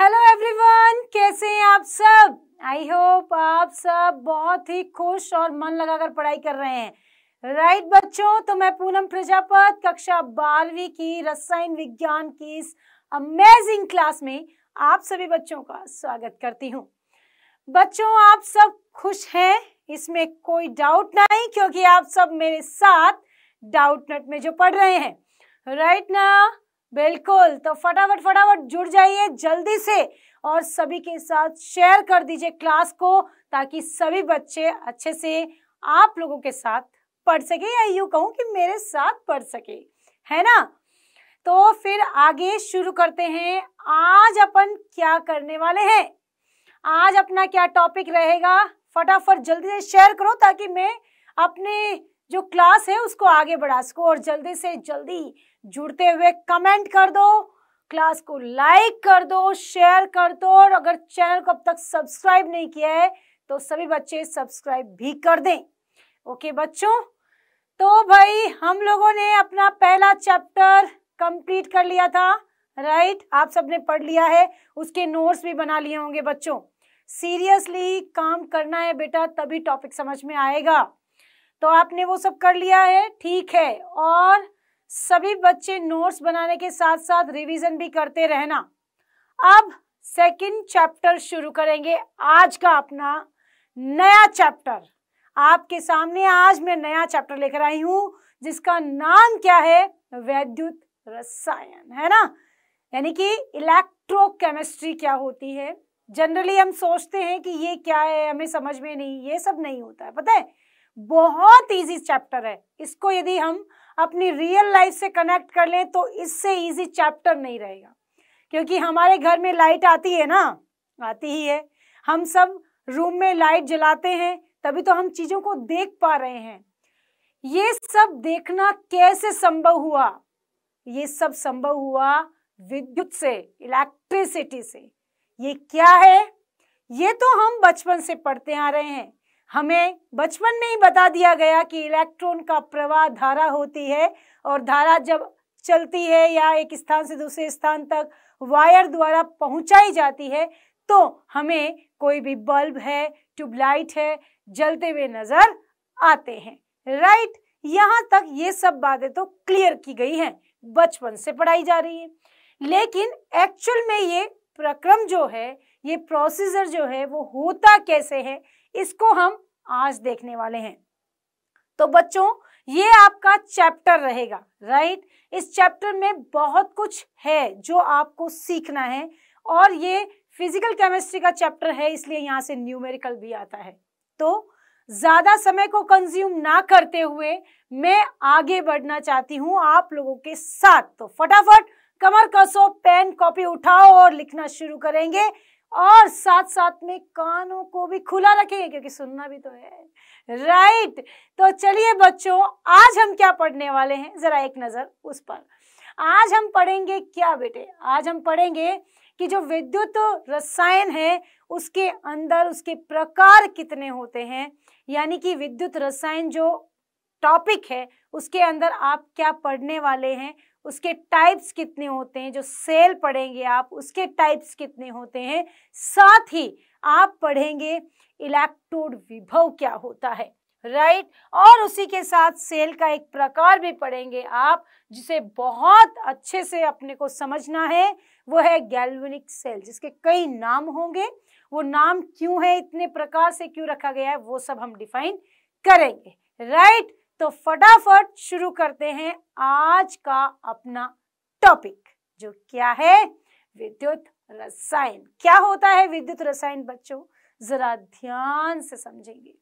Hello everyone कैसे हैं आप सब आई होप आप सब बहुत ही खुश और मन लगाकर पढ़ाई कर रहे हैं राइट right, बच्चों तो मैं पूनम प्रजापत कक्षा बारहवीं की रसायन विज्ञान की इस अमेजिंग क्लास में आप सभी बच्चों का स्वागत करती हूं बच्चों आप सब खुश हैं इसमें कोई डाउट नहीं क्योंकि आप सब मेरे साथ डाउट नट में जो पढ़ रहे हैं राइट right ना बिल्कुल तो फटाफट फटाफट जुड़ जाइए जल्दी से और सभी के साथ शेयर कर दीजिए क्लास को ताकि सभी बच्चे अच्छे से आप लोगों के साथ पढ़ सके या यू कहूँ कि मेरे साथ पढ़ सके है ना तो फिर आगे शुरू करते हैं आज अपन क्या करने वाले हैं आज अपना क्या टॉपिक रहेगा फटाफट जल्दी से शेयर करो ताकि मैं अपने जो क्लास है उसको आगे बढ़ा सकूँ और जल्दी से जल्दी जुड़ते हुए कमेंट कर दो क्लास को लाइक कर दो शेयर कर दो और अगर चैनल को अब तक सब्सक्राइब नहीं किया है तो सभी बच्चे सब्सक्राइब भी कर दें ओके बच्चों तो भाई हम लोगों ने अपना पहला चैप्टर कंप्लीट कर लिया था राइट आप सबने पढ़ लिया है उसके नोट्स भी बना लिए होंगे बच्चों सीरियसली काम करना है बेटा तभी टॉपिक समझ में आएगा तो आपने वो सब कर लिया है ठीक है और सभी बच्चे नोट्स बनाने के साथ साथ रिवीजन भी करते रहना अब सेकंड चैप्टर शुरू करेंगे आज का अपना नया चैप्टर आपके सामने आज मैं नया चैप्टर लेकर आई हूं जिसका नाम क्या है वैद्युत रसायन है ना यानी कि इलेक्ट्रोकेमिस्ट्री क्या होती है जनरली हम सोचते हैं कि ये क्या है हमें समझ में नहीं ये सब नहीं होता है पता है बहुत इजी चैप्टर है इसको यदि हम अपनी रियल लाइफ से कनेक्ट कर लें तो इससे इजी चैप्टर नहीं रहेगा क्योंकि हमारे घर में लाइट आती है ना आती ही है हम सब रूम में लाइट जलाते हैं तभी तो हम चीज़ों को देख पा रहे हैं ये सब देखना कैसे संभव हुआ ये सब संभव हुआ विद्युत से इलेक्ट्रिसिटी से ये क्या है ये तो हम बचपन से पढ़ते आ रहे हैं हमें बचपन में ही बता दिया गया कि इलेक्ट्रॉन का प्रवाह धारा होती है और धारा जब चलती है या एक स्थान से दूसरे स्थान तक वायर द्वारा पहुंचाई जाती है तो हमें कोई भी बल्ब है ट्यूबलाइट है जलते हुए नजर आते हैं राइट यहाँ तक ये सब बातें तो क्लियर की गई हैं बचपन से पढ़ाई जा रही है लेकिन एक्चुअल में ये प्रक्रम जो है ये प्रोसीजर जो है वो होता कैसे है इसको हम आज देखने वाले हैं तो बच्चों ये आपका चैप्टर रहेगा राइट इस चैप्टर में बहुत कुछ है जो आपको सीखना है और ये फिजिकल केमिस्ट्री का चैप्टर है इसलिए यहाँ से न्यूमेरिकल भी आता है तो ज़्यादा समय को कंज्यूम ना करते हुए मैं आगे बढ़ना चाहती हूँ आप लोगों के साथ तो फटाफट कमर कसो पेन कॉपी उठाओ और लिखना शुरू करेंगे और साथ साथ में कानों को भी खुला रखेंगे क्योंकि सुनना भी तो है राइट तो चलिए बच्चों आज हम क्या पढ़ने वाले हैं जरा एक नजर उस पर आज हम पढ़ेंगे क्या बेटे आज हम पढ़ेंगे कि जो विद्युत रसायन है उसके अंदर उसके प्रकार कितने होते हैं यानी कि विद्युत रसायन जो टॉपिक है उसके अंदर आप क्या पढ़ने वाले हैं उसके टाइप्स कितने होते हैं जो सेल पढ़ेंगे आप उसके टाइप्स कितने होते हैं साथ ही आप पढ़ेंगे इलेक्ट्रोड विभव क्या होता है राइट right? और उसी के साथ सेल का एक प्रकार भी पढ़ेंगे आप जिसे बहुत अच्छे से अपने को समझना है वो है गैल्वेनिक सेल जिसके कई नाम होंगे वो नाम क्यों है इतने प्रकार से क्यों रखा गया है वो सब हम डिफाइन करेंगे राइट right? तो फटाफट शुरू करते हैं आज का अपना टॉपिक जो क्या है विद्युत रसायन क्या होता है विद्युत रसायन बच्चों जरा ध्यान से समझेंगे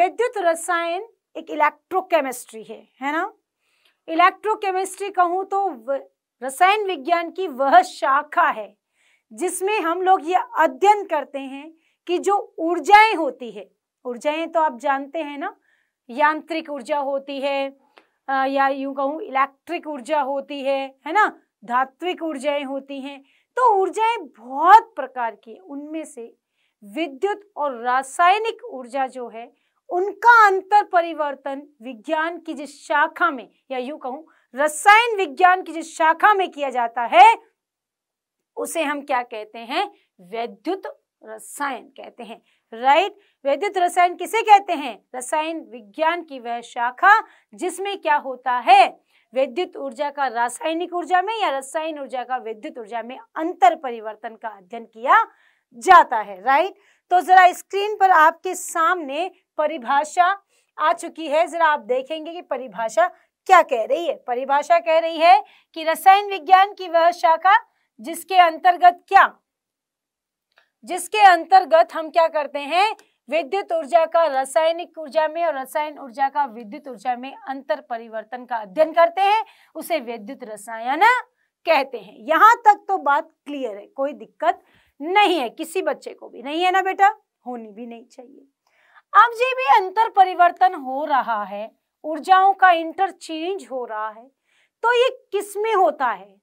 विद्युत रसायन एक इलेक्ट्रोकेमिस्ट्री है है ना इलेक्ट्रोकेमिस्ट्री कहूं तो रसायन विज्ञान की वह शाखा है जिसमें हम लोग ये अध्ययन करते हैं कि जो ऊर्जाएं होती है ऊर्जाएं तो आप जानते हैं ना यांत्रिक ऊर्जा होती है या यूं कहूं इलेक्ट्रिक ऊर्जा होती है है ना धात्विक ऊर्जाएं होती हैं तो ऊर्जाएं बहुत प्रकार की उनमें से विद्युत और रासायनिक ऊर्जा जो है उनका अंतर परिवर्तन विज्ञान की जिस शाखा में या यूं कहूं रसायन विज्ञान की जिस शाखा में किया जाता है उसे हम क्या कहते हैं वैद्युत रसायन कहते हैं राइट वैद्युत रसायन किसे कहते हैं रसायन विज्ञान की वह शाखा जिसमें क्या होता है वैद्युत ऊर्जा का रासायनिक ऊर्जा में या रसायन ऊर्जा का वैद्युत ऊर्जा में अंतर परिवर्तन का अध्ययन किया जाता है राइट तो जरा स्क्रीन पर आपके सामने परिभाषा आ चुकी है जरा आप देखेंगे कि परिभाषा क्या कह रही है परिभाषा कह रही है कि रसायन विज्ञान की वह शाखा जिसके अंतर्गत क्या जिसके अंतर्गत हम क्या करते हैं विद्युत ऊर्जा का रासायनिक ऊर्जा में और रसायन ऊर्जा का विद्युत ऊर्जा में अंतर परिवर्तन का अध्ययन करते हैं उसे विद्युत रसायन कहते हैं यहां तक तो बात क्लियर है कोई दिक्कत नहीं है किसी बच्चे को भी नहीं है ना बेटा होनी भी नहीं चाहिए अब जी भी अंतर परिवर्तन हो रहा है ऊर्जाओं का इंटरचेंज हो रहा है तो ये किस में होता है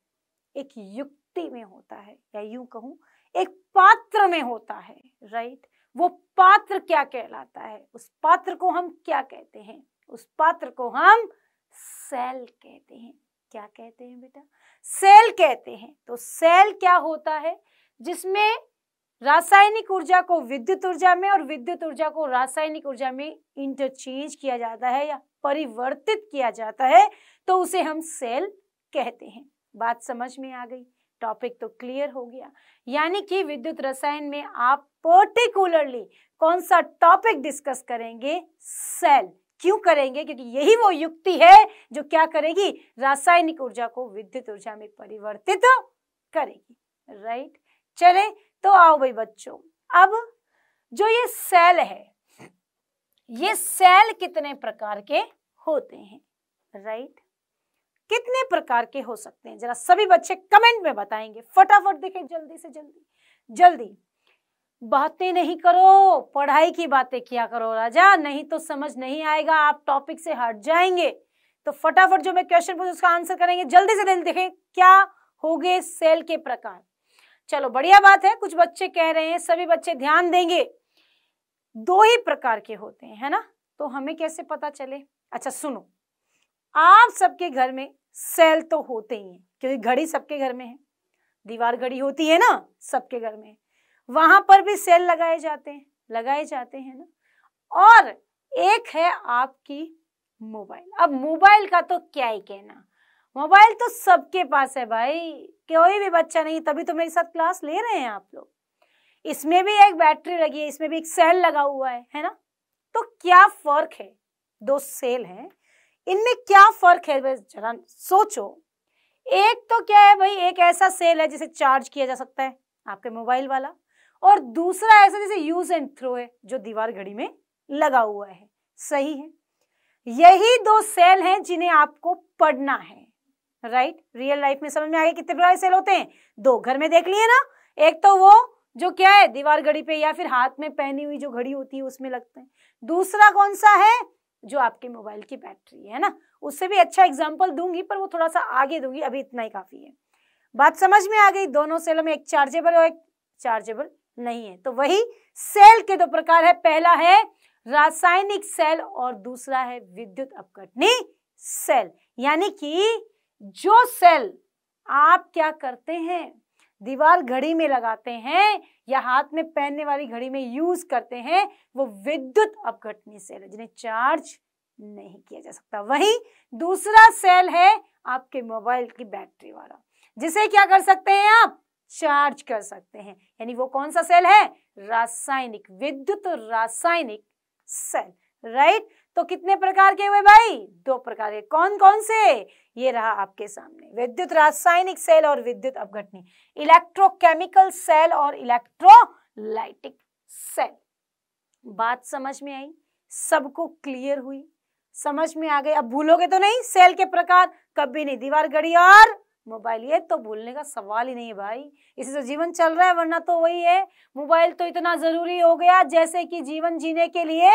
एक युक्ति में होता है या यूं कहूं एक पात्र में होता है राइट वो पात्र क्या कहलाता है उस पात्र को हम क्या कहते हैं उस पात्र को हम सेल कहते हैं क्या कहते हैं बेटा सेल कहते हैं तो सेल क्या होता है जिसमें रासायनिक ऊर्जा को विद्युत ऊर्जा में और विद्युत ऊर्जा को रासायनिक ऊर्जा में इंटरचेंज किया जाता है या परिवर्तित किया जाता है तो उसे हम सेल कहते हैं बात समझ में आ गई टॉपिक तो क्लियर हो गया यानी कि विद्युत रसायन में आप पर्टिकुलरली कौन सा टॉपिक डिस्कस करेंगे सेल क्यों करेंगे क्योंकि यही वो युक्ति है जो क्या करेगी रासायनिक ऊर्जा को विद्युत ऊर्जा में परिवर्तित करेगी राइट चले तो आओ भाई बच्चों अब जो ये सेल है ये सेल कितने प्रकार के होते हैं राइट कितने प्रकार के हो सकते हैं जरा सभी बच्चे कमेंट में बताएंगे फटाफट देखें जल्दी से जल्दी जल्दी बातें नहीं करो पढ़ाई की बातें किया करो राजा नहीं तो समझ नहीं आएगा आप टॉपिक से हट जाएंगे तो फटाफट जो मैं क्वेश्चन पूछ उसका आंसर करेंगे जल्दी से जल्दी देखें क्या हो गए सेल के प्रकार चलो बढ़िया बात है कुछ बच्चे कह रहे हैं सभी बच्चे ध्यान देंगे दो ही प्रकार के होते हैं है ना तो हमें कैसे पता चले अच्छा सुनो आप सबके घर में सेल तो होते ही हैं क्योंकि घड़ी सबके घर में है दीवार घड़ी होती है ना सबके घर में वहां पर भी सेल लगाए जाते हैं लगाए जाते हैं ना और एक है आपकी मोबाइल अब मोबाइल का तो क्या ही कहना मोबाइल तो सबके पास है भाई कोई भी बच्चा नहीं तभी तो मेरे साथ क्लास ले रहे हैं आप लोग इसमें भी एक बैटरी लगी है इसमें भी एक सेल लगा हुआ है है ना तो क्या फर्क है दो सेल हैं इनमें क्या फर्क है जरा सोचो एक तो क्या है भाई एक ऐसा सेल है जिसे चार्ज किया जा सकता है आपके मोबाइल वाला और दूसरा ऐसा जैसे यूज एंड थ्रो है जो दीवार घड़ी में लगा हुआ है सही है यही दो सेल हैं जिन्हें आपको पढ़ना है राइट रियल लाइफ में समझ में आगे कितने प्रकार सेल होते हैं दो घर में देख लिए ना एक तो वो जो क्या है दीवार घड़ी पे या फिर हाथ में पहनी हुई जो घड़ी होती है उसमें लगते हैं दूसरा कौन सा है जो आपके मोबाइल की बैटरी है ना उससे भी अच्छा एग्जाम्पल दूंगी पर वो थोड़ा सा आगे दूंगी अभी इतना ही काफी है बात समझ में आ गई दोनों सेलों में एक चार्जेबल और एक चार्जेबल नहीं है तो वही सेल के दो प्रकार है पहला है रासायनिक सेल और दूसरा है विद्युत अपकटनी सेल यानी कि जो सेल आप क्या करते हैं दीवार घड़ी में लगाते हैं या हाथ में पहनने वाली घड़ी में यूज करते हैं वो विद्युत अपघटनी सेल है जिन्हें चार्ज नहीं किया जा सकता वही दूसरा सेल है आपके मोबाइल की बैटरी वाला जिसे क्या कर सकते हैं आप चार्ज कर सकते हैं यानी वो कौन सा सेल है रासायनिक विद्युत रासायनिक सेल राइट तो कितने प्रकार के हुए भाई दो प्रकार के कौन कौन से ये रहा आपके सामने विद्युत रासायनिक सेल और विद्युत अपघटनी इलेक्ट्रोकेमिकल सेल और इलेक्ट्रोलाइटिक सेल बात समझ में आई सबको क्लियर हुई समझ में आ गई अब भूलोगे तो नहीं सेल के प्रकार कभी नहीं दीवार गड़ी और मोबाइल ये तो भूलने का सवाल ही नहीं है भाई इसी से तो जीवन चल रहा है वरना तो वही है मोबाइल तो इतना जरूरी हो गया जैसे कि जीवन जीने के लिए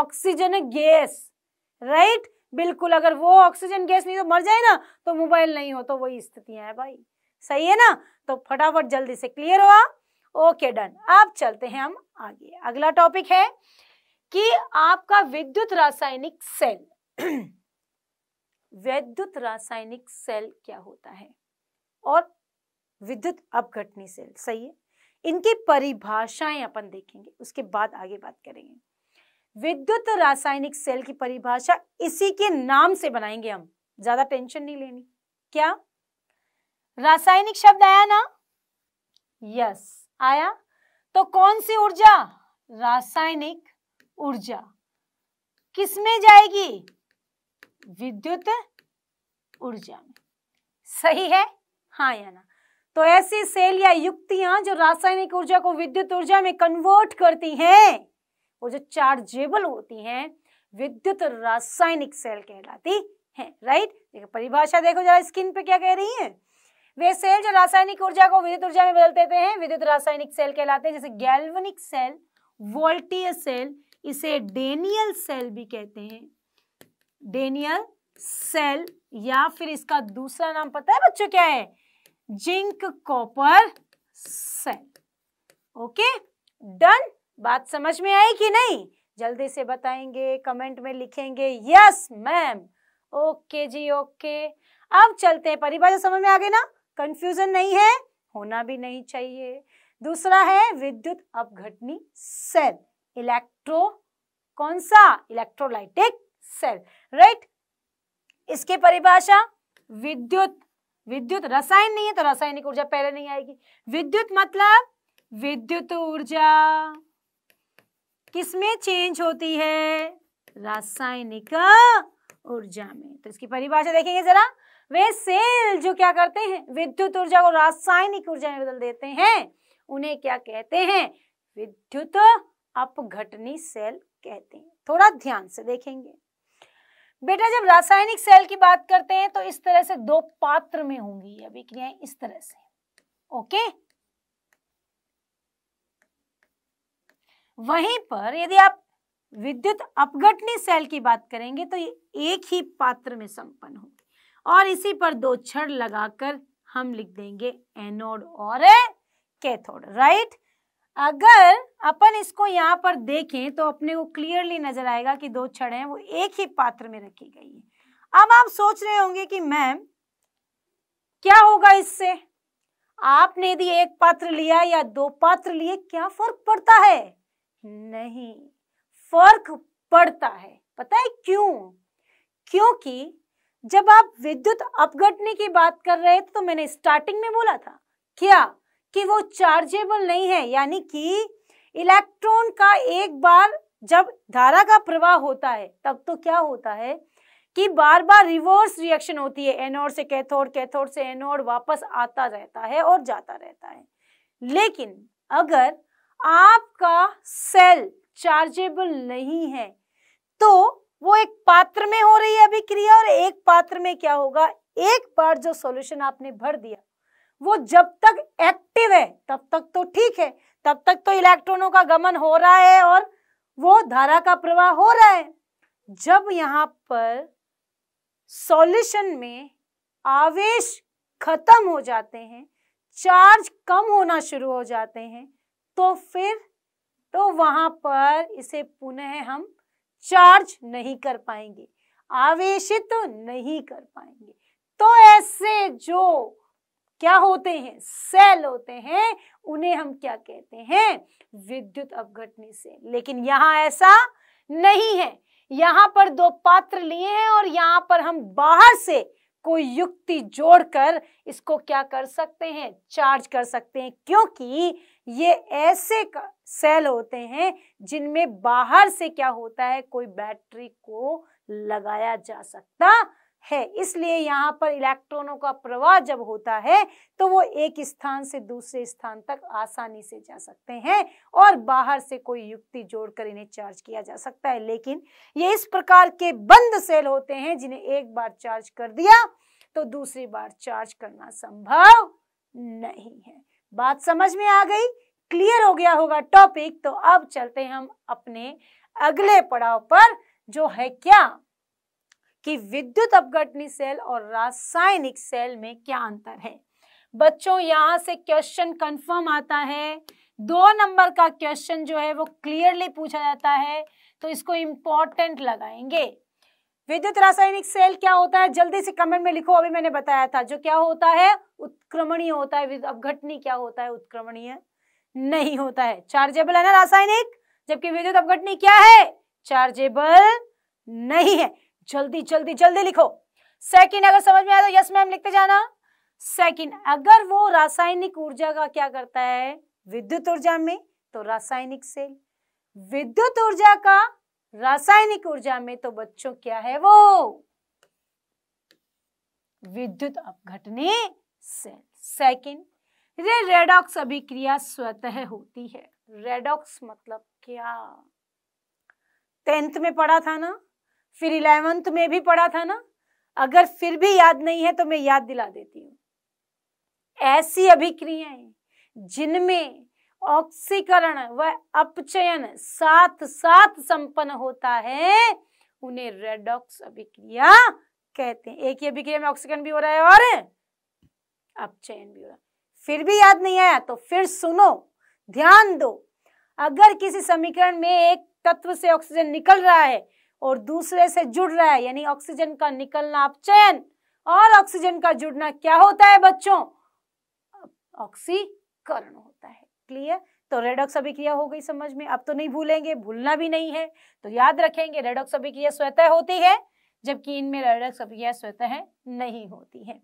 ऑक्सीजन गैस राइट बिल्कुल अगर वो ऑक्सीजन गैस नहीं तो मर जाए ना तो मोबाइल नहीं हो तो वही स्थितियां है भाई सही है ना तो फटाफट जल्दी से क्लियर हुआ ओके डन अब चलते हैं हम आगे अगला टॉपिक है कि आपका विद्युत रासायनिक सेल विद्युत रासायनिक सेल क्या होता है और विद्युत अपघटनी सेल सही है इनकी परिभाषाएं अपन देखेंगे उसके बाद आगे बात करेंगे विद्युत रासायनिक सेल की परिभाषा इसी के नाम से बनाएंगे हम ज्यादा टेंशन नहीं लेनी क्या रासायनिक शब्द आया ना यस आया तो कौन सी ऊर्जा रासायनिक ऊर्जा किसमें जाएगी विद्युत ऊर्जा सही है हाँ या ना तो ऐसी सेल या युक्तियां जो रासायनिक ऊर्जा को विद्युत ऊर्जा में कन्वर्ट करती हैं वो जो चार्जेबल होती हैं विद्युत रासायनिक सेल कहलाती हैं राइट देखो परिभाषा देखो जरा स्क्रीन पे क्या कह रही है वे सेल जो रासायनिक ऊर्जा को विद्युत ऊर्जा में बदल देते हैं विद्युत रासायनिक सेल कहलाते हैं जैसे गैल्वनिक सेल वोल्टीय सेल इसे डेनियल सेल भी कहते हैं डेनियल सेल या फिर इसका दूसरा नाम पता है बच्चों क्या है zinc copper cell okay done बात समझ में आई कि नहीं जल्दी से बताएंगे कमेंट में लिखेंगे यस मैम ओके जी ओके अब चलते हैं परिभाषा समझ में आ गई ना कंफ्यूजन नहीं है होना भी नहीं चाहिए दूसरा है विद्युत अपघटनी सेल इलेक्ट्रो कौन सा इलेक्ट्रोलाइटिक सेल राइट इसकी परिभाषा विद्युत विद्युत रसायन नहीं है तो रासायनिक ऊर्जा पहले नहीं आएगी विद्युत मतलब विद्युत ऊर्जा किसमें चेंज होती है रासायनिक ऊर्जा में तो इसकी परिभाषा देखेंगे जरा वे सेल जो क्या करते हैं विद्युत ऊर्जा को रासायनिक ऊर्जा में बदल देते हैं उन्हें क्या कहते हैं विद्युत अपघटनी सेल कहते हैं थोड़ा ध्यान से देखेंगे बेटा जब रासायनिक सेल की बात करते हैं तो इस तरह से दो पात्र में होंगी ये अभिक्रियाएं इस तरह से ओके वहीं पर यदि आप विद्युत अपघटनी सेल की बात करेंगे तो ये एक ही पात्र में संपन्न होगी और इसी पर दो छड़ लगाकर हम लिख देंगे एनोड और कैथोड राइट अगर अपन इसको यहाँ पर देखें तो अपने को क्लियरली नजर आएगा कि दो छड़े हैं वो एक ही पात्र में रखी गई है अब आप सोच रहे होंगे कि मैम क्या होगा इससे आपने यदि एक पात्र लिया या दो पात्र लिए क्या फर्क पड़ता है नहीं फर्क पड़ता है पता है क्यों क्योंकि जब आप विद्युत अपघटने की बात कर रहे थे तो मैंने स्टार्टिंग में बोला था क्या कि वो चार्जेबल नहीं है यानी कि इलेक्ट्रॉन का एक बार जब धारा का प्रवाह होता है तब तो क्या होता है कि बार बार रिवर्स रिएक्शन होती है एनोड से कैथोड कैथोड से एनोड वापस आता रहता है और जाता रहता है लेकिन अगर आपका सेल चार्जेबल नहीं है तो वो एक पात्र में हो रही है अभिक्रिया और एक पात्र में क्या होगा एक बार जो सॉल्यूशन आपने भर दिया वो जब तक एक्टिव है तब तक तो ठीक है तब तक तो इलेक्ट्रॉनों का गमन हो रहा है और वो धारा का प्रवाह हो रहा है जब यहाँ पर सॉल्यूशन में आवेश खत्म हो जाते हैं चार्ज कम होना शुरू हो जाते हैं तो फिर तो वहां पर इसे पुनः हम चार्ज नहीं कर पाएंगे आवेशित तो नहीं कर पाएंगे तो ऐसे जो क्या होते हैं सेल होते हैं उन्हें हम क्या कहते हैं विद्युत अपघटनी से लेकिन यहाँ ऐसा नहीं है यहाँ पर दो पात्र लिए हैं और यहाँ पर हम बाहर से कोई युक्ति जोड़कर इसको क्या कर सकते हैं चार्ज कर सकते हैं क्योंकि ये ऐसे सेल होते हैं जिनमें बाहर से क्या होता है कोई बैटरी को लगाया जा सकता है इसलिए यहाँ पर इलेक्ट्रॉनों का प्रवाह जब होता है तो वो एक स्थान से दूसरे स्थान तक आसानी से जा सकते हैं और बाहर से कोई युक्ति जोड़कर इन्हें चार्ज किया जा सकता है लेकिन ये इस प्रकार के बंद सेल होते हैं जिन्हें एक बार चार्ज कर दिया तो दूसरी बार चार्ज करना संभव नहीं है बात समझ में आ गई क्लियर हो गया होगा टॉपिक तो अब चलते हैं हम अपने अगले पड़ाव पर जो है क्या कि विद्युत अपघटनी सेल और रासायनिक सेल में क्या अंतर है बच्चों यहां से क्वेश्चन कंफर्म आता है दो नंबर का क्वेश्चन जो है वो क्लियरली पूछा जाता है तो इसको इंपॉर्टेंट लगाएंगे विद्युत रासायनिक सेल क्या होता है जल्दी से कमेंट में लिखो अभी मैंने बताया था जो क्या होता है उत्क्रमणीय होता है अपघटनी क्या होता है उत्क्रमणीय नहीं होता है चार्जेबल है ना रासायनिक जबकि विद्युत अपघटनी क्या है चार्जेबल नहीं है जल्दी जल्दी जल्दी लिखो सेकंड अगर समझ में आया तो यस मैम लिखते जाना सेकंड अगर वो रासायनिक ऊर्जा का क्या करता है विद्युत ऊर्जा में तो रासायनिक सेल विद्युत ऊर्जा का रासायनिक ऊर्जा में तो बच्चों क्या है वो विद्युत अपघटनी सेल सेकंड रे रेडॉक्स अभिक्रिया स्वतः होती है रेडॉक्स मतलब क्या टेंथ में पढ़ा था ना फिर इलेवंथ में भी पढ़ा था ना अगर फिर भी याद नहीं है तो मैं याद दिला देती हूँ ऐसी अभिक्रियाएं जिनमें ऑक्सीकरण व अपचयन साथ साथ संपन्न होता है उन्हें रेडॉक्स अभिक्रिया कहते हैं एक ही अभिक्रिया में ऑक्सीकरण भी हो रहा है और अपचयन भी हो रहा है फिर भी याद नहीं आया तो फिर सुनो ध्यान दो अगर किसी समीकरण में एक तत्व से ऑक्सीजन निकल रहा है और दूसरे से जुड़ रहा है यानी ऑक्सीजन का निकलना अपचयन और ऑक्सीजन का जुड़ना क्या होता है बच्चों ऑक्सीकरण होता है क्लियर तो रेडॉक्स अभिक्रिया हो गई समझ में अब तो नहीं भूलेंगे भूलना भी नहीं है तो याद रखेंगे रेडॉक्स अभिक्रिया स्वतः होती है जबकि इनमें रेडॉक्स अभिक्रिया स्वतः नहीं होती है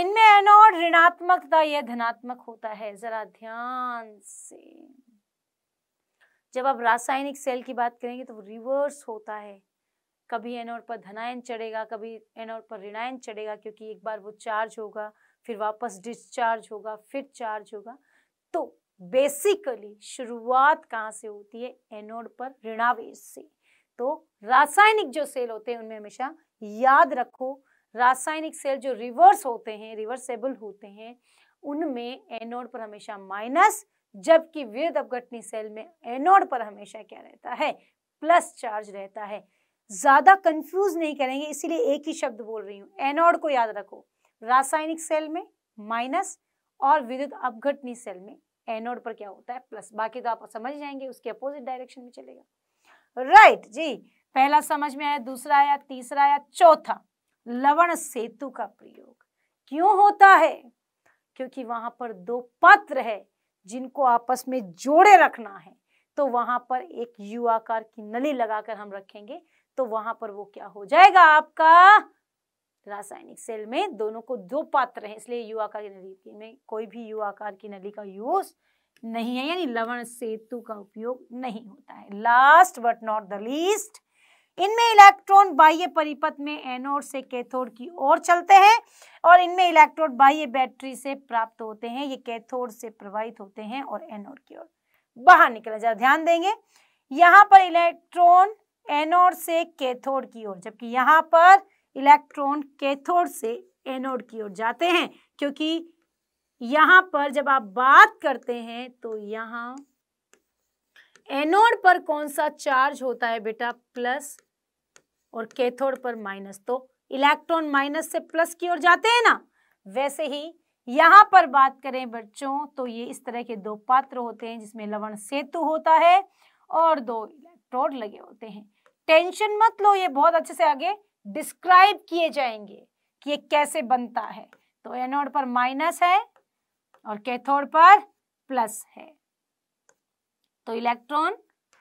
इनमें एनोड ऋणात्मक तथा यह धनात्मक होता है जरा ध्यान से जब आप रासायनिक सेल की बात करेंगे तो रिवर्स होता है कभी एनोड पर धनायन चढ़ेगा कभी एनोड पर ऋणायन चढ़ेगा क्योंकि एक बार वो चार्ज होगा फिर वापस डिस्चार्ज होगा फिर चार्ज होगा तो बेसिकली शुरुआत कहाँ से होती है एनोड पर ऋणावेश से तो रासायनिक जो सेल होते हैं उनमें हमेशा याद रखो रासायनिक सेल जो रिवर्स होते हैं रिवर्सेबल होते हैं उनमें एनोड पर हमेशा माइनस जबकि विद्युत अपघटनी सेल में एनोड पर हमेशा क्या रहता है प्लस चार्ज रहता है ज़्यादा कंफ्यूज नहीं करेंगे इसीलिए एक ही शब्द बोल रही हूँ एनोड को याद रखो रासायनिक सेल में माइनस और विद्युत अपघटनी सेल में एनोड पर क्या होता है प्लस बाकी तो आप समझ जाएंगे उसके अपोजिट डायरेक्शन में चलेगा राइट right, जी पहला समझ में आया दूसरा आया तीसरा आया चौथा लवण सेतु का प्रयोग क्यों होता है क्योंकि वहां पर दो पात्र है जिनको आपस में जोड़े रखना है तो वहां पर एक यू आकार की नली लगाकर हम रखेंगे तो वहां पर वो क्या हो जाएगा आपका रासायनिक सेल में दोनों को दो पात्र हैं इसलिए यू आकार की नली में कोई भी यू आकार की नली का यूज नहीं है यानी लवण सेतु का उपयोग नहीं होता है last but not the least इनमें इलेक्ट्रॉन बाह्य परिपथ में एनोड से कैथोड की ओर चलते हैं और इनमें इलेक्ट्रॉन बाह्य बैटरी से प्राप्त होते हैं ये कैथोड से प्रवाहित होते हैं और एनोड की ओर बाहर निकला जरा ध्यान देंगे यहाँ पर इलेक्ट्रॉन एनोड से कैथोड की ओर जबकि यहाँ पर इलेक्ट्रॉन कैथोड से एनोड की ओर जाते हैं क्योंकि यहाँ पर जब आप बात करते हैं तो यहाँ एनोड पर कौन सा चार्ज होता है बेटा प्लस और कैथोड पर माइनस तो इलेक्ट्रॉन माइनस से प्लस की ओर जाते हैं ना वैसे ही यहाँ पर बात करें बच्चों तो ये इस तरह के दो पात्र होते हैं जिसमें लवण सेतु होता है और दो इलेक्ट्रोड लगे होते हैं टेंशन मत लो ये बहुत अच्छे से आगे डिस्क्राइब किए जाएंगे कि ये कैसे बनता है तो एनोड पर माइनस है और कैथोड पर प्लस है तो इलेक्ट्रॉन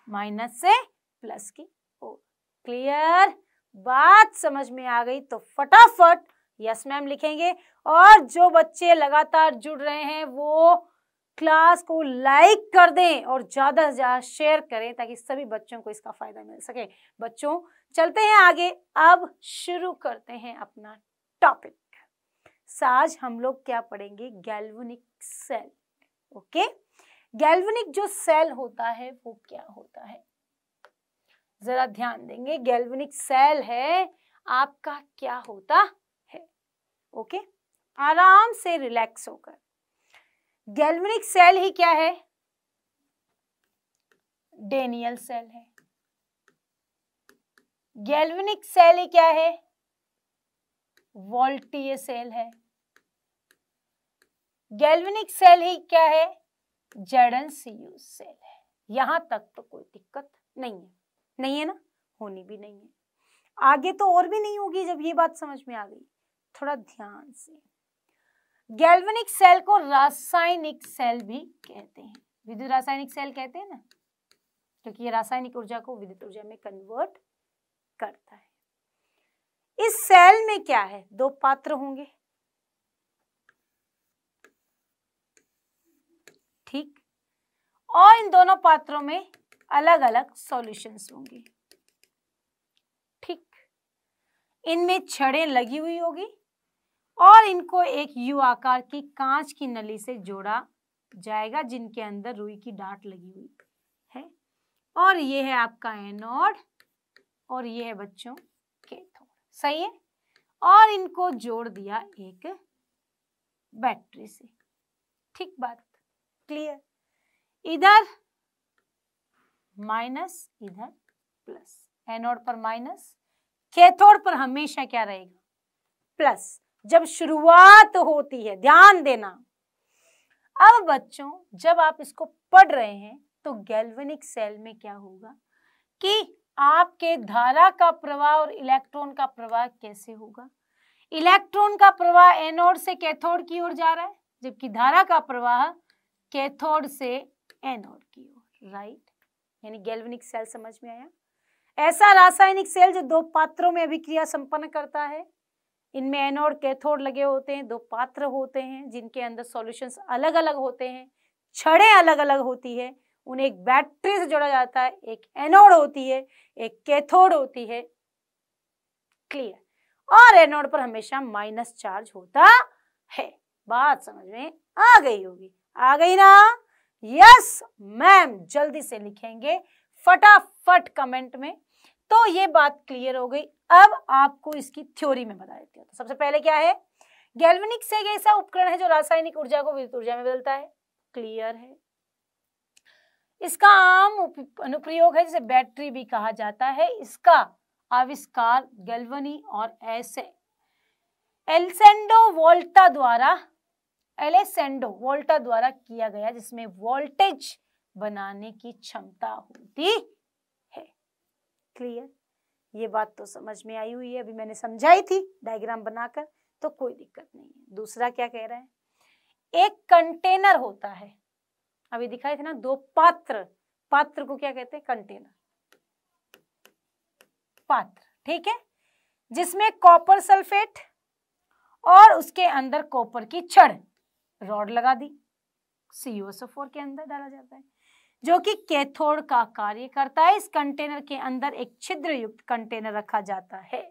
माइनस से प्लस की ओर क्लियर बात समझ में आ गई तो फटाफट यस मैम लिखेंगे और जो बच्चे लगातार जुड़ रहे हैं वो क्लास को लाइक कर दें और ज़्यादा से ज़्यादा शेयर करें ताकि सभी बच्चों को इसका फ़ायदा मिल सके बच्चों चलते हैं आगे अब शुरू करते हैं अपना टॉपिक साज हम लोग क्या पढ़ेंगे गैल्वनिक सेल ओके गैल्वनिक जो सेल होता है वो क्या होता है जरा ध्यान देंगे गैल्वेनिक सेल है आपका क्या होता है ओके आराम से रिलैक्स होकर गैल्वेनिक सेल ही क्या है डेनियल सेल है गैल्वेनिक सेल ही क्या है वॉल्टीय सेल है गैल्वेनिक सेल ही क्या है जड़न सी सेल है यहां तक तो कोई दिक्कत नहीं है नहीं है ना होनी भी नहीं है आगे तो और भी नहीं होगी जब ये बात समझ में आ गई थोड़ा ध्यान से गैल्वेनिक सेल को रासायनिक सेल भी कहते हैं विद्युत रासायनिक सेल कहते हैं ना क्योंकि तो ये रासायनिक ऊर्जा को विद्युत ऊर्जा में कन्वर्ट करता है इस सेल में क्या है दो पात्र होंगे ठीक और इन दोनों पात्रों में अलग अलग सॉल्यूशंस होंगे ठीक इनमें छड़ें लगी हुई होगी और इनको एक यू आकार की कांच की नली से जोड़ा जाएगा जिनके अंदर रुई की डांट लगी हुई है और ये है आपका एनोड और ये है बच्चों कैथोड सही है और इनको जोड़ दिया एक बैटरी से ठीक बात क्लियर इधर माइनस इधर प्लस एनोड पर माइनस कैथोड पर हमेशा क्या रहेगा प्लस जब शुरुआत होती है ध्यान देना अब बच्चों जब आप इसको पढ़ रहे हैं तो गैल्वेनिक सेल में क्या होगा कि आपके धारा का प्रवाह और इलेक्ट्रॉन का प्रवाह कैसे होगा इलेक्ट्रॉन का प्रवाह एनोड से कैथोड की ओर जा रहा है जबकि धारा का प्रवाह कैथोड से एनोड की ओर राइट यानी गैल्वेनिक सेल समझ में आया ऐसा रासायनिक सेल जो दो पात्रों में अभिक्रिया संपन्न करता है इनमें एनोड कैथोड लगे होते हैं दो पात्र होते हैं जिनके अंदर सॉल्यूशंस अलग अलग होते हैं छड़े अलग अलग होती है उन्हें एक बैटरी से जोड़ा जाता है एक एनोड होती है एक कैथोड होती है क्लियर और एनोड पर हमेशा माइनस चार्ज होता है बात समझ में आ गई होगी आ गई ना यस मैम जल्दी से लिखेंगे फटाफट कमेंट में तो ये बात क्लियर हो गई अब आपको इसकी थ्योरी में बता देती हूँ तो सबसे पहले क्या है गैल्वेनिक से ऐसा उपकरण है जो रासायनिक ऊर्जा को विद्युत ऊर्जा में बदलता है क्लियर है इसका आम अनुप्रयोग है जिसे बैटरी भी कहा जाता है इसका आविष्कार गैल्वनी और ऐसे एलसेंडो वोल्टा द्वारा एलेसेंडो वोल्टा द्वारा किया गया जिसमें वोल्टेज बनाने की क्षमता होती है क्लियर ये बात तो समझ में आई हुई है अभी मैंने समझाई थी डायग्राम बनाकर तो कोई दिक्कत नहीं है दूसरा क्या कह रहा है एक कंटेनर होता है अभी दिखाई थे ना दो पात्र पात्र को क्या कहते हैं कंटेनर पात्र ठीक है जिसमें कॉपर सल्फेट और उसके अंदर कॉपर की छड़ रॉड लगा दी सी के अंदर डाला जाता है जो कि कैथोड का कार्य करता है इस कंटेनर के अंदर एक छिद्र युक्त कंटेनर रखा जाता है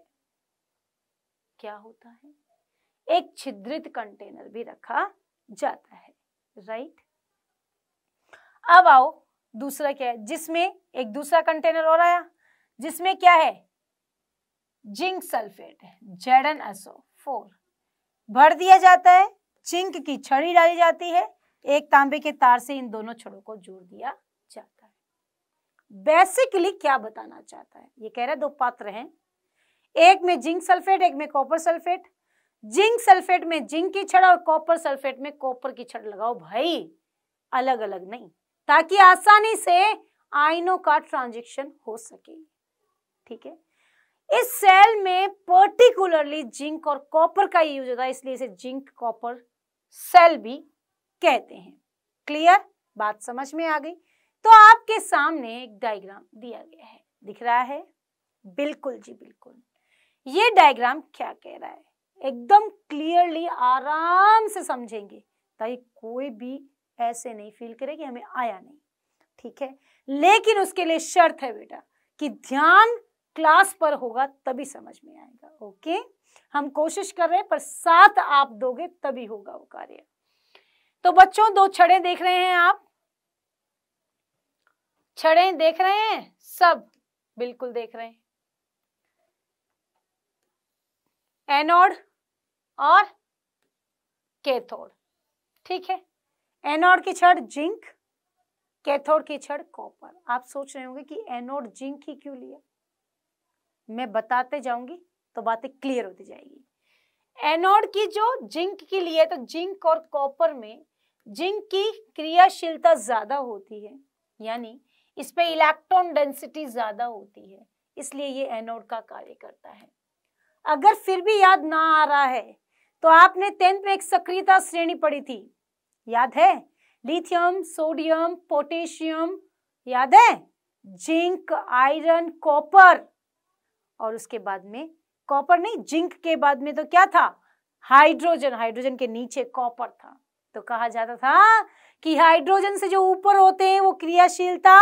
क्या होता है एक छिद्रित कंटेनर भी रखा जाता है राइट अब आओ दूसरा क्या है जिसमें एक दूसरा कंटेनर और आया जिसमें क्या है जिंक सल्फेट है जेडन एसओ फोर भर दिया जाता है चिंक की छड़ी डाली जाती है एक तांबे के तार से इन दोनों छड़ों को जोड़ दिया जाता है बेसिकली क्या बताना चाहता है ये कह रहा है दो पात्र हैं एक में जिंक सल्फेट एक में कॉपर सल्फेट जिंक सल्फेट में जिंक की छड़ और कॉपर सल्फेट में कॉपर की छड़ लगाओ भाई अलग अलग नहीं ताकि आसानी से आइनों का ट्रांजेक्शन हो सके ठीक है इस सेल में पर्टिकुलरली जिंक और कॉपर का यूज होता है इसलिए इसे जिंक कॉपर सेल भी कहते हैं क्लियर बात समझ में आ गई तो आपके सामने एक डायग्राम दिया गया है दिख रहा है बिल्कुल जी बिल्कुल ये डायग्राम क्या कह रहा है एकदम क्लियरली आराम से समझेंगे ताकि कोई भी ऐसे नहीं फील करे कि हमें आया नहीं ठीक है लेकिन उसके लिए शर्त है बेटा कि ध्यान क्लास पर होगा तभी समझ में आएगा ओके हम कोशिश कर रहे हैं पर साथ आप दोगे तभी होगा वो कार्य तो बच्चों दो छड़े देख रहे हैं आप छड़े देख रहे हैं सब बिल्कुल देख रहे हैं एनोड और कैथोड ठीक है एनोड की छड़ जिंक कैथोड की छड़ कॉपर आप सोच रहे होंगे कि एनोड जिंक ही क्यों लिया मैं बताते जाऊंगी तो बातें क्लियर होती जाएगी एनोड की जो जिंक के लिए तो जिंक और कॉपर में जिंक की क्रियाशीलता ज्यादा होती है यानी इस पे इलेक्ट्रॉन डेंसिटी ज्यादा होती है इसलिए ये एनोड का कार्य करता है अगर फिर भी याद ना आ रहा है तो आपने टेंथ में एक सक्रियता श्रेणी पढ़ी थी याद है लिथियम सोडियम पोटेशियम याद है जिंक आयरन कॉपर और उसके बाद में कॉपर नहीं जिंक के बाद में तो क्या था हाइड्रोजन हाइड्रोजन के नीचे कॉपर था तो कहा जाता था कि हाइड्रोजन से जो ऊपर होते हैं वो क्रियाशीलता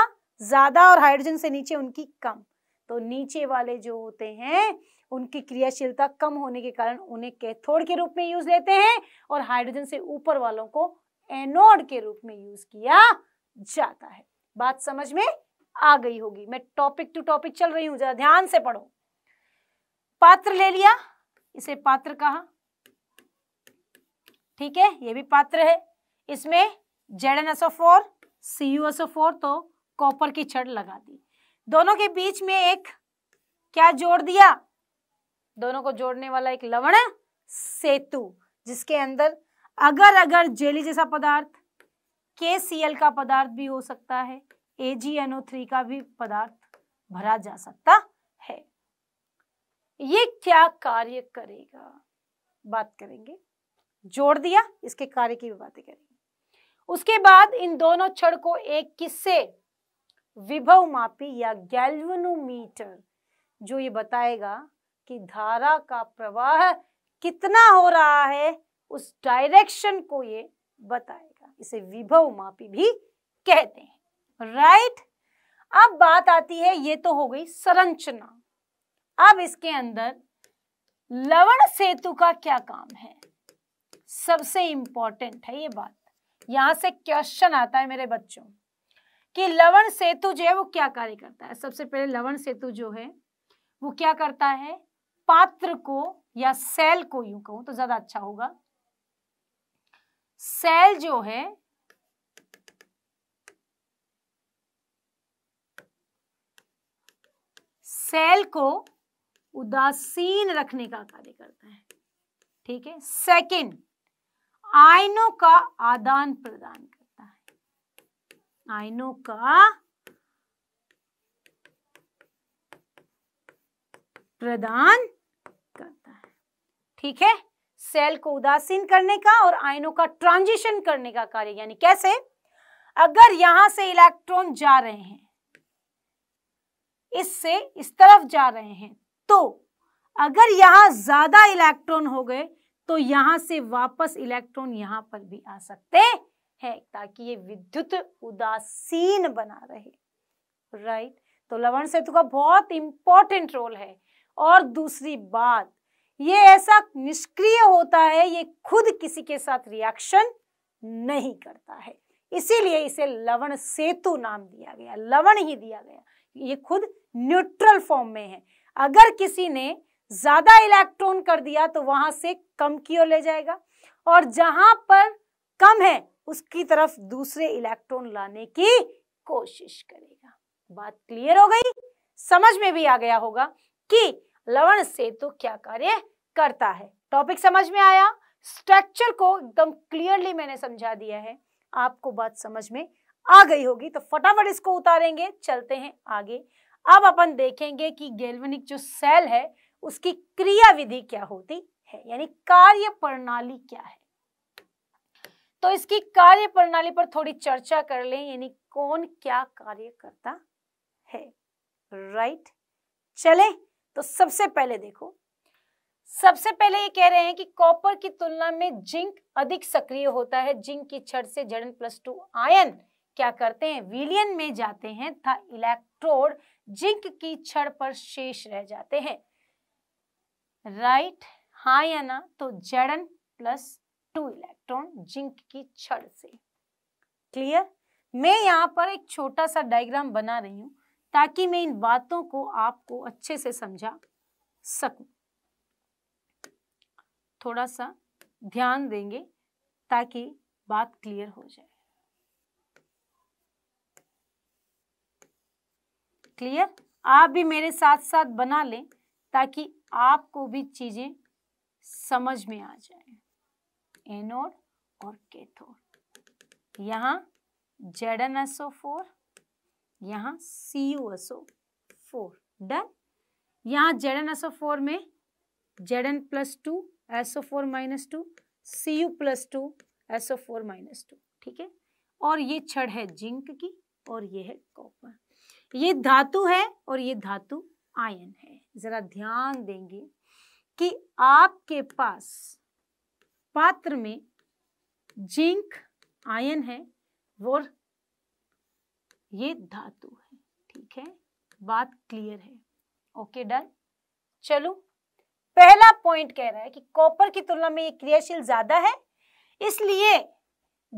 ज्यादा और हाइड्रोजन से नीचे उनकी कम तो नीचे वाले जो होते हैं उनकी क्रियाशीलता कम होने के कारण उन्हें कैथोड के रूप में यूज लेते हैं और हाइड्रोजन से ऊपर वालों को एनोड के रूप में यूज किया जाता है बात समझ में आ गई होगी मैं टॉपिक टू टॉपिक चल रही हूँ जरा ध्यान से पढ़ो पात्र ले लिया इसे पात्र कहा ठीक है ये भी पात्र है इसमें Z N S O four C U S O four तो कॉपर की छड़ लगा दी दोनों के बीच में एक क्या जोड़ दिया दोनों को जोड़ने वाला एक लवण सेतु जिसके अंदर अगर अगर जेली जैसा पदार्थ के सी एल का पदार्थ भी हो सकता है ए जी एन ओ थ्री का भी पदार्थ भरा जा सकता ये क्या कार्य करेगा बात करेंगे जोड़ दिया इसके कार्य की भी बातें करेंगे उसके बाद इन दोनों छड़ को एक किससे विभव मापी या गैल्वनोमीटर जो ये बताएगा कि धारा का प्रवाह कितना हो रहा है उस डायरेक्शन को ये बताएगा इसे विभव मापी भी कहते हैं राइट अब बात आती है ये तो हो गई संरचना अब इसके अंदर लवण सेतु का क्या काम है सबसे इंपॉर्टेंट है ये बात यहां से क्वेश्चन आता है मेरे बच्चों कि लवण सेतु जो है वो क्या कार्य करता है सबसे पहले लवण सेतु जो है वो क्या करता है पात्र को या सेल को यू कहूं तो ज्यादा अच्छा होगा सेल जो है सेल को उदासीन रखने का कार्य करता है ठीक है सेकंड आयनों का आदान प्रदान करता है आयनों का प्रदान करता है ठीक है सेल को उदासीन करने का और आयनों का ट्रांजिशन करने का कार्य यानी कैसे अगर यहां से इलेक्ट्रॉन जा रहे हैं इससे इस तरफ जा रहे हैं तो अगर यहां ज्यादा इलेक्ट्रॉन हो गए तो यहां से वापस इलेक्ट्रॉन यहां पर भी आ सकते हैं ताकि ये विद्युत उदासीन बना रहे राइट तो लवण सेतु का बहुत इंपॉर्टेंट रोल है और दूसरी बात ये ऐसा निष्क्रिय होता है ये खुद किसी के साथ रिएक्शन नहीं करता है इसीलिए इसे लवण सेतु नाम दिया गया लवण ही दिया गया ये खुद न्यूट्रल फॉर्म में है अगर किसी ने ज्यादा इलेक्ट्रॉन कर दिया तो वहां से कम की ओर ले जाएगा और जहां पर कम है उसकी तरफ दूसरे इलेक्ट्रॉन लाने की कोशिश करेगा बात क्लियर हो गई समझ में भी आ गया होगा कि लवण से तो क्या कार्य करता है टॉपिक समझ में आया स्ट्रक्चर को एकदम क्लियरली मैंने समझा दिया है आपको बात समझ में आ गई होगी तो फटाफट इसको उतारेंगे चलते हैं आगे अब अपन देखेंगे कि गैल्वेनिक जो सेल है उसकी क्रिया विधि क्या होती है यानी कार्य प्रणाली क्या है तो इसकी कार्य प्रणाली पर थोड़ी चर्चा कर लें यानी कौन क्या कार्य करता है राइट चले तो सबसे पहले देखो सबसे पहले ये कह रहे हैं कि कॉपर की तुलना में जिंक अधिक सक्रिय होता है जिंक की छड़ से जड़न प्लस टू आयन क्या करते हैं विलियन में जाते हैं तथा इलेक्ट्रोड जिंक की छड़ पर शेष रह जाते हैं राइट हा या ना तो Z N plus two electron zinc की छड़ से क्लियर मैं यहाँ पर एक छोटा सा डायग्राम बना रही हूं ताकि मैं इन बातों को आपको अच्छे से समझा सकू थोड़ा सा ध्यान देंगे ताकि बात क्लियर हो जाए क्लियर आप भी मेरे साथ साथ बना लें ताकि आपको भी चीजें समझ में आ जाए एनोड और कैथोड यहाँ Z N S O four यहाँ C U S O four done यहाँ Z N S O four में Z N plus two S O four minus two C U plus two S O four minus two ठीक है और ये छड़ है zinc की और ये है कॉपर तो ये धातु है और ये धातु आयन है जरा ध्यान देंगे कि आपके पास पात्र में जिंक आयन है और ये धातु है ठीक है बात क्लियर है ओके डन चलो पहला पॉइंट कह रहा है कि कॉपर की तुलना में ये क्रियाशील ज्यादा है इसलिए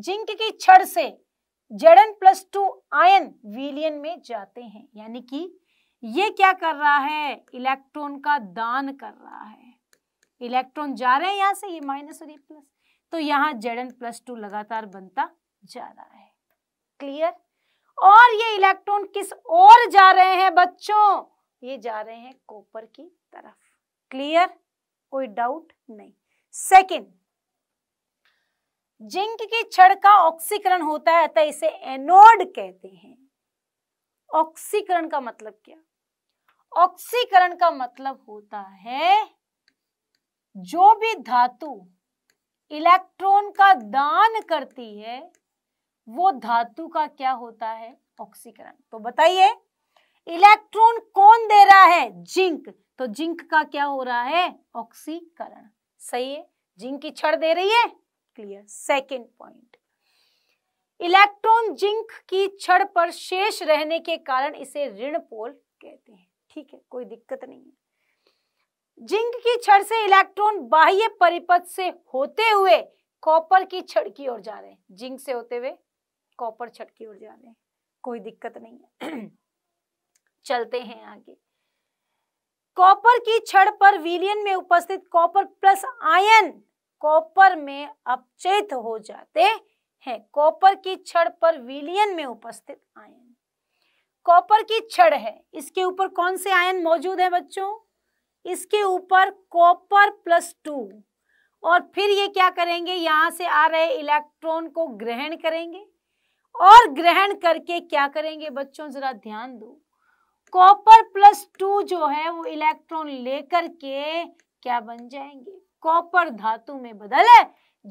जिंक की छड़ से जेडन प्लस टू आयन विलियन में जाते हैं यानी कि ये क्या कर रहा है इलेक्ट्रॉन का दान कर रहा है इलेक्ट्रॉन जा रहे हैं यहाँ से ये माइनस और ये प्लस तो यहाँ जेडन प्लस टू लगातार बनता जा रहा है क्लियर और ये इलेक्ट्रॉन किस ओर जा रहे हैं बच्चों ये जा रहे हैं कॉपर की तरफ क्लियर कोई डाउट नहीं सेकंड जिंक की छड़ का ऑक्सीकरण होता है अतः इसे एनोड कहते हैं ऑक्सीकरण का मतलब क्या ऑक्सीकरण का मतलब होता है जो भी धातु इलेक्ट्रॉन का दान करती है वो धातु का क्या होता है ऑक्सीकरण तो बताइए इलेक्ट्रॉन कौन दे रहा है जिंक तो जिंक का क्या हो रहा है ऑक्सीकरण सही है जिंक की छड़ दे रही है clear second point electron zinc की छड़ पर शेष रहने के कारण इसे ऋण पोल कहते हैं ठीक है कोई दिक्कत नहीं है जिंक की छड़ से इलेक्ट्रॉन बाह्य परिपथ से होते हुए कॉपर की छड़ की ओर जा रहे हैं जिंक से होते हुए कॉपर छड़ की ओर जा रहे हैं कोई दिक्कत नहीं है चलते हैं आगे कॉपर की छड़ पर विलियन में उपस्थित कॉपर प्लस आयन कॉपर में अपचेत हो जाते हैं कॉपर की छड़ पर विलियन में उपस्थित आयन कॉपर की छड़ है इसके ऊपर कौन से आयन मौजूद है बच्चों इसके ऊपर कॉपर प्लस टू और फिर ये क्या करेंगे यहाँ से आ रहे इलेक्ट्रॉन को ग्रहण करेंगे और ग्रहण करके क्या करेंगे बच्चों जरा ध्यान दो कॉपर प्लस टू जो है वो इलेक्ट्रॉन लेकर के क्या बन जाएंगे कॉपर धातु में बदल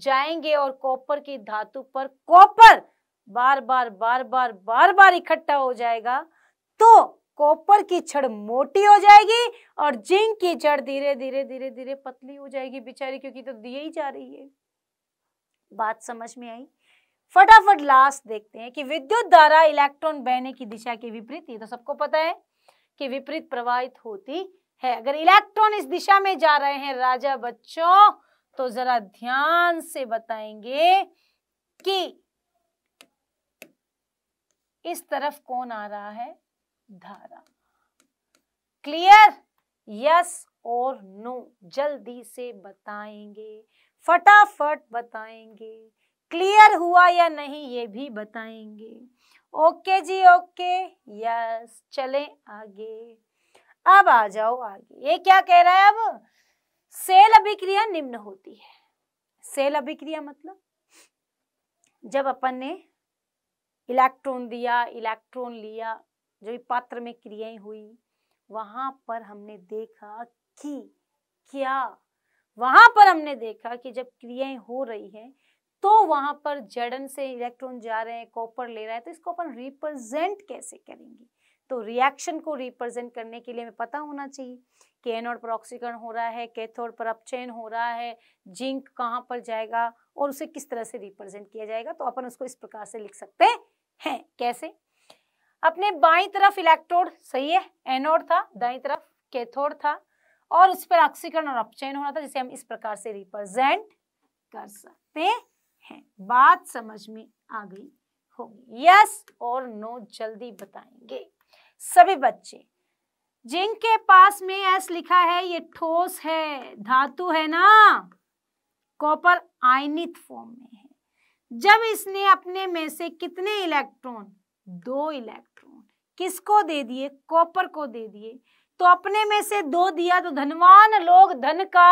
जाएंगे और कॉपर की धातु पर कॉपर बार बार बार बार बार बार इकट्ठा हो जाएगा तो कॉपर की छड़ मोटी हो जाएगी और जिंक की जड़ धीरे धीरे धीरे धीरे पतली हो जाएगी बेचारी क्योंकि तो दिए ही जा रही है बात समझ में आई फटाफट लास्ट देखते हैं कि विद्युत धारा इलेक्ट्रॉन बहने की दिशा के विपरीत ये तो सबको पता है कि विपरीत प्रवाहित होती है अगर इलेक्ट्रॉन इस दिशा में जा रहे हैं राजा बच्चों तो जरा ध्यान से बताएंगे कि इस तरफ कौन आ रहा है धारा क्लियर यस और नो जल्दी से बताएंगे फटाफट बताएंगे क्लियर हुआ या नहीं ये भी बताएंगे ओके जी ओके यस चलें आगे अब आ जाओ आगे ये क्या कह रहा है अब सेल अभिक्रिया निम्न होती है सेल अभिक्रिया मतलब जब अपन ने इलेक्ट्रॉन दिया इलेक्ट्रॉन लिया जो पात्र में क्रियाएं हुई वहां पर हमने देखा कि क्या वहां पर हमने देखा कि जब क्रियाएं हो रही हैं तो वहां पर जड़न से इलेक्ट्रॉन जा रहे हैं कॉपर ले रहा है तो इसको अपन रिप्रेजेंट कैसे करेंगे तो रिएक्शन को रिप्रेजेंट करने के लिए हमें पता होना चाहिए कि एनोड पर ऑक्सीकरण हो रहा है कैथोड पर अपचयन हो रहा है जिंक कहाँ पर जाएगा और उसे किस तरह से रिप्रेजेंट किया जाएगा तो अपन उसको इस प्रकार से लिख सकते हैं कैसे अपने बाई तरफ इलेक्ट्रोड सही है एनोड था दाई तरफ कैथोड था और उस पर ऑक्सीकरण और अपचयन हो रहा था जिसे हम इस प्रकार से रिप्रेजेंट कर सकते हैं बात समझ में आ गई होगी यस और नो जल्दी बताएंगे सभी बच्चे जिंक के पास में एस लिखा है ये ठोस है धातु है ना कॉपर आयनित फॉर्म में है जब इसने अपने में से कितने इलेक्ट्रॉन दो इलेक्ट्रॉन किसको दे दिए कॉपर को दे दिए तो अपने में से दो दिया तो धनवान लोग धन का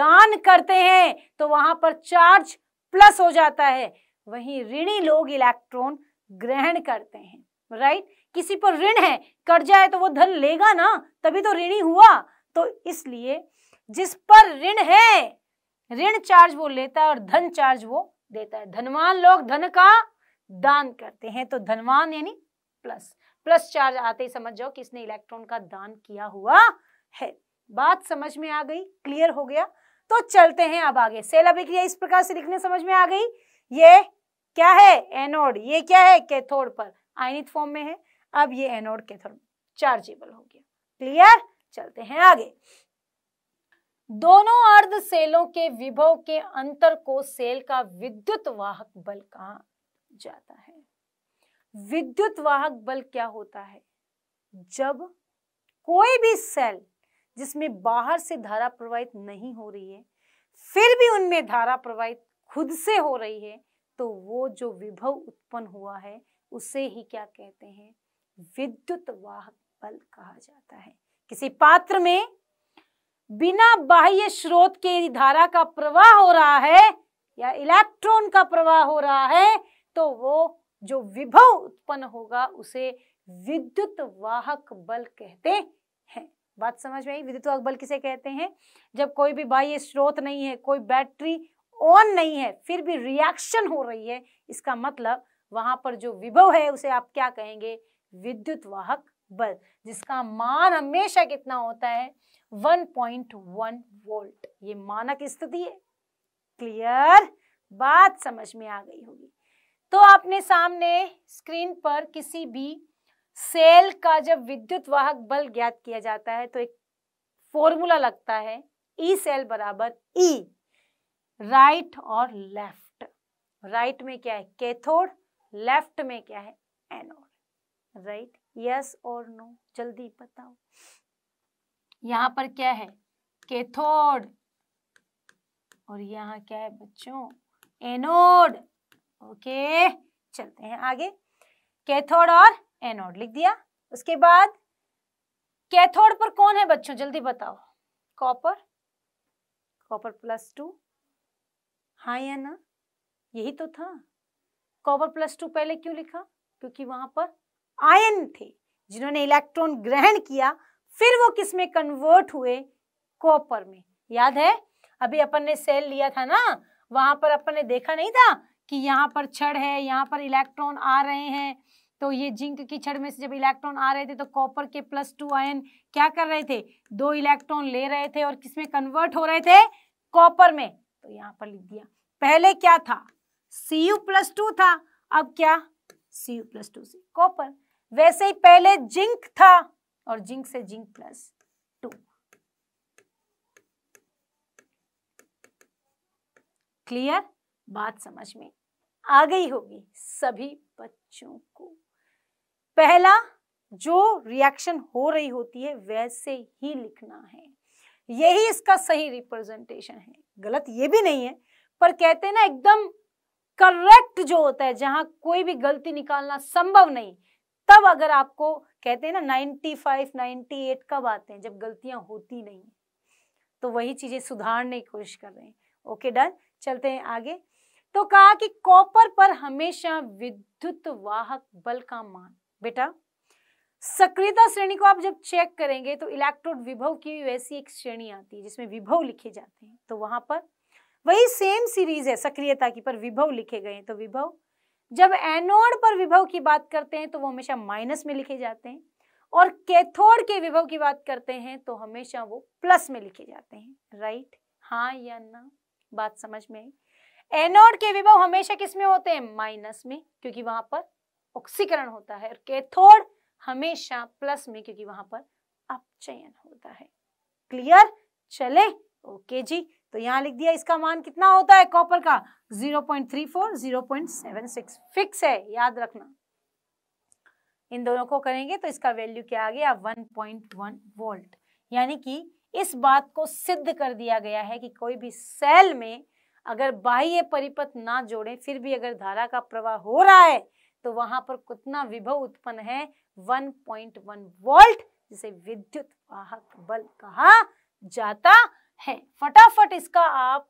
दान करते हैं तो वहां पर चार्ज प्लस हो जाता है वहीं ऋणी लोग इलेक्ट्रॉन ग्रहण करते हैं राइट किसी पर ऋण है कर्जा है तो वो धन लेगा ना तभी तो ऋणी हुआ तो इसलिए जिस पर ऋण है ऋण चार्ज वो लेता है और धन चार्ज वो देता है धनवान लोग धन का दान करते हैं तो धनवान यानी प्लस प्लस चार्ज आते ही समझ जाओ किसने इलेक्ट्रॉन का दान किया हुआ है बात समझ में आ गई क्लियर हो गया तो चलते हैं अब आगे सेल अभिक्रिया इस प्रकार से लिखने समझ में आ गई ये क्या है एनोड ये क्या है कैथोड पर आयनित फॉर्म में है अब ये एनोड कैथोड चार्जेबल हो गया क्लियर चलते हैं आगे दोनों अर्ध सेलों के विभव के अंतर को सेल का विद्युत वाहक बल कहा जाता है विद्युत वाहक बल क्या होता है जब कोई भी सेल जिसमें बाहर से धारा प्रवाहित नहीं हो रही है फिर भी उनमें धारा प्रवाहित खुद से हो रही है तो वो जो विभव उत्पन्न हुआ है उसे ही क्या कहते हैं विद्युत वाहक बल कहा जाता है किसी पात्र में बिना बाह्य स्रोत के धारा का प्रवाह हो रहा है या इलेक्ट्रॉन का प्रवाह हो रहा है तो वो जो विभव उत्पन्न होगा उसे विद्युत वाहक बल कहते हैं बात समझ में आई विद्युत वाहक बल किसे कहते हैं जब कोई भी बाह्य स्रोत नहीं है कोई बैटरी ऑन नहीं है फिर भी रिएक्शन हो रही है इसका मतलब वहां पर जो विभव है उसे आप क्या कहेंगे विद्युत वाहक बल जिसका मान हमेशा कितना होता है 1.1 वोल्ट ये मानक स्थिति है क्लियर बात समझ में आ गई होगी तो आपने सामने स्क्रीन पर किसी भी सेल का जब विद्युत वाहक बल ज्ञात किया जाता है तो एक फॉर्मूला लगता है ई e सेल बराबर ई e, राइट और लेफ्ट राइट में क्या है कैथोड लेफ्ट में क्या है एनोड राइट यस और नो जल्दी बताओ यहाँ पर क्या है कैथोड और यहाँ क्या है बच्चों एनोड ओके चलते हैं आगे कैथोड और एनोड लिख दिया उसके बाद कैथोड पर कौन है बच्चों जल्दी बताओ कॉपर कॉपर प्लस टू हाँ या ना यही तो था कॉपर प्लस टू पहले क्यों लिखा क्योंकि वहां पर आयन थे जिन्होंने इलेक्ट्रॉन ग्रहण किया फिर वो किस में कन्वर्ट हुए कॉपर में याद है अभी अपन ने सेल लिया था ना वहां पर अपन ने देखा नहीं था कि यहाँ पर छड़ है यहाँ पर इलेक्ट्रॉन आ रहे हैं तो ये जिंक की छड़ में से जब इलेक्ट्रॉन आ रहे थे तो कॉपर के प्लस टू आयन क्या कर रहे थे दो इलेक्ट्रॉन ले रहे थे और किसमें कन्वर्ट हो रहे थे कॉपर में तो यहाँ पर लिख दिया पहले क्या था सी यू प्लस टू था अब क्या सी यू प्लस टू से कॉपर वैसे ही पहले जिंक था और जिंक से जिंक प्लस टू क्लियर बात समझ में आ गई होगी सभी बच्चों को पहला जो रिएक्शन हो रही होती है वैसे ही लिखना है यही इसका सही रिप्रेजेंटेशन है गलत ये भी नहीं है पर कहते हैं ना एकदम करेक्ट जो होता है जहां कोई भी गलती निकालना संभव नहीं तब अगर आपको कहते हैं ना 95, फाइव नाइन्टी एट कब आते हैं जब गलतियां होती नहीं तो वही चीजें सुधारने की कोशिश कर रहे हैं ओके डन चलते हैं आगे तो कहा कि कॉपर पर हमेशा विद्युत वाहक बल का मान बेटा सक्रियता श्रेणी को आप जब चेक करेंगे तो इलेक्ट्रोड विभव की वैसी एक श्रेणी आती है जिसमें विभव लिखे जाते हैं तो वहां पर वही सेम सीरीज है सक्रियता की पर विभव लिखे गए हैं तो विभव जब एनोड पर विभव की बात करते हैं तो वो हमेशा माइनस में लिखे जाते हैं और कैथोड के विभव की बात करते हैं तो हमेशा वो प्लस में लिखे जाते हैं राइट हाँ या ना बात समझ में एनोड के विभव हमेशा किस में होते हैं माइनस में क्योंकि वहां पर ऑक्सीकरण होता है और कैथोड हमेशा प्लस में क्योंकि वहां पर अपचयन होता है क्लियर चले ओके जी तो यहाँ लिख दिया इसका मान कितना होता है कॉपर का 0.34 0.76 फिक्स है याद रखना इन दोनों को करेंगे तो इसका वैल्यू क्या आ गया 1.1 वोल्ट यानी कि इस बात को सिद्ध कर दिया गया है कि कोई भी सेल में अगर बाह्य परिपथ ना जोड़े फिर भी अगर धारा का प्रवाह हो रहा है तो वहां पर कितना विभव उत्पन्न है 1.1 वोल्ट जिसे विद्युत वाहक बल कहा जाता है फटाफट इसका आप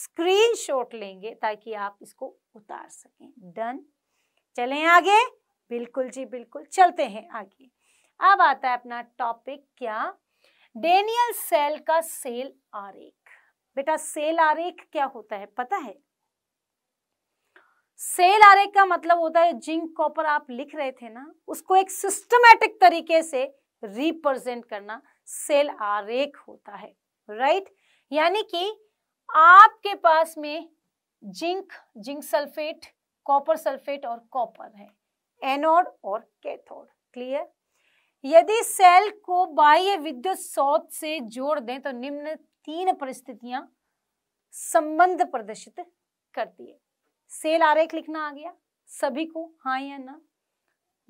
स्क्रीनशॉट लेंगे ताकि आप इसको उतार सकें डन चलें आगे बिल्कुल जी बिल्कुल चलते हैं आगे अब आता है अपना टॉपिक क्या डेनियल सेल का सेल आरेख बेटा सेल आरेख क्या होता है पता है सेल आरेख का मतलब होता है जिंक कॉपर आप लिख रहे थे ना उसको एक सिस्टमेटिक तरीके से रिप्रेजेंट करना सेल आरेख होता है राइट यानी कि आपके पास में zinc zinc sulphate copper sulphate और कॉपर है एनोड और कैथोड क्लियर यदि सेल को बाह्य विद्युत स्रोत से जोड़ दें तो निम्न तीन परिस्थितियां संबंध प्रदर्शित करती है सेल आरेख लिखना आ गया सभी को हाँ या ना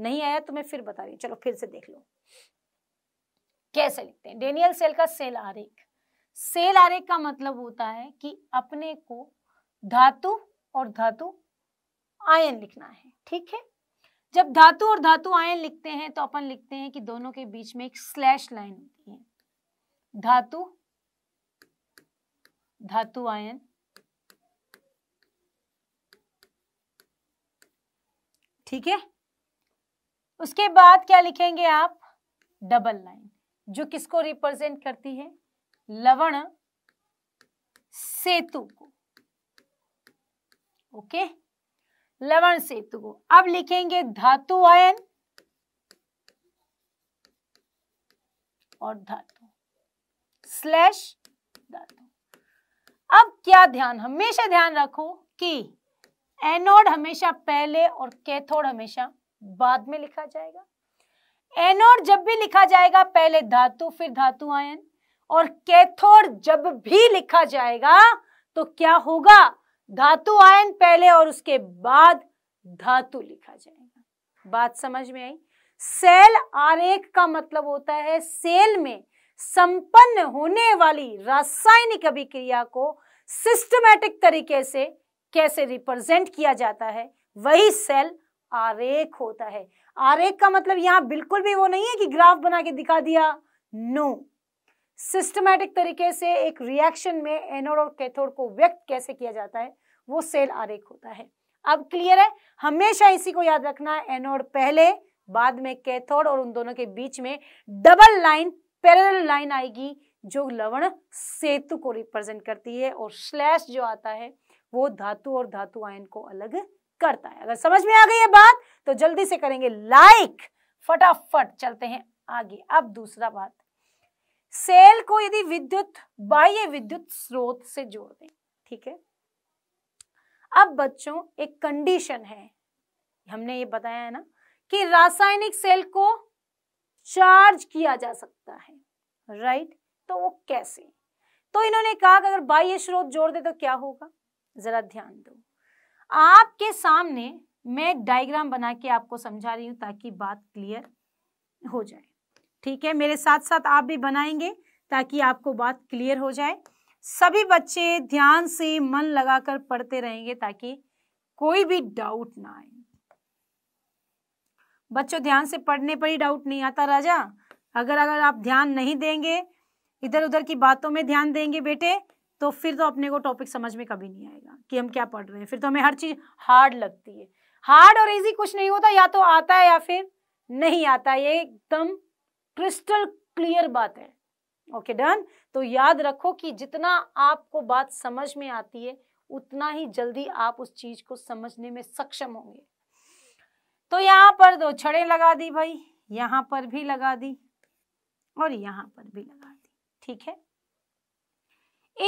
नहीं आया तो मैं फिर बता रही चलो फिर से देख लो कैसे लिखते हैं डेनियल सेल का सेल आरेख सेल आरे का मतलब होता है कि अपने को धातु और धातु आयन लिखना है ठीक है जब धातु और धातु आयन लिखते हैं तो अपन लिखते हैं कि दोनों के बीच में एक स्लैश लाइन होती है धातु धातु आयन ठीक है उसके बाद क्या लिखेंगे आप डबल लाइन जो किसको रिप्रेजेंट करती है लवण सेतु को ओके लवण सेतु को अब लिखेंगे धातु आयन और धातु स्लैश धातु अब क्या ध्यान हमेशा ध्यान रखो कि एनोड हमेशा पहले और कैथोड हमेशा बाद में लिखा जाएगा एनोड जब भी लिखा जाएगा पहले धातु फिर धातु आयन और कैथोड जब भी लिखा जाएगा तो क्या होगा धातु आयन पहले और उसके बाद धातु लिखा जाएगा बात समझ में आई सेल आरेख का मतलब होता है सेल में संपन्न होने वाली रासायनिक अभिक्रिया को सिस्टमैटिक तरीके से कैसे रिप्रेजेंट किया जाता है वही सेल आरेख होता है आरेख का मतलब यहां बिल्कुल भी वो नहीं है कि ग्राफ बना के दिखा दिया नो no. सिस्टमेटिक तरीके से एक रिएक्शन में एनोड और कैथोड को व्यक्त कैसे किया जाता है वो सेल आरेख होता है अब क्लियर है हमेशा इसी को याद रखना एनोड पहले बाद में कैथोड और उन दोनों के बीच में डबल लाइन पैरेलल लाइन आएगी जो लवण सेतु को रिप्रेजेंट करती है और स्लैश जो आता है वो धातु और धातु आयन को अलग करता है अगर समझ में आ गई ये बात तो जल्दी से करेंगे लाइक फटाफट चलते हैं आगे अब दूसरा बात सेल को यदि विद्युत बाह्य विद्युत स्रोत से जोड़ दें ठीक है अब बच्चों एक कंडीशन है हमने ये बताया है ना कि रासायनिक सेल को चार्ज किया जा सकता है राइट तो वो कैसे तो इन्होंने कहा कि अगर बाह्य स्रोत जोड़ दे तो क्या होगा जरा ध्यान दो आपके सामने मैं एक डायग्राम बना के आपको समझा रही हूं ताकि बात क्लियर हो जाए ठीक है मेरे साथ साथ आप भी बनाएंगे ताकि आपको बात क्लियर हो जाए सभी बच्चे ध्यान से मन लगाकर पढ़ते रहेंगे ताकि कोई भी डाउट ना आए बच्चों ध्यान से पढ़ने पर ही डाउट नहीं आता राजा अगर अगर आप ध्यान नहीं देंगे इधर उधर की बातों में ध्यान देंगे बेटे तो फिर तो अपने को टॉपिक समझ में कभी नहीं आएगा कि हम क्या पढ़ रहे हैं फिर तो हमें हर चीज़ हार्ड लगती है हार्ड और इजी कुछ नहीं होता या तो आता है या फिर नहीं आता ये एकदम क्रिस्टल क्लियर बात है ओके okay, डन तो याद रखो कि जितना आपको बात समझ में आती है उतना ही जल्दी आप उस चीज को समझने में सक्षम होंगे तो यहाँ पर दो छड़े लगा दी भाई यहाँ पर भी लगा दी और यहाँ पर भी लगा दी ठीक है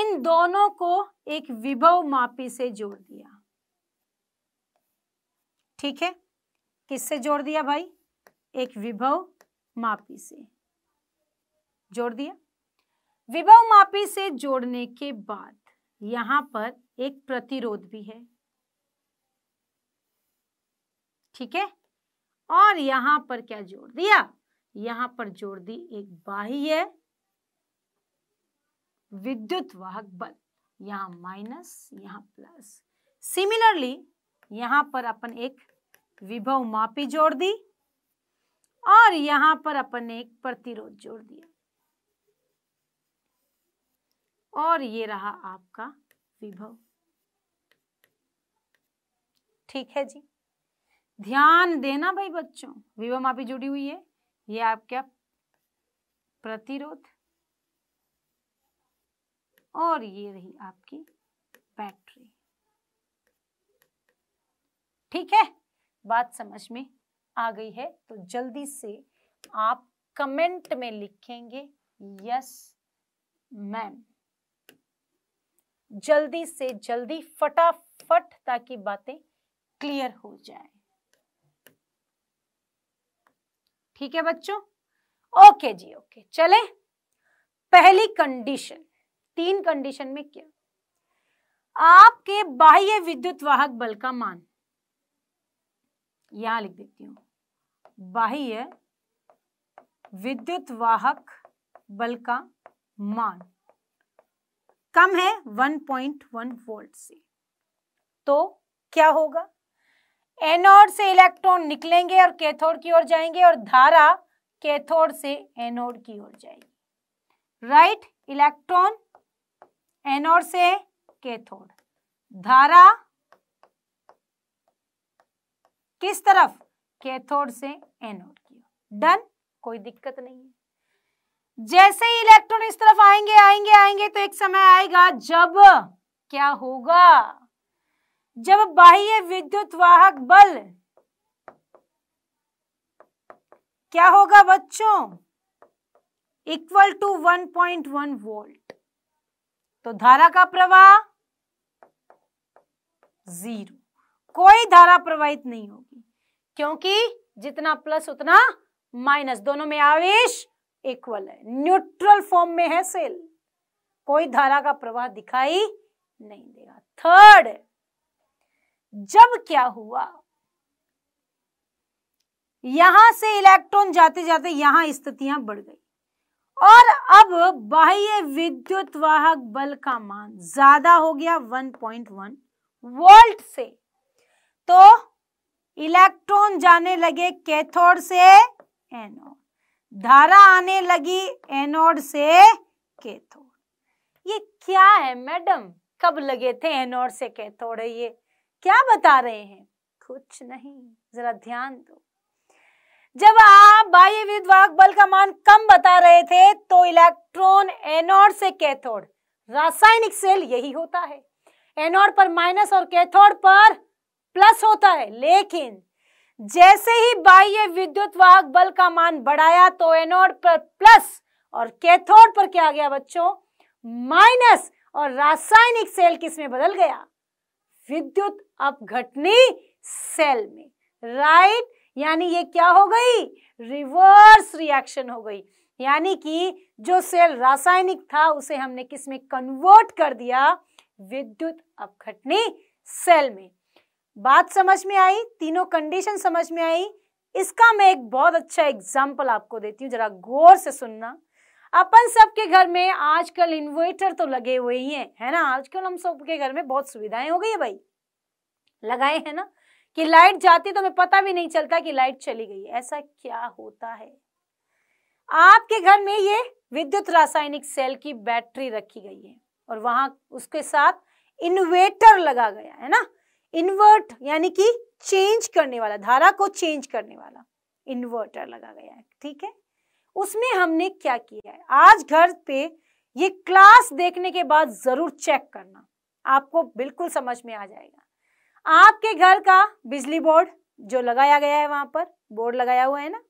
इन दोनों को एक विभव मापी से जोड़ दिया ठीक है किससे जोड़ दिया भाई एक विभव मापी से जोड़ दिया विभव मापी से जोड़ने के बाद यहां पर एक प्रतिरोध भी है ठीक है और यहां पर क्या जोड़ दिया यहां पर जोड़ दी एक बाह्य विद्युत वाहक बल यहां माइनस यहां प्लस सिमिलरली यहां पर अपन एक विभव मापी जोड़ दी और यहां पर अपन ने एक प्रतिरोध जोड़ दिया और ये रहा आपका विभव ठीक है जी ध्यान देना भाई बच्चों विभव मापी जुड़ी हुई है ये आपका प्रतिरोध और ये रही आपकी बैटरी ठीक है बात समझ में आ गई है तो जल्दी से आप कमेंट में लिखेंगे यस मैम जल्दी से जल्दी फटाफट ताकि बातें क्लियर हो जाए ठीक है बच्चों ओके जी ओके चले पहली कंडीशन तीन कंडीशन में क्या आपके बाह्य विद्युत वाहक बल का मान यहां लिख देती हूं बाह्य विद्युत वाहक बल का मान कम है 1.1 वोल्ट से तो क्या होगा एनोड से इलेक्ट्रॉन निकलेंगे और कैथोड की ओर जाएंगे और धारा कैथोड से एनोड की ओर जाएगी राइट इलेक्ट्रॉन एनोड से कैथोड धारा किस तरफ कैथोड से एनोड की डन कोई दिक्कत नहीं है जैसे ही इलेक्ट्रॉन इस तरफ आएंगे आएंगे आएंगे तो एक समय आएगा जब क्या होगा जब बाह्य विद्युत वाहक बल क्या होगा बच्चों इक्वल टू 1.1 वोल्ट तो धारा का प्रवाह जीरो कोई धारा प्रवाहित नहीं होगी क्योंकि जितना प्लस उतना माइनस दोनों में आवेश इक्वल है न्यूट्रल फॉर्म में है सेल कोई धारा का प्रवाह दिखाई नहीं देगा थर्ड जब क्या हुआ यहां से इलेक्ट्रॉन जाते जाते यहां स्थितियां बढ़ गई और अब बाह्य विद्युत वाहक बल का मान ज्यादा हो गया 1.1 वोल्ट से तो इलेक्ट्रॉन जाने लगे कैथोड से एनोड धारा आने लगी एनोड से कैथोड ये क्या है मैडम कब लगे थे एनोड से कैथोड ये क्या बता रहे हैं कुछ नहीं जरा ध्यान दो जब आप बाह्य विद्वाग बल का मान कम बता रहे थे तो इलेक्ट्रॉन एनोड से कैथोड रासायनिक सेल यही होता है एनोड पर माइनस और कैथोड पर प्लस होता है लेकिन जैसे ही बाह्य विद्युत वाहक बल का मान बढ़ाया तो एनोड पर प्लस और कैथोड पर क्या आ गया बच्चों माइनस और रासायनिक सेल किस में बदल गया विद्युत अपघटनी सेल में राइट right? यानी ये क्या हो गई रिवर्स रिएक्शन हो गई यानी कि जो सेल रासायनिक था उसे हमने किस में कन्वर्ट कर दिया विद्युत अपघटनी सेल में बात समझ में आई तीनों कंडीशन समझ में आई इसका मैं एक बहुत अच्छा एग्जाम्पल आपको देती हूँ जरा गौर से सुनना अपन सबके घर में आजकल इन्वर्टर तो लगे हुए ही हैं है ना आजकल हम सबके घर में बहुत सुविधाएं हो गई है भाई लगाए हैं ना कि लाइट जाती तो हमें पता भी नहीं चलता कि लाइट चली गई ऐसा क्या होता है आपके घर में ये विद्युत रासायनिक सेल की बैटरी रखी गई है और वहां उसके साथ इन्वेटर लगा गया है ना इन्वर्ट यानी कि चेंज करने वाला धारा को चेंज करने वाला इन्वर्टर लगा गया है ठीक है उसमें हमने क्या किया है आज घर पे ये क्लास देखने के बाद जरूर चेक करना आपको बिल्कुल समझ में आ जाएगा आपके घर का बिजली बोर्ड जो लगाया गया है वहां पर बोर्ड लगाया हुआ है ना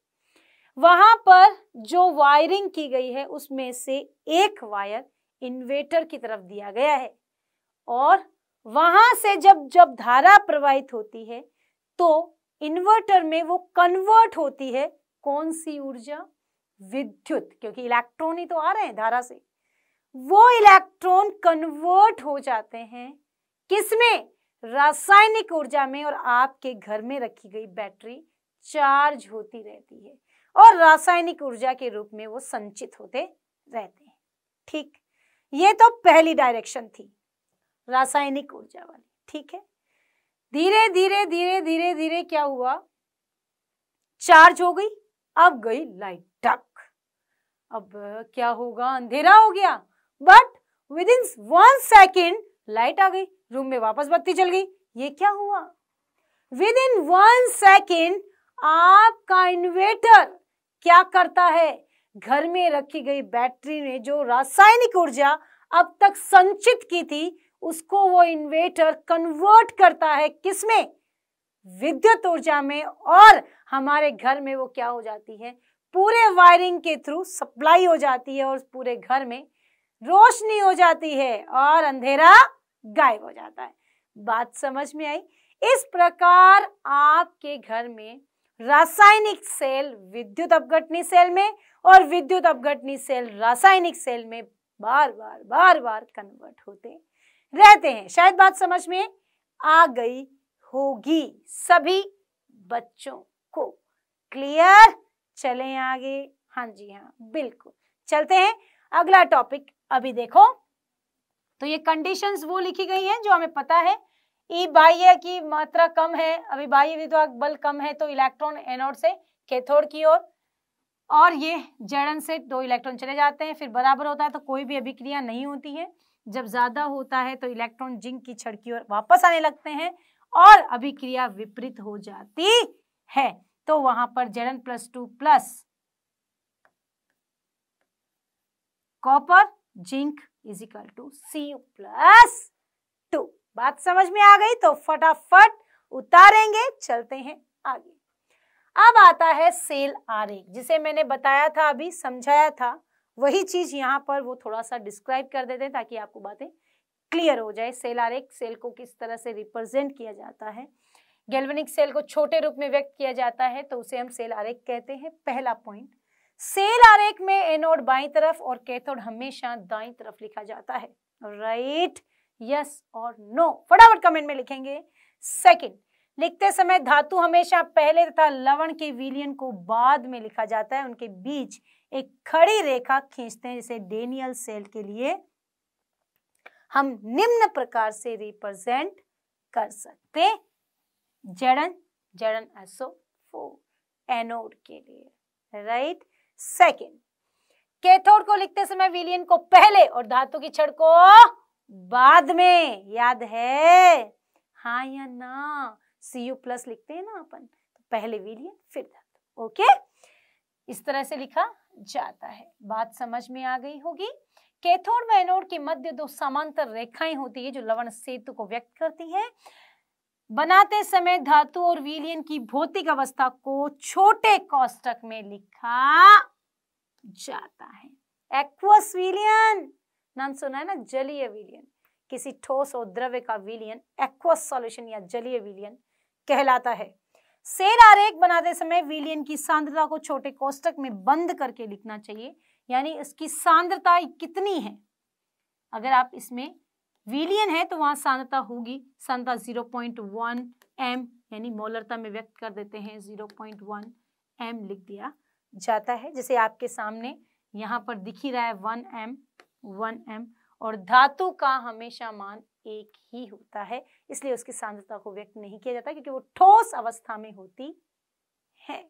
वहां पर जो वायरिंग की गई है उसमें से एक वायर इन्वेटर की तरफ दिया गया है और वहां से जब जब धारा प्रवाहित होती है तो इन्वर्टर में वो कन्वर्ट होती है कौन सी ऊर्जा विद्युत क्योंकि इलेक्ट्रॉन ही तो आ रहे हैं धारा से वो इलेक्ट्रॉन कन्वर्ट हो जाते हैं किसमें रासायनिक ऊर्जा में और आपके घर में रखी गई बैटरी चार्ज होती रहती है और रासायनिक ऊर्जा के रूप में वो संचित होते रहते हैं ठीक ये तो पहली डायरेक्शन थी रासायनिक ऊर्जा वाली ठीक है धीरे धीरे धीरे धीरे धीरे क्या हुआ चार्ज हो गई अब गई लाइट डक अब क्या होगा अंधेरा हो गया but within one second light आ गई रूम में वापस बत्ती चल गई ये क्या हुआ विद इन वन सेकेंड आपका इन्वेटर क्या करता है घर में रखी गई बैटरी ने जो रासायनिक ऊर्जा अब तक संचित की थी उसको वो इन्वेटर कन्वर्ट करता है किसमें विद्युत ऊर्जा में और हमारे घर में वो क्या हो जाती है पूरे वायरिंग के थ्रू सप्लाई हो जाती है और पूरे घर में रोशनी हो जाती है और अंधेरा गायब हो जाता है बात समझ में आई इस प्रकार आपके घर में रासायनिक सेल विद्युत अपघटनी सेल में और विद्युत अपघटनी सेल रासायनिक सेल में बार बार बार बार कन्वर्ट होते रहते हैं शायद बात समझ में आ गई होगी सभी बच्चों को क्लियर चलें आगे हाँ जी हाँ बिल्कुल चलते हैं अगला टॉपिक अभी देखो तो ये कंडीशंस वो लिखी गई हैं जो हमें पता है ई e बाह्य की मात्रा कम है अभी बाह्य विद्युत बल कम है तो इलेक्ट्रॉन एनोड से कैथोड की ओर और ये जड़न से दो इलेक्ट्रॉन चले जाते हैं फिर बराबर होता है तो कोई भी अभिक्रिया नहीं होती है जब ज़्यादा होता है तो इलेक्ट्रॉन जिंक की छड़ की ओर वापस आने लगते हैं और अभिक्रिया विपरीत हो जाती है तो वहां पर Z N plus two plus copper zinc is equal to C plus two बात समझ में आ गई तो फटाफट उतारेंगे चलते हैं आगे अब आता है सेल आर जिसे मैंने बताया था अभी समझाया था वही चीज़ यहाँ पर वो थोड़ा सा डिस्क्राइब कर देते हैं ताकि आपको बातें क्लियर हो जाए सेल आर एक सेल को किस तरह से रिप्रेजेंट किया जाता है गैल्वेनिक सेल को छोटे रूप में व्यक्त किया जाता है तो उसे हम सेल एक कहते हैं पहला पॉइंट सेल एक में एनोड बाई तरफ और कैथोड हमेशा दाई तरफ लिखा जाता है राइट यस और नो फटाफट कमेंट में लिखेंगे सेकेंड लिखते समय धातु हमेशा पहले तथा लवण के विलियन को बाद में लिखा जाता है उनके बीच एक खड़ी रेखा खींचते हैं जिसे डेनियल सेल के लिए हम निम्न प्रकार से रिप्रेजेंट कर सकते Z N Z N S O four anode के लिए राइट सेकेंड कैथोड को लिखते समय विलियन को पहले और धातु की छड़ को बाद में याद है हा या ना सी यू प्लस लिखते हैं ना अपन तो पहले विलियन फिर धातु ओके इस तरह से लिखा जाता है बात समझ में आ गई होगी कैथोड व एनोड के मध्य दो समांतर रेखाएं होती है जो लवण सेतु को व्यक्त करती है बनाते समय धातु और विलियन की भौतिक अवस्था को छोटे कोष्टक में लिखा जाता है एक्वस विलियन नाम सुना है ना जलीय विलियन किसी ठोस और द्रव्य का विलियन एक्वस सॉल्यूशन या जलीय विलियन कहलाता है सेल आरेख बनाते समय विलियन की सांद्रता को छोटे कोष्टक में बंद करके लिखना चाहिए यानी इसकी सांद्रता कितनी है अगर आप इसमें विलियन है तो वहां सांद्रता होगी सांद्रता 0.1 एम यानी मोलरता में व्यक्त कर देते हैं 0.1 एम लिख दिया जाता है जैसे आपके सामने यहाँ पर दिखी रहा है वन एम वन एम और धातु का हमेशा मान एक ही होता है इसलिए उसकी सांद्रता को व्यक्त नहीं किया जाता क्योंकि वो ठोस अवस्था में होती है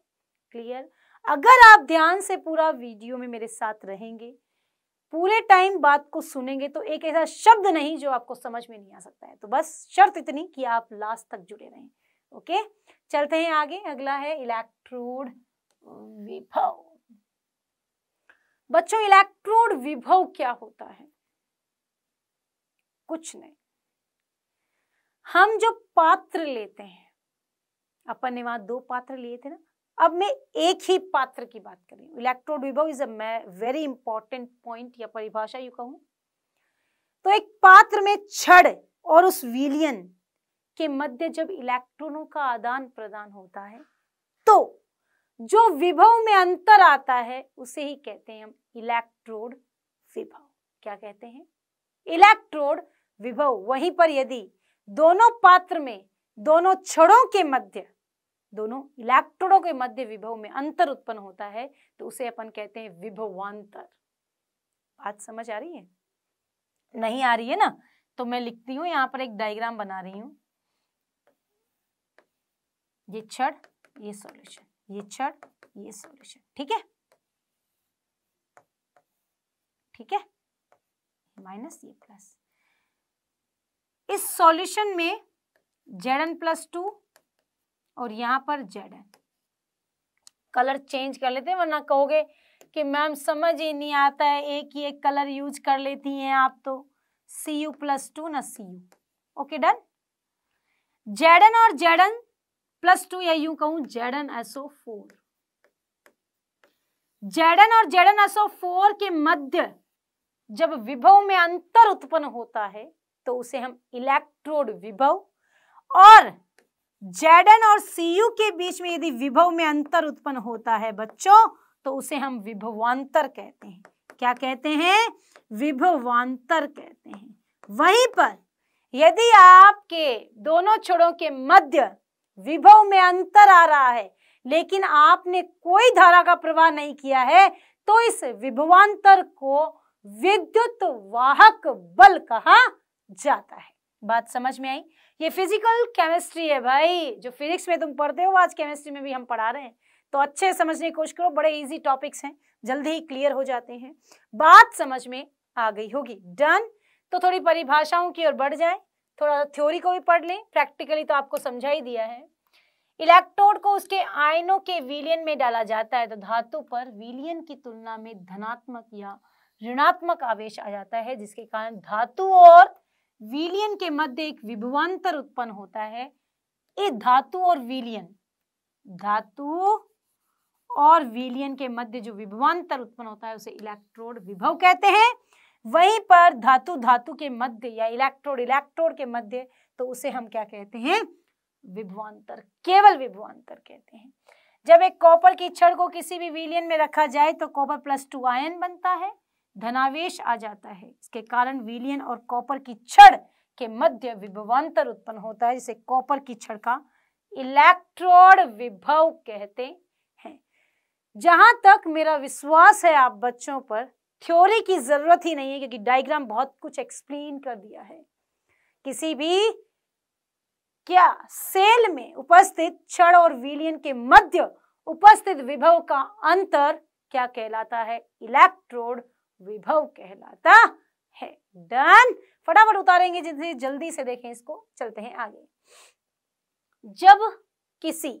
क्लियर अगर आप ध्यान से पूरा वीडियो में मेरे साथ रहेंगे पूरे टाइम बात को सुनेंगे तो एक ऐसा शब्द नहीं जो आपको समझ में नहीं आ सकता है तो बस शर्त इतनी कि आप लास्ट तक जुड़े रहें ओके चलते हैं आगे अगला है इलेक्ट्रोड विभव बच्चों इलेक्ट्रोड विभव क्या होता है कुछ नहीं हम जो पात्र लेते हैं अपन ने वहां दो पात्र लिए थे ना अब मैं एक ही पात्र की बात कर रही हूँ इलेक्ट्रोड विभव is a very important point या परिभाषा यू कहूं तो एक पात्र में छड़ और उस विलियन के मध्य जब इलेक्ट्रॉनों का आदान प्रदान होता है तो जो विभव में अंतर आता है उसे ही कहते हैं हम इलेक्ट्रोड विभव क्या कहते हैं इलेक्ट्रोड विभव वहीं पर यदि दोनों पात्र में दोनों छड़ों के मध्य दोनों इलेक्ट्रोडों के मध्य विभव में अंतर उत्पन्न होता है तो उसे अपन कहते हैं विभवांतर बात समझ आ रही है नहीं आ रही है ना तो मैं लिखती हूं यहां पर एक डायग्राम बना रही हूं ये छड़ ये सॉल्यूशन ये छड़ ये सॉल्यूशन ठीक है ठीक है माइनस ये प्लस इस सॉल्यूशन में जेड एन प्लस टू और यहां पर जेड एन कलर चेंज कर लेते हैं वरना कहोगे कि मैम समझ ही नहीं आता है एक ही एक कलर यूज कर लेती हैं आप तो सी यू प्लस टू ना C U okay done Z N और जेड एन प्लस टू या यू कहूं Z N S O four Z N और जेड एन एसओ फोर के मध्य जब विभव में अंतर उत्पन्न होता है तो उसे हम इलेक्ट्रोड विभव और जेडन और सीयू के बीच में यदि विभव में अंतर उत्पन्न होता है बच्चों तो उसे हम विभवांतर कहते हैं क्या कहते हैं विभवांतर कहते हैं वहीं पर यदि आपके दोनों छोड़ों के मध्य विभव में अंतर आ रहा है लेकिन आपने कोई धारा का प्रवाह नहीं किया है तो इस विभवांतर को विद्युत वाहक बल कहा जाता है बात समझ में आई ये फिजिकल केमिस्ट्री है भाई जो फिजिक्स में तुम पढ़ते हो आज केमिस्ट्री में भी हम पढ़ा रहे हैं तो अच्छे समझने की कोशिश करो बड़े इजी टॉपिक्स हैं जल्दी ही क्लियर हो जाते हैं बात समझ में आ गई होगी डन तो थोड़ी परिभाषाओं की ओर बढ़ जाए थोड़ा थ्योरी को भी पढ़ लें प्रैक्टिकली तो आपको समझा ही दिया है इलेक्ट्रोड को उसके आयनों के विलियन में डाला जाता है तो धातु पर विलियन की तुलना में धनात्मक या ऋणात्मक आवेश आ जाता है जिसके कारण धातु और विलियन के मध्य एक विभवांतर उत्पन्न होता है ये धातु और विलियन धातु और विलियन के मध्य जो विभवांतर उत्पन्न होता है उसे इलेक्ट्रोड विभव कहते हैं वहीं पर धातु धातु के मध्य या इलेक्ट्रोड इलेक्ट्रोड के मध्य तो उसे हम क्या कहते हैं विभवांतर केवल विभवांतर कहते हैं जब एक कॉपर की छड़ को किसी भी विलियन में रखा जाए तो कॉपर प्लस टू आयन बनता है धनावेश आ जाता है इसके कारण विलियन और कॉपर की छड़ के मध्य विभवांतर उत्पन्न होता है जिसे कॉपर की छड़ का इलेक्ट्रोड विभव कहते हैं जहां तक मेरा विश्वास है आप बच्चों पर थ्योरी की जरूरत ही नहीं है क्योंकि डायग्राम बहुत कुछ एक्सप्लेन कर दिया है किसी भी क्या सेल में उपस्थित क्षण और विलियन के मध्य उपस्थित विभव का अंतर क्या कहलाता है इलेक्ट्रोड विभव कहलाता है डन फटाफट उतारेंगे जितने जल्दी से देखें इसको चलते हैं आगे जब किसी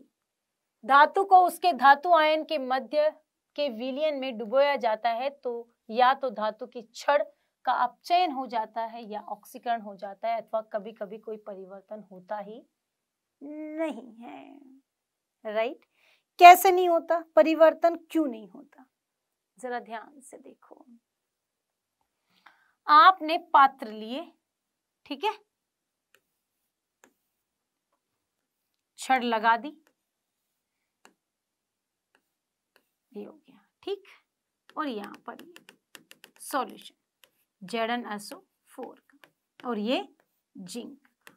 धातु को उसके धातु आयन के मध्य के विलियन में डुबोया जाता है तो या तो धातु की छड़ का अपचयन हो जाता है या ऑक्सीकरण हो जाता है अथवा कभी कभी कोई परिवर्तन होता ही नहीं है राइट कैसे नहीं होता परिवर्तन क्यों नहीं होता जरा ध्यान से देखो आपने पात्र लिए ठीक है छड़ लगा दी ये हो गया ठीक और यहां पर सॉल्यूशन जेडन एसो फोर का और ये जिंक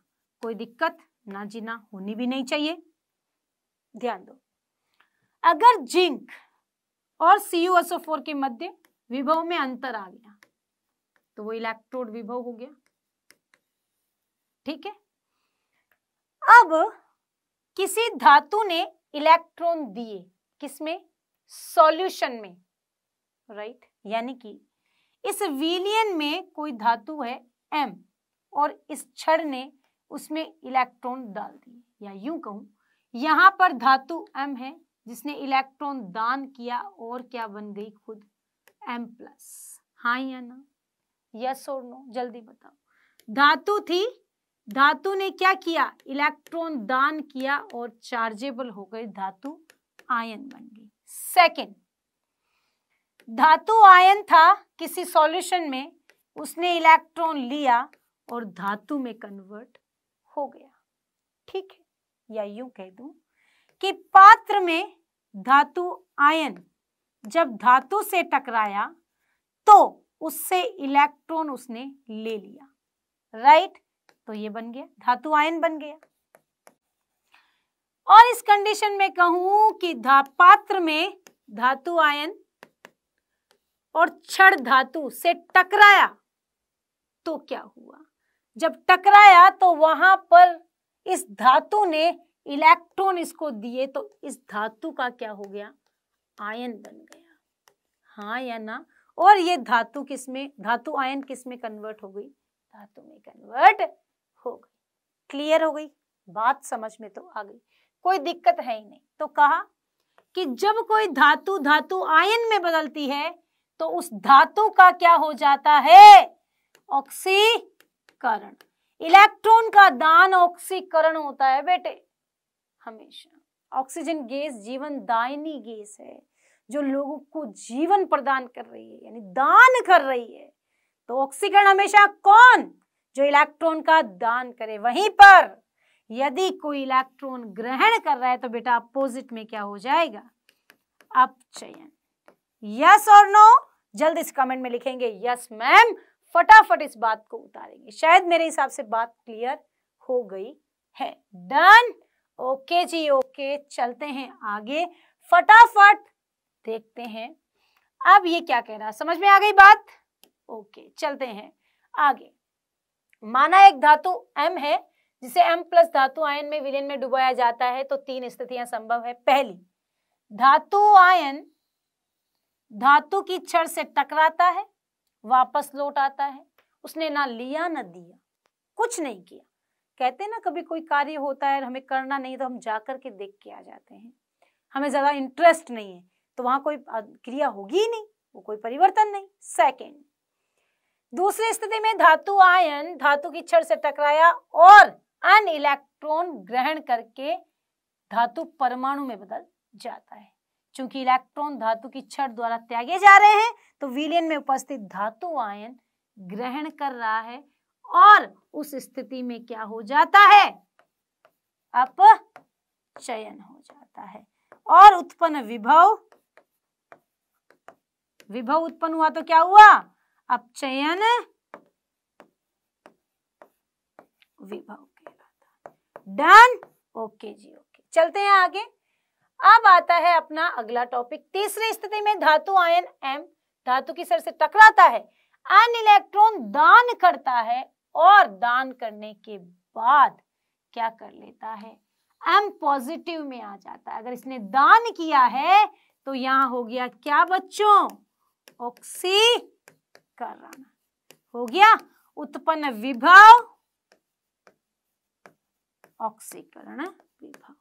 कोई दिक्कत ना जीना होनी भी नहीं चाहिए ध्यान दो अगर जिंक और सीयूएसओ फोर के मध्य विभव में अंतर आ गया तो वो इलेक्ट्रोड विभव हो गया ठीक है अब किसी धातु ने इलेक्ट्रॉन दिए किसमें सॉल्यूशन में राइट right? यानी कि इस विलियन में कोई धातु है एम और इस छड़ ने उसमें इलेक्ट्रॉन डाल दिए या यूं कहूं यहां पर धातु एम है जिसने इलेक्ट्रॉन दान किया और क्या बन गई खुद एम प्लस हाँ या ना यस और नो जल्दी बताओ धातु थी धातु ने क्या किया इलेक्ट्रॉन दान किया और चार्जेबल हो गई धातु आयन बन गई सेकेंड धातु आयन था किसी सॉल्यूशन में उसने इलेक्ट्रॉन लिया और धातु में कन्वर्ट हो गया ठीक है या यूं कह दू कि पात्र में धातु आयन जब धातु से टकराया तो उससे इलेक्ट्रॉन उसने ले लिया राइट तो ये बन गया धातु आयन बन गया और इस कंडीशन में कहूं कि पात्र में धातु आयन और क्षण धातु से टकराया तो क्या हुआ जब टकराया तो वहां पर इस धातु ने इलेक्ट्रॉन इसको दिए तो इस धातु का क्या हो गया आयन बन गया हाँ या ना और ये धातु किसमें धातु आयन किसमें कन्वर्ट हो गई धातु में कन्वर्ट हो गई क्लियर हो गई बात समझ में तो आ गई कोई दिक्कत है ही नहीं तो कहा कि जब कोई धातु धातु आयन में बदलती है तो उस धातु का क्या हो जाता है ऑक्सीकरण इलेक्ट्रॉन का दान ऑक्सीकरण होता है बेटे हमेशा ऑक्सीजन गैस जीवन दायनी गैस है जो लोगों को जीवन प्रदान कर रही है यानी दान कर रही है तो ऑक्सीकरण हमेशा कौन जो इलेक्ट्रॉन का दान करे वहीं पर यदि कोई इलेक्ट्रॉन ग्रहण कर रहा है तो बेटा अपोजिट में क्या हो जाएगा अपचयन यस और नो जल्द इस कमेंट में लिखेंगे यस मैम फटाफट इस बात को उतारेंगे शायद मेरे हिसाब से बात क्लियर हो गई है डन ओके जी ओके चलते हैं आगे फटाफट देखते हैं अब ये क्या कह रहा समझ में आ गई बात ओके चलते हैं आगे माना एक धातु एम है जिसे एम प्लस धातु आयन में विलयन में डुबाया जाता है तो तीन स्थितियां संभव है पहली धातु आयन धातु की छड़ से टकराता है वापस लौट आता है उसने ना लिया ना दिया कुछ नहीं किया कहते ना कभी कोई कार्य होता है हमें करना नहीं तो हम जा के देख के आ जाते हैं हमें ज़्यादा इंटरेस्ट नहीं है तो वहां कोई क्रिया होगी ही नहीं वो कोई परिवर्तन नहीं सेकेंड दूसरी स्थिति में धातु आयन धातु की छड़ से टकराया और अन इलेक्ट्रॉन ग्रहण करके धातु परमाणु में बदल जाता है चूंकि इलेक्ट्रॉन धातु की छड़ द्वारा त्यागे जा रहे हैं तो विलियन में उपस्थित धातु आयन ग्रहण कर रहा है और उस स्थिति में क्या हो जाता है अपचयन हो जाता है और उत्पन्न विभव विभव उत्पन्न हुआ तो क्या हुआ अपचयन विभव डन ओके जी ओके चलते हैं आगे अब आता है अपना अगला टॉपिक तीसरी स्थिति में धातु आयन एम धातु की सर से टकराता है अन इलेक्ट्रॉन दान करता है और दान करने के बाद क्या कर लेता है एम पॉजिटिव में आ जाता है अगर इसने दान किया है तो यहाँ हो गया क्या बच्चों ऑक्सी हो गया उत्पन्न विभव ऑक्सीकरण विभव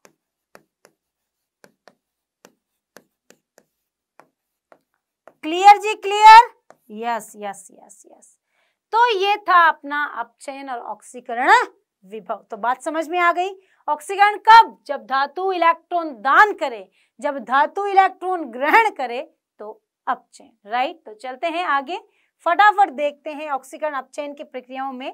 क्लियर जी clear yes yes yes yes तो ये था अपना अपचयन और ऑक्सीकरण हाँ? विभव तो बात समझ में आ गई ऑक्सीकरण कब जब धातु इलेक्ट्रॉन दान करे जब धातु इलेक्ट्रॉन ग्रहण करे अपचयन राइट तो चलते हैं आगे फटाफट देखते हैं ऑक्सीकरण अपचयन की प्रक्रियाओं में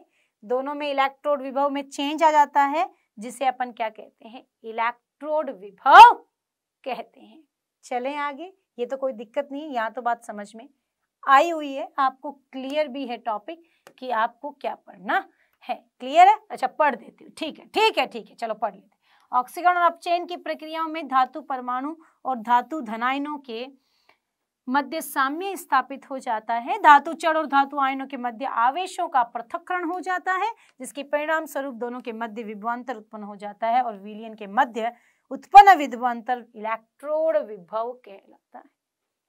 दोनों में इलेक्ट्रोड विभव में चेंज आ जाता है जिसे अपन क्या कहते हैं इलेक्ट्रोड विभव कहते हैं चले आगे ये तो कोई दिक्कत नहीं है यहाँ तो बात समझ में आई हुई है आपको क्लियर भी है टॉपिक कि आपको क्या पढ़ना है क्लियर है अच्छा पढ़ देती हूँ ठीक है ठीक है ठीक है चलो पढ़ लेते ऑक्सीकरण और अपचयन की प्रक्रियाओं में धातु परमाणु और धातु धनायनों के मध्य साम्य स्थापित हो जाता है धातु चढ़ और धातु आयनों के मध्य आवेशों का पृथककरण हो जाता है जिसके परिणाम स्वरूप दोनों के मध्य विभवांतर उत्पन्न हो जाता है और विलियन के मध्य उत्पन्न विध्वंतर इलेक्ट्रोड विभव कहलाता है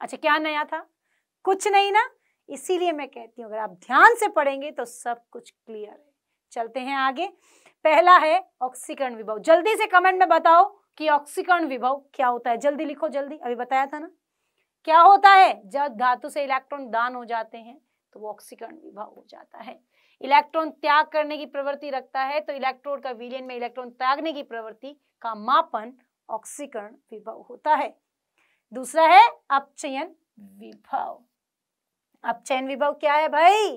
अच्छा क्या नया था कुछ नहीं ना इसीलिए मैं कहती हूँ अगर आप ध्यान से पढ़ेंगे तो सब कुछ क्लियर है चलते हैं आगे पहला है ऑक्सीकरण विभव जल्दी से कमेंट में बताओ कि ऑक्सीकरण विभव क्या होता है जल्दी लिखो जल्दी अभी बताया था ना क्या होता है जब धातु से इलेक्ट्रॉन दान हो जाते हैं तो वो ऑक्सीकरण विभाव हो जाता है इलेक्ट्रॉन त्याग करने की प्रवृत्ति रखता है तो इलेक्ट्रोड का विलियन में इलेक्ट्रॉन त्यागने की प्रवृत्ति का मापन ऑक्सीकरण विभव होता है दूसरा है अपचयन विभव अपचयन विभव क्या है भाई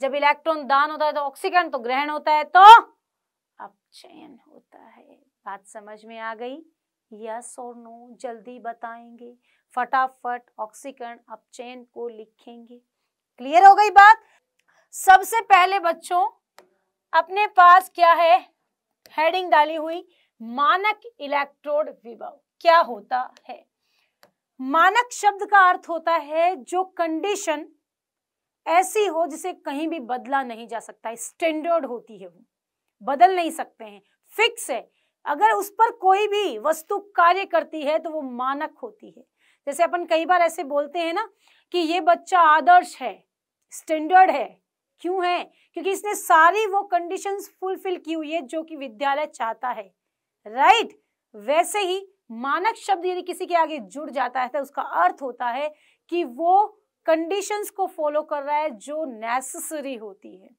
जब इलेक्ट्रॉन दान होता है तो ऑक्सीकरण तो ग्रहण होता है तो अपचयन होता है बात समझ में आ गई यस और नो जल्दी बताएंगे फटाफट ऑक्सीकरण अपचयन को लिखेंगे क्लियर हो गई बात सबसे पहले बच्चों अपने पास क्या है हेडिंग डाली हुई मानक इलेक्ट्रोड विभव क्या होता है मानक शब्द का अर्थ होता है जो कंडीशन ऐसी हो जिसे कहीं भी बदला नहीं जा सकता है स्टैंडर्ड होती है वो बदल नहीं सकते हैं फिक्स है अगर उस पर कोई भी वस्तु कार्य करती है तो वो मानक होती है जैसे अपन कई बार ऐसे बोलते हैं ना कि ये बच्चा आदर्श है स्टैंडर्ड है क्यों है क्योंकि इसने सारी वो कंडीशंस फुलफिल की हुई है जो कि विद्यालय चाहता है राइट right? वैसे ही मानक शब्द यदि किसी के आगे जुड़ जाता है तो उसका अर्थ होता है कि वो कंडीशंस को फॉलो कर रहा है जो नेसेसरी होती है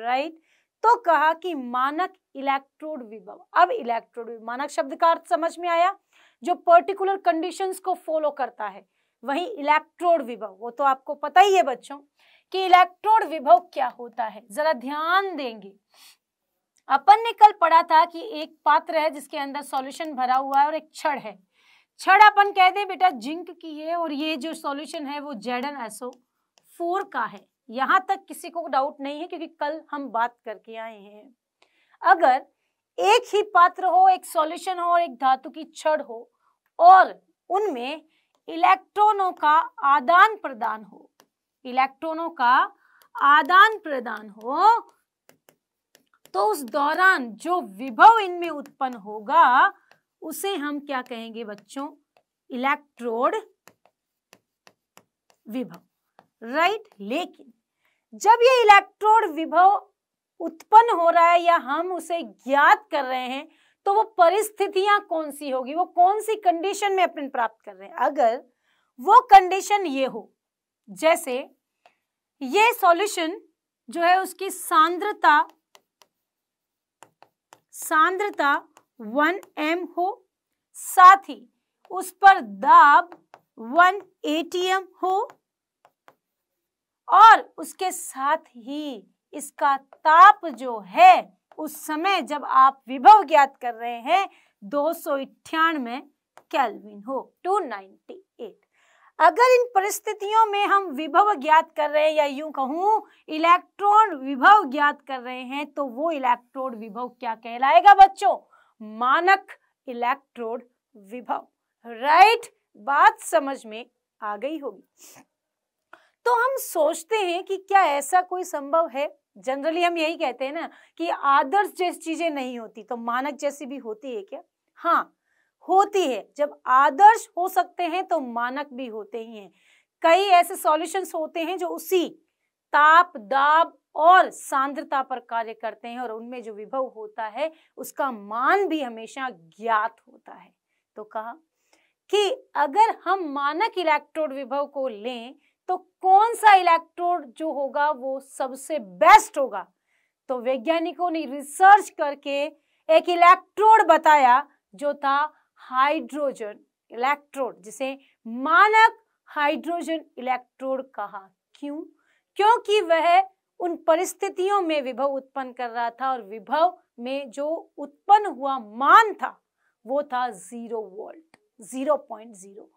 राइट right? तो कहा कि मानक इलेक्ट्रोड विभव अब इलेक्ट्रोड मानक शब्द का अर्थ समझ में आया जो पर्टिकुलर कंडीशंस को फॉलो करता है वही इलेक्ट्रोड विभव वो तो आपको पता ही है बच्चों कि इलेक्ट्रोड विभव क्या होता है जरा ध्यान देंगे अपन ने कल पढ़ा था कि एक पात्र है जिसके अंदर सॉल्यूशन भरा हुआ है और एक छड़ है छड़ अपन कह दे बेटा जिंक की है और ये जो सॉल्यूशन है वो जेड एन एसओ फोर का है यहां तक किसी को डाउट नहीं है क्योंकि कल हम बात करके आए हैं अगर एक ही पात्र हो एक सॉल्यूशन हो और एक धातु की छड़ हो और उनमें इलेक्ट्रॉनों का आदान प्रदान हो इलेक्ट्रॉनों का आदान प्रदान हो तो उस दौरान जो विभव इनमें उत्पन्न होगा उसे हम क्या कहेंगे बच्चों इलेक्ट्रोड विभव राइट लेकिन जब ये इलेक्ट्रोड विभव उत्पन्न हो रहा है या हम उसे ज्ञात कर रहे हैं तो वो परिस्थितियां कौन सी होगी वो कौन सी कंडीशन में अपन प्राप्त कर रहे हैं अगर वो कंडीशन ये हो जैसे ये सॉल्यूशन जो है उसकी सांद्रता सांद्रता वन एम हो साथ ही उस पर दाब वन एटीएम हो और उसके साथ ही इसका ताप जो है उस समय जब आप विभव ज्ञात कर रहे हैं दो सौ इक्यानवे कैलविन हो एट अगर इन परिस्थितियों में हम विभव ज्ञात कर रहे हैं या यूं कहूं इलेक्ट्रॉन विभव ज्ञात कर रहे हैं तो वो इलेक्ट्रोड विभव क्या कहलाएगा बच्चों मानक इलेक्ट्रोड विभव राइट बात समझ में आ गई होगी तो हम सोचते हैं कि क्या ऐसा कोई संभव है जनरली हम यही कहते हैं ना कि आदर्श जैसी चीजें नहीं होती तो मानक जैसी भी होती है क्या हाँ होती है जब आदर्श हो सकते हैं तो मानक भी होते ही हैं कई ऐसे सॉल्यूशंस होते हैं जो उसी ताप दाब और सांद्रता पर कार्य करते हैं और उनमें जो विभव होता है उसका मान भी हमेशा ज्ञात होता है तो कहा कि अगर हम मानक इलेक्ट्रोड विभव को लें तो कौन सा इलेक्ट्रोड जो होगा वो सबसे बेस्ट होगा तो वैज्ञानिकों ने रिसर्च करके एक इलेक्ट्रोड बताया जो था हाइड्रोजन इलेक्ट्रोड जिसे मानक हाइड्रोजन इलेक्ट्रोड कहा क्यों क्योंकि वह उन परिस्थितियों में विभव उत्पन्न कर रहा था और विभव में जो उत्पन्न हुआ मान था वो था zero volt zero point zero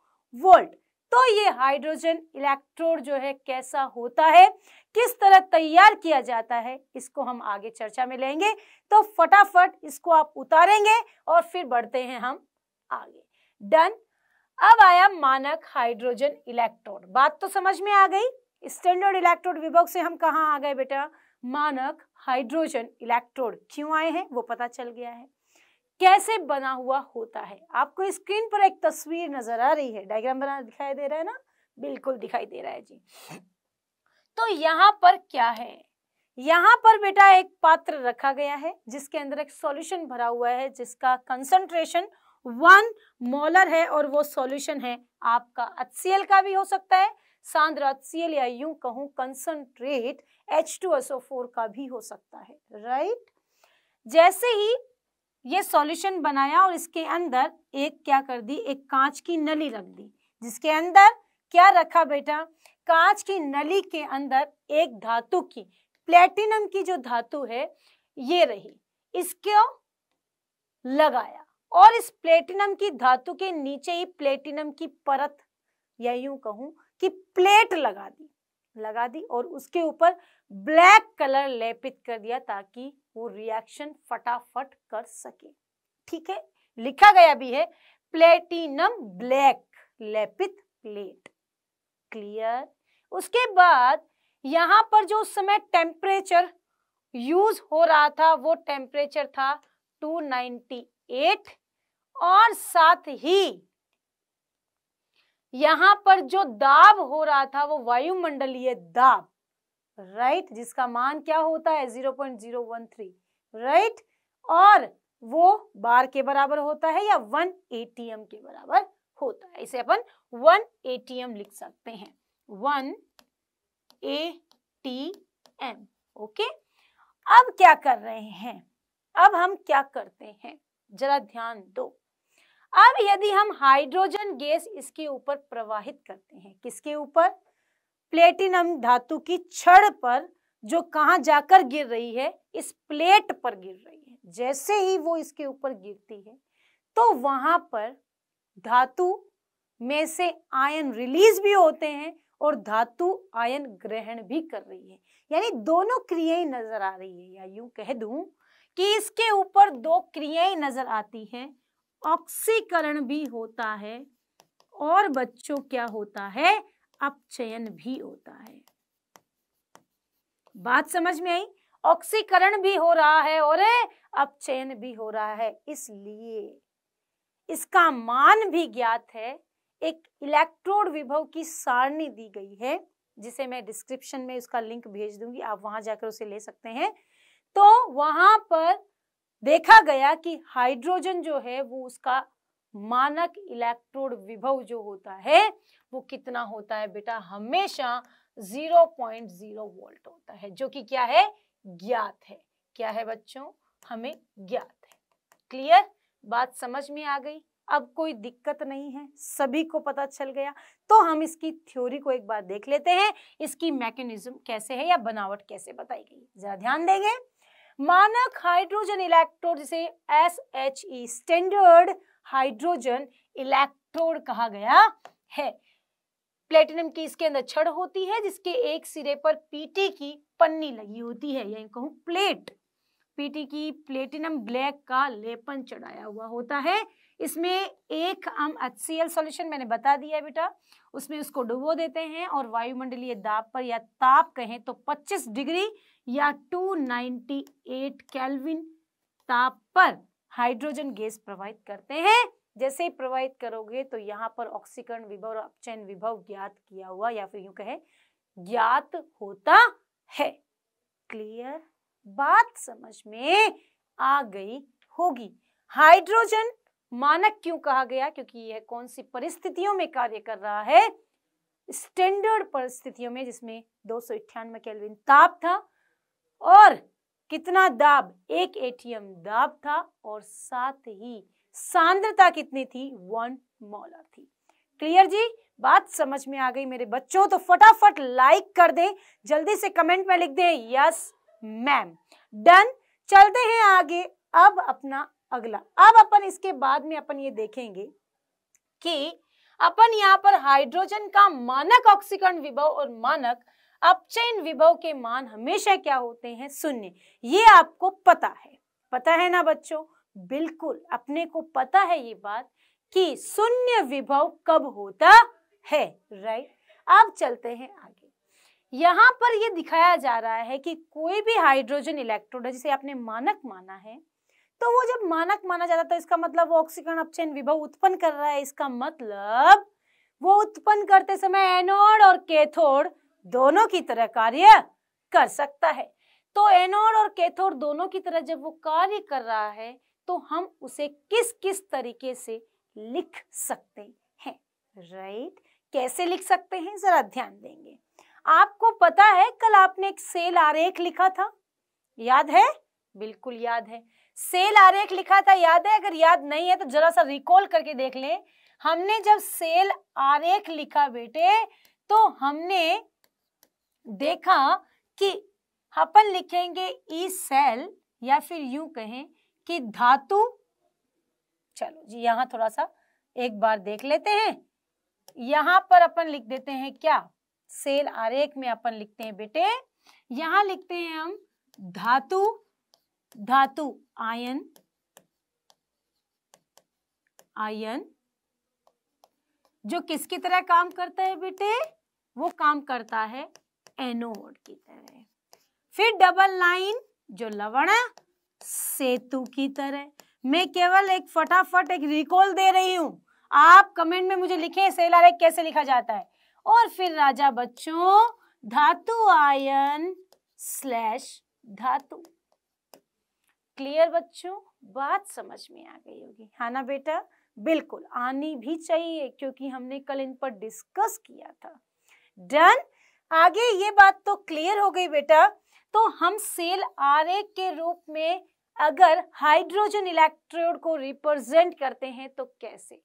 volt तो ये हाइड्रोजन इलेक्ट्रोड जो है कैसा होता है किस तरह तैयार किया जाता है इसको हम आगे चर्चा में लेंगे तो फटाफट इसको आप उतारेंगे और फिर बढ़ते हैं हम आगे डन अब आया मानक हाइड्रोजन इलेक्ट्रोड बात तो समझ में आ गई स्टैंडर्ड इलेक्ट्रोड विभाग से हम कहा आ गए बेटा मानक हाइड्रोजन इलेक्ट्रोड क्यों आए हैं वो पता चल गया है कैसे बना हुआ होता है आपको स्क्रीन पर एक तस्वीर नजर आ रही है डायग्राम बना दिखाई दे रहा है ना बिल्कुल दिखाई दे रहा है जी तो यहाँ पर क्या है यहाँ पर बेटा एक पात्र रखा गया है जिसके अंदर एक सॉल्यूशन भरा हुआ है जिसका कंसंट्रेशन वन मोलर है और वो सॉल्यूशन है आपका HCl का भी हो सकता है सांद्र HCl या यू कहूं कंसंट्रेट H2SO4 का भी हो सकता है राइट जैसे ही ये सॉल्यूशन बनाया और इसके अंदर एक क्या कर दी एक कांच की नली रख दी जिसके अंदर क्या रखा बेटा कांच की नली के अंदर एक धातु की प्लेटिनम की जो धातु है ये रही इसको लगाया और इस प्लेटिनम की धातु के नीचे ही प्लेटिनम की परत या यूं कहूं कि प्लेट लगा दी लगा दी और उसके ऊपर ब्लैक कलर लेपित कर दिया ताकि वो रिएक्शन फटाफट कर सके ठीक है लिखा गया भी है प्लेटिनम ब्लैक लेपित प्लेट क्लियर उसके बाद यहाँ पर जो उस समय टेम्परेचर यूज हो रहा था वो टेम्परेचर था 298 और साथ ही यहाँ पर जो दाब हो रहा था वो वायुमंडलीय दाब राइट right? जिसका मान क्या होता है zero point zero one three right और वो बार के बराबर होता है या वन एटीएम के बराबर होता है इसे अपन वन एटीएम लिख सकते हैं one A T M okay अब क्या कर रहे हैं अब हम क्या करते हैं जरा ध्यान दो अब यदि हम हाइड्रोजन गैस इसके ऊपर प्रवाहित करते हैं किसके ऊपर प्लेटिनम धातु की छड़ पर जो कहाँ जाकर गिर रही है इस प्लेट पर गिर रही है जैसे ही वो इसके ऊपर गिरती है तो वहां पर धातु में से आयन रिलीज भी होते हैं और धातु आयन ग्रहण भी कर रही है यानी दोनों क्रियाएं नजर आ रही है या यूं कह दूं कि इसके ऊपर दो क्रियाएं नजर आती हैं ऑक्सीकरण भी होता है और बच्चों क्या होता है अपचयन भी होता है बात समझ में आई ऑक्सीकरण भी हो रहा है और अपचयन भी हो रहा है इसलिए इसका मान भी ज्ञात है एक इलेक्ट्रोड विभव की सारणी दी गई है जिसे मैं डिस्क्रिप्शन में उसका लिंक भेज दूंगी आप वहां जाकर उसे ले सकते हैं तो वहां पर देखा गया कि हाइड्रोजन जो है वो उसका मानक इलेक्ट्रोड विभव जो होता है वो कितना होता है बेटा हमेशा 0.0 वोल्ट होता है जो कि क्या है ज्ञात है क्या है बच्चों हमें ज्ञात है क्लियर बात समझ में आ गई अब कोई दिक्कत नहीं है सभी को पता चल गया तो हम इसकी थ्योरी को एक बार देख लेते हैं इसकी मैकेनिज्म कैसे है या बनावट कैसे बताई गई जरा ध्यान देंगे मानक हाइड्रोजन इलेक्ट्रोड जिसे S H E standard hydrogen electrode कहा गया है प्लेटिनम की इसके अंदर छड़ होती है जिसके एक सिरे पर पीटे की पन्नी लगी होती है यानी कहूँ प्लेट पीटी की प्लेटिनम ब्लैक का लेपन चढ़ाया हुआ होता है इसमें एक हम एच सी एल सोल्यूशन मैंने बता दिया बेटा उसमें उसको डुबो देते हैं और वायुमंडलीय दाब पर या ताप कहें तो 25 डिग्री या 298 केल्विन ताप पर हाइड्रोजन गैस प्रवाहित करते हैं जैसे ही प्रवाहित करोगे तो यहाँ पर ऑक्सीकरण विभव और अपचयन विभव ज्ञात किया हुआ या फिर यूं कहे ज्ञात होता है क्लियर बात समझ में आ गई होगी हाइड्रोजन मानक क्यों कहा गया क्योंकि यह कौन सी परिस्थितियों में कार्य कर रहा है स्टैंडर्ड परिस्थितियों में जिसमें दो सौ केल्विन ताप था और कितना दाब एक एटीएम दाब था और साथ ही सांद्रता कितनी थी वन मोलर थी क्लियर जी बात समझ में आ गई मेरे बच्चों तो फटाफट लाइक कर दे जल्दी से कमेंट में लिख दें यस मैम डन चलते हैं आगे अब अपना अगला अब अपन इसके बाद में अपन ये देखेंगे कि अपन यहाँ पर हाइड्रोजन का मानक ऑक्सीकरण विभव और मानक अपचयन विभव के मान हमेशा क्या होते हैं शून्य ये आपको पता है पता है ना बच्चों बिल्कुल अपने को पता है ये बात कि शून्य विभव कब होता है राइट अब चलते हैं आगे यहाँ पर ये दिखाया जा रहा है कि कोई भी हाइड्रोजन इलेक्ट्रोड जिसे आपने मानक माना है तो वो जब मानक माना जाता है तो इसका मतलब वो ऑक्सीकरण अपचयन विभव उत्पन्न कर रहा है इसका मतलब वो उत्पन्न करते समय एनोड और कैथोड दोनों की तरह कार्य कर सकता है तो एनोड और कैथोड दोनों की तरह जब वो कार्य कर रहा है तो हम उसे किस किस तरीके से लिख सकते हैं राइट कैसे लिख सकते हैं जरा ध्यान देंगे आपको पता है कल आपने एक सेल आरेख लिखा था याद है बिल्कुल याद है सेल आरेख लिखा था याद है अगर याद नहीं है तो जरा सा रिकॉल करके देख लें हमने जब सेल आरेख लिखा बेटे तो हमने देखा कि अपन लिखेंगे ई सेल या फिर यू कहें कि धातु चलो जी यहां थोड़ा सा एक बार देख लेते हैं यहां पर अपन लिख देते हैं क्या सेल आरेख में अपन लिखते हैं बेटे यहां लिखते हैं हम धातु धातु आयन आयन जो किसकी तरह काम करता है बेटे वो काम करता है एनोड की तरह फिर डबल लाइन जो लवण सेतु की तरह मैं केवल एक फटाफट एक रिकॉल दे रही हूँ आप कमेंट में मुझे लिखे सेलारेक कैसे लिखा जाता है और फिर राजा बच्चों धातु आयन स्लैश धातु क्लियर बच्चों बात समझ में आ गई होगी है हाँ ना बेटा बिल्कुल आनी भी चाहिए क्योंकि हमने कल इन पर डिस्कस किया था डन आगे ये बात तो क्लियर हो गई बेटा तो हम सेल आर के रूप में अगर हाइड्रोजन इलेक्ट्रोड को रिप्रेजेंट करते हैं तो कैसे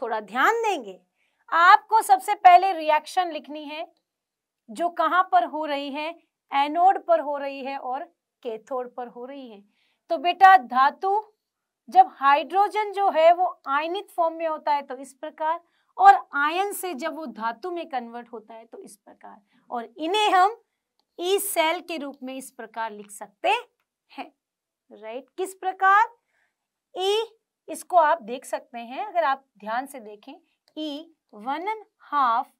थोड़ा ध्यान देंगे आपको सबसे पहले रिएक्शन लिखनी है जो कहां पर हो रही है एनोड पर हो रही है और कैथोड पर हो रही है तो बेटा धातु जब हाइड्रोजन जो है वो आयनित फॉर्म में होता है तो इस प्रकार और आयन से जब वो धातु में कन्वर्ट होता है तो इस प्रकार और इन्हें हम ई सेल के रूप में इस प्रकार लिख सकते हैं राइट किस प्रकार ई इसको आप देख सकते हैं अगर आप ध्यान से देखें E one and half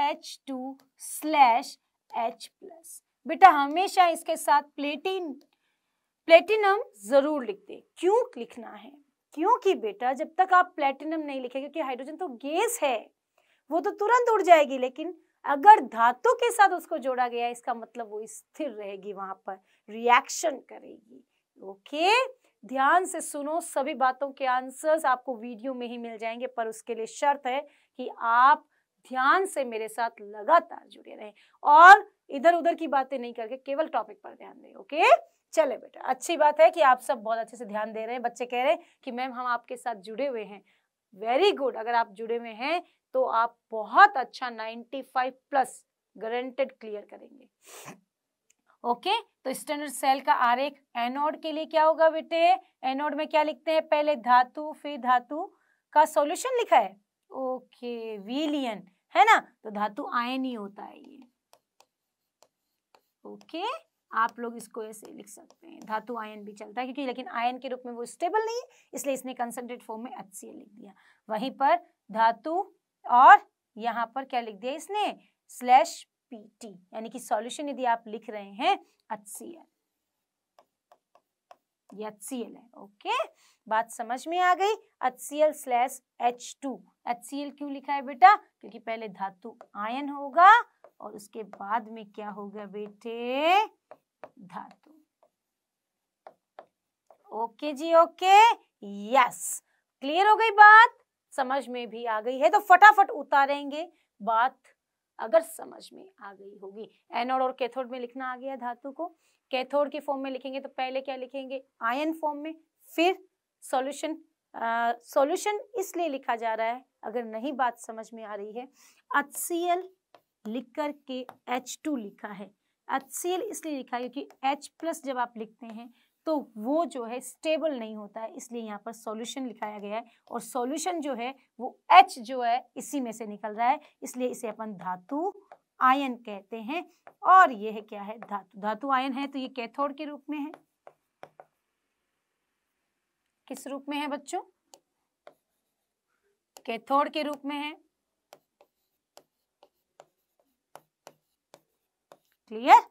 H two slash H plus बेटा हमेशा इसके साथ प्लेटिन प्लेटिनम जरूर लिख दे क्यों लिखना है क्योंकि बेटा जब तक आप प्लेटिनम नहीं लिखे क्योंकि हाइड्रोजन तो गैस है वो तो तुरंत उड़ जाएगी लेकिन अगर धातु के साथ उसको जोड़ा गया इसका मतलब वो स्थिर रहेगी वहां पर रिएक्शन करेगी ओके ध्यान से सुनो सभी बातों के आंसर्स आपको वीडियो में ही मिल जाएंगे पर उसके लिए शर्त है कि आप ध्यान से मेरे साथ लगातार जुड़े रहें और इधर उधर की बातें नहीं करके केवल टॉपिक पर ध्यान दें ओके चले बेटा अच्छी बात है कि आप सब बहुत अच्छे से ध्यान दे रहे हैं बच्चे कह रहे हैं कि मैम हम आपके साथ जुड़े हुए हैं वेरी गुड अगर आप जुड़े हुए हैं तो आप बहुत अच्छा 95 प्लस गारंटेड क्लियर करेंगे ओके तो स्टैंडर्ड सेल का आरेख एनोड के लिए क्या होगा बेटे एनोड में क्या लिखते हैं पहले धातु फिर धातु का सॉल्यूशन लिखा है ओके विलियन है ना तो धातु आयन ही होता है ये ओके आप लोग इसको ऐसे लिख सकते हैं धातु आयन भी चलता है क्योंकि लेकिन आयन के रूप में वो स्टेबल नहीं है इसलिए इसने कंसेंट्रेट फॉर्म में एच लिख दिया वहीं पर धातु और यहाँ पर क्या लिख दिया इसने स्लैश पीटी यानी कि सॉल्यूशन यदि आप लिख रहे हैं एचसीएल एचसीएल है ओके बात समझ में आ गई H slash H two H C L क्यों लिखा है बेटा क्योंकि पहले धातु आयन होगा और उसके बाद में क्या होगा बेटे धातु ओके जी ओके यस क्लियर हो गई बात समझ में भी आ गई है तो फटाफट उतारेंगे बात अगर समझ में आ गई होगी एनोड और कैथोड में लिखना आ गया धातु को कैथोड के फॉर्म में लिखेंगे तो पहले क्या लिखेंगे आयन फॉर्म में फिर सॉल्यूशन सॉल्यूशन इसलिए लिखा जा रहा है अगर नहीं बात समझ में आ रही है एच लिख कर के H2 लिखा है एच इसलिए लिखा है क्योंकि H प्लस जब आप लिखते हैं तो वो जो है स्टेबल नहीं होता है इसलिए यहाँ पर सॉल्यूशन लिखाया गया है और सॉल्यूशन जो है वो एच जो है इसी में से निकल रहा है इसलिए इसे अपन धातु आयन कहते हैं और ये है क्या है धातु धातु आयन है तो ये कैथोड के रूप में है किस रूप में है बच्चों कैथोड के रूप में है क्लियर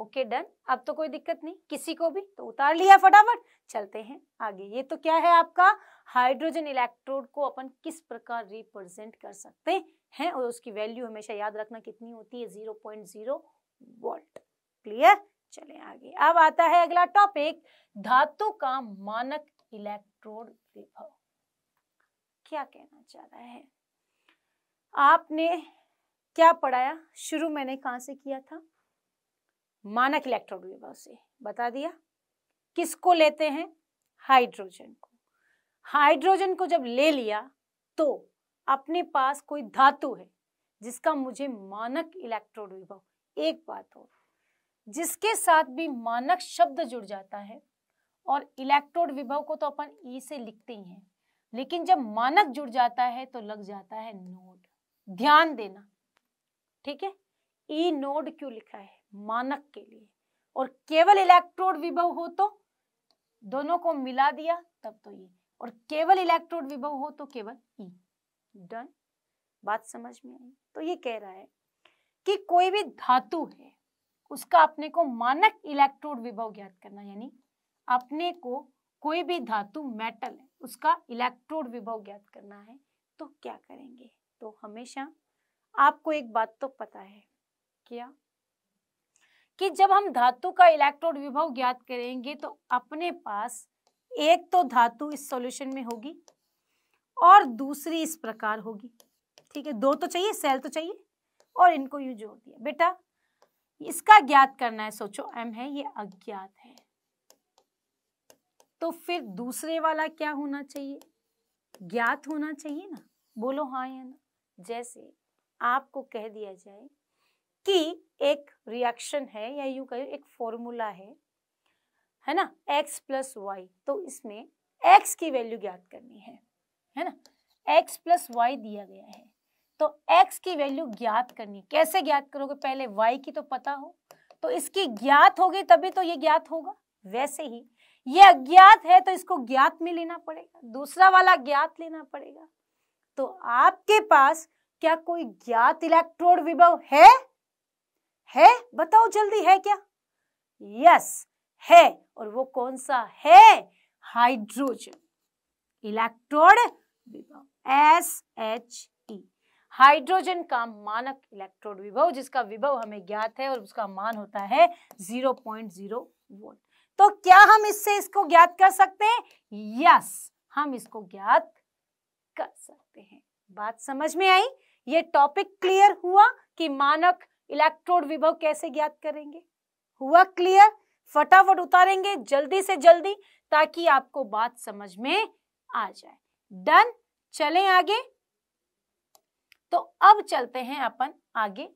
ओके डन अब तो कोई दिक्कत नहीं किसी को भी तो उतार लिया फटाफट चलते हैं आगे ये तो क्या है आपका हाइड्रोजन इलेक्ट्रोड को अपन किस प्रकार रिप्रेजेंट कर सकते हैं और उसकी वैल्यू हमेशा याद रखना कितनी होती है zero point zero volt clear चले आगे अब आता है अगला टॉपिक धातु का मानक इलेक्ट्रोड विभव क्या कहना चाह रहा है आपने क्या पढ़ाया शुरू मैंने कहा से किया था मानक इलेक्ट्रॉन विभव से बता दिया किसको लेते हैं हाइड्रोजन को हाइड्रोजन को जब ले लिया तो अपने पास कोई धातु है जिसका मुझे मानक इलेक्ट्रोड विभव एक बात हो जिसके साथ भी मानक शब्द जुड़ जाता है और इलेक्ट्रोड विभव को तो अपन ई e से लिखते ही हैं लेकिन जब मानक जुड़ जाता है तो लग जाता है नोड ध्यान देना ठीक है ई e नोड क्यों लिखा है मानक के लिए और केवल इलेक्ट्रोड विभव हो तो दोनों को मिला दिया तब तो ये और केवल इलेक्ट्रोड विभव हो तो केवल ई e। डन बात समझ में आई तो ये कह रहा है कि कोई भी धातु है उसका अपने को मानक इलेक्ट्रोड विभव ज्ञात करना यानी अपने को कोई भी धातु मेटल है उसका इलेक्ट्रोड विभव ज्ञात करना है तो क्या करेंगे तो हमेशा आपको एक बात तो पता है क्या कि जब हम धातु का इलेक्ट्रोड विभव ज्ञात करेंगे तो अपने पास एक तो धातु इस सॉल्यूशन में होगी और दूसरी इस प्रकार होगी ठीक है दो तो चाहिए सेल तो चाहिए और इनको यू जोड़ दिया बेटा इसका ज्ञात करना है सोचो एम है ये अज्ञात है तो फिर दूसरे वाला क्या होना चाहिए ज्ञात होना चाहिए ना बोलो हाँ या ना जैसे आपको कह दिया जाए कि एक रिएक्शन है या यू कहिए एक फॉर्मूला है है ना x प्लस वाई तो इसमें x की वैल्यू ज्ञात करनी है है ना x प्लस वाई दिया गया है तो x की वैल्यू ज्ञात करनी कैसे ज्ञात करोगे पहले y की तो पता हो तो इसकी ज्ञात होगी तभी तो ये ज्ञात होगा वैसे ही ये अज्ञात है तो इसको ज्ञात में लेना पड़ेगा दूसरा वाला ज्ञात लेना पड़ेगा तो आपके पास क्या कोई ज्ञात इलेक्ट्रोड विभव है है बताओ जल्दी है क्या यस है और वो कौन सा है हाइड्रोजन इलेक्ट्रोड विभव एस एच ई हाइड्रोजन का मानक इलेक्ट्रोड विभव जिसका विभव हमें ज्ञात है और उसका मान होता है 0.0 वोल्ट तो क्या हम इससे इसको ज्ञात कर सकते हैं यस हम इसको ज्ञात कर सकते हैं बात समझ में आई ये टॉपिक क्लियर हुआ कि मानक इलेक्ट्रोड विभव कैसे ज्ञात करेंगे हुआ क्लियर फटाफट उतारेंगे जल्दी से जल्दी ताकि आपको बात समझ में आ जाए डन चलें आगे तो अब चलते हैं अपन आगे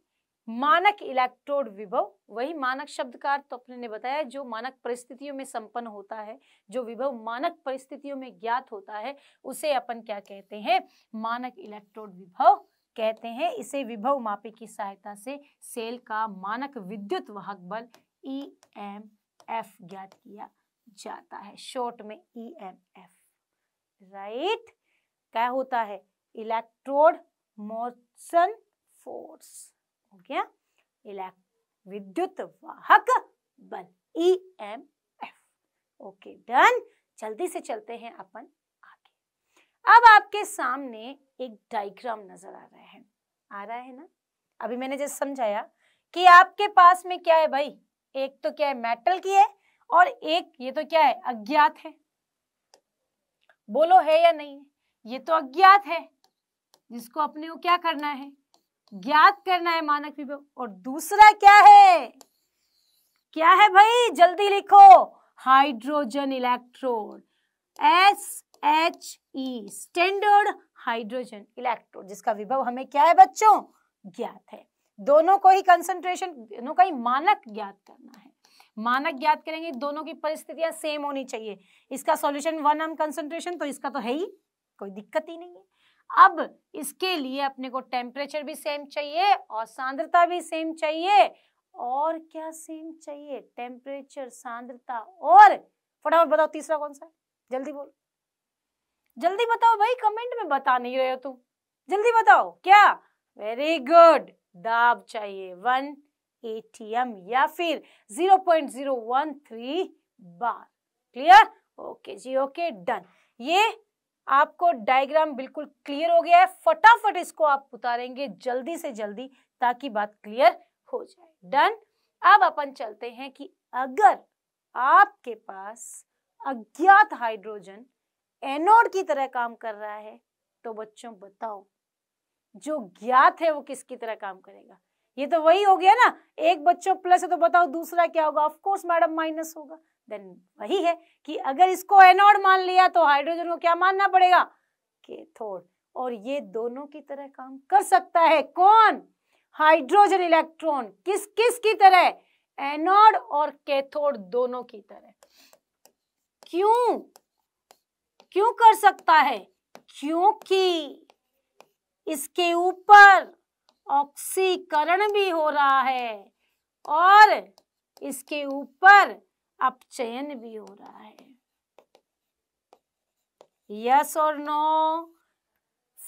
मानक इलेक्ट्रोड विभव वही मानक शब्द का तो अपने ने बताया जो मानक परिस्थितियों में संपन्न होता है जो विभव मानक परिस्थितियों में ज्ञात होता है उसे अपन क्या कहते हैं मानक इलेक्ट्रोड विभव कहते हैं इसे विभव मापी की सहायता से सेल का मानक विद्युत वाहक बल ई एम एफ ज्ञात किया जाता है शॉर्ट में ई एम एफ राइट क्या होता है इलेक्ट्रोड मोशन फोर्स हो गया इलेक्ट विद्युत वाहक बल E M F okay done जल्दी से चलते हैं अपन अब आपके सामने एक डायग्राम नजर आ रहा है आ रहा है ना अभी मैंने जैसे समझाया कि आपके पास में क्या है भाई एक तो क्या है मेटल की है और एक ये तो क्या है अज्ञात है बोलो है या नहीं ये तो अज्ञात है जिसको अपने को क्या करना है ज्ञात करना है मानक विभव और दूसरा क्या है क्या है भाई जल्दी लिखो hydrogen electrode S H E standard hydrogen electrode जिसका विभव हमें क्या है बच्चों ज्ञात है दोनों को ही कंसंट्रेशन दोनों का ही मानक ज्ञात करना है मानक ज्ञात करेंगे दोनों की परिस्थितियां सेम होनी चाहिए इसका सॉल्यूशन वन एम कंसंट्रेशन तो इसका तो है ही कोई दिक्कत ही नहीं है अब इसके लिए अपने को टेम्परेचर भी सेम चाहिए और सांद्रता भी सेम चाहिए और क्या सेम चाहिए टेम्परेचर सांद्रता और फटाफट बताओ तीसरा कौन सा जल्दी बोलो जल्दी बताओ भाई कमेंट में बता नहीं रहे हो तुम जल्दी बताओ क्या वेरी गुड दाब चाहिए वन एटीएम या फिर zero point zero one three bar clear okay जी ओके डन ये आपको डायग्राम बिल्कुल क्लियर हो गया है फटाफट इसको आप उतारेंगे जल्दी से जल्दी ताकि बात क्लियर हो जाए डन अब अपन चलते हैं कि अगर आपके पास अज्ञात हाइड्रोजन एनोड की तरह काम कर रहा है तो बच्चों बताओ जो ज्ञात है वो किसकी तरह काम करेगा ये तो वही हो गया ना एक बच्चों प्लस है तो बताओ दूसरा क्या होगा ऑफकोर्स मैडम माइनस होगा देन वही है कि अगर इसको एनोड मान लिया तो हाइड्रोजन को क्या मानना पड़ेगा केथोड और ये दोनों की तरह काम कर सकता है कौन हाइड्रोजन इलेक्ट्रॉन किस किस की तरह एनोड और कैथोड दोनों की तरह क्यों क्यों कर सकता है क्योंकि इसके ऊपर ऑक्सीकरण भी हो रहा है और इसके ऊपर अपचयन भी हो रहा है यस और नो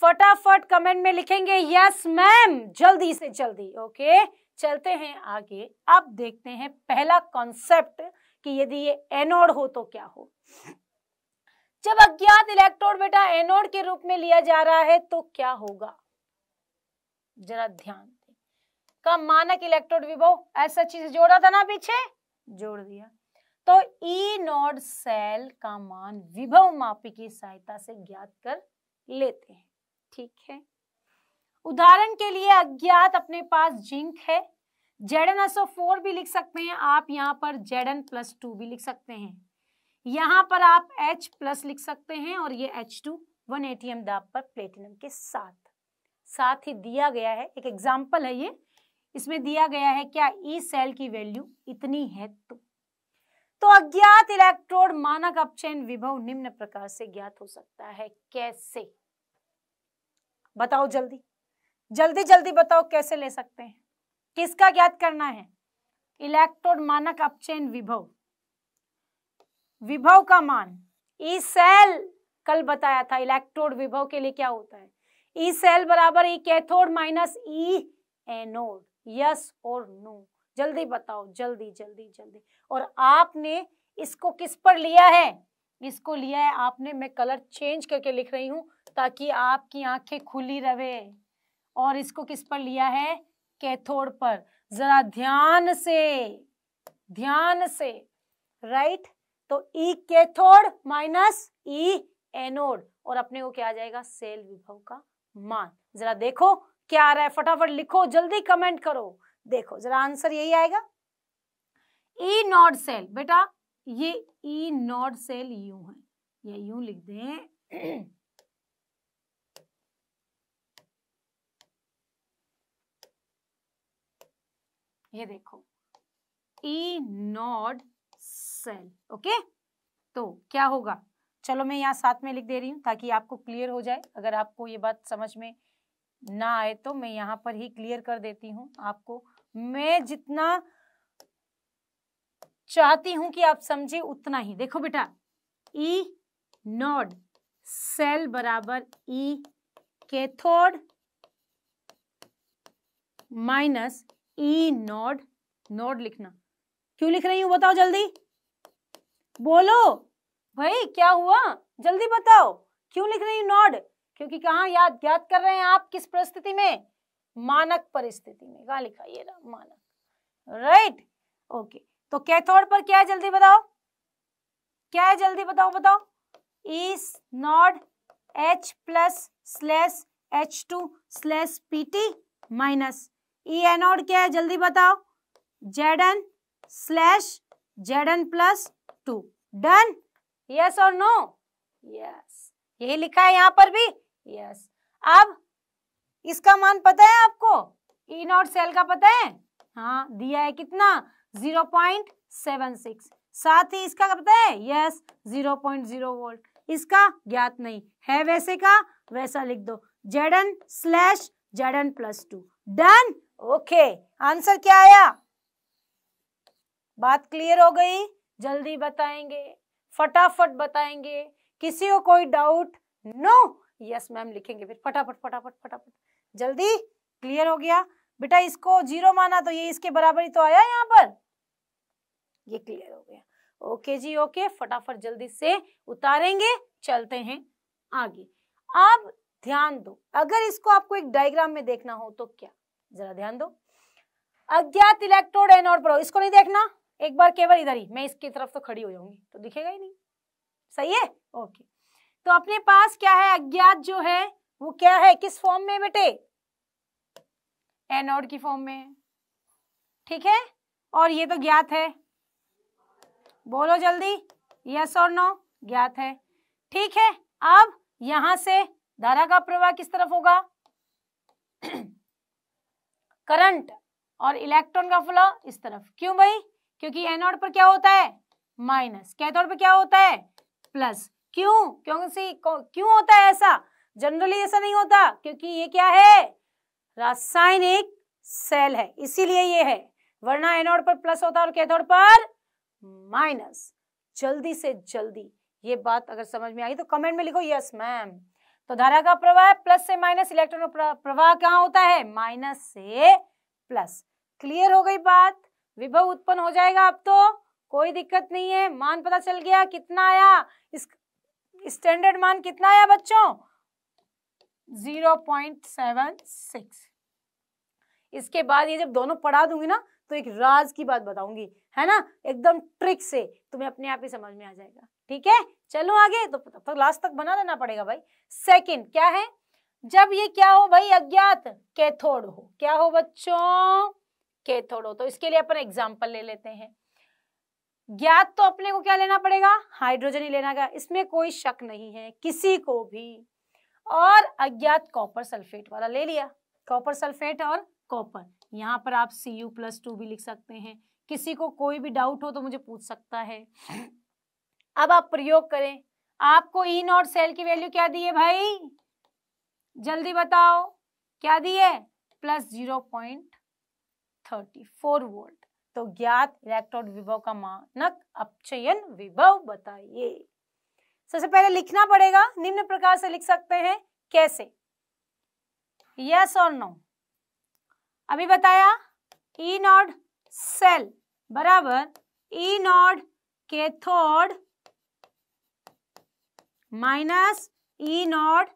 फटाफट कमेंट में लिखेंगे यस मैम जल्दी से जल्दी ओके चलते हैं आगे अब देखते हैं पहला कॉन्सेप्ट कि यदि ये एनोड हो तो क्या हो जब अज्ञात इलेक्ट्रोड बेटा एनोड के रूप में लिया जा रहा है तो क्या होगा जरा ध्यान दें का मानक इलेक्ट्रोड विभव ऐसा चीज जोड़ा था ना पीछे जोड़ दिया तो ई नोड सेल का मान विभव मापी की सहायता से ज्ञात कर लेते हैं ठीक है उदाहरण के लिए अज्ञात अपने पास जिंक है जेडन एसओ फोर भी लिख सकते हैं आप यहाँ पर जेडन प्लस टू भी लिख सकते हैं यहाँ पर आप H प्लस लिख सकते हैं और ये H2 टू वन एटीएम दाब पर प्लेटिनम के साथ साथ ही दिया गया है एक एग्जाम्पल है ये इसमें दिया गया है क्या ई e सेल की वैल्यू इतनी है तो तो अज्ञात इलेक्ट्रोड मानक अपचयन विभव निम्न प्रकार से ज्ञात हो सकता है कैसे बताओ जल्दी जल्दी जल्दी बताओ कैसे ले सकते हैं किसका ज्ञात करना है इलेक्ट्रोड मानक अपचयन विभव विभव का मान ई सेल कल बताया था इलेक्ट्रोड विभव के लिए क्या होता है ई सेल बराबर E cathode minus E anode yes और नो जल्दी बताओ जल्दी जल्दी जल्दी और आपने इसको किस पर लिया है इसको लिया है आपने मैं कलर चेंज करके लिख रही हूँ ताकि आपकी आंखें खुली रहे और इसको किस पर लिया है कैथोड पर जरा ध्यान से ध्यान से राइट right? तो E cathode minus E anode और अपने को क्या आ जाएगा सेल विभव का मान जरा देखो क्या आ रहा है फटाफट लिखो जल्दी कमेंट करो देखो जरा आंसर यही आएगा ई नॉट सेल बेटा ये ई नॉट सेल यू है ये यू लिख दें ये देखो E e not cell okay तो क्या होगा चलो मैं यहाँ साथ में लिख दे रही हूँ ताकि आपको क्लियर हो जाए अगर आपको ये बात समझ में ना आए तो मैं यहाँ पर ही क्लियर कर देती हूँ आपको मैं जितना चाहती हूँ कि आप समझे उतना ही देखो बेटा ई नॉड सेल बराबर E cathode minus E nought nought लिखना क्यों लिख रही हूँ बताओ जल्दी बोलो भाई क्या हुआ जल्दी बताओ क्यों लिख रही नॉड क्योंकि कहा याद ज्ञात कर रहे हैं आप किस परिस्थिति में मानक परिस्थिति में कहा लिखा ये रहा मानक राइट ओके तो कैथोड पर क्या है जल्दी बताओ क्या है जल्दी बताओ बताओ इस nought H plus slash H two slash P T minus E anode क्या है जल्दी बताओ Z N slash N plus two done yes और नो यस यही लिखा है यहाँ पर भी यस yes. अब इसका मान पता है आपको ई नॉट सेल का पता है हाँ दिया है कितना जीरो पॉइंट सेवन सिक्स साथ ही इसका पता है yes zero point zero volt इसका ज्ञात नहीं है वैसे का वैसा लिख दो Z N slash Z N plus two done okay answer क्या आया बात क्लियर हो गई जल्दी बताएंगे फटाफट बताएंगे किसी को कोई डाउट नो यस मैम लिखेंगे फिर फटाफट फटाफट फटाफट जल्दी क्लियर हो गया बेटा इसको जीरो माना तो ये इसके बराबर ही तो आया यहाँ पर ये क्लियर हो गया ओके जी ओके फटाफट जल्दी से उतारेंगे चलते हैं आगे अब ध्यान दो अगर इसको आपको एक डायग्राम में देखना हो तो क्या जरा ध्यान दो अज्ञात इलेक्ट्रोड एनोड पर इसको नहीं देखना एक बार केवल इधर ही मैं इसकी तरफ तो खड़ी हो जाऊंगी तो दिखेगा ही नहीं सही है ओके तो अपने पास क्या है अज्ञात जो है वो क्या है किस फॉर्म में बेटे एनोड की फॉर्म में ठीक है और ये तो ज्ञात है बोलो जल्दी यस और नो ज्ञात है ठीक है अब यहां से धारा का प्रवाह किस तरफ होगा करंट और इलेक्ट्रॉन का फ्लो इस तरफ क्यों भाई क्योंकि एनोड पर क्या होता है माइनस कैथोड पर क्या होता है प्लस क्यों क्योंकि क्यों होता है ऐसा जनरली ऐसा नहीं होता क्योंकि ये क्या है रासायनिक सेल है इसीलिए ये है वरना एनोड पर प्लस होता है और कैथोड पर माइनस जल्दी से जल्दी ये बात अगर समझ में आई तो कमेंट में लिखो यस मैम तो धारा का प्रवाह प्लस से माइनस इलेक्ट्रॉन प्रवाह कहाँ होता है माइनस से प्लस क्लियर हो गई बात विभव उत्पन्न हो जाएगा अब तो कोई दिक्कत नहीं है मान पता चल गया कितना आया इस स्टैंडर्ड मान कितना आया बच्चों जीरो पॉइंट सेवन सिक्स इसके बाद ये जब दोनों पढ़ा दूंगी ना तो एक राज की बात बताऊंगी है ना एकदम ट्रिक से तुम्हें अपने आप ही समझ में आ जाएगा ठीक है चलो आगे तो तब तक लास्ट तक बना देना पड़ेगा भाई सेकंड क्या है जब ये क्या हो भाई अज्ञात कैथोड हो क्या हो बच्चों कैथोड हो तो इसके लिए अपन एग्जाम्पल ले लेते हैं ज्ञात तो अपने को क्या लेना पड़ेगा हाइड्रोजन ही लेना का इसमें कोई शक नहीं है किसी को भी और अज्ञात कॉपर सल्फेट वाला ले लिया कॉपर सल्फेट और कॉपर यहाँ पर आप सी यू प्लस टू भी लिख सकते हैं किसी को कोई भी डाउट हो तो मुझे पूछ सकता है अब आप प्रयोग करें आपको ई नॉट सेल की वैल्यू क्या दी है भाई जल्दी बताओ क्या दी है प्लस जीरो पॉइंट 34 वोल्ट तो ज्ञात इलेक्ट्रोड विभव का मानक अपचयन विभव बताइए सबसे पहले लिखना पड़ेगा निम्न प्रकार से लिख सकते हैं कैसे यस और नो अभी बताया ई नॉड सेल बराबर E nought cathode minus E nought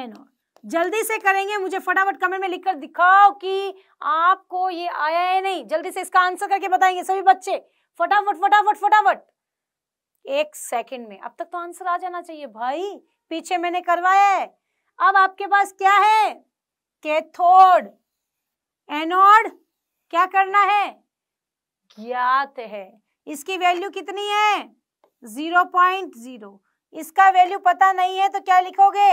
anode जल्दी से करेंगे मुझे फटाफट कमेंट में लिखकर दिखाओ कि आपको ये आया है नहीं जल्दी से इसका आंसर करके बताएंगे सभी बच्चे फटाफट फटाफट फटाफट एक सेकंड में अब तक तो आंसर आ जाना चाहिए भाई पीछे मैंने करवाया है अब आपके पास क्या है कैथोड एनोड क्या करना है ज्ञात है इसकी वैल्यू कितनी है जीरो पॉइंट जीरो इसका वैल्यू पता नहीं है तो क्या लिखोगे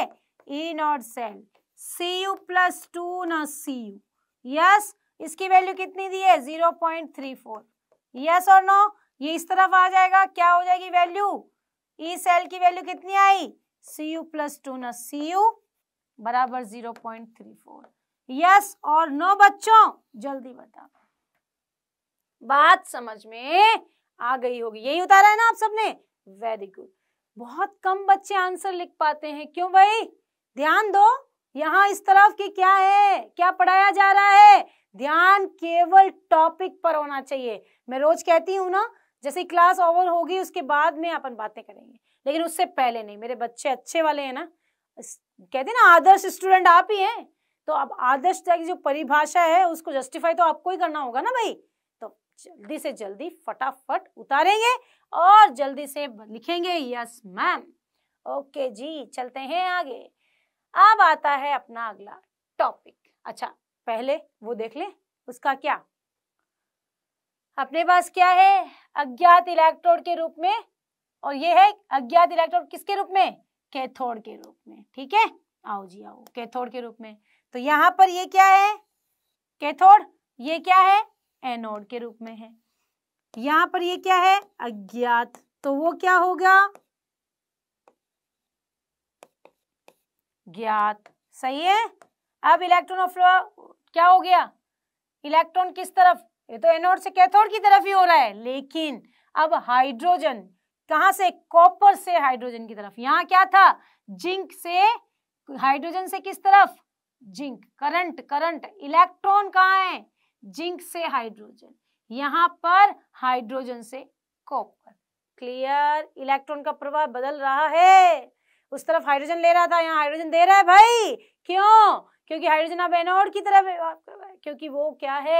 E not cell C U plus two न सी यू यस इसकी वैल्यू कितनी दी है zero point three four yes और नो ये इस तरफ आ जाएगा क्या हो जाएगी वैल्यू ई सेल की वैल्यू कितनी आई सी यू प्लस टू न सी यू बराबर zero point three four yes और नो बच्चों जल्दी बताओ बात समझ में आ गई होगी यही उतारा है ना आप सबने वेरी गुड बहुत कम बच्चे आंसर लिख पाते हैं क्यों भाई ध्यान दो यहाँ इस तरफ की क्या है क्या पढ़ाया जा रहा है ध्यान केवल टॉपिक पर होना चाहिए मैं रोज कहती हूँ ना जैसे क्लास ओवर होगी उसके बाद में अपन बातें करेंगे लेकिन उससे पहले नहीं मेरे बच्चे अच्छे वाले हैं ना कहते ना आदर्श स्टूडेंट आप ही हैं तो अब आदर्श की जो परिभाषा है उसको जस्टिफाई तो आपको ही करना होगा ना भाई तो जल्दी से जल्दी फटाफट उतारेंगे और जल्दी से लिखेंगे यस मैम ओके जी चलते हैं आगे अब आता है अपना अगला टॉपिक अच्छा पहले वो देख ले उसका क्या अपने पास क्या है अज्ञात इलेक्ट्रोड के रूप में और ये है अज्ञात इलेक्ट्रोड किसके रूप में कैथोड के रूप में ठीक है आओ जी आओ कैथोड के रूप में तो यहाँ पर ये क्या है कैथोड ये क्या है एनोड के रूप में है यहाँ पर ये क्या है अज्ञात तो वो क्या होगा ज्ञात सही है अब इलेक्ट्रॉन ऑफ क्या हो गया इलेक्ट्रॉन किस तरफ ये तो एनोड से कैथोड की तरफ ही हो रहा है लेकिन अब हाइड्रोजन कहा से कॉपर से हाइड्रोजन की तरफ यहाँ क्या था जिंक से हाइड्रोजन से किस तरफ जिंक करंट करंट इलेक्ट्रॉन कहाँ है जिंक से हाइड्रोजन यहाँ पर हाइड्रोजन से कॉपर क्लियर इलेक्ट्रॉन का प्रवाह बदल रहा है उस तरफ हाइड्रोजन ले रहा था यहाँ हाइड्रोजन दे रहा है भाई क्यों क्योंकि हाइड्रोजन अब एनोड की तरफ क्योंकि वो क्या है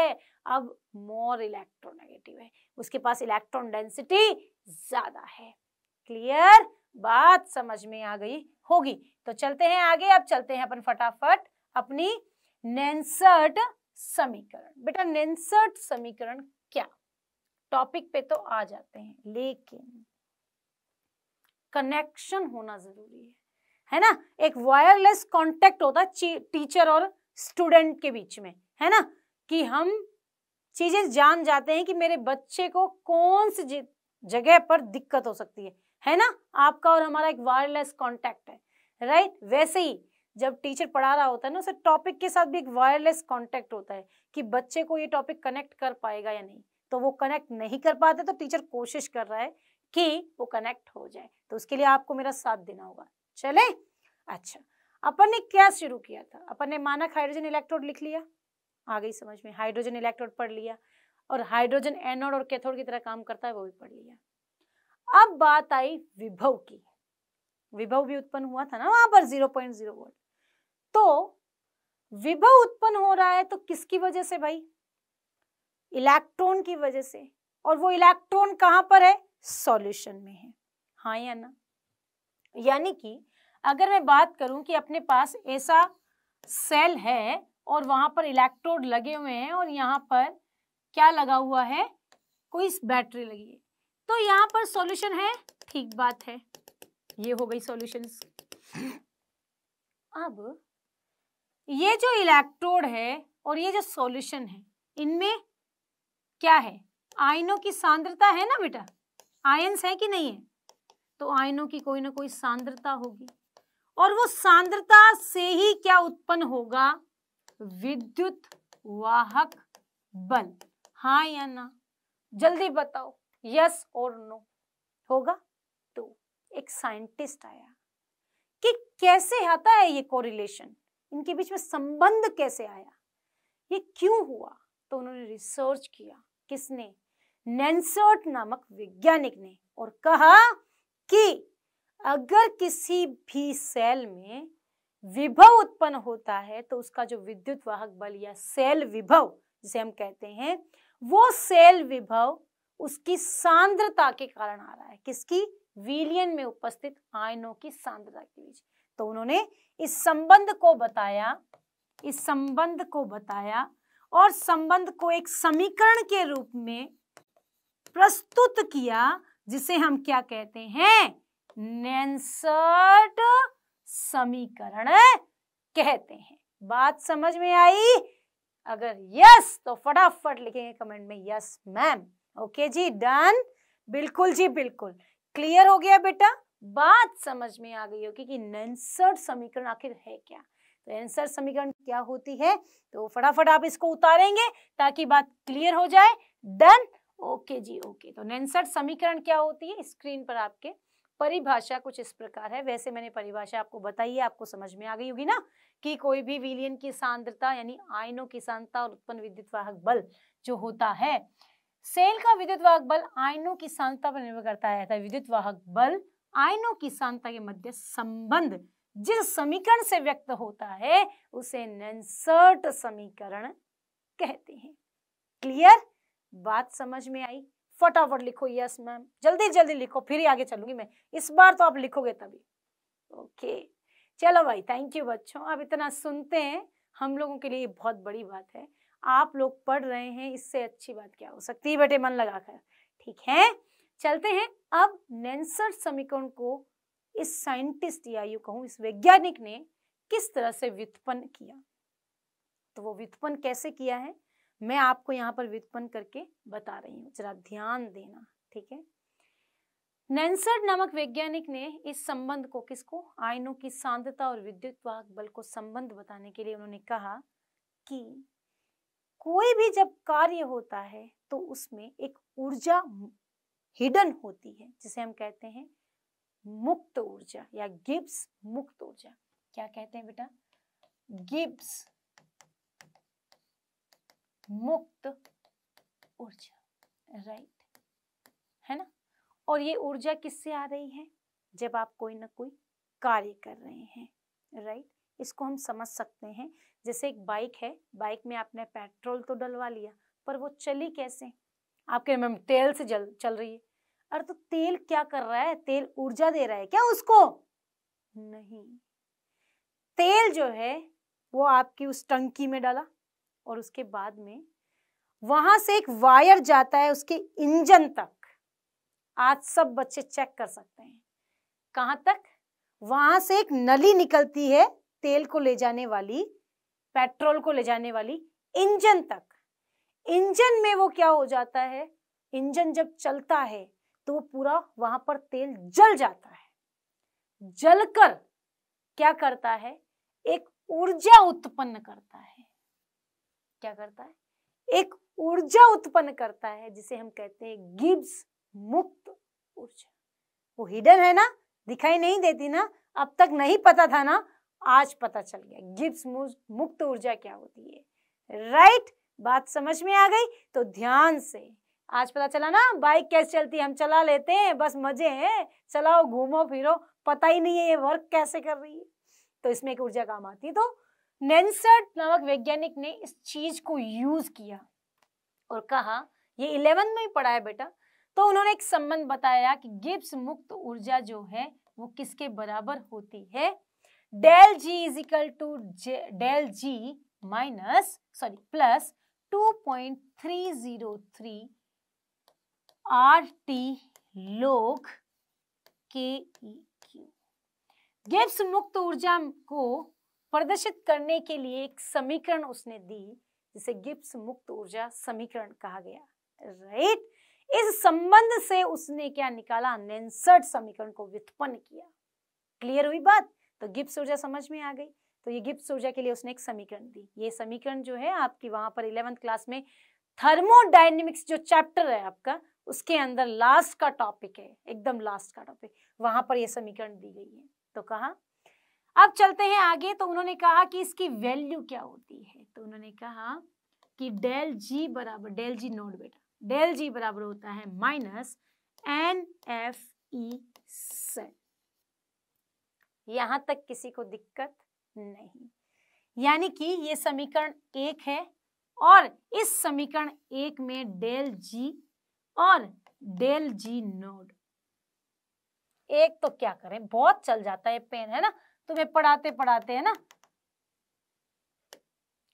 अब मोर इलेक्ट्रोनेगेटिव है उसके पास इलेक्ट्रॉन डेंसिटी ज्यादा है क्लियर बात समझ में आ गई होगी तो चलते हैं आगे अब चलते हैं अपन फटाफट अपनी नेंसर्ट समीकरण बेटा नेंसर्ट समीकरण क्या टॉपिक पे तो आ जाते हैं लेकिन कनेक्शन होना जरूरी है है ना एक वायरलेस कांटेक्ट होता है टीचर और स्टूडेंट के बीच में है ना कि हम चीजें जान जाते हैं कि मेरे बच्चे को कौन सी जगह पर दिक्कत हो सकती है है ना आपका और हमारा एक वायरलेस कांटेक्ट है राइट वैसे ही जब टीचर पढ़ा रहा होता है ना उसे टॉपिक के साथ भी एक वायरलेस कॉन्टेक्ट होता है कि बच्चे को ये टॉपिक कनेक्ट कर पाएगा या नहीं तो वो कनेक्ट नहीं कर पाते तो टीचर कोशिश कर रहा है कि वो कनेक्ट हो जाए तो उसके लिए आपको मेरा साथ देना होगा चले अच्छा अपन ने क्या शुरू किया था अपन ने मानक हाइड्रोजन इलेक्ट्रोड लिख लिया आ गई समझ में हाइड्रोजन इलेक्ट्रोड पढ़ लिया और हाइड्रोजन एनोड और कैथोड की तरह काम करता है वो भी पढ़ लिया अब बात आई विभव की विभव भी उत्पन्न हुआ था ना वहां पर जीरो पॉइंट जीरो वोल्ट तो विभव उत्पन्न हो रहा है तो किसकी वजह से भाई इलेक्ट्रॉन की वजह से और वो इलेक्ट्रॉन कहां पर है सॉल्यूशन में है हाँ या ना यानी कि अगर मैं बात करूं कि अपने पास ऐसा सेल है और वहां पर इलेक्ट्रोड लगे हुए हैं और यहाँ पर क्या लगा हुआ है कोई बैटरी लगी है तो यहाँ पर सॉल्यूशन है ठीक बात है ये हो गई सॉल्यूशन अब ये जो इलेक्ट्रोड है और ये जो सॉल्यूशन है इनमें क्या है आयनों की सांद्रता है ना बेटा आयंस है कि नहीं है तो आयनों की कोई ना कोई सांद्रता होगी और वो सांद्रता से ही क्या उत्पन्न होगा विद्युत वाहक बल हाँ या ना जल्दी बताओ यस और नो होगा तो एक साइंटिस्ट आया कि कैसे आता है ये कोरिलेशन इनके बीच में संबंध कैसे आया ये क्यों हुआ तो उन्होंने रिसर्च किया किसने नेंसर्ट नामक वैज्ञानिक ने और कहा कि अगर किसी भी सेल में विभव उत्पन्न होता है तो उसका जो विद्युत वाहक बल या सेल विभव जिसे हम कहते हैं वो सेल विभव उसकी सांद्रता के कारण आ रहा है किसकी विलियन में उपस्थित आयनों की सांद्रता के बीच तो उन्होंने इस संबंध को बताया इस संबंध को बताया और संबंध को एक समीकरण के रूप में प्रस्तुत किया जिसे हम क्या कहते हैं नेंसर्ड समीकरण कहते हैं बात समझ में आई अगर यस तो फटाफट लिखेंगे कमेंट में यस मैम ओके जी डन बिल्कुल जी बिल्कुल क्लियर हो गया बेटा बात समझ में आ गई होगी कि नेंसर्ड समीकरण आखिर है क्या तो एंसर समीकरण क्या होती है तो फटाफट आप इसको उतारेंगे ताकि बात क्लियर हो जाए डन ओके जी ओके तो नेंसट समीकरण क्या होती है स्क्रीन पर आपके परिभाषा कुछ इस प्रकार है वैसे मैंने परिभाषा आपको बताई है आपको समझ में आ गई होगी ना कि कोई भी विलियन की सांद्रता यानी आयनों की सांद्रता और उत्पन्न विद्युत वाहक बल जो होता है सेल का विद्युत वाहक बल आयनों की सांद्रता पर निर्भर करता है विद्युत वाहक बल आयनों की सांद्रता के मध्य संबंध जिस समीकरण से व्यक्त होता है उसे नैनसर्ट समीकरण कहते हैं क्लियर बात समझ में आई फटाफट लिखो यस मैम जल्दी जल्दी लिखो फिर ही आगे चलूंगी मैं इस बार तो आप लिखोगे तभी ओके चलो भाई थैंक यू बच्चों आप इतना सुनते हैं हम लोगों के लिए बहुत बड़ी बात है आप लोग पढ़ रहे हैं इससे अच्छी बात क्या हो सकती है बेटे मन लगाकर ठीक है चलते हैं अब नेंसर समीकरण को इस साइंटिस्ट या यू कहूँ इस वैज्ञानिक ने किस तरह से व्युत्पन्न किया तो वो व्युत्पन्न कैसे किया है मैं आपको यहाँ पर व्युत्पन्न करके बता रही हूँ जरा ध्यान देना ठीक है नेंसर्ड नामक वैज्ञानिक ने इस संबंध को किसको आयनों की सांद्रता और विद्युत वाहक बल को संबंध बताने के लिए उन्होंने कहा कि कोई भी जब कार्य होता है तो उसमें एक ऊर्जा हिडन होती है जिसे हम कहते हैं मुक्त ऊर्जा या गिब्स मुक्त ऊर्जा क्या कहते हैं बेटा गिब्स मुक्त ऊर्जा राइट है ना और ये ऊर्जा किससे आ रही है जब आप कोई ना कोई कार्य कर रहे हैं राइट इसको हम समझ सकते हैं जैसे एक बाइक है बाइक में आपने पेट्रोल तो डलवा लिया पर वो चली कैसे आपके मैम तेल से जल चल रही है अरे तो तेल क्या कर रहा है तेल ऊर्जा दे रहा है क्या उसको नहीं तेल जो है वो आपकी उस टंकी में डाला और उसके बाद में वहां से एक वायर जाता है उसके इंजन तक आज सब बच्चे चेक कर सकते हैं कहां तक वहां से एक नली निकलती है तेल को ले जाने वाली पेट्रोल को ले जाने वाली इंजन तक इंजन में वो क्या हो जाता है इंजन जब चलता है तो वो पूरा वहां पर तेल जल जाता है जलकर क्या करता है एक ऊर्जा उत्पन्न करता है क्या करता है एक ऊर्जा उत्पन्न करता है जिसे हम कहते हैं गिब्स मुक्त ऊर्जा वो हिडन है ना दिखाई नहीं देती ना अब तक नहीं पता था ना आज पता चल गया गिब्स मुक्त ऊर्जा क्या होती है राइट बात समझ में आ गई तो ध्यान से आज पता चला ना बाइक कैसे चलती है हम चला लेते हैं बस मजे हैं चलाओ घूमो फिरो पता ही नहीं है ये वर्क कैसे कर रही है तो इसमें एक ऊर्जा काम आती है तो नेंसर्ट नामक वैज्ञानिक ने इस चीज को यूज किया और कहा ये इलेवन में ही पढ़ा है बेटा तो उन्होंने एक संबंध बताया कि गिब्स मुक्त ऊर्जा जो है वो किसके बराबर होती है del G is equal to del G minus sorry plus 2.303 R T log K Gibbs मुक्त ऊर्जा को प्रदर्शित करने के लिए एक समीकरण उसने दी जिसे गिप्स मुक्त ऊर्जा समीकरण कहा गया राइट इस संबंध से उसने क्या निकाला नेंसर्ट समीकरण को व्युत्पन्न किया क्लियर हुई बात तो गिप्स ऊर्जा समझ में आ गई तो ये गिप्स ऊर्जा के लिए उसने एक समीकरण दी ये समीकरण जो है आपकी वहां पर इलेवेंथ क्लास में थर्मोडाइनमिक्स जो चैप्टर है आपका उसके अंदर लास्ट का टॉपिक है एकदम लास्ट का टॉपिक वहां पर यह समीकरण दी गई है तो कहा अब चलते हैं आगे तो उन्होंने कहा कि इसकी वैल्यू क्या होती है तो उन्होंने कहा कि डेल जी बराबर डेल जी नोट बेटा डेल जी बराबर होता है minus N F E e cell यहां तक किसी को दिक्कत नहीं यानी कि ये समीकरण एक है और इस समीकरण एक में डेल जी और डेल जी नोड एक तो क्या करें बहुत चल जाता है पेन है ना तुम्हें पढ़ाते पढ़ाते है ना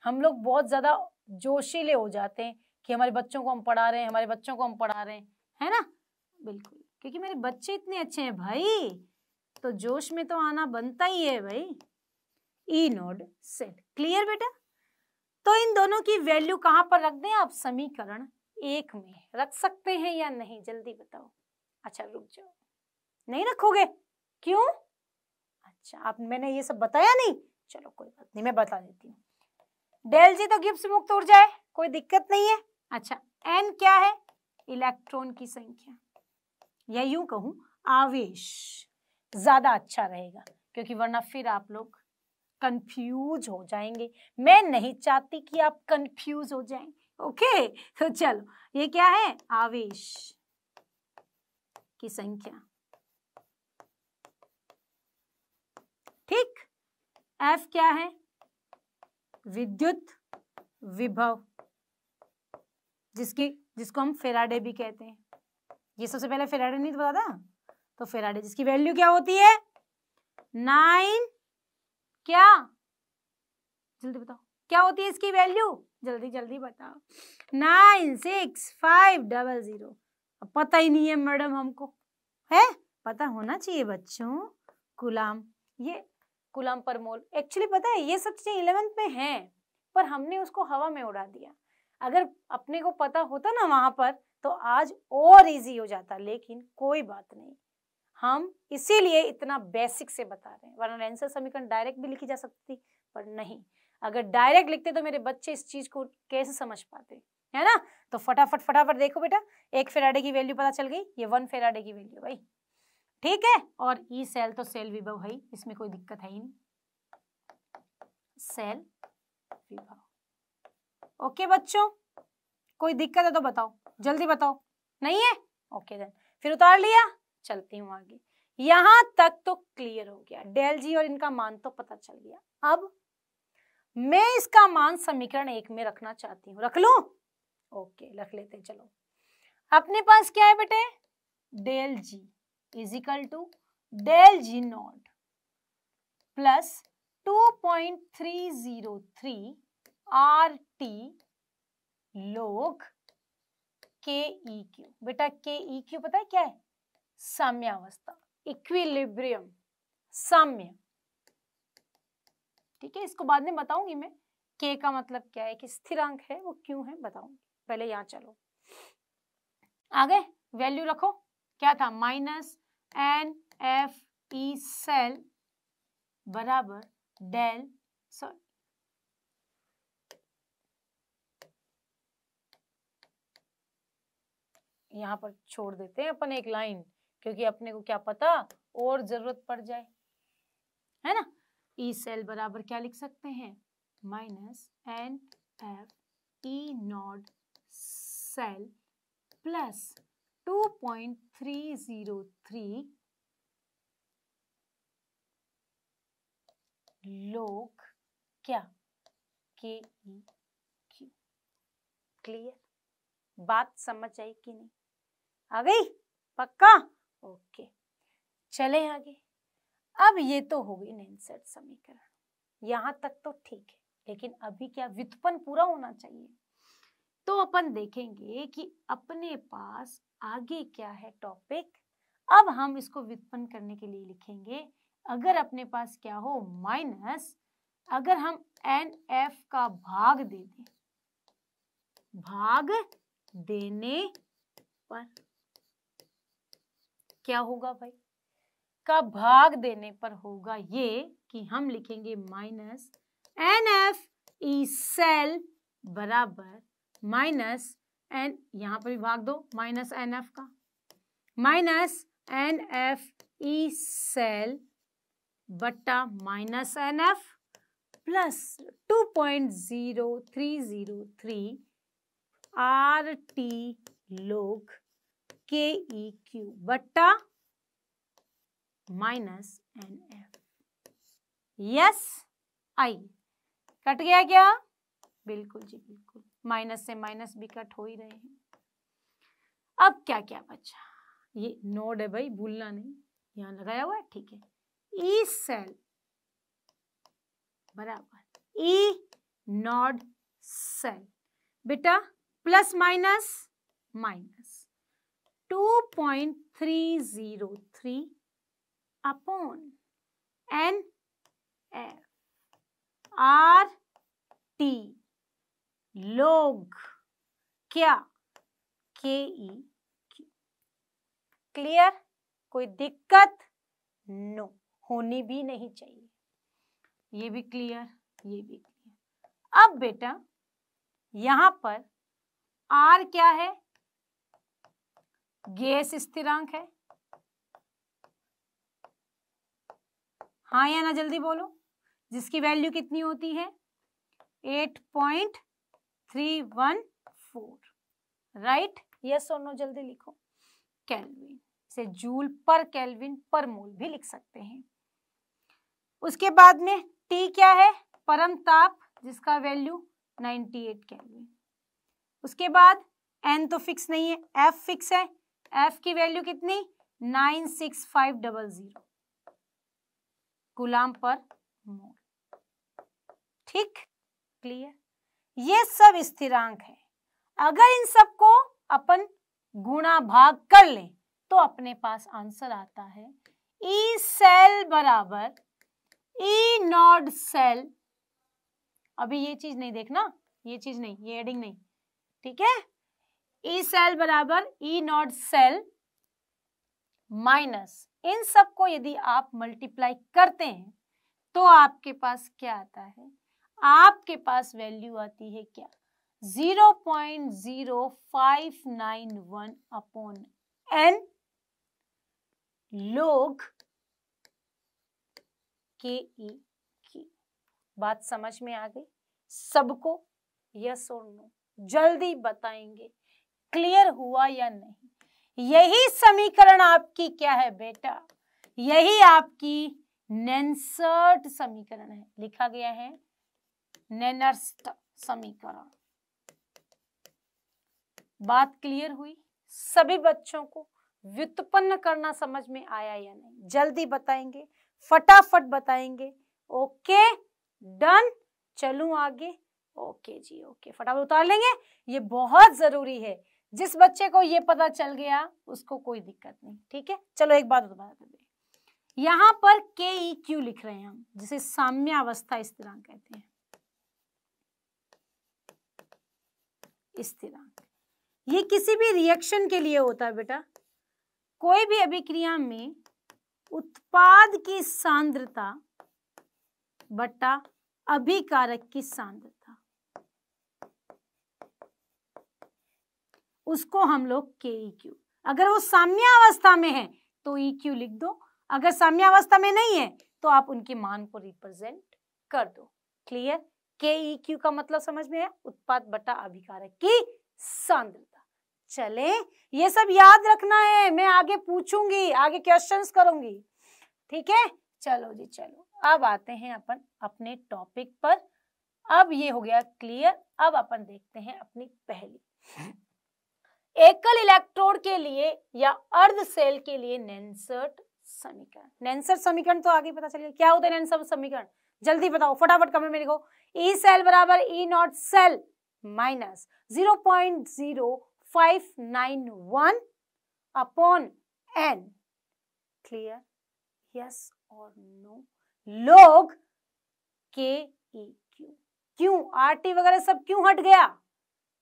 हम लोग बहुत ज्यादा जोशीले हो जाते हैं कि हमारे बच्चों को हम पढ़ा रहे हैं हमारे बच्चों को हम पढ़ा रहे हैं है ना बिल्कुल क्योंकि मेरे बच्चे इतने अच्छे हैं भाई तो जोश में तो आना बनता ही है भाई ई नोड सेट क्लियर बेटा तो इन दोनों की वैल्यू कहाँ पर रख दें आप समीकरण एक में रख सकते हैं या नहीं जल्दी बताओ अच्छा रुक जाओ नहीं रखोगे क्यों अच्छा आप मैंने ये सब बताया नहीं चलो कोई बात नहीं मैं बता देती हूँ डेल जी तो गिप्स मुक्त उड़ है कोई दिक्कत नहीं है अच्छा एन क्या है इलेक्ट्रॉन की संख्या या यूं कहूं आवेश ज्यादा अच्छा रहेगा क्योंकि वरना फिर आप लोग कंफ्यूज हो जाएंगे मैं नहीं चाहती कि आप कंफ्यूज हो जाएं ओके तो चलो ये क्या है आवेश की संख्या ठीक एफ क्या है विद्युत विभव जिसकी जिसको हम फेराडे भी कहते हैं ये सबसे पहले फेराडे नहीं बता था तो फेराडे जिसकी वैल्यू क्या होती है नाइन क्या जल्दी बताओ क्या होती है इसकी वैल्यू जल्दी जल्दी बताओ nine six five double zero पता ही नहीं है मैडम हमको है पता होना चाहिए बच्चों गुलाम ये गुलाम परमोल एक्चुअली पता है ये सब चीज़ें इलेवेंथ में हैं पर हमने उसको हवा में उड़ा दिया अगर अपने को पता होता ना वहाँ पर तो आज और इजी हो जाता लेकिन कोई बात नहीं हम इसीलिए इतना बेसिक से बता रहे हैं वरना आंसर समीकरण डायरेक्ट भी लिखी जा सकती थी पर नहीं अगर डायरेक्ट लिखते तो मेरे बच्चे इस चीज़ को कैसे समझ पाते है ना तो फटाफट फटाफट देखो बेटा एक फेराडे की वैल्यू पता चल गई ये वन फेराडे की वैल्यू भाई ठीक है और ई सेल तो सेल विभव है इसमें कोई दिक्कत है ही नहीं सेल विभव ओके बच्चों कोई दिक्कत है तो बताओ जल्दी बताओ नहीं है ओके देन फिर उतार लिया चलती हूँ आगे यहां तक तो क्लियर हो गया डेल जी और इनका मान तो पता चल गया अब मैं इसका मान समीकरण एक में रखना चाहती हूँ रख लू ओके रख लेते चलो अपने पास क्या है बेटे del G is equal to del G nought plus 2.303 R T log K E Q बेटा के ई क्यू पता है क्या है साम्यावस्था इक्विलिब्रियम साम्य ठीक है इसको बाद में बताऊंगी मैं के का मतलब क्या है कि स्थिरांक है वो क्यों है बताऊंगी पहले यहां चलो आगे वैल्यू रखो क्या था minus N F E cell बराबर डेल सॉरी यहाँ पर छोड़ देते हैं अपन एक लाइन क्योंकि अपने को क्या पता और जरूरत पड़ जाए है ना ई सेल बराबर क्या लिख सकते हैं minus N F E not cell plus 2.303 log क्या के ई क्यू क्लियर बात समझ आई कि नहीं आ गई पक्का ओके चले आगे अब ये तो हो गई समीकरण यहाँ तक तो ठीक है लेकिन अभी क्या व्युत्पन्न पूरा होना चाहिए तो अपन देखेंगे कि अपने पास आगे क्या है टॉपिक अब हम इसको व्युत्पन्न करने के लिए लिखेंगे अगर अपने पास क्या हो माइनस अगर हम एन एफ का भाग दे दें भाग देने पर क्या होगा भाई का भाग देने पर होगा ये कि हम लिखेंगे minus N F E cell बराबर माइनस एन यहाँ पर भी भाग दो माइनस एन एफ का minus N F E cell बट्टा minus N F plus two point zero three zero three R T log K E Q बट्टा minus N F yes आई कट गया क्या बिल्कुल जी बिल्कुल माइनस से माइनस भी कट हो ही रहे हैं अब क्या क्या बचा ये नोड है भाई भूलना नहीं यहाँ लगाया हुआ है ठीक है ई e सेल बराबर ई नोड सेल बेटा plus minus minus two point three zero three upon N F R T log क्या के ई क्लियर कोई दिक्कत नो होनी भी नहीं चाहिए ये भी क्लियर ये भी क्लियर अब बेटा यहां पर आर क्या है गैस स्थिरांक है हाँ या ना जल्दी बोलो जिसकी वैल्यू कितनी होती है eight point three one four right yes और नो जल्दी लिखो कैलविन से जूल पर कैलविन पर मोल भी लिख सकते हैं उसके बाद में टी क्या है परम ताप जिसका वैल्यू 98 कैलविन उसके बाद एन तो फिक्स नहीं है एफ फिक्स है एफ तो की वैल्यू कितनी 96500 गुलाम पर मोल ठीक क्लियर ये सब स्थिरांक है अगर इन सबको अपन गुणा भाग कर लें तो अपने पास आंसर आता है ई e सेल बराबर ई नॉड सेल अभी ये चीज नहीं देखना ये चीज नहीं ये एडिंग नहीं ठीक है ई e सेल बराबर ई नॉट सेल माइनस इन सबको यदि आप मल्टीप्लाई करते हैं तो आपके पास क्या आता है आपके पास वैल्यू आती है क्या 0.0591 अपॉन एन लोग के ई की बात समझ में आ गई सबको यस और नो जल्दी बताएंगे क्लियर हुआ या नहीं यही समीकरण आपकी क्या है बेटा यही आपकी नेंसर्ट समीकरण है लिखा गया है नेनर्स्ट समीकरण बात क्लियर हुई सभी बच्चों को व्युत्पन्न करना समझ में आया या नहीं जल्दी बताएंगे फटाफट बताएंगे ओके डन चलू आगे ओके जी ओके फटाफट उतार लेंगे ये बहुत जरूरी है जिस बच्चे को ये पता चल गया उसको कोई दिक्कत नहीं ठीक है चलो एक बात बता देते यहाँ पर के ई क्यू लिख रहे हैं हम जिसे साम्यावस्था स्थिरांक कहते हैं स्थिरांक ये किसी भी रिएक्शन के लिए होता है बेटा कोई भी अभिक्रिया में उत्पाद की सांद्रता बट्टा अभिकारक की सांद्रता उसको हम लोग के ई क्यू अगर वो साम्यावस्था में है तो ई e क्यू लिख दो अगर साम्यावस्था में नहीं है तो आप उनके मान को रिप्रेजेंट कर दो क्लियर के ई क्यू का मतलब समझ में है उत्पाद बटा अभिकारक की सांद्रता चले ये सब याद रखना है मैं आगे पूछूंगी आगे क्वेश्चंस करूंगी ठीक है चलो जी चलो अब आते हैं अपन अपने टॉपिक पर अब ये हो गया क्लियर अब अपन देखते हैं अपनी पहली एकल इलेक्ट्रोड के लिए या अर्ध सेल के लिए नेंसर्ट समीकरण नेंसर समीकरण तो आगे पता चलेगा क्या होता है नेंसर समीकरण जल्दी बताओ फटाफट कमेंट में लिखो ई e सेल बराबर E not cell minus zero point zero five nine one upon N clear yes और no log K E Q क्यों टी वगैरह सब क्यों हट गया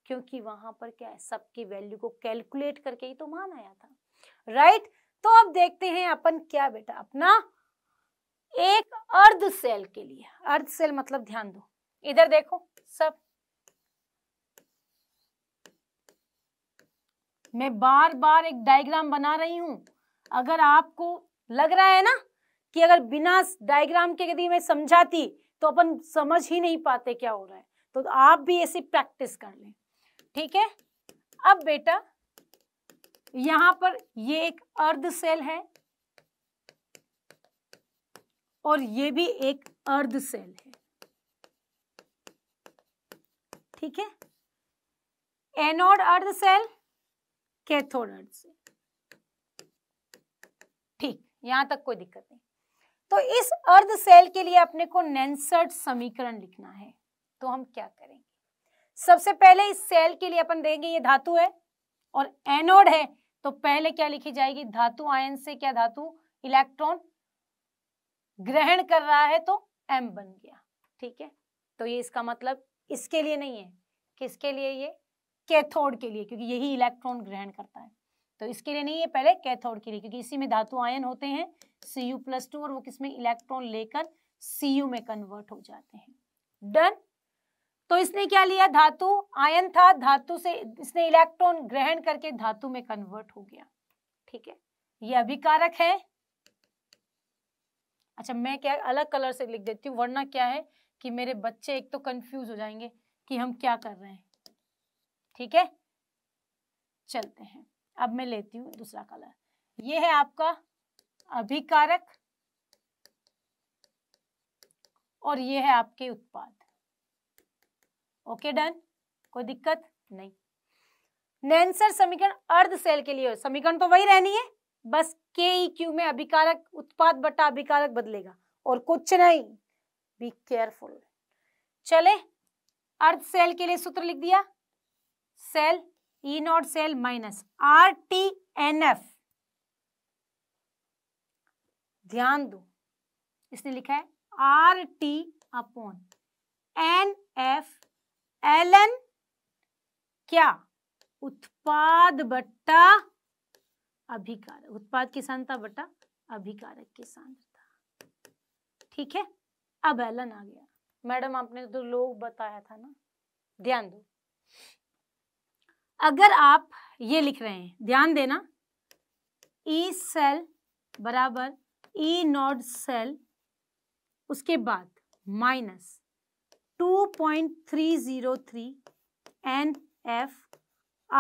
क्योंकि वहां पर क्या है सबकी वैल्यू को कैलकुलेट करके ही तो मान आया था राइट तो अब देखते हैं अपन क्या बेटा अपना एक अर्ध सेल के लिए अर्ध सेल मतलब ध्यान दो इधर देखो सब मैं बार बार एक डायग्राम बना रही हूं अगर आपको लग रहा है ना कि अगर बिना डायग्राम के यदि मैं समझाती तो अपन समझ ही नहीं पाते क्या हो रहा है तो आप भी ऐसी प्रैक्टिस कर लें ठीक है अब बेटा यहां पर ये एक अर्ध सेल है और ये भी एक अर्ध सेल है ठीक है एनोड अर्ध सेल कैथोड अर्ध सेल ठीक यहां तक कोई दिक्कत नहीं तो इस अर्ध सेल के लिए अपने को नेंसर्ट समीकरण लिखना है तो हम क्या करेंगे सबसे पहले इस सेल के लिए अपन देंगे ये धातु है और एनोड है तो पहले क्या लिखी जाएगी धातु आयन से क्या धातु इलेक्ट्रॉन ग्रहण कर रहा है तो एम बन गया ठीक है तो ये इसका मतलब इसके लिए नहीं है किसके लिए ये कैथोड के लिए क्योंकि यही इलेक्ट्रॉन ग्रहण करता है तो इसके लिए नहीं है पहले कैथोड के लिए क्योंकि इसी में धातु आयन होते हैं सी यू प्लस टू और वो किसमें इलेक्ट्रॉन लेकर सी यू में कन्वर्ट हो जाते हैं डन तो इसने क्या लिया धातु आयन था धातु से इसने इलेक्ट्रॉन ग्रहण करके धातु में कन्वर्ट हो गया ठीक है ये अभिकारक है अच्छा मैं क्या अलग कलर से लिख देती हूँ वरना क्या है कि मेरे बच्चे एक तो कंफ्यूज हो जाएंगे कि हम क्या कर रहे हैं ठीक है चलते हैं अब मैं लेती हूँ दूसरा कलर ये है आपका अभिकारक और ये है आपके उत्पाद ओके डन कोई दिक्कत नहीं नेंसर समीकरण अर्ध सेल के लिए समीकरण तो वही रहनी है बस के ई क्यू में अभिकारक उत्पाद बटा अभिकारक बदलेगा और कुछ नहीं बी केयरफुल चले अर्थ सेल के लिए सूत्र लिख दिया cell E e not cell minus R T N F ध्यान दो इसने लिखा है R T upon N F L N क्या उत्पाद बट्टा अभिकारक उत्पाद की सांता बट्टा अभिकारक की सांता ठीक है अब एलन आ गया मैडम आपने तो लोग बताया था ना ध्यान दो अगर आप ये लिख रहे हैं ध्यान देना ई e सेल बराबर ई नॉट सेल उसके बाद minus two point three zero three N F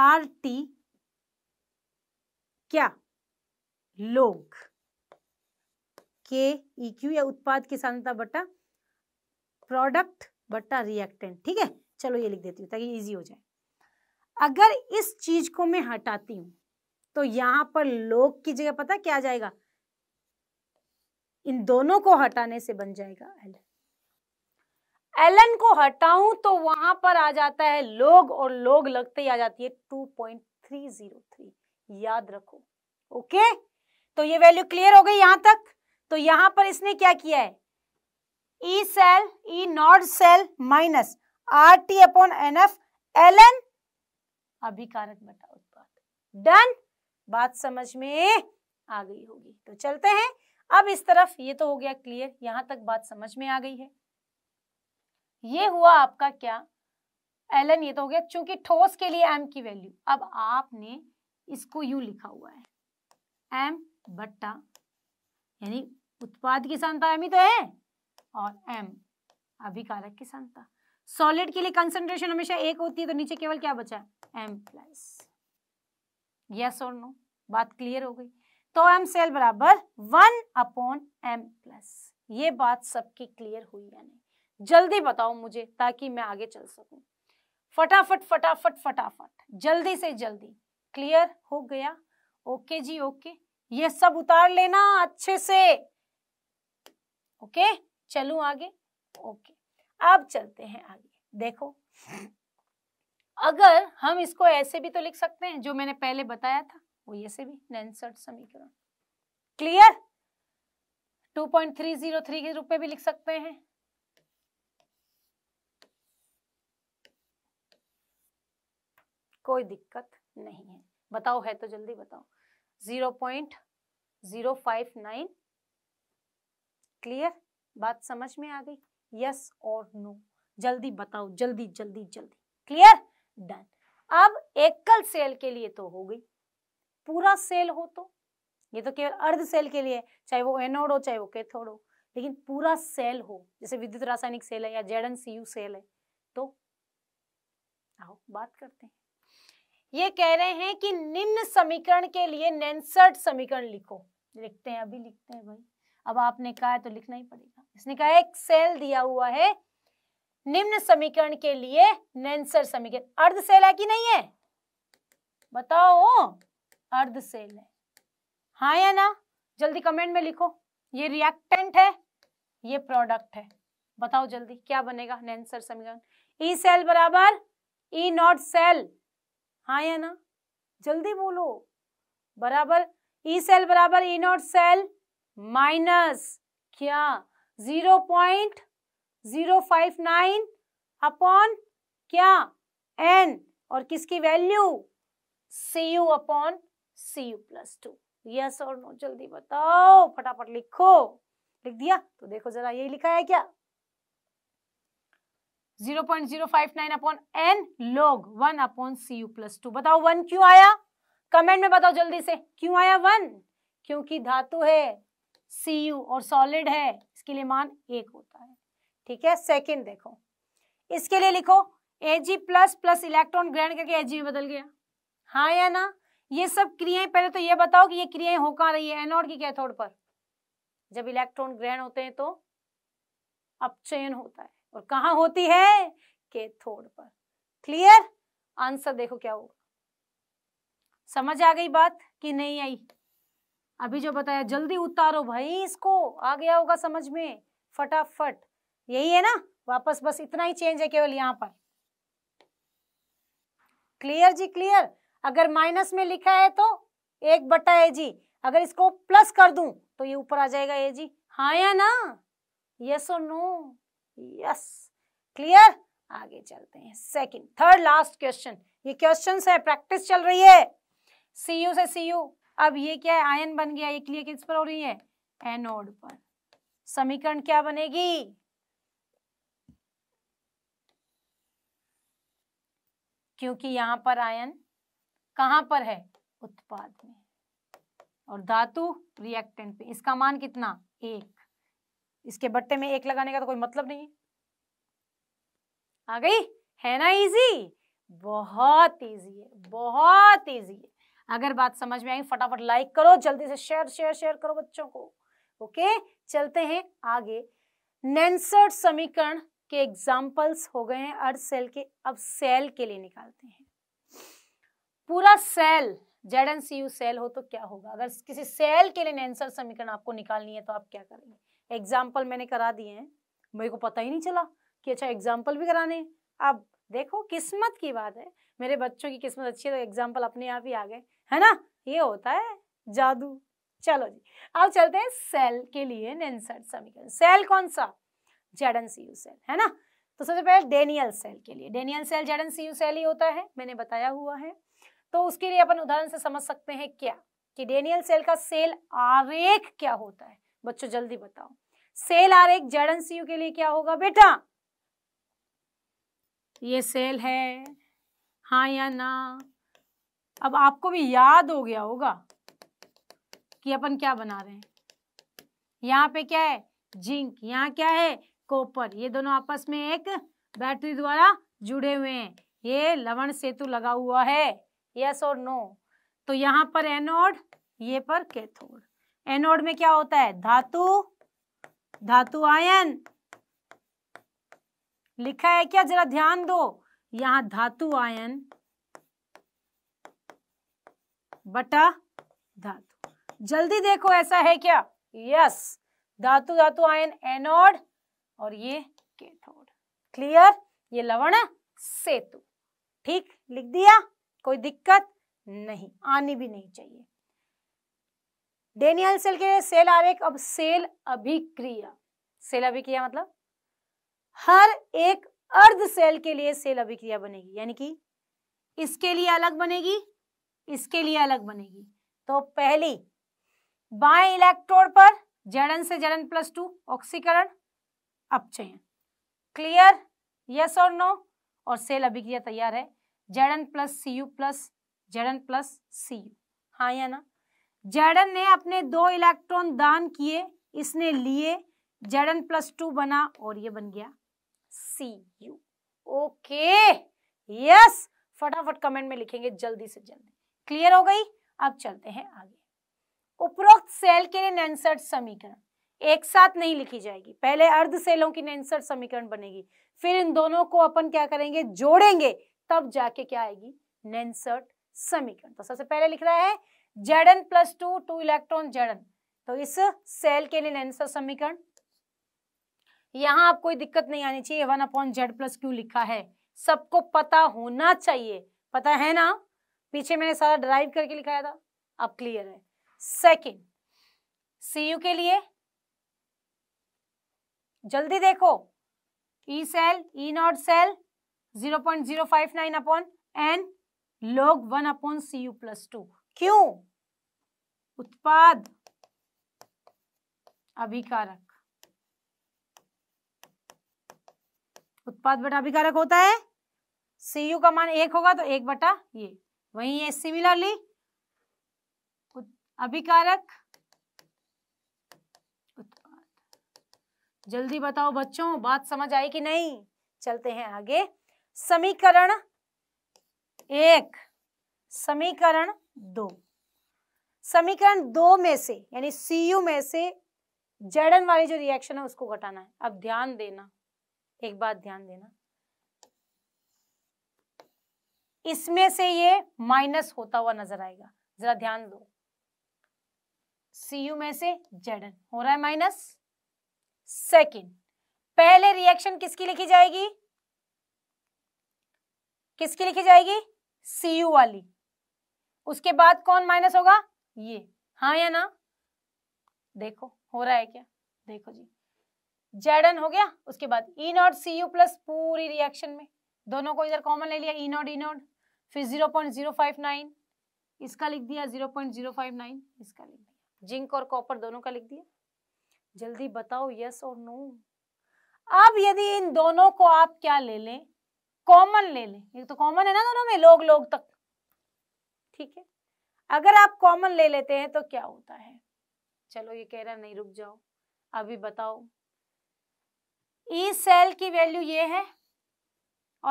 R T क्या लोग के ई क्यू या उत्पाद की सांद्रता बट्टा प्रोडक्ट बट्टा रिएक्टेंट ठीक है चलो ये लिख देती हूँ ताकि इजी हो जाए अगर इस चीज को मैं हटाती हूँ तो यहाँ पर लोग की जगह पता क्या जाएगा इन दोनों को हटाने से बन जाएगा एल एलन को हटाऊं तो वहां पर आ जाता है लोग और लोग लगते ही आ जाती है 2.303 याद रखो ओके तो ये वैल्यू क्लियर हो गई यहां तक तो यहां पर इसने क्या किया है E cell E not cell minus R T upon N F L N अभिकारक बटा उत्पाद डन बात समझ में आ गई होगी तो चलते हैं अब इस तरफ ये तो हो गया क्लियर यहां तक बात समझ में आ गई है ये हुआ आपका क्या एल एन ये तो हो गया चूंकि ठोस के लिए एम की वैल्यू अब आपने इसको यू लिखा हुआ है एम बट्टा यानी उत्पाद की सांद्रता एम ही तो है और एम अभिकारक की सांद्रता सॉलिड के लिए कंसंट्रेशन हमेशा एक होती है तो नीचे केवल क्या बचा है एम प्लस यस और नो बात क्लियर हो गई तो एम सेल बराबर वन अपॉन एम प्लस ये बात सबकी क्लियर हुई या नहीं जल्दी बताओ मुझे ताकि मैं आगे चल सकूं फटाफट फटाफट फटाफट जल्दी से जल्दी क्लियर हो गया ओके जी ओके ये सब उतार लेना अच्छे से ओके चलू आगे ओके अब चलते हैं आगे देखो अगर हम इसको ऐसे भी तो लिख सकते हैं जो मैंने पहले बताया था वो ऐसे भी नैनसठ समीकरण क्लियर 2.303 के रूप में भी लिख सकते हैं कोई दिक्कत नहीं है बताओ है तो जल्दी बताओ zero point zero five nine clear बात समझ में आ गई यस और नो जल्दी बताओ जल्दी जल्दी जल्दी क्लियर डन अब एकल सेल के लिए तो हो गई पूरा सेल हो तो ये तो केवल अर्ध सेल के लिए चाहे वो एनोड हो चाहे वो कैथोड हो लेकिन पूरा सेल हो जैसे विद्युत रासायनिक सेल है या Z N C U cell है तो आओ बात करते हैं ये कह रहे हैं कि निम्न समीकरण के लिए नेंसर्ट समीकरण लिखो लिखते हैं अभी लिखते हैं भाई अब आपने कहा है तो लिखना ही पड़ेगा इसने कहा एक सेल दिया हुआ है निम्न समीकरण के लिए नेंसर समीकरण अर्ध सेल है कि नहीं है बताओ अर्ध सेल है हाँ या ना जल्दी कमेंट में लिखो ये रिएक्टेंट है ये प्रोडक्ट है बताओ जल्दी क्या बनेगा नेंसर समीकरण ई e सेल बराबर ई e नॉट सेल हाँ या ना जल्दी बोलो बराबर ई e सेल बराबर ई नॉट सेल माइनस क्या zero point zero five nine upon क्या एन और किसकी value C U upon C U plus two yes और नो जल्दी बताओ फटाफट लिखो लिख दिया तो देखो जरा यही लिखा है क्या 0.059 upon N log one upon C U plus two बताओ वन क्यों आया कमेंट में बताओ जल्दी से क्यों आया वन क्योंकि धातु है सी यू और सॉलिड है इसके लिए मान एक होता है ठीक है सेकंड देखो इसके लिए लिखो एजी प्लस प्लस इलेक्ट्रॉन ग्रहण करके एजी में बदल गया हाँ या ना ये सब क्रियाएं पहले तो ये बताओ कि ये क्रियाएं हो कहा रही है एनोड की कैथोड पर जब इलेक्ट्रॉन ग्रहण होते हैं तो अपचयन होता है और कहा होती है कैथोड पर क्लियर आंसर देखो क्या होगा समझ आ गई बात कि नहीं आई अभी जो बताया जल्दी उतारो भाई इसको आ गया होगा समझ में फटाफट यही है ना वापस बस इतना ही चेंज है केवल यहाँ पर क्लियर जी क्लियर अगर माइनस में लिखा है तो एक बटा ए जी अगर इसको प्लस कर दूं तो ये ऊपर आ जाएगा ए जी हाँ या ना यस और नो यस क्लियर आगे चलते हैं सेकंड थर्ड लास्ट क्वेश्चन ये क्वेश्चन है प्रैक्टिस चल रही है सी यू से सी यू अब ये क्या है आयन बन गया एक किस पर हो रही है एनोड पर समीकरण क्या बनेगी क्योंकि यहां पर आयन कहां पर है उत्पाद में और धातु रिएक्टेंट पे इसका मान कितना एक इसके बट्टे में एक लगाने का तो कोई मतलब नहीं है आ गई है ना इजी बहुत इजी है बहुत इजी है अगर बात समझ में आई फटाफट लाइक करो जल्दी से शेयर शेयर शेयर करो बच्चों को ओके चलते हैं आगे नेंसर्ड समीकरण के एग्जाम्पल्स हो गए हैं अर्ध सेल के अब सेल के लिए निकालते हैं पूरा cell Z N C U cell हो तो क्या होगा अगर किसी सेल के लिए नेंसर समीकरण आपको निकालनी है तो आप क्या करेंगे एग्जाम्पल मैंने करा दिए हैं मेरे को पता ही नहीं चला कि अच्छा एग्जाम्पल भी कराने अब देखो किस्मत की बात है मेरे बच्चों की किस्मत अच्छी है तो एग्जाम्पल अपने आप ही आ गए है ना ये होता है जादू चलो जी अब चलते हैं सेल के लिए नेंसर्ड समीकरण सेल कौन सा जेडन सी यू सेल है ना तो सबसे पहले डेनियल सेल के लिए Daniell cell Z N C U cell ही होता है मैंने बताया हुआ है तो उसके लिए अपन उदाहरण से समझ सकते हैं क्या कि डेनियल सेल का सेल आरेख क्या होता है बच्चों जल्दी बताओ सेल आरेख जेडन सी यू के लिए क्या होगा बेटा ये सेल है हाँ या ना अब आपको भी याद हो गया होगा कि अपन क्या बना रहे हैं यहाँ पे क्या है जिंक यहाँ क्या है कॉपर ये दोनों आपस में एक बैटरी द्वारा जुड़े हुए हैं ये लवण सेतु लगा हुआ है यस और नो तो यहाँ पर एनोड ये पर कैथोड एनोड में क्या होता है धातु धातु आयन लिखा है क्या जरा ध्यान दो यहाँ धातु आयन बटा धातु जल्दी देखो ऐसा है क्या यस धातु धातु आयन एनोड और ये केथोड क्लियर ये लवण सेतु ठीक लिख दिया कोई दिक्कत नहीं आनी भी नहीं चाहिए डेनियल सेल के सेल आरेख अब सेल अभिक्रिया सेल अभिक्रिया मतलब हर एक अर्ध सेल के लिए सेल अभिक्रिया बनेगी यानी कि इसके लिए अलग बनेगी इसके लिए अलग बनेगी तो पहली बाएं इलेक्ट्रोड पर जड़न से जड़न प्लस टू ऑक्सीकरण अपचयन क्लियर यस और नो और सेल अभिक्रिया तैयार है Z N plus C U plus Z N plus C U हाँ या ना जड़न ने अपने दो इलेक्ट्रॉन दान किए इसने लिए जड़न प्लस टू बना और ये बन गया सी यू ओके यस फटाफट कमेंट में लिखेंगे जल्दी से जल्दी क्लियर हो गई अब चलते हैं आगे उपरोक्त सेल के लिए समीकरण एक साथ नहीं लिखी जाएगी पहले अर्ध सेलों की नैनसठ समीकरण बनेगी फिर इन दोनों को अपन क्या करेंगे जोड़ेंगे तब जाके क्या आएगी नैनसठ समीकरण तो सबसे पहले लिख रहा है Z N plus two two electron Z N तो इस सेल के लिए नैनसठ समीकरण यहां आप कोई दिक्कत नहीं आनी चाहिए one upon Z plus Q लिखा है सबको पता होना चाहिए पता है ना पीछे मैंने सारा ड्राइव करके लिखाया था अब क्लियर है सेकेंड सी यू के लिए जल्दी देखो E cell E not cell 0.059 upon N log 1 upon C U plus two क्यों उत्पाद अभिकारक उत्पाद बटा अभिकारक होता है सी यू का मान एक होगा तो एक बटा ये वहीं ये सिमिलरली अभिकारक उत्पाद जल्दी बताओ बच्चों बात समझ आई कि नहीं चलते हैं आगे समीकरण एक समीकरण दो समीकरण दो में से यानी सीयू में से जड़न वाली जो रिएक्शन है उसको घटाना है अब ध्यान देना एक बात ध्यान देना इसमें से ये माइनस होता हुआ नजर आएगा जरा ध्यान दो सी यू में से जेडन हो रहा है माइनस सेकेंड पहले रिएक्शन किसकी लिखी जाएगी किसकी लिखी जाएगी सी यू वाली उसके बाद कौन माइनस होगा ये हाँ या ना देखो हो रहा है क्या देखो जी जेडन हो गया उसके बाद E naught C U plus पूरी रिएक्शन में दोनों को इधर कॉमन ले लिया ई नॉट ई नॉट फिर zero point zero five nine इसका लिख दिया zero point zero five nine इसका लिख दिया जिंक और कॉपर दोनों का लिख दिया जल्दी बताओ यस और नो अब यदि इन दोनों को आप क्या ले लें कॉमन ले लें ये तो कॉमन है ना दोनों में लोग लोग तक ठीक है अगर आप कॉमन ले लेते हैं तो क्या होता है चलो ये कह रहा नहीं रुक जाओ अभी बताओ ई e सेल की वैल्यू ये है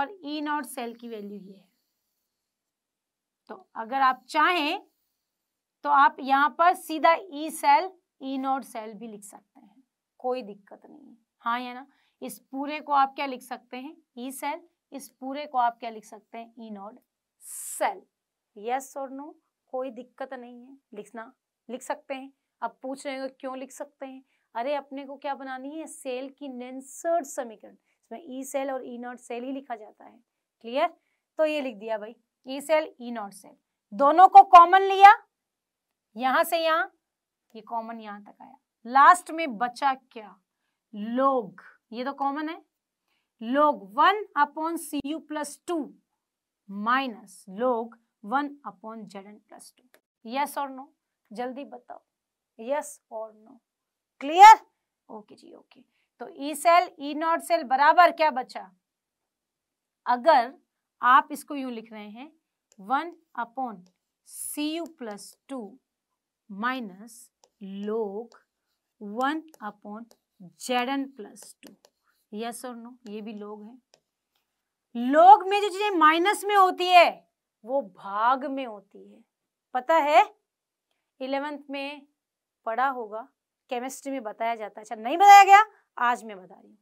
और ई नॉट सेल की वैल्यू ये है तो अगर आप चाहें तो आप यहाँ पर सीधा E cell E naught cell भी लिख सकते हैं कोई दिक्कत नहीं है हाँ या ना इस पूरे को आप क्या लिख सकते हैं ई e सेल इस पूरे को आप क्या लिख सकते हैं ई नोट सेल यस और नो कोई दिक्कत नहीं है लिखना लिख सकते हैं अब पूछ रहे हो क्यों लिख सकते हैं अरे अपने को क्या बनानी है सेल की नेंसर्ड समीकरण इसमें ई e सेल और ई नॉट सेल ही लिखा जाता है क्लियर तो ये लिख दिया भाई E cell E not cell दोनों को कॉमन लिया यहां से यहां ये यह कॉमन यहां तक आया लास्ट में बचा क्या लोग ये तो कॉमन है log one upon C U plus two minus log one upon Z N plus two yes और नो जल्दी बताओ यस और नो क्लियर ओके जी ओके तो E cell E not cell बराबर क्या बचा अगर आप इसको यूं लिख रहे हैं one upon C U plus two minus log one upon Z N plus two yes और नो ये भी लोग हैं लोग में जो चीजें माइनस में होती है वो भाग में होती है पता है इलेवेंथ में पढ़ा होगा केमिस्ट्री में बताया जाता है अच्छा नहीं बताया गया आज मैं बता रही हूँ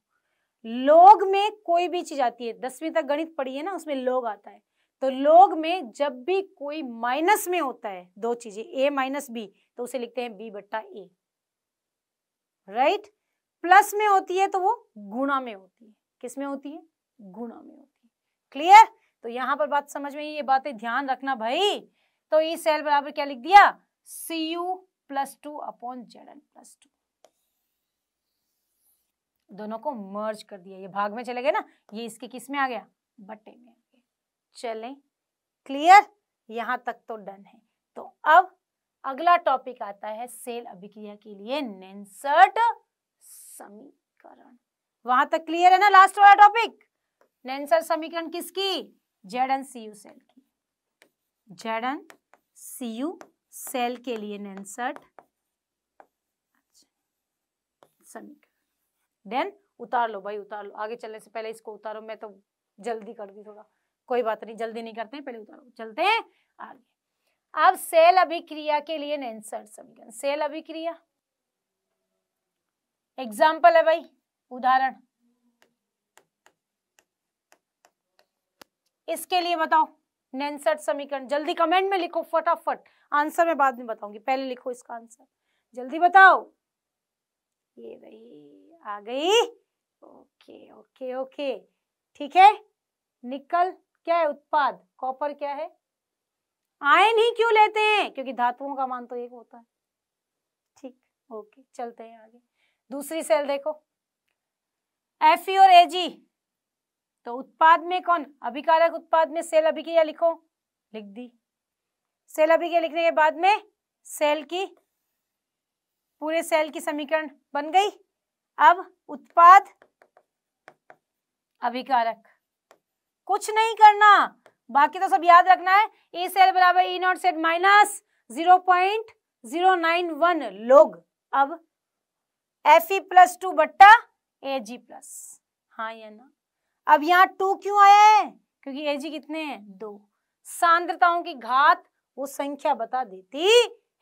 लोग में कोई भी चीज आती है दसवीं तक गणित पढ़ी है ना उसमें लोग आता है तो लोग में जब भी कोई माइनस में होता है दो चीजें ए माइनस बी तो उसे लिखते हैं बी बट्टा ए राइट प्लस में होती है तो वो गुणा में होती है किस में होती है गुणा में होती है क्लियर तो यहां पर बात समझ में ये बातें ध्यान रखना भाई तो ई सेल बराबर क्या लिख दिया C U plus two upon Z N plus two दोनों को मर्ज कर दिया ये भाग में चले गए ना ये इसके किस में आ गया बटे में आ गया चले क्लियर यहाँ तक तो डन है तो अब अगला टॉपिक आता है सेल अभिक्रिया के लिए नेंसर्ट समीकरण वहां तक क्लियर है ना लास्ट वाला टॉपिक नेंसर समीकरण किसकी Z N C U cell की Z N C U cell के लिए नेंसर्ट अच्छा, समीकरण देन उतार लो भाई उतार लो आगे चलने से पहले इसको उतारो मैं तो जल्दी कर दी थोड़ा कोई बात नहीं जल्दी नहीं करते पहले उतारो चलते हैं आगे अब सेल अभिक्रिया के लिए नेंसर समीकरण सेल अभिक्रिया एग्जाम्पल है भाई उदाहरण इसके लिए बताओ नेंसर्ट समीकरण जल्दी कमेंट में लिखो फटाफट आंसर मैं बाद में बताऊंगी पहले लिखो इसका आंसर जल्दी बताओ ये रही आ गई ओके ओके ओके ठीक है निकल क्या है उत्पाद कॉपर क्या है आयन ही क्यों लेते हैं क्योंकि धातुओं का मान तो एक होता है ठीक ओके चलते हैं आगे दूसरी सेल देखो एफ और एजी तो उत्पाद में कौन अभिकारक उत्पाद में सेल अभिक्रिया लिखो लिख दी सेल अभिक्रिया लिखने के बाद में सेल की पूरे सेल की समीकरण बन गई अब उत्पाद अभिकारक कुछ नहीं करना बाकी तो सब याद रखना है ए सेल बराबर E naught set minus zero point zero nine one log अब एफ ई प्लस टू बट्टा ए जी प्लस हाँ या ना अब यहाँ टू क्यों आया है क्योंकि ए जी कितने हैं दो सांद्रताओं की घात वो संख्या बता देती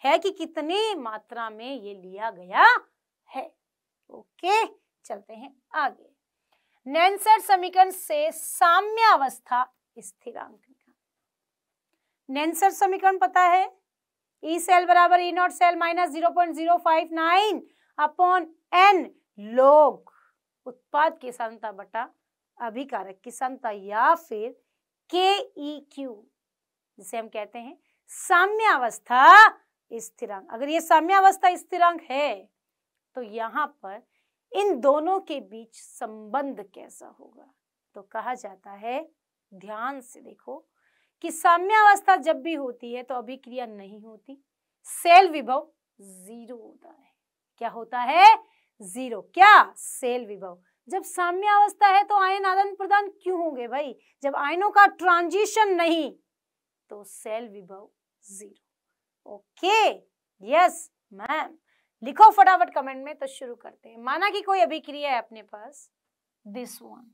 है कि कितनी मात्रा में ये लिया गया ओके चलते हैं आगे नैनसर समीकरण से साम्यावस्था स्थिरांक नेंसर समीकरण पता है ई e सेल बराबर E not cell minus zero point zero five nine upon N log उत्पाद की संता बटा अभिकारक की संता या फिर के ई क्यू जिसे हम कहते हैं साम्यावस्था स्थिरांक अगर ये साम्यावस्था स्थिरांक है तो यहाँ पर इन दोनों के बीच संबंध कैसा होगा तो कहा जाता है ध्यान से देखो कि साम्यावस्था जब भी होती है तो अभिक्रिया नहीं होती सेल विभव जीरो होता है क्या होता है जीरो क्या सेल विभव जब साम्यावस्था है तो आयन आदान प्रदान क्यों होंगे भाई जब आयनों का ट्रांजिशन नहीं तो सेल विभव जीरो ओके यस मैम लिखो फटाफट कमेंट में तो शुरू करते हैं माना कि कोई अभिक्रिया है अपने पास दिस वन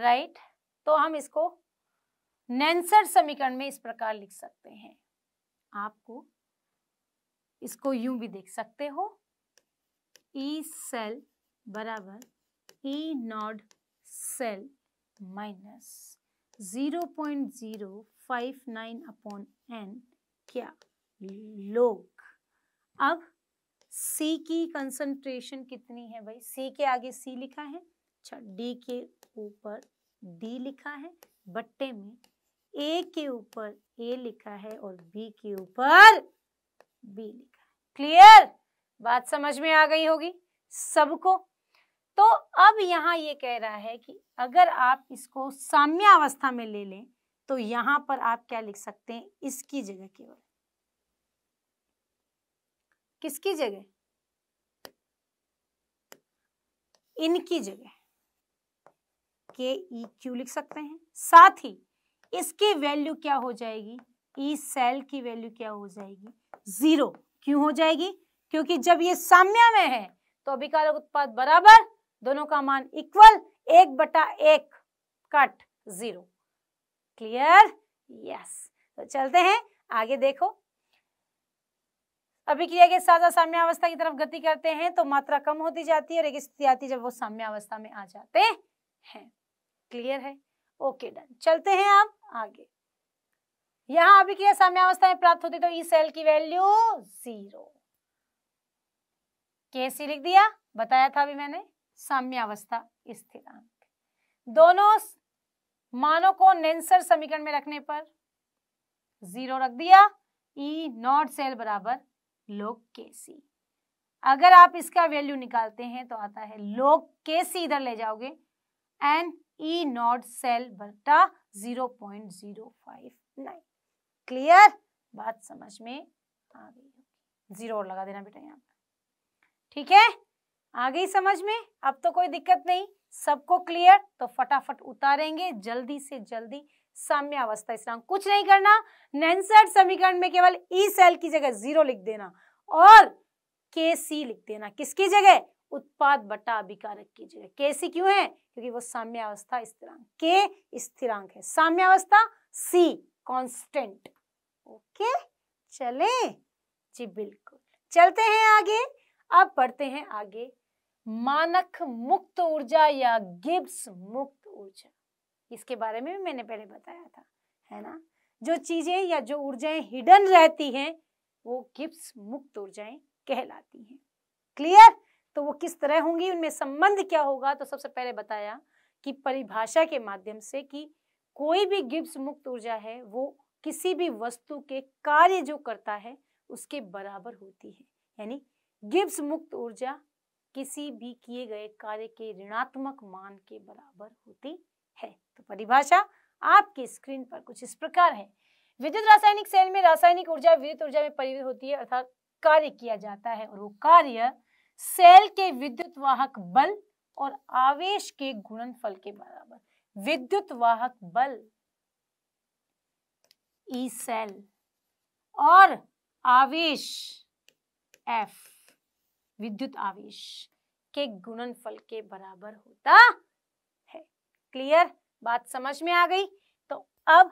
राइट तो हम इसको नेंसर समीकरण में इस प्रकार लिख सकते हैं आपको इसको यूं भी देख सकते हो ई e सेल बराबर E not cell minus zero point zero five nine upon N क्या लो अब सी की कंसंट्रेशन कितनी है भाई सी के आगे सी लिखा है अच्छा डी के ऊपर डी लिखा है बट्टे में ए के ऊपर ए लिखा है और बी के ऊपर बी लिखा है क्लियर बात समझ में आ गई होगी सबको तो अब यहाँ ये कह रहा है कि अगर आप इसको साम्यावस्था में ले लें तो यहाँ पर आप क्या लिख सकते हैं इसकी जगह केवल किसकी जगह इनकी जगह के ई क्यू लिख सकते हैं साथ ही इसकी वैल्यू क्या हो जाएगी ई सेल की वैल्यू क्या हो जाएगी जीरो क्यों हो जाएगी क्योंकि जब ये साम्य में है तो अभिकारक उत्पाद बराबर दोनों का मान इक्वल एक बटा एक कट जीरो क्लियर यस तो चलते हैं आगे देखो अभिक्रिया के साथ साम्य साम्यावस्था की तरफ गति करते हैं तो मात्रा कम होती जाती है और एक स्थिति आती जब वो साम्यावस्था में आ जाते हैं क्लियर है ओके डन चलते हैं आप आगे यहाँ अभिक्रिया साम्यावस्था में प्राप्त होती तो ई e सेल की वैल्यू जीरो कैसी लिख दिया बताया था अभी मैंने साम्यावस्था स्थिरांक दोनों मानों को नेंसर समीकरण में रखने पर जीरो रख दिया ई नॉट सेल बराबर लोग केसी अगर आप इसका वैल्यू निकालते हैं तो आता है लोग केसी इधर ले जाओगे एन ई नॉट सेल बटा zero point zero five nine clear बात समझ में आ गई जीरो और लगा देना बेटा यहाँ पर ठीक है आ गई समझ में अब तो कोई दिक्कत नहीं सबको क्लियर तो फटाफट उतारेंगे जल्दी से जल्दी साम्यावस्था स्थिरांक कुछ नहीं करना नैनसठ समीकरण में केवल ई e सेल की जगह जीरो लिख देना और के सी लिख देना किसकी जगह उत्पाद बटा अभिकारक की जगह के सी क्यों है क्योंकि वो साम्यावस्था स्थिरांक के स्थिरांक है साम्यावस्था सी कॉन्स्टेंट ओके चले जी बिल्कुल चलते हैं आगे अब पढ़ते हैं आगे मानक मुक्त ऊर्जा या गिब्स मुक्त ऊर्जा इसके बारे में भी मैंने पहले बताया था है ना जो चीजें या जो ऊर्जाएं हिडन रहती हैं वो गिब्स मुक्त ऊर्जाएं कहलाती हैं क्लियर तो वो किस तरह होंगी उनमें संबंध क्या होगा तो सबसे पहले बताया कि परिभाषा के माध्यम से कि कोई भी गिब्स मुक्त ऊर्जा है वो किसी भी वस्तु के कार्य जो करता है उसके बराबर होती है यानी गिब्स मुक्त ऊर्जा किसी भी किए गए कार्य के ऋणात्मक मान के बराबर होती है तो परिभाषा आपकी स्क्रीन पर कुछ इस प्रकार है विद्युत रासायनिक सेल में रासायनिक ऊर्जा विद्युत ऊर्जा में परिवर्तित होती है अर्थात कार्य किया जाता है और वो कार्य सेल के विद्युत वाहक बल और आवेश के गुणनफल के बराबर विद्युत वाहक बल ई e सेल और आवेश एफ विद्युत आवेश के गुणनफल के बराबर होता क्लियर बात समझ में आ गई तो अब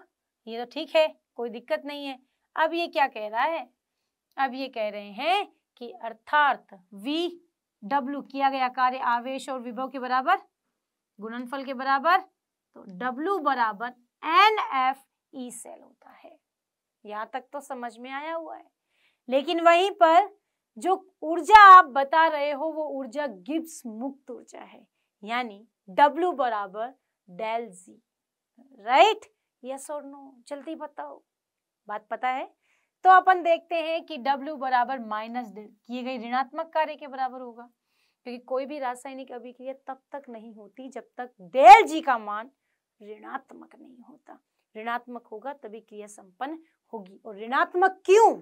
ये तो ठीक है कोई दिक्कत नहीं है अब ये क्या कह रहा है अब ये कह रहे हैं कि अर्थार्थ वी डब्ल्यू किया गया कार्य आवेश और विभव के बराबर गुणनफल के बराबर तो डब्ल्यू बराबर एन एफ ई सेल होता है यहाँ तक तो समझ में आया हुआ है लेकिन वहीं पर जो ऊर्जा आप बता रहे हो वो ऊर्जा गिब्स मुक्त ऊर्जा है यानी W बराबर डेल जी राइट यस और नो जल्दी बताओ बात पता है तो अपन देखते हैं कि W बराबर माइनस डेल किए गई ऋणात्मक कार्य के बराबर होगा क्योंकि कोई भी रासायनिक अभिक्रिया तब तक नहीं होती जब तक डेल जी का मान ऋणात्मक नहीं होता ऋणात्मक होगा तभी क्रिया संपन्न होगी और ऋणात्मक क्यों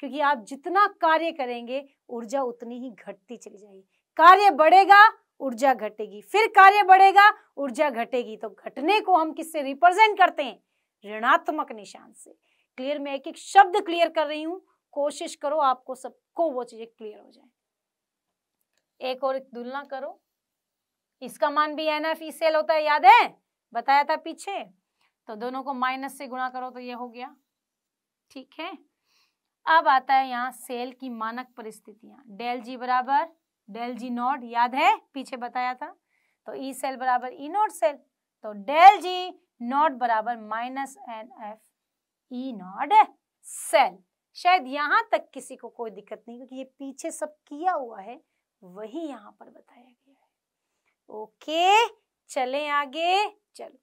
क्योंकि आप जितना कार्य करेंगे ऊर्जा उतनी ही घटती चली जाएगी कार्य बढ़ेगा ऊर्जा घटेगी फिर कार्य बढ़ेगा ऊर्जा घटेगी तो घटने को हम किससे रिप्रेजेंट करते हैं ऋणात्मक निशान से क्लियर मैं एक एक शब्द क्लियर कर रही हूँ कोशिश करो आपको सबको वो चीजें क्लियर हो जाए एक और एक तुलना करो इसका मान भी एन एफ सेल होता है याद है बताया था पीछे तो दोनों को माइनस से गुणा करो तो ये हो गया ठीक है अब आता है यहाँ सेल की मानक परिस्थितियां डेल जी बराबर डेल जी नॉट याद है पीछे बताया था तो ई सेल बराबर ई नॉट सेल तो डेल जी नॉट बराबर minus N F E not cell शायद यहाँ तक किसी को कोई दिक्कत नहीं क्योंकि ये पीछे सब किया हुआ है वही यहाँ पर बताया गया है ओके चले आगे चलो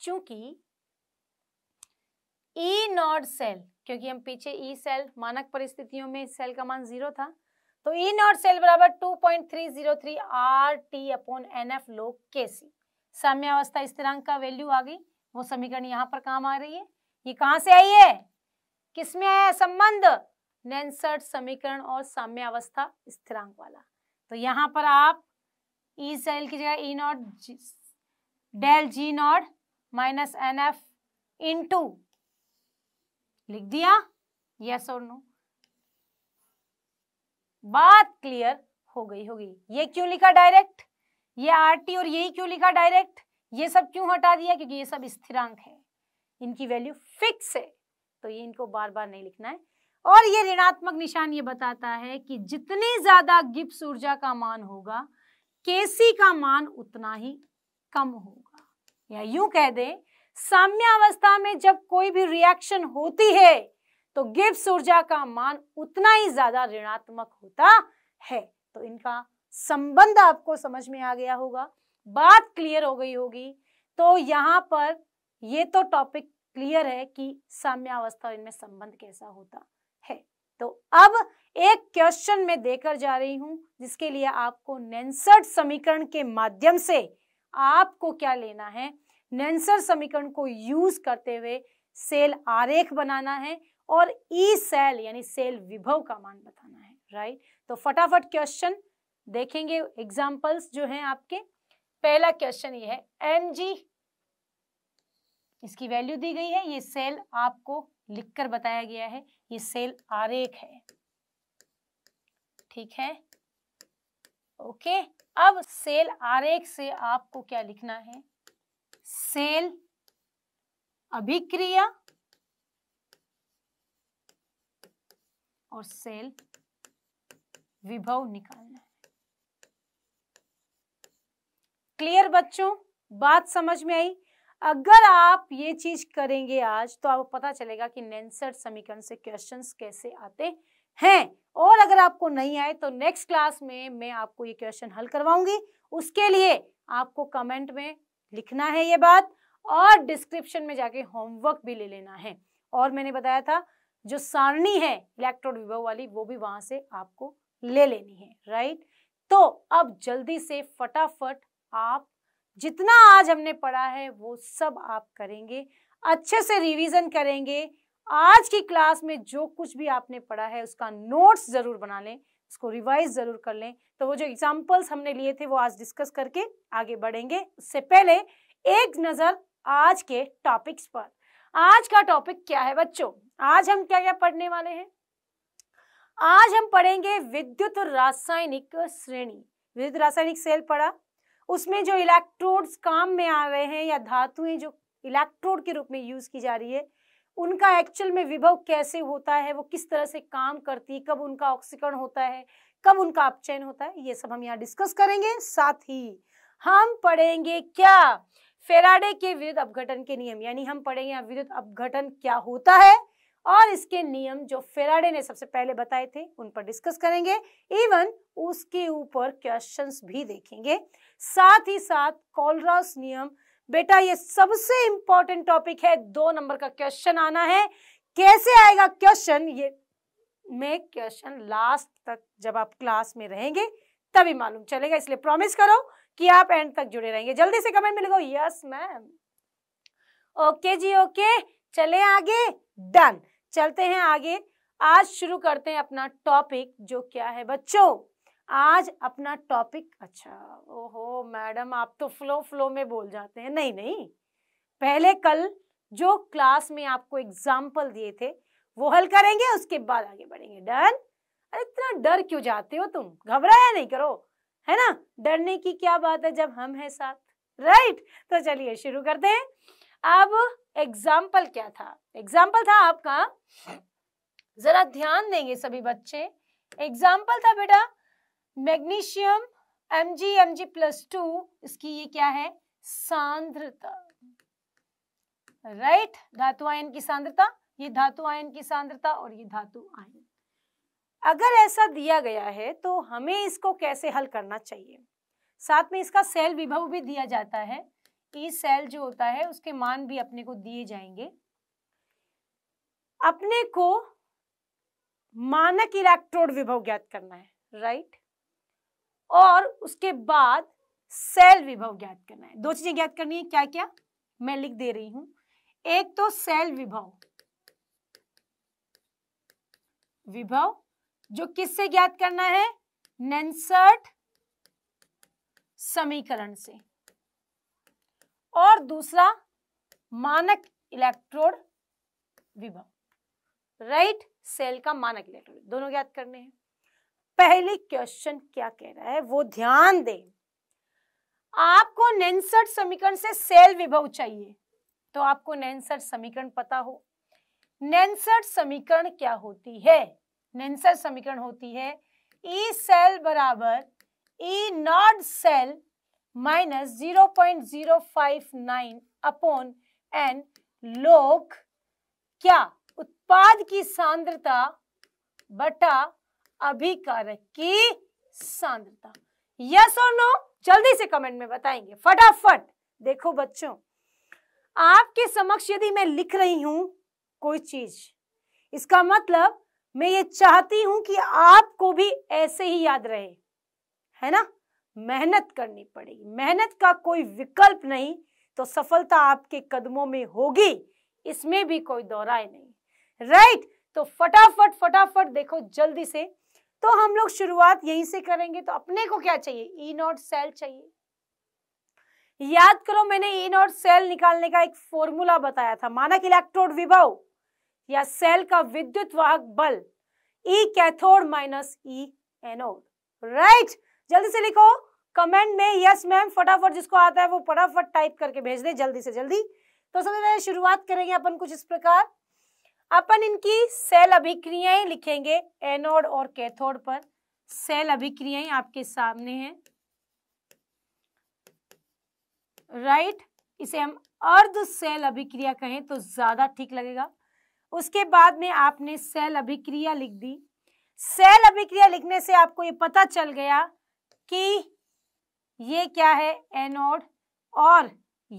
चूंकि ई नॉट सेल क्योंकि हम पीछे ई सेल मानक परिस्थितियों में सेल का मान जीरो था तो ई नॉट सेल बराबर two point three zero three R T upon N F log K सी साम्यावस्था स्थिरांक का वैल्यू आ गई वो समीकरण यहाँ पर काम आ रही है ये कहाँ से आई है किसमें आया संबंध नेंसर्ट समीकरण और साम्यावस्था स्थिरांक वाला तो यहाँ पर आप ई e सेल की जगह E naught del G naught minus N F into लिख दिया यस और नो बात क्लियर हो गई होगी ये क्यों लिखा डायरेक्ट ये आर टी और यही क्यों लिखा डायरेक्ट ये सब क्यों हटा दिया क्योंकि ये सब स्थिरांक है इनकी वैल्यू फिक्स है तो ये इनको बार बार नहीं लिखना है और ये ऋणात्मक निशान ये बताता है कि जितनी ज्यादा गिप्स ऊर्जा का मान होगा केसी का मान उतना ही कम होगा या यूं कह दें साम्यावस्था में जब कोई भी रिएक्शन होती है तो गिब्स ऊर्जा का मान उतना ही ज्यादा ऋणात्मक होता है तो इनका संबंध आपको समझ में आ गया होगा बात क्लियर हो गई होगी तो यहाँ पर ये तो टॉपिक क्लियर है कि साम्यावस्था इनमें संबंध कैसा होता है तो अब एक क्वेश्चन में देकर जा रही हूं जिसके लिए आपको नेंसर्ड समीकरण के माध्यम से आपको क्या लेना है नेंसर समीकरण को यूज करते हुए सेल आरेख बनाना है और ई सेल यानी सेल विभव का मान बताना है राइट तो फटाफट क्वेश्चन देखेंगे एग्जाम्पल्स जो हैं आपके पहला क्वेश्चन ये है एम जी इसकी वैल्यू दी गई है ये सेल आपको लिखकर बताया गया है ये सेल आरेख है ठीक है ओके अब सेल आरेख से आपको क्या लिखना है सेल अभिक्रिया और सेल विभव निकालना है क्लियर बच्चों बात समझ में आई अगर आप ये चीज करेंगे आज तो आपको पता चलेगा कि नेंसर समीकरण से क्वेश्चंस कैसे आते हैं और अगर आपको नहीं आए तो नेक्स्ट क्लास में मैं आपको ये क्वेश्चन हल करवाऊंगी उसके लिए आपको कमेंट में लिखना है ये बात और डिस्क्रिप्शन में जाके होमवर्क भी ले लेना है और मैंने बताया था जो सारणी है इलेक्ट्रोड विभव वाली वो भी वहां से आपको ले लेनी है राइट तो अब जल्दी से फटाफट आप जितना आज हमने पढ़ा है वो सब आप करेंगे अच्छे से रिवीजन करेंगे आज की क्लास में जो कुछ भी आपने पढ़ा है उसका नोट्स जरूर बना लें उसको रिवाइज जरूर कर लें तो वो जो एग्जाम्पल्स हमने लिए थे वो आज डिस्कस करके आगे बढ़ेंगे उससे पहले एक नज़र आज के टॉपिक्स पर आज का टॉपिक क्या है बच्चों आज हम क्या क्या पढ़ने वाले हैं आज हम पढ़ेंगे विद्युत रासायनिक श्रेणी विद्युत रासायनिक सेल पढ़ा उसमें जो इलेक्ट्रोड्स काम में आ रहे हैं या धातुएं जो इलेक्ट्रोड के रूप में यूज की जा रही है उनका एक्चुअल में विभव कैसे होता है वो किस तरह से काम करती है कब उनका ऑक्सीकरण होता है कब उनका अपचयन होता है ये सब हम यहाँ डिस्कस करेंगे साथ ही हम पढ़ेंगे क्या फेराडे के विद्युत अपघटन के नियम यानी हम पढ़ेंगे यहाँ विद्युत अपघटन क्या होता है और इसके नियम जो फेराडे ने सबसे पहले बताए थे उन पर डिस्कस करेंगे इवन उसके ऊपर क्वेश्चंस भी देखेंगे साथ ही साथ कॉलरास नियम बेटा ये सबसे इंपॉर्टेंट टॉपिक है दो नंबर का क्वेश्चन आना है कैसे आएगा क्वेश्चन ये मैं क्वेश्चन लास्ट तक जब आप क्लास में रहेंगे तभी मालूम चलेगा इसलिए प्रॉमिस करो कि आप एंड तक जुड़े रहेंगे जल्दी से कमेंट में लिखो यस मैम ओके जी ओके चले आगे डन चलते हैं आगे आज शुरू करते हैं अपना टॉपिक जो क्या है बच्चों आज अपना टॉपिक अच्छा ओहो मैडम आप तो फ्लो फ्लो में बोल जाते हैं नहीं नहीं पहले कल जो क्लास में आपको एग्जाम्पल दिए थे वो हल करेंगे उसके बाद आगे बढ़ेंगे डन अरे इतना डर क्यों जाते हो तुम घबराया नहीं करो है ना डरने की क्या बात है जब हम हैं साथ राइट तो चलिए शुरू करते हैं अब एग्जाम्पल क्या था एग्जाम्पल था आपका जरा ध्यान देंगे सभी बच्चे एग्जाम्पल था बेटा magnesium M G M G plus two इसकी ये क्या है सांद्रता राइट धातु आयन की सांद्रता ये धातु आयन की सांद्रता और ये धातु आयन अगर ऐसा दिया गया है तो हमें इसको कैसे हल करना चाहिए साथ में इसका सेल विभव भी दिया जाता है ई सेल जो होता है उसके मान भी अपने को दिए जाएंगे अपने को मानक इलेक्ट्रोड विभव ज्ञात करना है राइट और उसके बाद सेल विभव ज्ञात करना है दो चीजें ज्ञात करनी है क्या क्या मैं लिख दे रही हूं एक तो सेल विभव विभव जो किससे ज्ञात करना है नेंसर्ट समीकरण से और दूसरा मानक इलेक्ट्रोड विभव राइट सेल का मानक इलेक्ट्रोड दोनों ज्ञात करने हैं पहले क्वेश्चन क्या कह रहा है वो ध्यान दें आपको नेंसर्ट समीकरण से सेल विभव चाहिए तो आपको नेंसर्ट समीकरण पता हो नेंसर्ट समीकरण क्या होती है नेंसर समीकरण होती है ई e सेल बराबर E not cell minus zero point zero five nine upon N log क्या उत्पाद की सांद्रता बटा अभिकारक की सांद्रता यस और नो जल्दी से कमेंट में बताएंगे फटाफट देखो बच्चों आपके समक्ष यदि मैं लिख रही हूं कोई चीज इसका मतलब मैं ये चाहती हूं कि आपको भी ऐसे ही याद रहे है ना मेहनत करनी पड़ेगी मेहनत का कोई विकल्प नहीं तो सफलता आपके कदमों में होगी इसमें भी कोई दोहराय नहीं राइट तो फटाफट फटाफट देखो जल्दी से तो हम लोग शुरुआत यहीं से करेंगे तो अपने को क्या चाहिए ई नॉट सेल चाहिए याद करो मैंने ई नॉट सेल निकालने का एक फॉर्मूला बताया था मानक इलेक्ट्रोड विभव या सेल का विद्युत वाहक बल E e cathode minus E e anode right जल्दी से लिखो कमेंट में यस मैम फटाफट जिसको आता है वो फटाफट टाइप करके भेज दे जल्दी से जल्दी तो सबसे पहले शुरुआत करेंगे अपन कुछ इस प्रकार अपन इनकी सेल अभिक्रियाएं लिखेंगे एनोड और कैथोड पर सेल अभिक्रियाएं आपके सामने हैं राइट right? इसे हम अर्ध सेल अभिक्रिया कहें तो ज्यादा ठीक लगेगा उसके बाद में आपने सेल अभिक्रिया लिख दी सेल अभिक्रिया लिखने से आपको ये पता चल गया कि ये क्या है एनोड और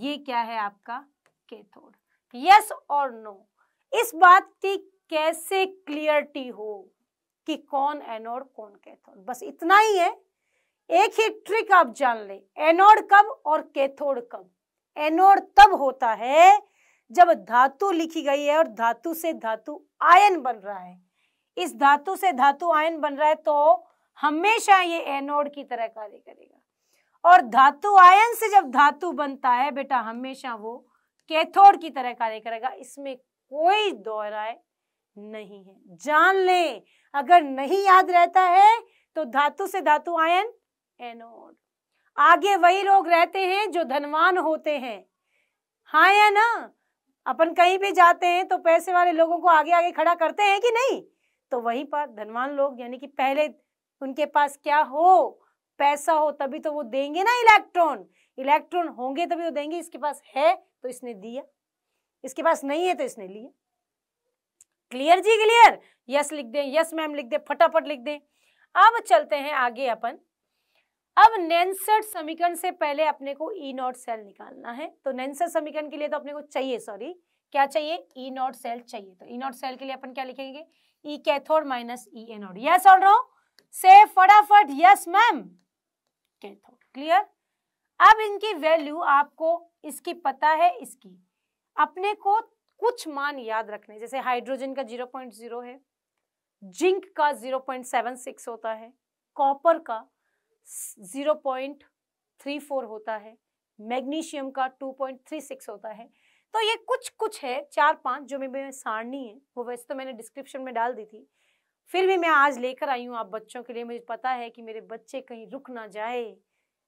ये क्या है आपका कैथोड यस और नो इस बात की कैसे क्लियरिटी हो कि कौन एनोड कौन कैथोड बस इतना ही है एक ही ट्रिक आप जान ले एनोड कब और कैथोड कब एनोड तब होता है जब धातु लिखी गई है और धातु से धातु आयन बन रहा है इस धातु से धातु आयन बन रहा है तो हमेशा ये एनोड की तरह कार्य करेगा और धातु आयन से जब धातु बनता है बेटा हमेशा वो कैथोड की तरह कार्य करेगा इसमें कोई दोहराए नहीं है जान ले अगर नहीं याद रहता है तो धातु से धातु आयन एनोड आगे वही लोग रहते हैं जो धनवान होते हैं हाँ या ना अपन कहीं भी जाते हैं तो पैसे वाले लोगों को आगे आगे खड़ा करते हैं कि नहीं तो वहीं पर धनवान लोग यानी कि पहले उनके पास क्या हो पैसा हो तभी तो वो देंगे ना इलेक्ट्रॉन इलेक्ट्रॉन होंगे तभी वो देंगे इसके पास है तो इसने दिया इसके पास नहीं है तो इसने लिया क्लियर जी क्लियर यस लिख दें यस मैम लिख दें फटाफट लिख दें अब चलते हैं आगे अपन अब नेंसड समीकरण से पहले अपने को ई नॉट सेल निकालना है तो नेंसड समीकरण के लिए तो अपने को चाहिए सॉरी क्या चाहिए ई नॉट सेल चाहिए तो ई नॉट सेल के लिए अपन क्या लिखेंगे E cathode minus E anode yes और नो से फटाफट यस मैम कैथोड क्लियर अब इनकी वैल्यू आपको इसकी पता है इसकी अपने को कुछ मान याद रखने जैसे हाइड्रोजन का 0.0 है जिंक का 0.76 होता है कॉपर का 0.34 होता है मैग्नीशियम का 2.36 होता है तो ये कुछ कुछ है चार पांच जो मेरे सारणी है वो वैसे तो मैंने डिस्क्रिप्शन में डाल दी थी फिर भी मैं आज लेकर आई हूँ आप बच्चों के लिए मुझे पता है कि मेरे बच्चे कहीं रुक ना जाए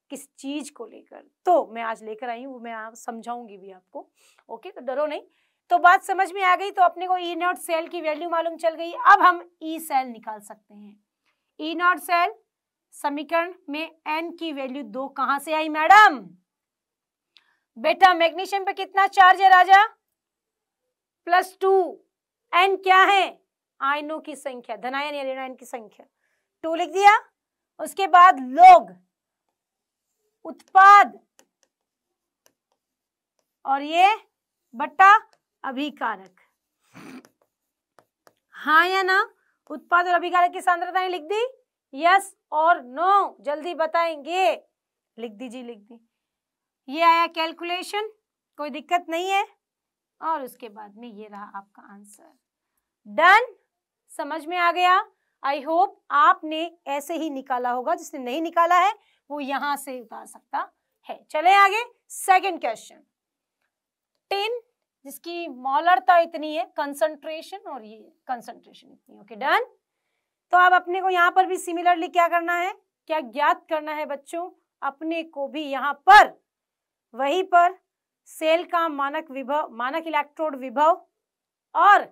किस चीज को लेकर तो मैं आज लेकर आई हूँ वो मैं आप समझाऊंगी भी आपको ओके तो डरो नहीं तो बात समझ में आ गई तो अपने को ई e नॉट सेल की वैल्यू मालूम चल गई अब हम ई e सेल निकाल सकते हैं ई e नॉट सेल समीकरण में एन की वैल्यू दो कहां से आई मैडम बेटा मैग्नीशियम पे कितना चार्ज है राजा प्लस टू एन क्या है आयनों की संख्या धनायन या ऋणायन की संख्या टू लिख दिया उसके बाद लोग उत्पाद और ये बट्टा अभिकारक हाँ या ना उत्पाद और अभिकारक की सांद्रता लिख दी यस और नो जल्दी बताएंगे लिख दीजिए लिख दी ये आया कैलकुलेशन कोई दिक्कत नहीं है और उसके बाद में ये रहा आपका आंसर डन समझ में आ गया आई होप आपने ऐसे ही निकाला होगा जिसने नहीं निकाला है वो यहां से उतार सकता है चले आगे सेकंड क्वेश्चन टेन जिसकी मॉलरता इतनी है कंसंट्रेशन और ये कंसंट्रेशन इतनी ओके okay, डन तो अब अपने को यहाँ पर भी सिमिलरली क्या करना है क्या ज्ञात करना है बच्चों अपने को भी यहाँ पर वहीं पर सेल का मानक विभव मानक इलेक्ट्रोड विभव और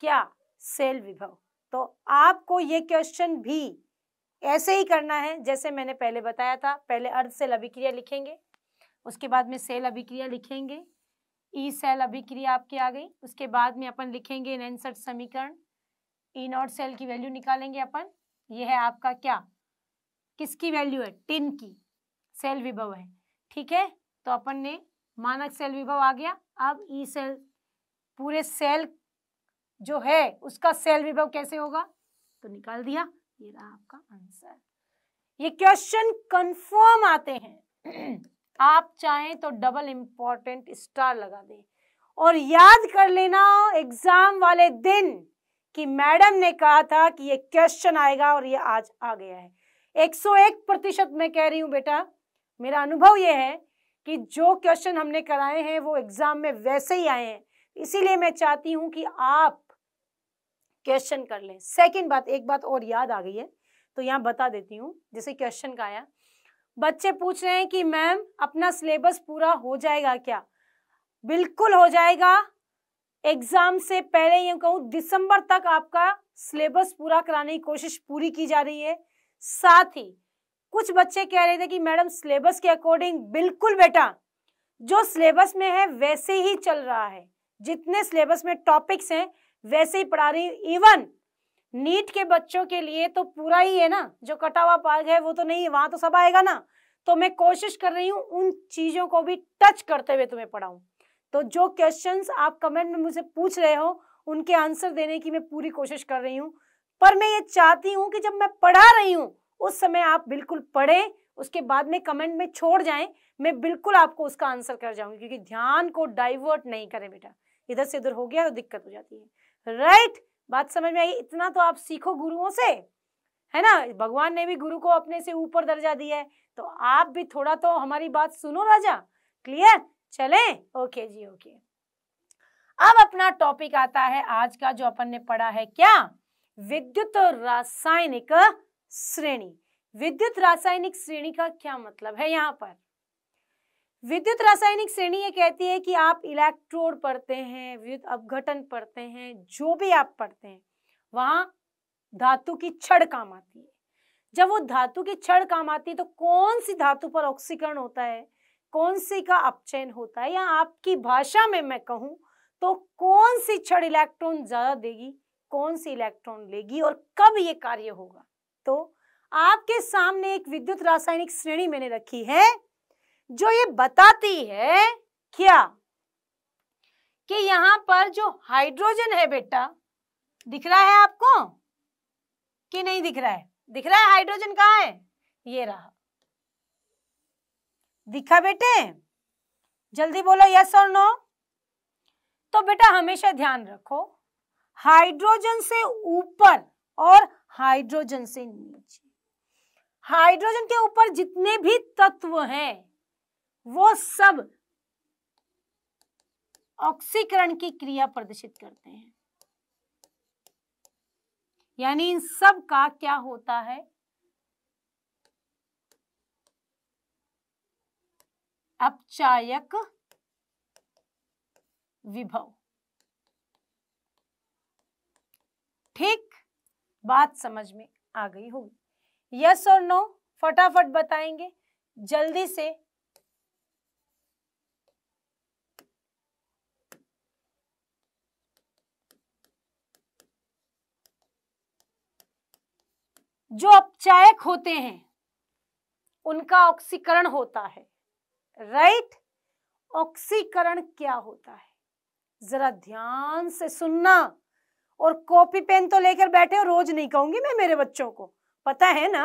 क्या सेल विभव तो आपको ये क्वेश्चन भी ऐसे ही करना है जैसे मैंने पहले बताया था पहले अर्ध सेल अभिक्रिया लिखेंगे उसके बाद में सेल अभिक्रिया लिखेंगे ई सेल अभिक्रिया आपके आ गई उसके बाद में अपन लिखेंगे नैनसठ समीकरण ई नॉट सेल की वैल्यू निकालेंगे अपन ये है आपका क्या किसकी वैल्यू है टिन की सेल विभव है ठीक है तो अपन ने मानक सेल विभव आ गया अब ई सेल पूरे सेल जो है उसका सेल विभव कैसे होगा तो निकाल दिया ये रहा आपका आंसर ये क्वेश्चन कंफर्म आते हैं आप चाहें तो डबल इंपॉर्टेंट स्टार लगा दें और याद कर लेना एग्जाम वाले दिन कि मैडम ने कहा था कि ये क्वेश्चन आएगा और ये आज आ गया है 101 प्रतिशत मैं कह रही हूँ बेटा मेरा अनुभव ये है कि जो क्वेश्चन हमने कराए हैं वो एग्जाम में वैसे ही आए हैं इसीलिए मैं चाहती हूँ कि आप क्वेश्चन कर लें सेकंड बात एक बात और याद आ गई है तो यहाँ बता देती हूँ जैसे क्वेश्चन का आया बच्चे पूछ रहे हैं कि मैम अपना सिलेबस पूरा हो जाएगा क्या बिल्कुल हो जाएगा एग्जाम से पहले यूँ कहूँ दिसंबर तक आपका सिलेबस पूरा कराने की कोशिश पूरी की जा रही है साथ ही कुछ बच्चे कह रहे थे कि मैडम सिलेबस के अकॉर्डिंग बिल्कुल बेटा जो सिलेबस में है वैसे ही चल रहा है जितने सिलेबस में टॉपिक्स हैं वैसे ही पढ़ा रही हूँ इवन नीट के बच्चों के लिए तो पूरा ही है ना जो कटा हुआ पाग है वो तो नहीं है वहां तो सब आएगा ना तो मैं कोशिश कर रही हूँ उन चीजों को भी टच करते हुए तुम्हें पढ़ाऊँ तो जो क्वेश्चंस आप कमेंट में मुझे पूछ रहे हो उनके आंसर देने की मैं पूरी कोशिश कर रही हूँ पर मैं ये चाहती हूँ कि जब मैं पढ़ा रही हूँ उस समय आप बिल्कुल पढ़ें उसके बाद में कमेंट में छोड़ जाए मैं बिल्कुल आपको उसका आंसर कर जाऊंगी क्योंकि ध्यान को डाइवर्ट नहीं करें बेटा इधर से उधर हो गया तो दिक्कत हो जाती है राइट बात समझ में आई इतना तो आप सीखो गुरुओं से है ना भगवान ने भी गुरु को अपने से ऊपर दर्जा दिया है तो आप भी थोड़ा तो हमारी बात सुनो राजा क्लियर चले ओके जी ओके अब अपना टॉपिक आता है आज का जो अपन ने पढ़ा है क्या विद्युत रासायनिक श्रेणी विद्युत रासायनिक श्रेणी का क्या मतलब है यहाँ पर विद्युत रासायनिक श्रेणी ये कहती है कि आप इलेक्ट्रोड पढ़ते हैं विद्युत अपघटन पढ़ते हैं जो भी आप पढ़ते हैं वहां धातु की छड़ काम आती है जब वो धातु की छड़ काम आती है तो कौन सी धातु पर ऑक्सीकरण होता है कौन सी का अपचयन होता है या आपकी भाषा में मैं कहूं तो कौन सी छड़ इलेक्ट्रॉन ज़्यादा देगी कौन सी इलेक्ट्रॉन लेगी और कब ये कार्य होगा तो आपके सामने एक विद्युत रासायनिक श्रेणी मैंने रखी है जो ये बताती है क्या कि यहाँ पर जो हाइड्रोजन है बेटा दिख रहा है आपको कि नहीं दिख रहा है दिख रहा है हाइड्रोजन कहा है ये रहा दिखा बेटे जल्दी बोलो यस और नो तो बेटा हमेशा ध्यान रखो हाइड्रोजन से ऊपर और हाइड्रोजन से नीचे हाइड्रोजन के ऊपर जितने भी तत्व हैं वो सब ऑक्सीकरण की क्रिया प्रदर्शित करते हैं यानी इन सब का क्या होता है अपचायक विभव ठीक बात समझ में आ गई होगी यस और नो फटाफट बताएंगे जल्दी से जो अपचायक होते हैं उनका ऑक्सीकरण होता है राइट ऑक्सीकरण क्या होता है जरा ध्यान से सुनना और कॉपी पेन तो लेकर बैठे हो रोज नहीं कहूंगी मैं मेरे बच्चों को पता है ना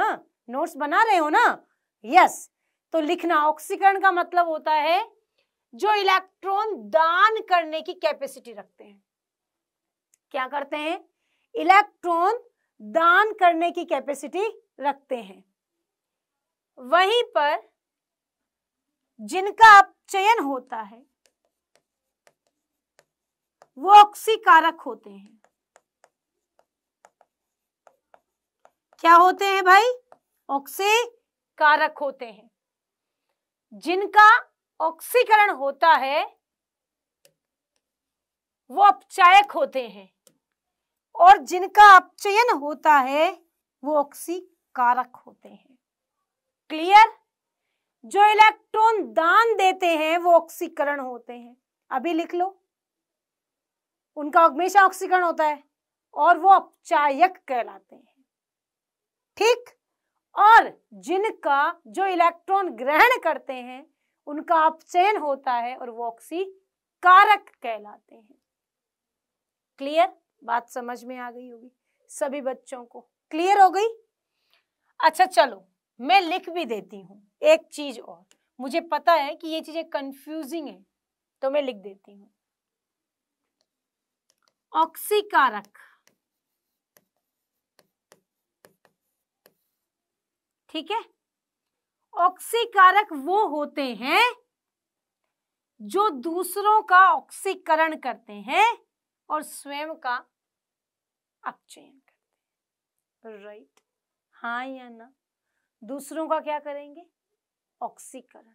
नोट्स बना रहे हो ना यस तो लिखना ऑक्सीकरण का मतलब होता है जो इलेक्ट्रॉन दान करने की कैपेसिटी रखते हैं क्या करते हैं इलेक्ट्रॉन दान करने की कैपेसिटी रखते हैं वहीं पर जिनका चयन होता है वो ऑक्सीकारक होते हैं क्या होते हैं भाई ऑक्सीकारक होते हैं जिनका ऑक्सीकरण होता है वो अपचायक होते हैं और जिनका अपचयन होता है वो ऑक्सीकारक होते हैं क्लियर जो इलेक्ट्रॉन दान देते हैं वो ऑक्सीकरण होते हैं अभी लिख लो उनका हमेशा ऑक्सीकरण होता है और वो अपचायक कहलाते हैं ठीक और जिनका जो इलेक्ट्रॉन ग्रहण करते हैं उनका अपचयन होता है और वो ऑक्सी कारक कहलाते हैं क्लियर बात समझ में आ गई होगी सभी बच्चों को क्लियर हो गई अच्छा चलो मैं लिख भी देती हूं एक चीज और मुझे पता है कि ये चीजें कंफ्यूजिंग है तो मैं लिख देती हूं ऑक्सीकारक ठीक है ऑक्सीकारक वो होते हैं जो दूसरों का ऑक्सीकरण करते हैं और स्वयं का अपचयन करते हैं राइट हाँ या ना दूसरों का क्या करेंगे ऑक्सीकरण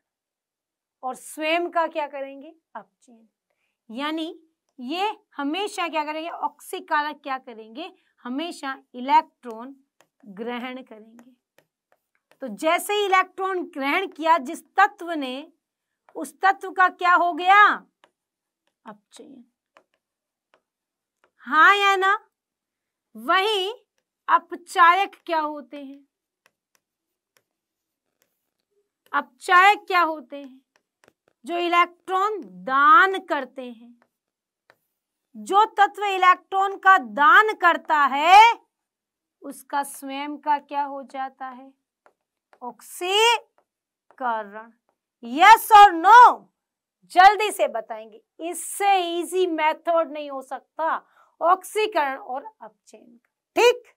और स्वयं का क्या करेंगे अपचयन यानी ये हमेशा क्या करेंगे ऑक्सीकारक क्या करेंगे हमेशा इलेक्ट्रॉन ग्रहण करेंगे तो जैसे ही इलेक्ट्रॉन ग्रहण किया जिस तत्व ने उस तत्व का क्या हो गया अपचयन हाँ या ना वही अपचायक क्या होते हैं अपचायक क्या होते हैं जो इलेक्ट्रॉन दान करते हैं जो तत्व इलेक्ट्रॉन का दान करता है उसका स्वयं का क्या हो जाता है ऑक्सीकरण यस और नो जल्दी से बताएंगे इससे इजी मेथड नहीं हो सकता ऑक्सीकरण और अपचयन का ठीक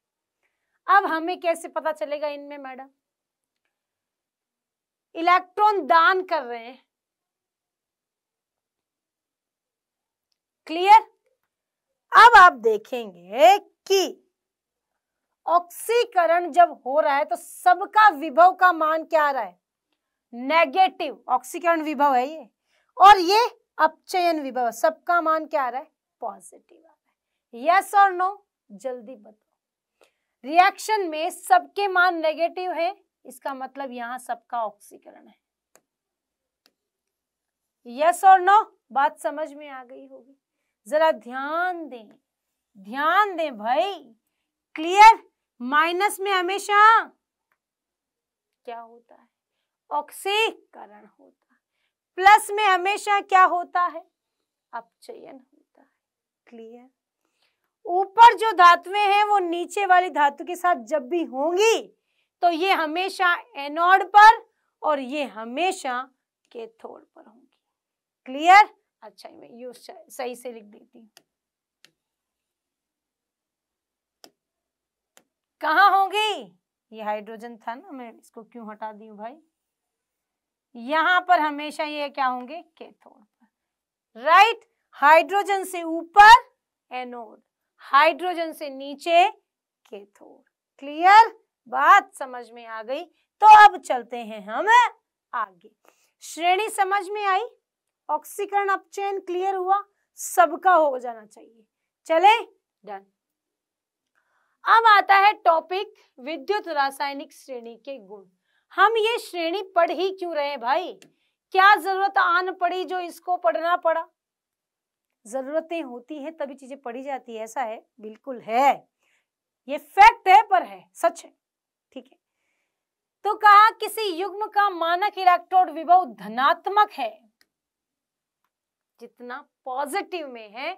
अब हमें कैसे पता चलेगा इनमें मैडम इलेक्ट्रॉन दान कर रहे हैं क्लियर अब आप देखेंगे कि ऑक्सीकरण जब हो रहा है तो सबका विभव का मान क्या आ रहा है नेगेटिव ऑक्सीकरण विभव है ये और ये अपचयन विभव सबका मान क्या आ रहा है पॉजिटिव आ रहा है यस और नो जल्दी बताओ रिएक्शन में सबके मान नेगेटिव है इसका मतलब यहाँ सबका ऑक्सीकरण है यस और नो बात समझ में आ गई होगी जरा ध्यान दें ध्यान दें भाई क्लियर माइनस में हमेशा क्या होता है ऑक्सीकरण होता है प्लस में हमेशा क्या होता है अपचयन होता है क्लियर ऊपर जो धातुएं हैं वो नीचे वाली धातु के साथ जब भी होंगी तो ये हमेशा एनोड पर और ये हमेशा कैथोड पर होंगी क्लियर अच्छा मैं यू सही से लिख देती हूँ कहा होगी ये हाइड्रोजन था ना मैं इसको क्यों हटा दी भाई यहाँ पर हमेशा ये क्या होंगे कैथोड पर राइट हाइड्रोजन से ऊपर एनोड हाइड्रोजन से नीचे कैथोड क्लियर बात समझ में आ गई तो अब चलते हैं हम आगे श्रेणी समझ में आई ऑक्सीकरण अपचयन क्लियर हुआ सबका हो जाना चाहिए चले डन अब आता है टॉपिक विद्युत रासायनिक श्रेणी के गुण हम ये श्रेणी पढ़ ही क्यों रहे भाई क्या जरूरत आन पड़ी जो इसको पढ़ना पड़ा जरूरतें होती हैं तभी चीजें पढ़ी जाती है ऐसा है बिल्कुल है ये फैक्ट है पर है सच है तो कहा किसी युग्म का मानक इलेक्ट्रोड विभव धनात्मक है जितना पॉजिटिव में है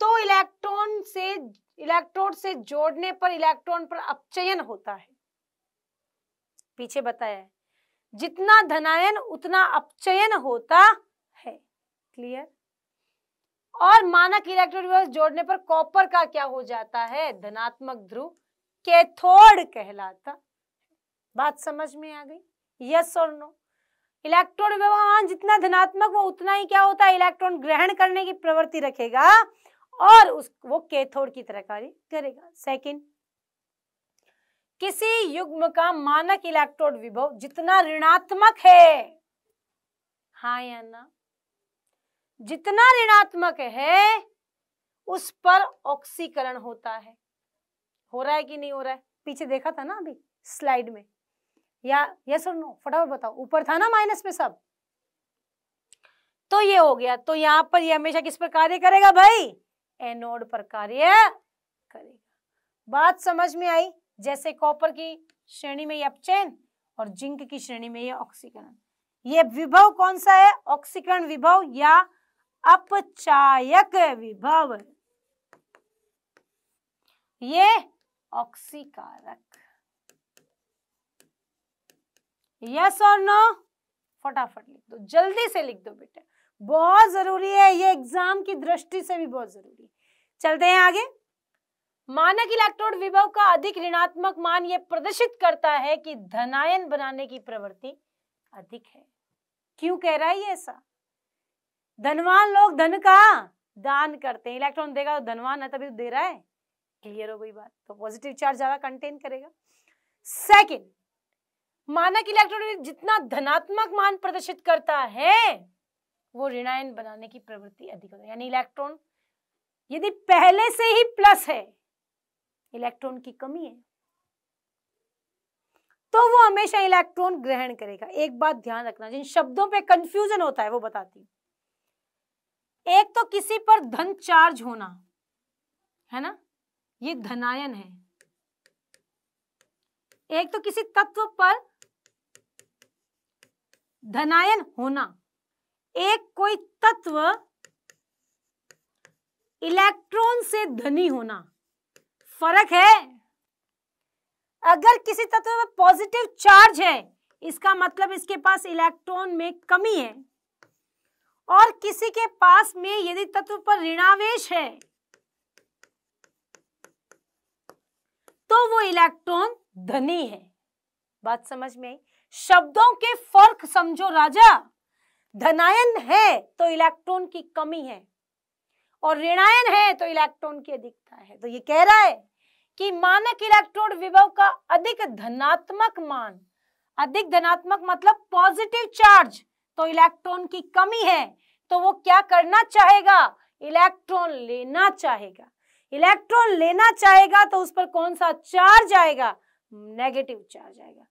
तो इलेक्ट्रॉन से इलेक्ट्रोड से जोड़ने पर इलेक्ट्रॉन पर अपचयन होता है पीछे बताया जितना धनायन उतना अपचयन होता है क्लियर और मानक इलेक्ट्रोड विभव जोड़ने पर कॉपर का क्या हो जाता है धनात्मक ध्रुव कैथोड कहलाता बात समझ में आ गई यस और नो इलेक्ट्रॉन व्यवहार जितना धनात्मक वो उतना ही क्या होता है इलेक्ट्रॉन ग्रहण करने की प्रवृत्ति रखेगा और उस वो कैथोड की तरह कार्य करेगा सेकंड किसी युग्म का मानक इलेक्ट्रोड विभव जितना ऋणात्मक है हाँ या ना जितना ऋणात्मक है उस पर ऑक्सीकरण होता है हो रहा है कि नहीं हो रहा है पीछे देखा था ना अभी स्लाइड में या ये सुन लो फटाफट बताओ ऊपर था ना माइनस में सब तो ये हो गया तो यहाँ पर ये हमेशा किस पर कार्य करेगा भाई एनोड पर कार्य करेगा बात समझ में आई जैसे कॉपर की श्रेणी में ये अपचयन और जिंक की श्रेणी में ये ऑक्सीकरण ये विभव कौन सा है ऑक्सीकरण विभव या अपचायक विभव ये ऑक्सीकारक यस और नो फटाफट लिख दो जल्दी से लिख दो बेटा बहुत जरूरी है ये एग्जाम की दृष्टि से भी बहुत जरूरी है चलते हैं आगे मानक इलेक्ट्रोड विभव का अधिक ऋणात्मक मान ये प्रदर्शित करता है कि धनायन बनाने की प्रवृत्ति अधिक है क्यों कह रहा है ये ऐसा धनवान लोग धन का दान करते हैं इलेक्ट्रॉन देगा तो धनवान है तभी तो दे रहा है क्लियर हो गई बात तो पॉजिटिव चार्ज ज्यादा कंटेन करेगा सेकंड मानक इलेक्ट्रॉन जितना धनात्मक मान प्रदर्शित करता है वो ऋणायन बनाने की प्रवृत्ति अधिक होती है यानी इलेक्ट्रॉन यदि पहले से ही प्लस है इलेक्ट्रॉन की कमी है तो वो हमेशा इलेक्ट्रॉन ग्रहण करेगा एक बात ध्यान रखना जिन शब्दों पे कंफ्यूजन होता है वो बताती एक तो किसी पर धन चार्ज होना है ना ये धनायन है एक तो किसी तत्व पर धनायन होना एक कोई तत्व इलेक्ट्रॉन से धनी होना फर्क है अगर किसी तत्व में पॉजिटिव चार्ज है इसका मतलब इसके पास इलेक्ट्रॉन में कमी है और किसी के पास में यदि तत्व पर ऋणावेश है तो वो इलेक्ट्रॉन धनी है बात समझ में आई शब्दों के फर्क समझो राजा धनायन है तो इलेक्ट्रॉन की कमी है और ऋणायन है तो इलेक्ट्रॉन की अधिकता है तो ये कह रहा है कि मानक इलेक्ट्रोड विभव का अधिक धनात्मक मान अधिक धनात्मक मतलब पॉजिटिव चार्ज तो इलेक्ट्रॉन की कमी है तो वो क्या करना चाहेगा इलेक्ट्रॉन लेना चाहेगा इलेक्ट्रॉन लेना चाहेगा तो उस पर कौन सा चार्ज आएगा नेगेटिव चार्ज आएगा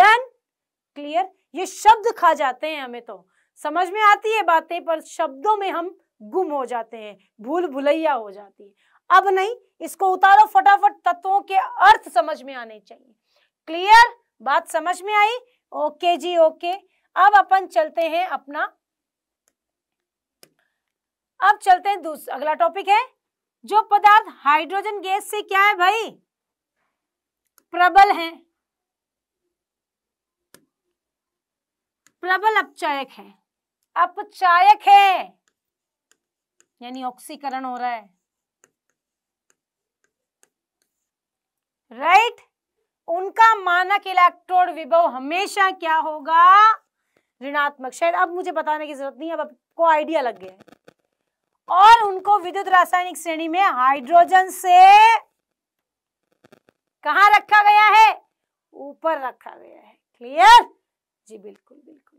डन क्लियर ये शब्द खा जाते हैं हमें तो समझ में आती है बातें पर शब्दों में हम गुम हो जाते हैं भूल भुलैया हो जाती है अब नहीं इसको उतारो फटाफट तत्वों के अर्थ समझ में आने चाहिए क्लियर बात समझ में आई ओके जी ओके अब अपन चलते हैं अपना अब चलते हैं अगला टॉपिक है जो पदार्थ हाइड्रोजन गैस से क्या है भाई प्रबल है प्रबल अपचायक है अपचायक है यानी ऑक्सीकरण हो रहा है राइट right? उनका मानक इलेक्ट्रोड विभव हमेशा क्या होगा ऋणात्मक शायद अब मुझे बताने की जरूरत नहीं है अब आपको आइडिया लग गया है और उनको विद्युत रासायनिक श्रेणी में हाइड्रोजन से कहा रखा गया है ऊपर रखा गया है क्लियर जी बिल्कुल बिल्कुल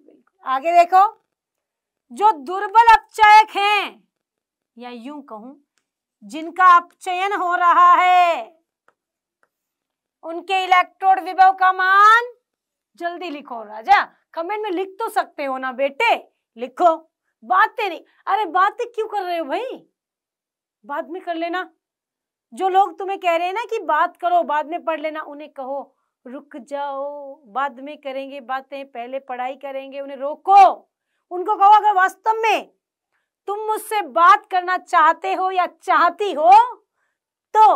आगे देखो जो दुर्बल अपचयक हैं या यूं कहूं जिनका अपचयन हो रहा है उनके इलेक्ट्रोड विभव का मान जल्दी लिखो राजा कमेंट में लिख तो सकते हो ना बेटे लिखो बातें नहीं अरे बातें क्यों कर रहे हो भाई बाद में कर लेना जो लोग तुम्हें कह रहे हैं ना कि बात करो बाद में पढ़ लेना उन्हें कहो रुक जाओ बाद में करेंगे बातें पहले पढ़ाई करेंगे उन्हें रोको उनको कहो अगर वास्तव में तुम मुझसे बात करना चाहते हो या चाहती हो तो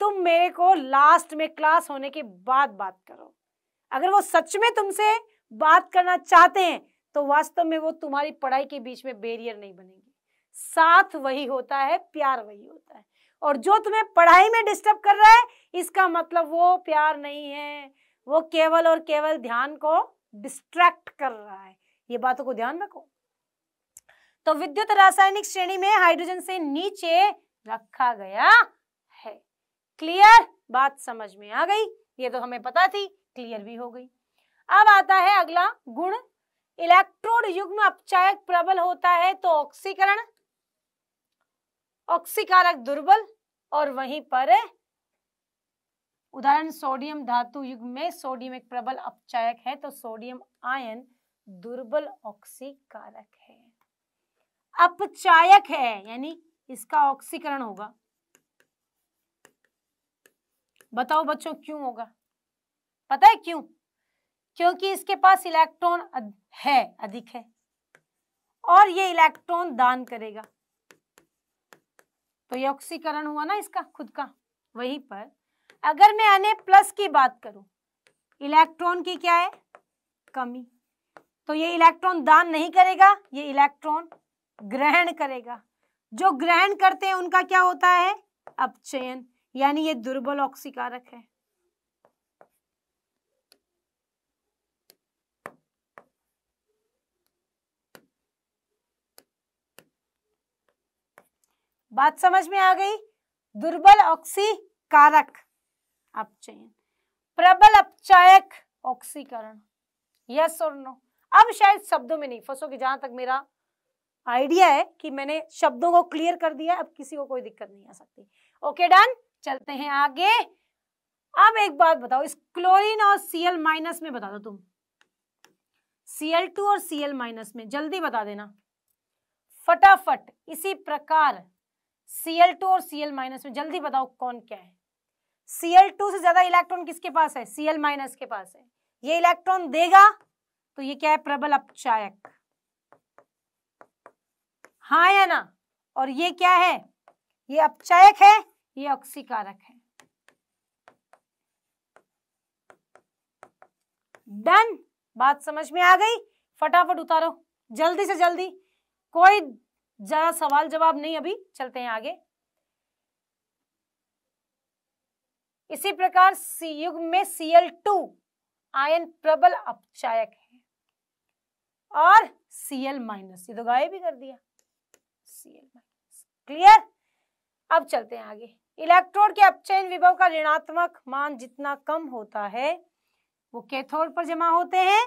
तुम मेरे को लास्ट में क्लास होने के बाद बात करो अगर वो सच में तुमसे बात करना चाहते हैं तो वास्तव में वो तुम्हारी पढ़ाई के बीच में बैरियर नहीं बनेंगे साथ वही होता है प्यार वही होता है और जो तुम्हें पढ़ाई में डिस्टर्ब कर रहा है इसका मतलब वो प्यार नहीं है वो केवल और केवल ध्यान को डिस्ट्रैक्ट कर रहा है ये बातों को ध्यान रखो तो विद्युत रासायनिक श्रेणी में हाइड्रोजन से नीचे रखा गया है क्लियर बात समझ में आ गई ये तो हमें पता थी क्लियर भी हो गई अब आता है अगला गुण इलेक्ट्रोड युग्म अपचायक प्रबल होता है तो ऑक्सीकरण ऑक्सीकारक दुर्बल और वहीं पर उदाहरण सोडियम धातु युग में सोडियम एक प्रबल अपचायक है तो सोडियम आयन दुर्बल ऑक्सीकारक है अपचायक है यानी इसका ऑक्सीकरण होगा बताओ बच्चों क्यों होगा पता है क्यों क्योंकि इसके पास इलेक्ट्रॉन है अधिक है और ये इलेक्ट्रॉन दान करेगा तो ये ऑक्सीकरण हुआ ना इसका खुद का वहीं पर अगर मैं एन प्लस की बात करूं इलेक्ट्रॉन की क्या है कमी तो ये इलेक्ट्रॉन दान नहीं करेगा ये इलेक्ट्रॉन ग्रहण करेगा जो ग्रहण करते हैं उनका क्या होता है अपचयन यानी ये दुर्बल ऑक्सीकारक है बात समझ में आ गई दुर्बल ऑक्सी कारक अपचयन प्रबल अपचायक ऑक्सीकरण यस और नो अब शायद शब्दों में नहीं फंसोगे जहां तक मेरा आइडिया है कि मैंने शब्दों को क्लियर कर दिया अब किसी को कोई दिक्कत नहीं आ सकती ओके डन चलते हैं आगे अब एक बात बताओ इस क्लोरीन और सीएल माइनस में बता दो तुम सीएल टू और सीएल माइनस में जल्दी बता देना फटाफट इसी प्रकार Cl2 और Cl माइनस में जल्दी बताओ कौन क्या है Cl2 से ज्यादा इलेक्ट्रॉन किसके पास है Cl माइनस के पास है ये इलेक्ट्रॉन देगा तो ये क्या है प्रबल अपचायक हाँ या ना और ये क्या है ये अपचायक है ये ऑक्सीकारक है डन बात समझ में आ गई फटाफट उतारो जल्दी से जल्दी कोई ज्यादा सवाल जवाब नहीं अभी चलते हैं आगे इसी प्रकार सी युग में सीएल टू आयन प्रबल अपचायक है और सीएल माइनस ये तो गायब भी कर दिया सीएल माइनस क्लियर अब चलते हैं आगे इलेक्ट्रोड के अपचयन विभव का ऋणात्मक मान जितना कम होता है वो कैथोड पर जमा होते हैं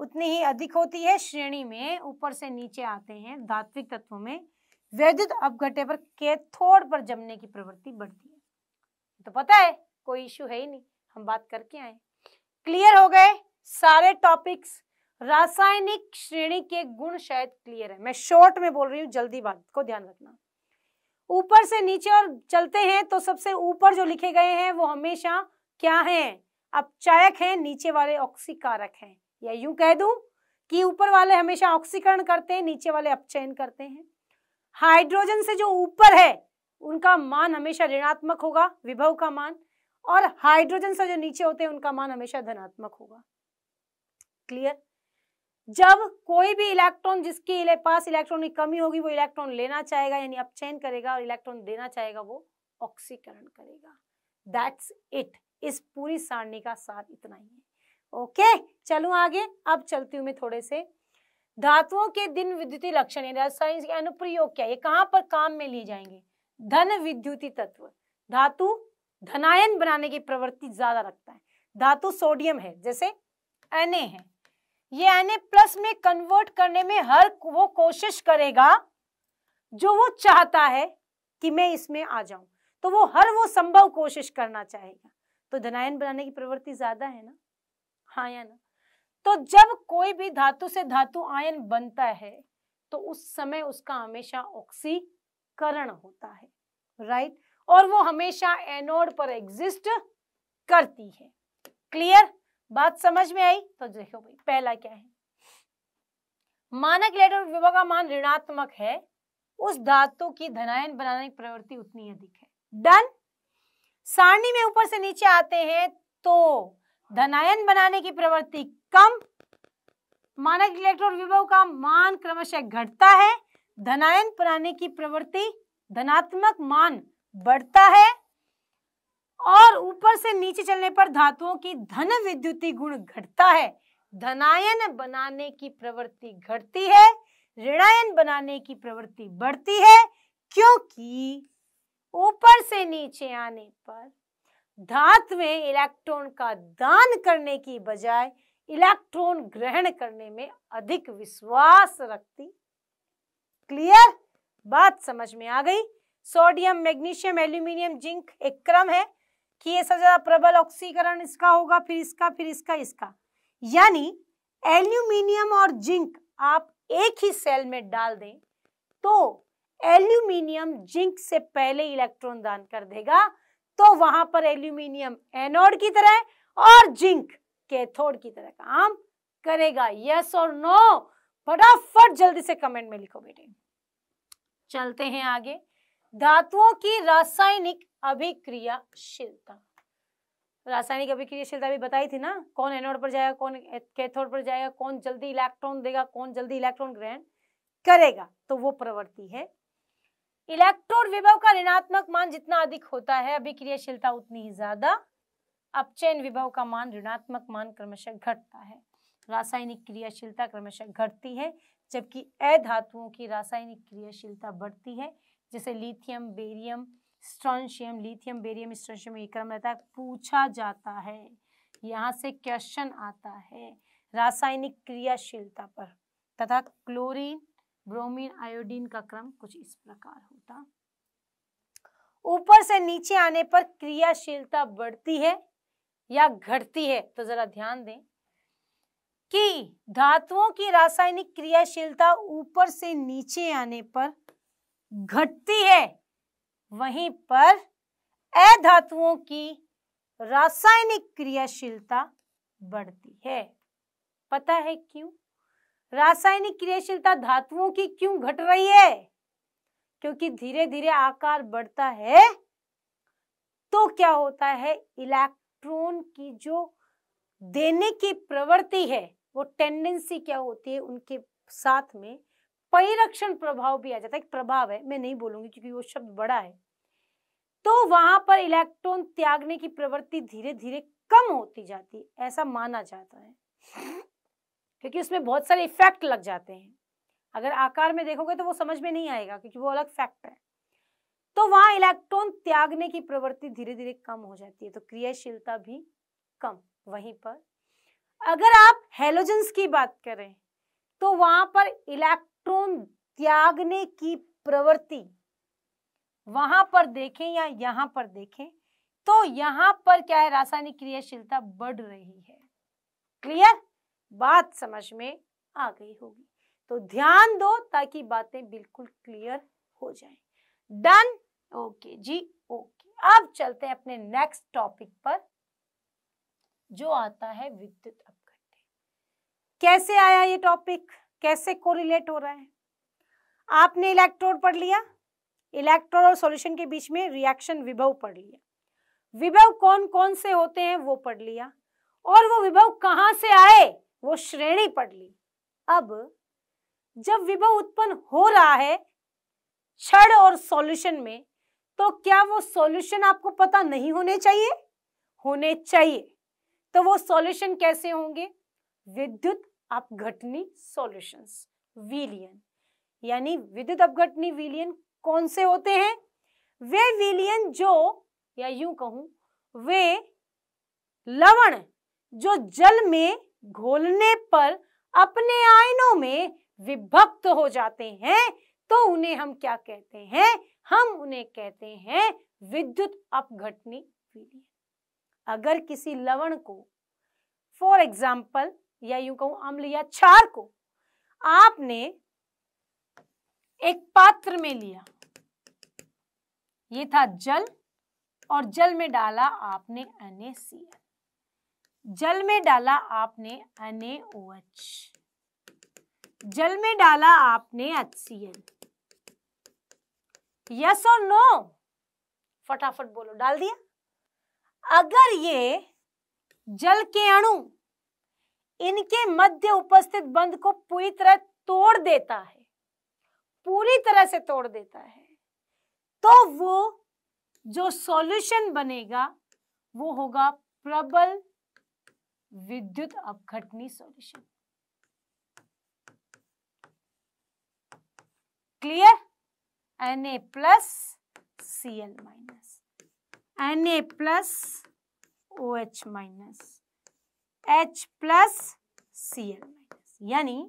उतनी ही अधिक होती है श्रेणी में ऊपर से नीचे आते हैं धात्विक तत्वों में वैद्युत अपघटे पर कैथोड पर जमने की प्रवृत्ति बढ़ती है तो पता है कोई इश्यू है ही नहीं हम बात करके आए क्लियर हो गए सारे टॉपिक्स रासायनिक श्रेणी के गुण शायद क्लियर है मैं शॉर्ट में बोल रही हूँ जल्दी बात को ध्यान रखना ऊपर से नीचे और चलते हैं तो सबसे ऊपर जो लिखे गए हैं वो हमेशा क्या हैं अपचायक हैं नीचे वाले ऑक्सीकारक हैं या यूं कह दूं कि ऊपर वाले हमेशा ऑक्सीकरण करते हैं नीचे वाले अपचयन करते हैं हाइड्रोजन से जो ऊपर है उनका मान हमेशा ऋणात्मक होगा विभव का मान और हाइड्रोजन से जो नीचे होते हैं उनका मान हमेशा धनात्मक होगा क्लियर जब कोई भी इलेक्ट्रॉन जिसके इले पास इलेक्ट्रॉन की कमी होगी वो इलेक्ट्रॉन लेना चाहेगा यानी अपचयन करेगा और इलेक्ट्रॉन देना चाहेगा वो ऑक्सीकरण करेगा दैट्स इट इस पूरी सारणी का सार इतना ही है ओके चलूँ आगे अब चलती हूँ मैं थोड़े से धातुओं के दिन विद्युतीय लक्षण के अनुप्रयोग क्या ये कहाँ पर काम में लिए जाएंगे धन विद्युती तत्व धातु धनायन बनाने की प्रवृत्ति ज्यादा रखता है धातु सोडियम है जैसे एने है ये एने प्लस में कन्वर्ट करने में हर वो कोशिश करेगा जो वो चाहता है कि मैं इसमें आ जाऊं तो वो हर वो संभव कोशिश करना चाहेगा तो धनायन बनाने की प्रवृत्ति ज्यादा है ना हाँ या ना तो जब कोई भी धातु से धातु आयन बनता है तो उस समय उसका हमेशा ऑक्सीकरण होता है राइट और वो हमेशा एनोड पर एग्जिस्ट करती है क्लियर बात समझ में आई तो देखो भाई पहला क्या है मानक इलेक्ट्रॉन विभव का मान ऋणात्मक है उस धातु की धनायन बनाने की प्रवृत्ति उतनी अधिक है डन सारणी में ऊपर से नीचे आते हैं तो धनायन बनाने की प्रवृत्ति कम मानक इलेक्ट्रॉन विभव का मान क्रमशः घटता है धनायन बनाने की प्रवृत्ति धनात्मक मान बढ़ता है और ऊपर से नीचे चलने पर धातुओं की धन विद्युती गुण घटता है धनायन बनाने की प्रवृत्ति घटती है ऋणायन बनाने की प्रवृत्ति बढ़ती है क्योंकि ऊपर से नीचे आने पर धात में इलेक्ट्रॉन का दान करने की बजाय इलेक्ट्रॉन ग्रहण करने में अधिक विश्वास रखती क्लियर बात समझ में आ गई सोडियम मैग्नीशियम एल्यूमिनियम जिंक एक क्रम है कि ये सबसे ज्यादा प्रबल ऑक्सीकरण इसका होगा फिर इसका फिर इसका इसका यानी एल्यूमिनियम और जिंक आप एक ही सेल में डाल दें तो एल्यूमिनियम जिंक से पहले इलेक्ट्रॉन दान कर देगा तो वहां पर एल्यूमिनियम एनोड की तरह और जिंक कैथोड की तरह काम करेगा यस और नो फटाफट जल्दी से कमेंट में लिखो बेटे चलते हैं आगे धातुओं की रासायनिक अभिक्रियाशीलता रासायनिक अभिक्रियाशीलता भी बताई थी ना कौन एनोड पर जाएगा कौन कैथोड पर जाएगा कौन जल्दी इलेक्ट्रॉन देगा कौन जल्दी इलेक्ट्रॉन ग्रहण करेगा तो वो प्रवृत्ति है इलेक्ट्रोड विभव का ऋणात्मक मान जितना अधिक होता है अभिक्रियाशीलता उतनी ही ज्यादा अपचयन विभव का मान ऋणात्मक मान क्रमशः घटता है रासायनिक क्रियाशीलता क्रमशः घटती है जबकि अधातुओं की रासायनिक क्रियाशीलता बढ़ती है जैसे lithium barium strontium lithium barium strontium एक क्रम रहता है पूछा जाता है यहाँ से क्वेश्चन आता है रासायनिक क्रियाशीलता पर तथा क्लोरीन ब्रोमीन आयोडीन का क्रम कुछ इस प्रकार होता ऊपर से नीचे आने पर क्रियाशीलता बढ़ती है या घटती है तो जरा ध्यान दें कि धातुओं की रासायनिक क्रियाशीलता ऊपर से नीचे आने पर घटती है वहीं पर अधातुओं की रासायनिक क्रियाशीलता बढ़ती है पता है क्यों रासायनिक क्रियाशीलता धातुओं की क्यों घट रही है क्योंकि धीरे धीरे आकार बढ़ता है तो क्या होता है इलेक्ट्रॉन की जो देने की प्रवृत्ति है वो टेंडेंसी क्या होती है उनके साथ में परिरक्षण प्रभाव भी आ जाता है एक प्रभाव है मैं नहीं बोलूंगी क्योंकि वो शब्द बड़ा है तो वहां पर इलेक्ट्रॉन त्यागने की प्रवृत्ति धीरे धीरे कम होती जाती है ऐसा माना जाता है क्योंकि उसमें बहुत सारे इफेक्ट लग जाते हैं अगर आकार में देखोगे तो वो समझ में नहीं आएगा क्योंकि वो अलग फैक्ट है तो वहां इलेक्ट्रॉन त्यागने की प्रवृत्ति धीरे धीरे कम हो जाती है तो क्रियाशीलता भी कम वहीं पर अगर आप हेलोजेंस की बात करें तो वहां पर इलेक्ट्रॉन त्यागने की प्रवृत्ति वहां पर देखें या यहां पर देखें तो यहां पर क्या है रासायनिक क्रियाशीलता बढ़ रही है क्लियर बात समझ में आ गई होगी तो ध्यान दो ताकि बातें बिल्कुल क्लियर हो जाए डन ओके जी ओके अब चलते हैं अपने नेक्स्ट टॉपिक पर जो आता है विद्युत अपघटन कैसे आया ये टॉपिक कैसे कोरिलेट हो रहा है आपने इलेक्ट्रोड पढ़ लिया इलेक्ट्रोड और सॉल्यूशन के बीच में रिएक्शन विभव पढ़ लिया विभव कौन कौन से होते हैं वो पढ़ लिया और वो विभव कहाँ से आए वो श्रेणी पढ़ ली अब जब विभव उत्पन्न हो रहा है क्षण और सॉल्यूशन में तो क्या वो सॉल्यूशन आपको पता नहीं होने चाहिए होने चाहिए तो वो सॉल्यूशन कैसे होंगे विद्युत अपघटनी सॉल्यूशंस विलियन यानी विद्युत अपघटनी विलियन कौन से होते हैं वे विलियन जो या यूं कहूं वे लवण जो जल में घोलने पर अपने आयनों में विभक्त हो जाते हैं तो उन्हें हम क्या कहते हैं हम उन्हें कहते हैं विद्युत अपघटनी विलयन अगर किसी लवण को फॉर एग्जाम्पल या यूं कहूं अम्ल या क्षार को आपने एक पात्र में लिया ये था जल और जल में डाला आपने NaCl जल में डाला आपने NaOH जल में डाला आपने एल यस और नो फटाफट बोलो डाल दिया अगर ये जल के अणु इनके मध्य उपस्थित बंद को पूरी तरह तोड़ देता है पूरी तरह से तोड़ देता है तो वो जो सॉल्यूशन बनेगा वो होगा प्रबल विद्युत अपघटनी solution clear N A plus C L minus N A plus O H minus H plus C L minus यानी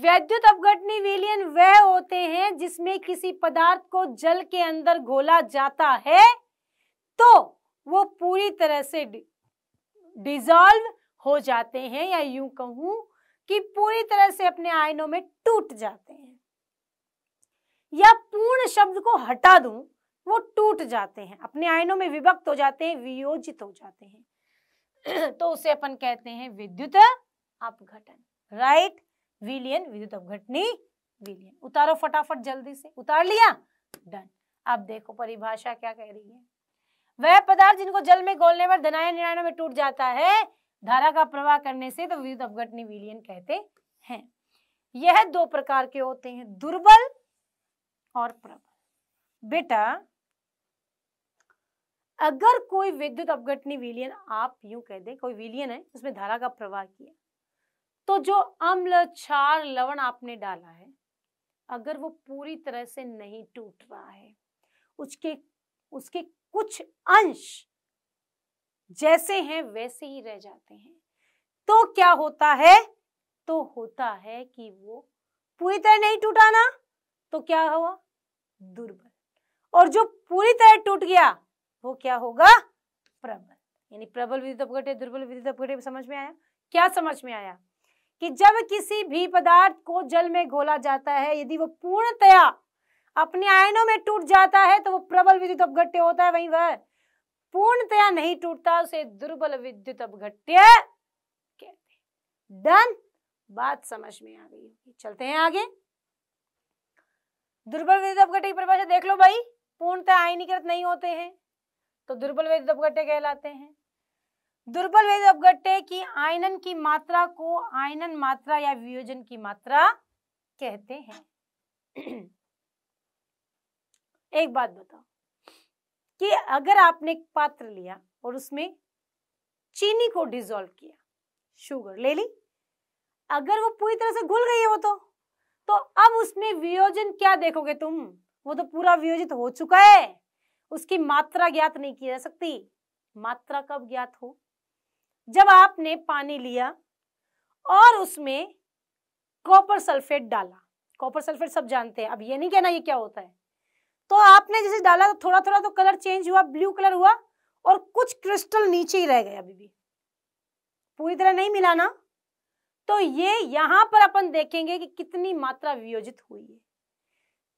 वैद्युत अपघटनी विलियन वह होते हैं जिसमें किसी पदार्थ को जल के अंदर घोला जाता है तो वो पूरी तरह से डिजॉल्व हो जाते हैं या यूं कहूं कि पूरी तरह से अपने आयनों में टूट जाते हैं या पूर्ण शब्द को हटा दूं वो टूट जाते हैं अपने आयनों में विभक्त हो जाते हैं वियोजित हो जाते हैं तो उसे अपन कहते हैं विद्युत अपघटन राइट विलियन विद्युत अपघटनी विलियन उतारो फटाफट जल्दी से उतार लिया डन अब देखो परिभाषा क्या कह रही है वह पदार्थ जिनको जल में गोलने पर धनाया निरायन में टूट जाता है धारा का प्रवाह करने से तो विद्युत अपघटनी विलियन कहते हैं यह दो प्रकार के होते हैं दुर्बल और प्रबल बेटा अगर कोई विद्युत अपघटनी विलियन आप यूं कह दे कोई विलियन है उसमें धारा का प्रवाह किया तो जो अम्ल क्षार लवण आपने डाला है अगर वो पूरी तरह से नहीं टूट रहा है उसके उसके कुछ अंश जैसे हैं वैसे ही रह जाते हैं तो क्या होता है तो होता है कि वो पूरी तरह नहीं टूटा ना तो क्या हुआ दुर्बल और जो पूरी तरह टूट गया वो क्या होगा प्रबल यानी प्रबल विधि अपघटे दुर्बल विधि अपघटे समझ में आया क्या समझ में आया कि जब किसी भी पदार्थ को जल में घोला जाता है यदि वो पूर्णतया अपने आयनों में टूट जाता है तो वो प्रबल विद्युत अपघट्य होता है वही वह पूर्णतया नहीं टूटता उसे दुर्बल विद्युत अपघट्य कहते डन बात समझ में आ गई चलते हैं आगे दुर्बल विद्युत अपघट्य की परिभाषा देख लो भाई पूर्णतः आयनीकृत नहीं होते हैं तो दुर्बल विद्युत अपघट्य कहलाते हैं दुर्बल विद्युत अपघट्य की आयनन की मात्रा को आयनन मात्रा या वियोजन की मात्रा कहते हैं एक बात बताओ कि अगर आपने एक पात्र लिया और उसमें चीनी को डिजोल्व किया शुगर ले ली अगर वो पूरी तरह से घुल गई है वो तो तो अब उसमें वियोजन क्या देखोगे तुम वो तो पूरा वियोजित हो चुका है उसकी मात्रा ज्ञात नहीं की जा सकती मात्रा कब ज्ञात हो जब आपने पानी लिया और उसमें कॉपर सल्फेट डाला कॉपर सल्फेट सब जानते हैं अब ये नहीं कहना ये क्या होता है तो आपने जैसे डाला तो थोड़ा थोड़ा तो कलर चेंज हुआ ब्लू कलर हुआ और कुछ क्रिस्टल नीचे ही रह गए अभी भी पूरी तरह नहीं मिला ना तो ये यहां पर अपन देखेंगे कि कितनी मात्रा वियोजित हुई है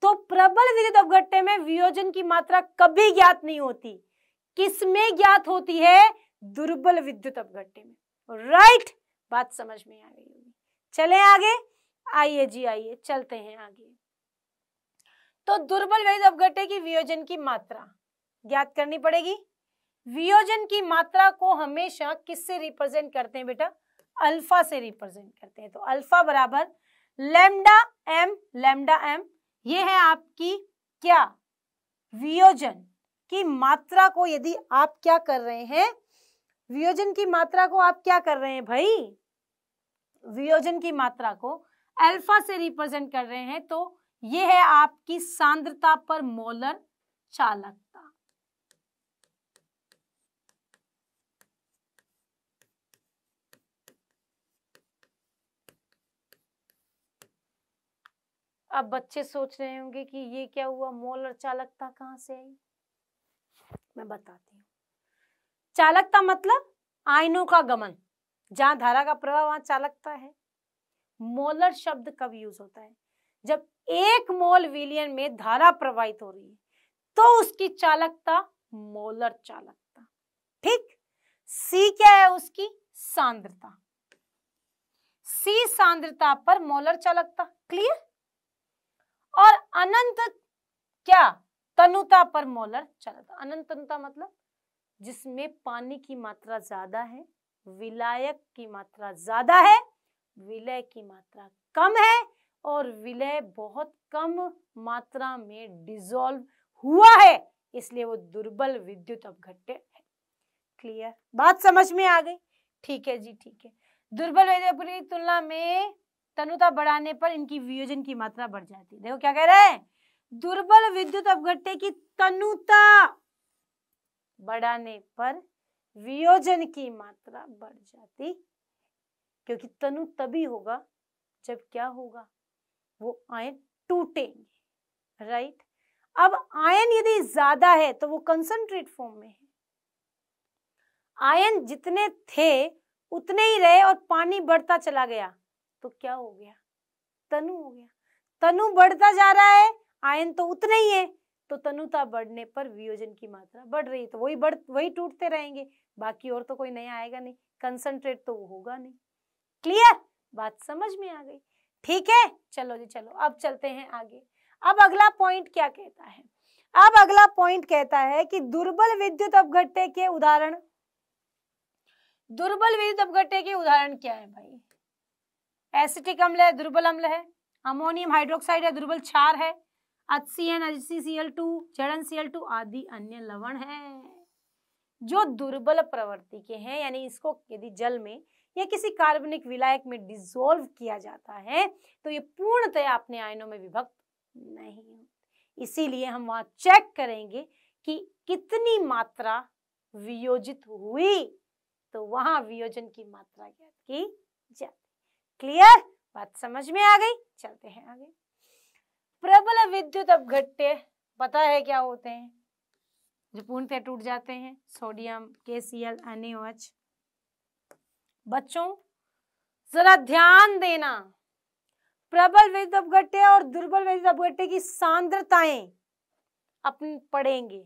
तो प्रबल विद्युत अवघट्टे में वियोजन की मात्रा कभी ज्ञात नहीं होती किसमें ज्ञात होती है दुर्बल विद्युत अवघट्टे में राइट बात समझ में आ गई होगी चले आगे आइए जी आइए चलते हैं आगे तो दुर्बल वैध अवघटे की वियोजन की मात्रा ज्ञात करनी पड़ेगी वियोजन की मात्रा को हमेशा किससे रिप्रेजेंट करते हैं बेटा अल्फा से रिप्रेजेंट करते हैं तो अल्फा बराबर लेमडा एम लेमडा एम ये है आपकी क्या वियोजन की मात्रा को यदि आप क्या कर रहे हैं वियोजन की मात्रा को आप क्या कर रहे हैं भाई वियोजन की मात्रा को अल्फा से रिप्रेजेंट कर रहे हैं तो यह है आपकी सांद्रता पर मोलर चालकता अब बच्चे सोच रहे होंगे कि ये क्या हुआ मोल और चालकता कहां से आई मैं बताती हूँ चालकता मतलब आयनों का गमन जहां धारा का प्रवाह वहां चालकता है मोलर शब्द कब यूज होता है जब एक मोल विलियन में धारा प्रवाहित हो रही है तो उसकी चालकता मोलर चालकता ठीक सी क्या है उसकी सांद्रता सी सांद्रता पर मोलर चालकता क्लियर और अनंत क्या तनुता पर मोलर चालकता अनंत तनुता मतलब जिसमें पानी की मात्रा ज्यादा है विलायक की मात्रा ज्यादा है विलय की मात्रा कम है और विलय बहुत कम मात्रा में डिजोल्व हुआ है इसलिए वो दुर्बल विद्युत अपघट्य है क्लियर बात समझ में आ गई ठीक है जी ठीक है दुर्बल विद्युत की तुलना में तनुता बढ़ाने पर इनकी वियोजन की मात्रा बढ़ जाती है देखो क्या कह रहे हैं दुर्बल विद्युत अपघट्य की तनुता बढ़ाने पर वियोजन की मात्रा बढ़ जाती क्योंकि तनु तभी होगा जब क्या होगा वो आयन टूटेंगे राइट अब आयन यदि ज्यादा है तो वो कंसंट्रेट फॉर्म में है आयन जितने थे उतने ही रहे और पानी बढ़ता चला गया तो क्या हो गया तनु हो गया तनु बढ़ता जा रहा है आयन तो उतने ही है तो तनुता बढ़ने पर वियोजन की मात्रा बढ़ रही है तो वही बढ़ वही टूटते रहेंगे बाकी और तो कोई नया आएगा नहीं कंसंट्रेट तो वो होगा नहीं क्लियर बात समझ में आ गई ठीक है चलो जी चलो अब चलते हैं आगे अब अगला पॉइंट क्या कहता है अब अगला पॉइंट कहता है कि दुर्बल विद्युत अपघट्टे के उदाहरण दुर्बल विद्युत अपघट्टे के उदाहरण क्या है भाई एसिटिक अम्ल है दुर्बल अम्ल है अमोनियम हाइड्रोक्साइड है दुर्बल क्षार है आदि अन्य लवण है जो दुर्बल प्रवृत्ति के हैं यानी इसको यदि जल में या किसी कार्बनिक विलायक में डिजोल्व किया जाता है तो ये पूर्णतया अपने आयनों में विभक्त नहीं होती इसीलिए हम वहां चेक करेंगे कि कितनी मात्रा वियोजित हुई तो वहां वियोजन की मात्रा ज्ञात की जाती क्लियर बात समझ में आ गई चलते हैं आगे प्रबल विद्युत अपघट्य पता है क्या होते हैं जो पूर्णतः टूट जाते हैं सोडियम के सी एल एन एच बच्चों जरा ध्यान देना प्रबल वेदित और दुर्बल वेदित की सांद्रताएं अपन पढ़ेंगे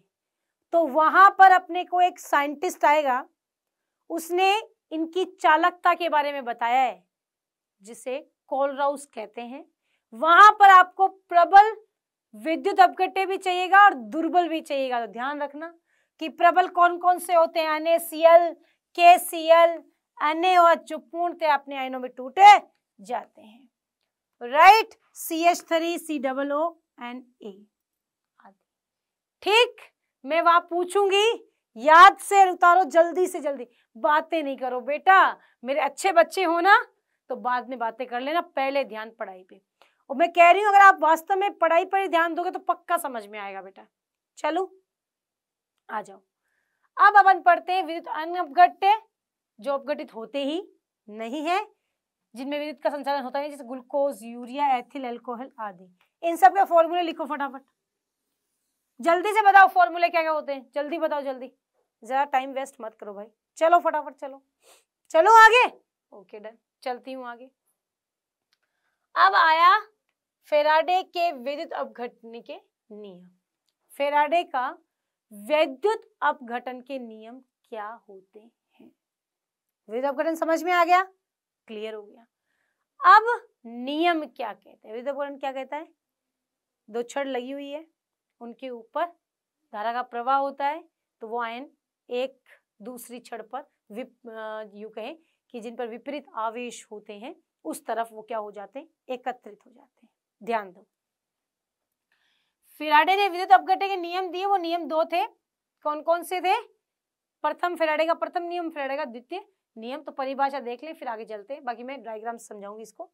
तो वहां पर अपने को एक साइंटिस्ट आएगा उसने इनकी चालकता के बारे में बताया है जिसे कोलराउस कहते हैं वहां पर आपको प्रबल विद्युत अपघट्य भी चाहिएगा और दुर्बल भी चाहिएगा तो ध्यान रखना कि प्रबल कौन कौन से होते हैं एन ए सी एल के सी एल अन्य और जो पूर्णतः अपने आयनों में टूटे जाते हैं right C H three C double O N A ठीक मैं वहां पूछूंगी याद से उतारो जल्दी से जल्दी बातें नहीं करो बेटा मेरे अच्छे बच्चे हो ना तो बाद में बातें कर लेना पहले ध्यान पढ़ाई पे और मैं कह रही हूं अगर आप वास्तव में पढ़ाई पर ध्यान दोगे तो पक्का समझ में आएगा बेटा चलो आ जाओ अब अपन पढ़ते हैं विद्युत अनगट्य जो अपघटित होते ही नहीं है जिनमें विद्युत का संचालन होता है जैसे ग्लूकोज यूरिया एथिल एल्कोहल आदि इन सब के फॉर्मूले लिखो फटाफट जल्दी से बताओ फॉर्मूले क्या क्या होते हैं जल्दी बताओ जल्दी ज़रा टाइम वेस्ट मत करो भाई चलो फटाफट चलो चलो आगे ओके डन चलती हूँ आगे अब आया फेराडे के विद्युत अपघटन के नियम फेराडे का विद्युत अपघटन के नियम क्या होते हैं विध अपघटन समझ में आ गया क्लियर हो गया अब नियम क्या कहते हैं विध अपघटन क्या कहता है दो छड़ लगी हुई है उनके ऊपर धारा का प्रवाह होता है तो वो आयन एक दूसरी छड़ पर यू कहें कि जिन पर विपरीत आवेश होते हैं उस तरफ वो क्या हो जाते हैं एकत्रित हो जाते हैं ध्यान दो फिराडे ने विद्युत अपघटन के नियम दिए वो नियम दो थे कौन कौन से थे प्रथम फिराडे का प्रथम नियम फिराडे का द्वितीय नियम तो परिभाषा देख ले फिर आगे चलते हैं बाकी मैं डायग्राम समझाऊंगी इसको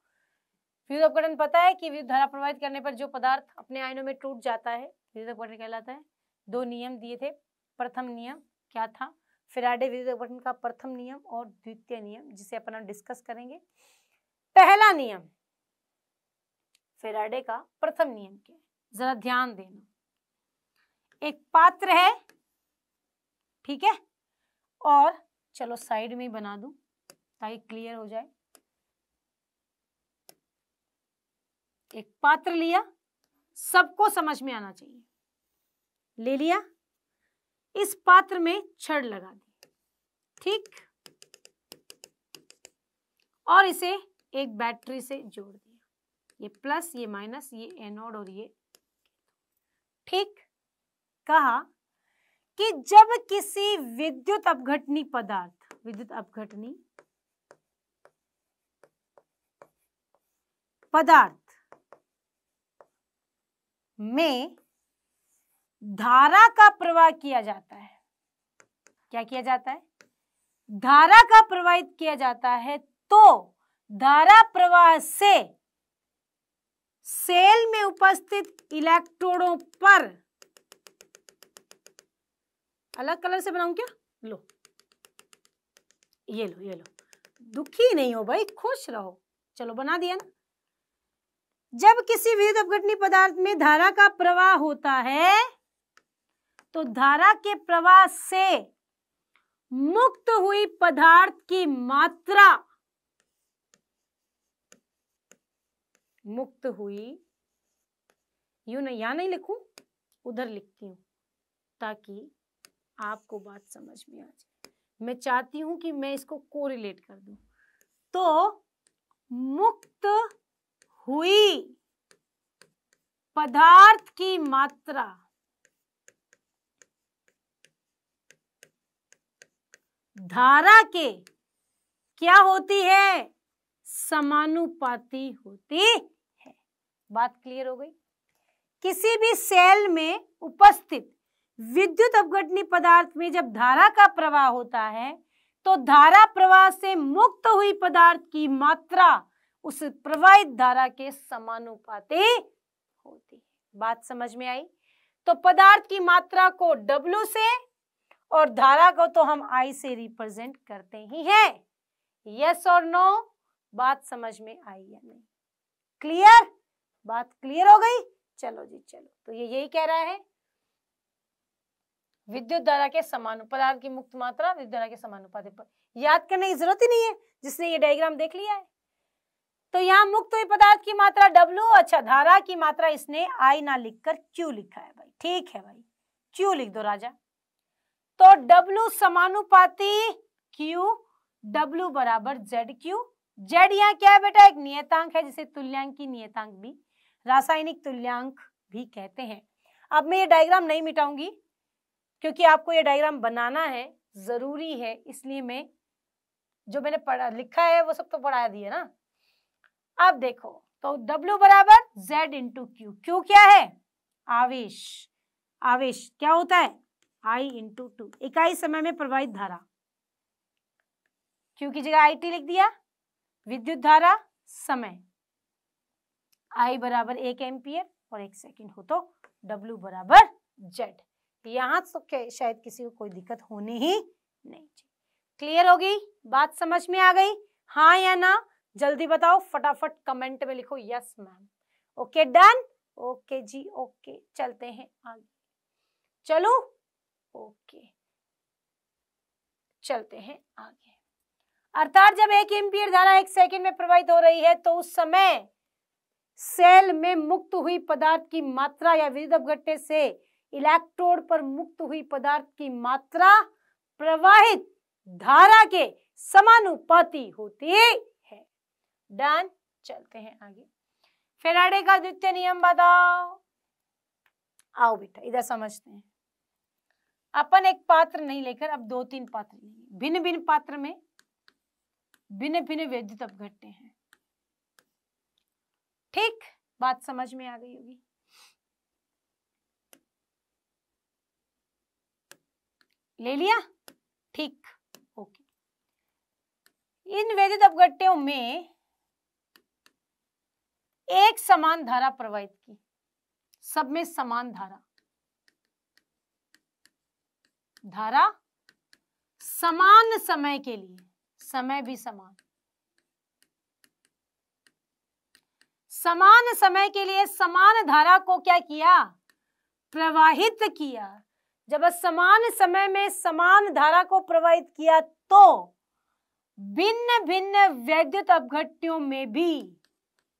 विद्युत अपघटन पता है कि विद्युत धारा प्रवाहित करने पर जो पदार्थ अपने आयनों में टूट जाता है विद्युत अपघटन कहलाता है दो नियम दिए थे प्रथम नियम क्या था फिराडे विद्युत अपघटन का प्रथम नियम और द्वितीय नियम जिसे अपन हम डिस्कस करेंगे पहला नियम फेराडे का प्रथम नियम क्या है जरा ध्यान देना एक पात्र है ठीक है और चलो साइड में ही बना दूं ताकि क्लियर हो जाए एक पात्र लिया सबको समझ में आना चाहिए ले लिया इस पात्र में छड़ लगा दी ठीक और इसे एक बैटरी से जोड़ दिया ये प्लस ये माइनस ये एनोड और ये ठीक कहा कि जब किसी विद्युत अपघटनी पदार्थ विद्युत अपघटनी पदार्थ में धारा का प्रवाह किया जाता है क्या किया जाता है धारा का प्रवाहित किया जाता है तो धारा प्रवाह से सेल में उपस्थित इलेक्ट्रोडों पर अलग कलर से बनाऊं क्या लो ये लो ये लो दुखी नहीं हो भाई खुश रहो चलो बना दिया ना जब किसी विद्युत अपघटनी पदार्थ में धारा का प्रवाह होता है तो धारा के प्रवाह से मुक्त हुई पदार्थ की मात्रा मुक्त हुई यू ना यहां नहीं लिखू उधर लिखती हूं ताकि आपको बात समझ में आ जाए मैं चाहती हूं कि मैं इसको कोरिलेट कर दू तो मुक्त हुई पदार्थ की मात्रा धारा के क्या होती है समानुपाती होती है बात क्लियर हो गई किसी भी सेल में उपस्थित विद्युत अवघटनी पदार्थ में जब धारा का प्रवाह होता है तो धारा प्रवाह से मुक्त हुई पदार्थ की मात्रा उस प्रवाहित धारा के समानुपाती होती है बात समझ में आई तो पदार्थ की मात्रा को W से और धारा को तो हम I से रिप्रेजेंट करते ही हैं यस और नो बात समझ में आई या नहीं क्लियर बात क्लियर हो गई चलो जी चलो तो ये यही कह रहा है विद्युत धारा के समानुपात की मुक्त मात्रा विद्युत धारा के पर याद करने की जरूरत ही नहीं है जिसने ये डायग्राम देख लिया है तो यहाँ मुक्त हुई पदार्थ की मात्रा डब्लू अच्छा धारा की मात्रा इसने आई ना लिखकर क्यू लिखा है भाई ठीक है भाई क्यू लिख दो राजा तो डब्लू समानुपाती क्यू डब्लू बराबर जेड क्यू जेड यहाँ क्या है बेटा एक नियतांक है जिसे तुल्यांक की नियतांक भी रासायनिक तुल्यांक भी कहते हैं अब मैं ये डायग्राम नहीं मिटाऊंगी क्योंकि आपको ये डायग्राम बनाना है ज़रूरी है इसलिए मैं जो मैंने पढ़ा लिखा है वो सब तो पढ़ा दिया ना अब देखो तो W बराबर Z इंटू क्यू क्यू क्या है आवेश आवेश क्या होता है I इंटू टू इकाई समय में प्रवाहित धारा क्यू की जगह टी लिख दिया विद्युत धारा समय I बराबर एक एम्पियर और एक सेकंड हो तो W बराबर जेड यहाँ तो शायद किसी को कोई दिक्कत होनी ही नहीं चाहिए क्लियर होगी बात समझ में आ गई हाँ या ना जल्दी बताओ फटाफट कमेंट में लिखो yes ma'am okay done okay जी ओके चलते हैं आगे चलो ओके चलते हैं आगे अर्थात जब एक एम्पियर धारा एक सेकंड में प्रवाहित हो रही है तो उस समय सेल में मुक्त हुई पदार्थ की मात्रा या विद्युत अपघट्टे से इलेक्ट्रोड पर मुक्त हुई पदार्थ की मात्रा प्रवाहित धारा के समानुपाती होती है डन चलते हैं आगे फेराडे का द्वितीय नियम बताओ आओ बेटा इधर समझते हैं अपन एक पात्र नहीं लेकर अब दो तीन पात्र भिन्न भिन्न पात्र में भिन्न भिन्न विद्युत घटते हैं ठीक बात समझ में आ गई होगी ले लिया ठीक ओके इन वेदित अपगट्यों में एक समान धारा प्रवाहित की सब में समान धारा धारा समान समय के लिए समय भी समान समान समय के लिए समान धारा को क्या किया प्रवाहित किया जब समान समय में समान धारा को प्रवाहित किया तो भिन्न भिन्न वैद्युत अपघट्यों में भी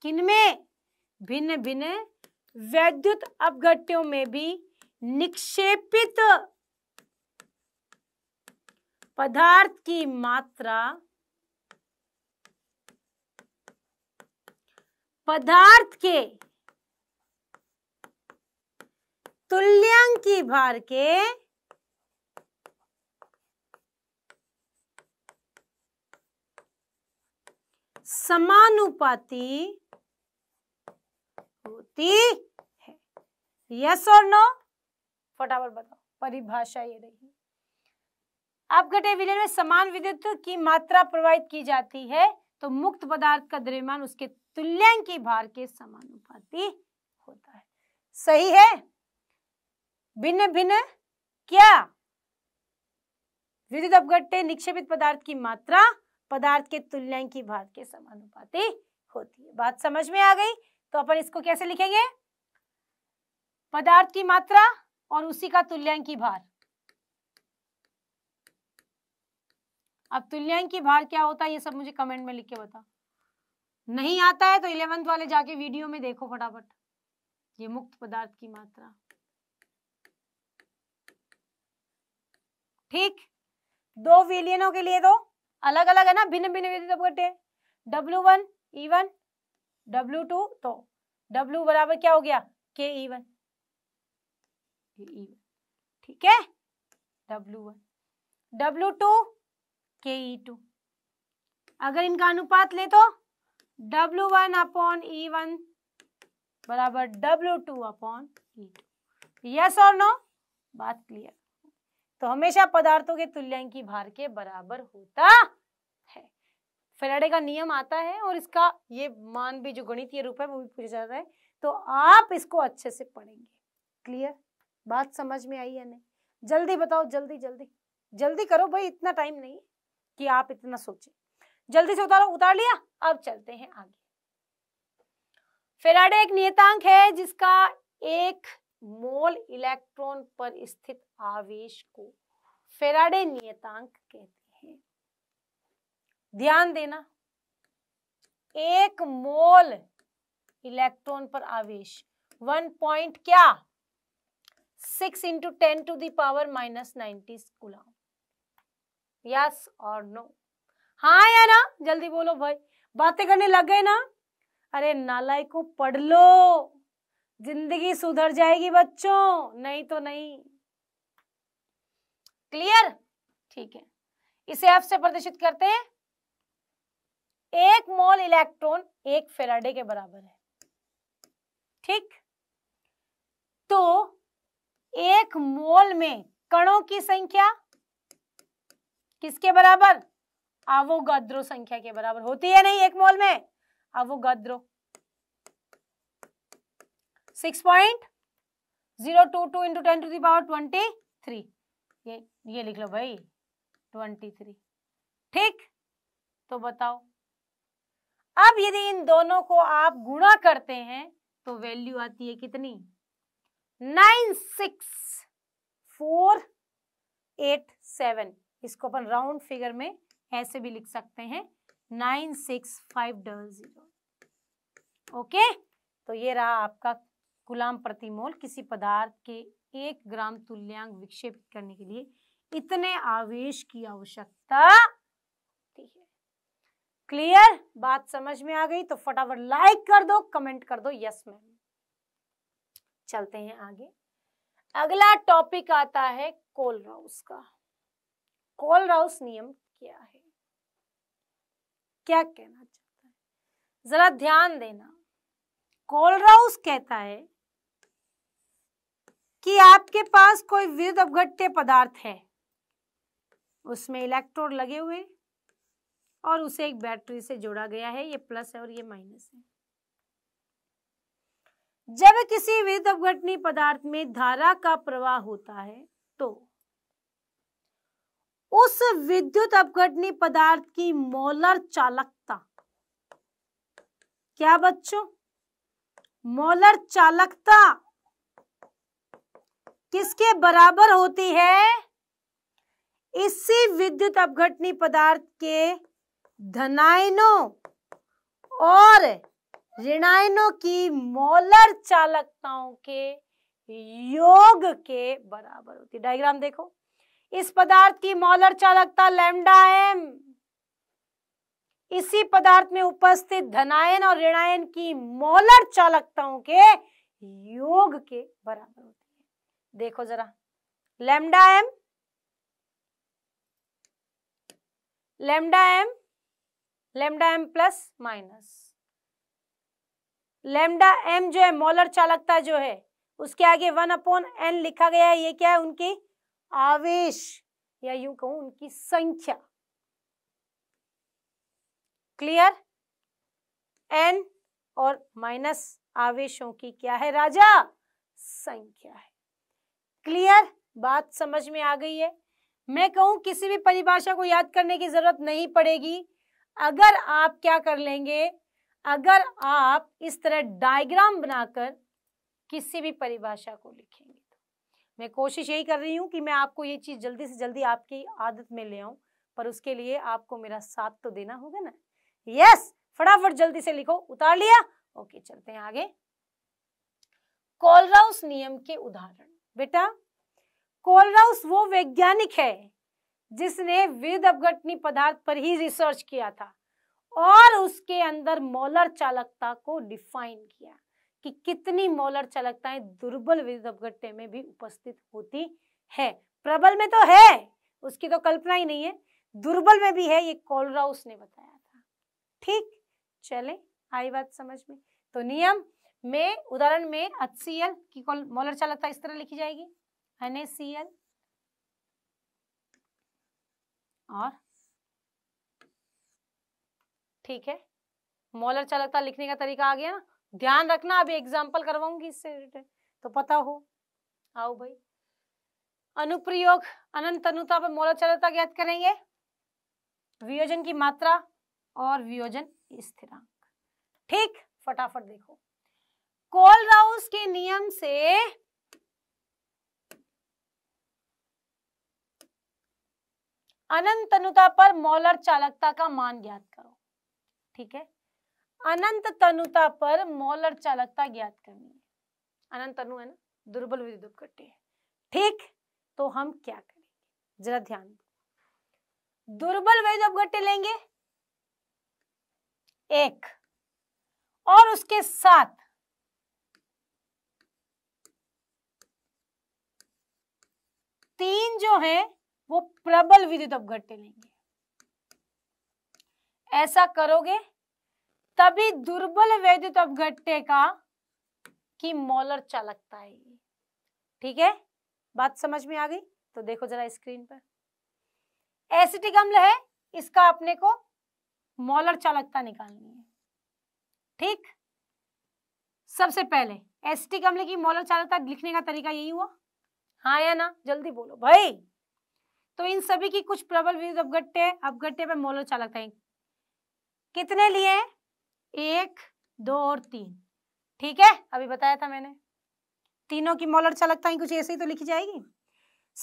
किनमें भिन्न भिन्न वैद्युत अपघट्यों में भी निक्षेपित पदार्थ की मात्रा पदार्थ के तुल्यांकी भार के समानुपाती होती है यस और नो फटाफट बताओ परिभाषा ये रही अपघट विलय में समान विद्युत की मात्रा प्रवाहित की जाती है तो मुक्त पदार्थ का द्रव्यमान उसके तुल्यांकी भार के समानुपाती होता है सही है भिन्न भिन्न क्या विद्युत अपघट्टे निक्षेपित पदार्थ की मात्रा पदार्थ के तुल्यांक की भार के समानुपाती होती है बात समझ में आ गई तो अपन इसको कैसे लिखेंगे पदार्थ की मात्रा और उसी का तुल्यांक की भार अब तुल्यांक की भार क्या होता है ये सब मुझे कमेंट में लिख के बता नहीं आता है तो इलेवेंथ वाले जाके वीडियो में देखो फटाफट ये मुक्त पदार्थ की मात्रा ठीक दो विलियनों के लिए तो अलग अलग है ना भिन्न भिन्न विद्युत अपघट्य W one E one W two तो डब्ल्यू बराबर क्या हो गया के ई वन ठीक है डब्ल्यू वन डब्ल्यू टू के ई टू अगर इनका अनुपात ले तो W one upon E one बराबर W two upon E two yes और नो बात क्लियर तो हमेशा पदार्थों के तुल्यांकी भार के बराबर होता है फेराडे का नियम आता है और इसका ये मान भी जो गणितीय रूप है वो भी पूछा जाता है तो आप इसको अच्छे से पढ़ेंगे क्लियर बात समझ में आई या नहीं जल्दी बताओ जल्दी जल्दी जल्दी करो भाई इतना टाइम नहीं कि आप इतना सोचे जल्दी से उतारो उतार लिया अब चलते हैं आगे फेराडे एक नियतांक है जिसका एक मोल इलेक्ट्रॉन पर स्थित आवेश को फेराडे नियतांक कहते हैं ध्यान देना एक मोल इलेक्ट्रॉन पर आवेश वन पॉइंट क्या six into ten to the power minus ninety coulomb yes और नो हाँ या ना जल्दी बोलो भाई बातें करने लग गए ना अरे नालाई को पढ़ लो जिंदगी सुधर जाएगी बच्चों नहीं तो नहीं क्लियर ठीक है इसे एफ से प्रदर्शित करते हैं एक मोल इलेक्ट्रॉन एक फेराडे के बराबर है ठीक तो एक मोल में कणों की संख्या किसके बराबर अवोगद्रो संख्या के बराबर होती है नहीं एक मोल में Avogadro six point zero two two into ten to the power twenty three ये ये लिख लो भाई ट्वेंटी थ्री ठीक तो बताओ अब यदि इन दोनों को आप गुणा करते हैं तो वैल्यू आती है कितनी nine six four eight seven इसको अपन राउंड फिगर में ऐसे भी लिख सकते हैं nine six five double zero okay तो ये रहा आपका गुलाम प्रति मोल किसी पदार्थ के एक ग्राम तुल्यांक विक्षेपित करने के लिए इतने आवेश की आवश्यकता है क्लियर बात समझ में आ गई तो फटाफट लाइक कर दो कमेंट कर दो यस मैम चलते हैं आगे अगला टॉपिक आता है कोल राउस का कोल राउस नियम क्या है क्या कहना चाहता है जरा ध्यान देना कोल राउस कहता है कि आपके पास कोई विद्युत अपघट्य पदार्थ है उसमें इलेक्ट्रोड लगे हुए और उसे एक बैटरी से जोड़ा गया है ये प्लस है और ये माइनस है जब किसी विद्युत अपघटनी पदार्थ में धारा का प्रवाह होता है तो उस विद्युत अपघटनी पदार्थ की मोलर चालकता क्या बच्चों मोलर चालकता किसके बराबर होती है इसी विद्युत अपघटनी पदार्थ के धनायनों और ऋणायनों की मोलर चालकताओं के योग के बराबर होती है डायग्राम देखो इस पदार्थ की मोलर चालकता लैम्डा एम इसी पदार्थ में उपस्थित धनायन और ऋणायन की मोलर चालकताओं के योग के बराबर होती देखो जरा lambda M lambda M lambda M plus minus lambda M जो है मोलर चालकता जो है उसके आगे वन अपॉन एन लिखा गया है ये क्या है उनकी आवेश या यूं कहूं उनकी संख्या क्लियर एन और माइनस आवेशों की क्या है राजा संख्या है क्लियर बात समझ में आ गई है मैं कहूँ किसी भी परिभाषा को याद करने की जरूरत नहीं पड़ेगी अगर आप क्या कर लेंगे अगर आप इस तरह डायग्राम बनाकर किसी भी परिभाषा को लिखेंगे तो मैं कोशिश यही कर रही हूँ कि मैं आपको ये चीज़ जल्दी से जल्दी आपकी आदत में ले आऊ पर उसके लिए आपको मेरा साथ तो देना होगा ना यस फटाफट जल्दी से लिखो उतार लिया ओके चलते हैं आगे कॉलराउस नियम के उदाहरण बेटा कोलराउस वो वैज्ञानिक है जिसने विद अपघटनी पदार्थ पर ही रिसर्च किया था और उसके अंदर मोलर चालकता को डिफाइन किया कि कितनी मोलर चालकताएं दुर्बल विद अपघट्टे में भी उपस्थित होती है प्रबल में तो है उसकी तो कल्पना ही नहीं है दुर्बल में भी है ये कोलराउस ने बताया था ठीक चले आई बात समझ में तो नियम में उदाहरण में एच की मोलर चालकता तो इस तरह लिखी जाएगी एन और ठीक है मोलर चालकता लिखने का तरीका आ गया ना ध्यान रखना अभी एग्जाम्पल करवाऊंगी इससे रिलेटेड तो पता हो आओ भाई अनुप्रयोग अनंत अनुता पर मोलर चालकता ज्ञात करेंगे वियोजन की मात्रा और वियोजन स्थिरांक ठीक फटाफट देखो राउस के नियम से अनंत तनुता पर मोलर चालकता का मान ज्ञात करो ठीक है अनंत तनुता पर मोलर चालकता ज्ञात करनी है अनंत तनु है ना दुर्बल विद्युत कट्टी है ठीक तो हम क्या करेंगे जरा ध्यान दो दुर्बल वेज अपघट्टे लेंगे एक और उसके साथ तीन जो है वो प्रबल विद्युत अपघट्य लेंगे ऐसा करोगे तभी दुर्बल वैद्युत अपघट्य का की मोलर चालकता है ठीक है बात समझ में आ गई तो देखो जरा स्क्रीन पर एसिटिक अम्ल है इसका अपने को मोलर चालकता निकालनी है ठीक सबसे पहले एसिटिक अम्ल की मोलर चालकता लिखने का तरीका यही हुआ हाँ या ना जल्दी बोलो भाई तो इन सभी की कुछ प्रबल विद्युत अपघट्य अपघट्य पर मोलो चालक था कितने लिए एक दो और तीन ठीक है अभी बताया था मैंने तीनों की मोलर चालकता ही कुछ ऐसे ही तो लिखी जाएगी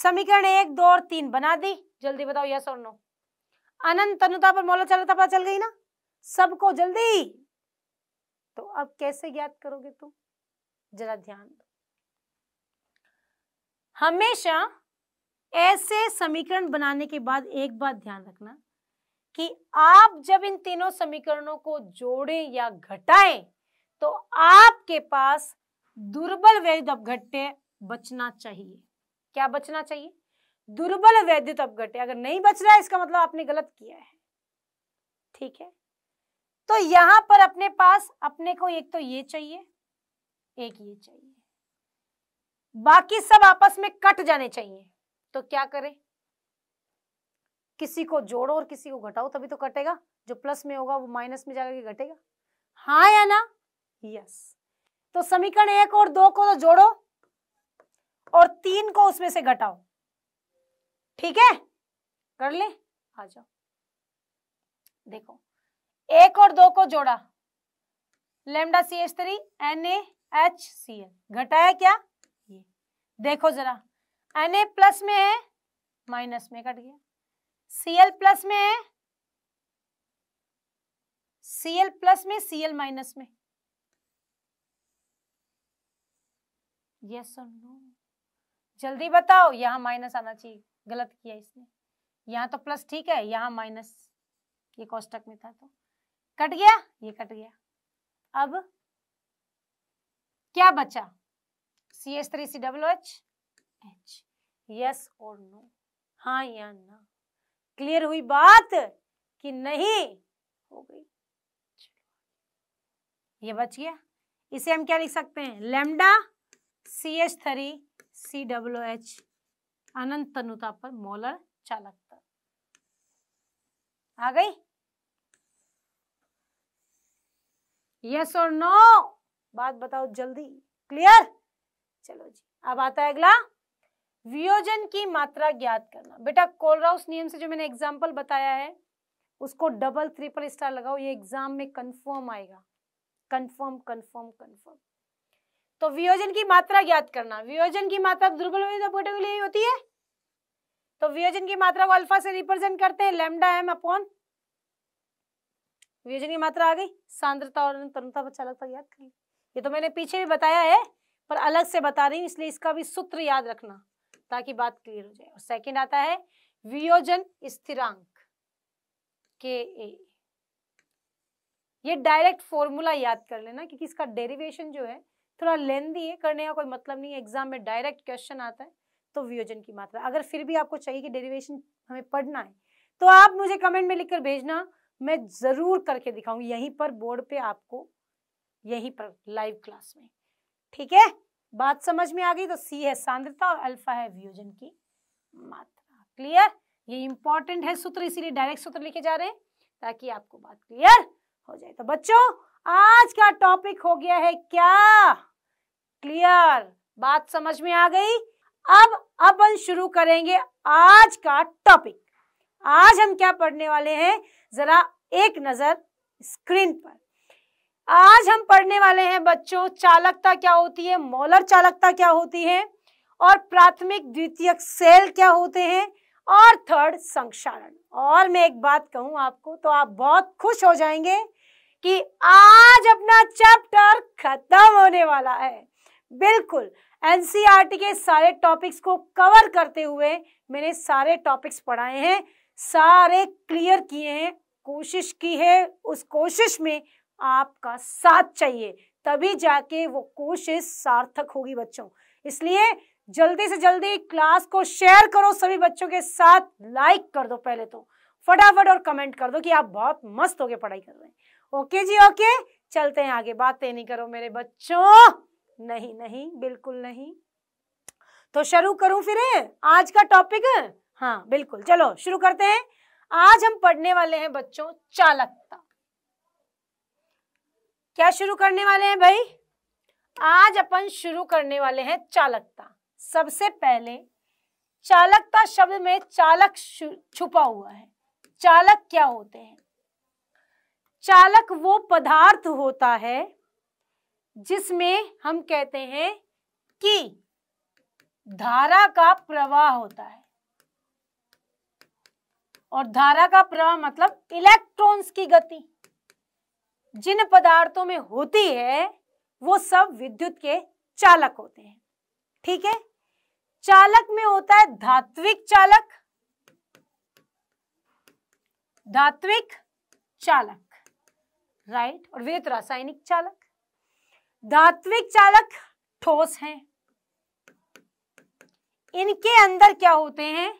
समीकरण एक दो और तीन बना दी जल्दी बताओ यस और नो अनंत अनुता पर मोलर चालकता पता चल गई ना सबको जल्दी तो अब कैसे ज्ञात करोगे तुम जरा ध्यान दो हमेशा ऐसे समीकरण बनाने के बाद एक बात ध्यान रखना कि आप जब इन तीनों समीकरणों को जोड़ें या घटाएं तो आपके पास दुर्बल वैद्युत अपघट्य बचना चाहिए क्या बचना चाहिए दुर्बल वैद्युत अपघट्य अगर नहीं बच रहा है इसका मतलब आपने गलत किया है ठीक है तो यहां पर अपने पास अपने को एक तो ये चाहिए एक ये चाहिए बाकी सब आपस में कट जाने चाहिए तो क्या करें किसी को जोड़ो और किसी को घटाओ तभी तो कटेगा जो प्लस में होगा वो माइनस में जाकर के घटेगा हाँ या ना यस तो समीकरण एक और दो को तो जोड़ो और तीन को उसमें से घटाओ ठीक है कर ले आ जाओ देखो एक और दो को जोड़ा lambda C H three N A H C L घटाया क्या देखो जरा एन ए प्लस में है माइनस में कट गया सी एल प्लस में है सी एल प्लस में सी एल माइनस में यस और नो जल्दी बताओ यहाँ माइनस आना चाहिए गलत किया इसने यहाँ तो प्लस ठीक है यहाँ माइनस ये कोष्टक में था तो कट गया ये कट गया अब क्या बचा C H three C W H H yes और नो हाँ या ना क्लियर हुई बात कि नहीं हो गई ये बच गया इसे हम क्या लिख सकते हैं lambda C H three C W H अनंत तनुता पर मोलर चालकता आ गई यस और नो बात बताओ जल्दी क्लियर चलो जी अब आता है अगला वियोजन की मात्रा ज्ञात करना बेटा कोलराउस नियम से जो मैंने एग्जाम्पल बताया है उसको डबल ट्रिपल स्टार लगाओ ये एग्जाम में कंफर्म आएगा कंफर्म कंफर्म कंफर्म तो वियोजन की मात्रा ज्ञात करना वियोजन की मात्रा दुर्बल तो के लिए होती है तो वियोजन की मात्रा को अल्फा से रिप्रेजेंट करते हैं लेमडा एम अपॉन वियोजन की मात्रा आ गई सांद्रता और तरुणता बच्चा लगता ज्ञात कर ये तो मैंने पीछे भी बताया है पर अलग से बता रही हूँ इसलिए इसका भी सूत्र याद रखना ताकि बात क्लियर हो जाए और सेकेंड आता है वियोजन स्थिरांक के ए ये डायरेक्ट फॉर्मूला याद कर लेना क्योंकि इसका डेरिवेशन जो है थोड़ा लेंदी है करने का कोई मतलब नहीं है एग्जाम में डायरेक्ट क्वेश्चन आता है तो वियोजन की मात्रा अगर फिर भी आपको चाहिए कि डेरिवेशन हमें पढ़ना है तो आप मुझे कमेंट में लिखकर भेजना मैं ज़रूर करके दिखाऊंगी यहीं पर बोर्ड पे आपको यहीं पर लाइव क्लास में ठीक है बात समझ में आ गई तो सी है सांद्रता और अल्फा है वियोजन की मात्रा क्लियर ये इंपॉर्टेंट है सूत्र इसीलिए डायरेक्ट सूत्र लेके जा रहे हैं ताकि आपको बात क्लियर हो जाए तो बच्चों आज का टॉपिक हो गया है क्या क्लियर बात समझ में आ गई अब अपन शुरू करेंगे आज का टॉपिक आज हम क्या पढ़ने वाले हैं जरा एक नजर स्क्रीन पर आज हम पढ़ने वाले हैं बच्चों चालकता क्या होती है मोलर चालकता क्या होती है और प्राथमिक द्वितीयक सेल क्या होते हैं और थर्ड संक्षारण और मैं एक बात कहूं आपको तो आप बहुत खुश हो जाएंगे कि आज अपना चैप्टर खत्म होने वाला है बिल्कुल एनसीईआरटी e के सारे टॉपिक्स को कवर करते हुए मैंने सारे टॉपिक्स पढ़ाए हैं सारे क्लियर किए हैं कोशिश की है उस कोशिश में आपका साथ चाहिए तभी जाके वो कोशिश सार्थक होगी बच्चों इसलिए जल्दी से जल्दी क्लास को शेयर करो सभी बच्चों के साथ लाइक कर दो पहले तो फटाफट और कमेंट कर दो कि आप बहुत मस्त होके पढ़ाई कर रहे हैं ओके जी ओके चलते हैं आगे बातें नहीं करो मेरे बच्चों नहीं नहीं बिल्कुल नहीं तो शुरू करूं फिर आज का टॉपिक हाँ बिल्कुल चलो शुरू करते हैं आज हम पढ़ने वाले हैं बच्चों चालकता क्या शुरू करने वाले हैं भाई आज अपन शुरू करने वाले हैं चालकता सबसे पहले चालकता शब्द में चालक छुपा हुआ है चालक क्या होते हैं चालक वो पदार्थ होता है जिसमें हम कहते हैं कि धारा का प्रवाह होता है और धारा का प्रवाह मतलब इलेक्ट्रॉन्स की गति जिन पदार्थों में होती है वो सब विद्युत के चालक होते हैं ठीक है चालक में होता है धात्विक चालक धात्विक चालक राइट और विद्युत रासायनिक चालक धात्विक चालक ठोस हैं इनके अंदर क्या होते हैं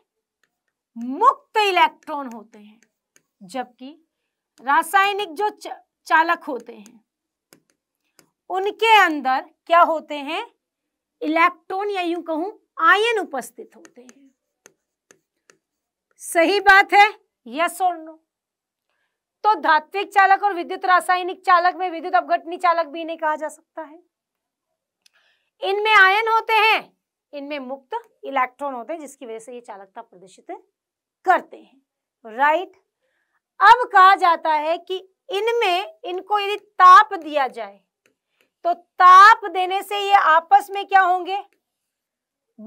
मुक्त इलेक्ट्रॉन होते हैं जबकि रासायनिक जो चालक होते हैं उनके अंदर क्या होते हैं इलेक्ट्रॉन या यूं कहूं आयन उपस्थित होते हैं सही बात है यस और नो तो धात्विक चालक और विद्युत रासायनिक चालक में विद्युत अवघटनी चालक भी नहीं कहा जा सकता है इनमें आयन होते हैं इनमें मुक्त इलेक्ट्रॉन होते हैं जिसकी वजह से ये चालकता प्रदर्शित करते हैं राइट अब कहा जाता है कि इनमें इनको यदि ताप दिया जाए तो ताप देने से ये आपस में क्या होंगे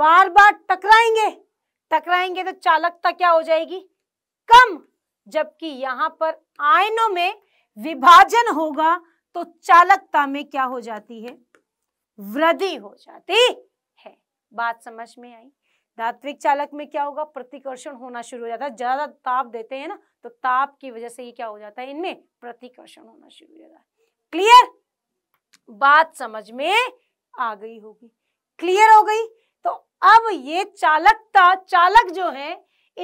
बार बार टकराएंगे टकराएंगे तो चालकता क्या हो जाएगी कम जबकि यहां पर आयनों में विभाजन होगा तो चालकता में क्या हो जाती है वृद्धि हो जाती है बात समझ में आई धात्विक चालक में क्या होगा प्रतिकर्षण होना शुरू हो जाता है ज्यादा ताप देते हैं ना तो ताप की वजह से ये क्या हो जाता है इनमें प्रतिकर्षण होना शुरू हो जाता है क्लियर बात समझ में आ गई होगी क्लियर हो गई तो अब ये चालकता चालक जो है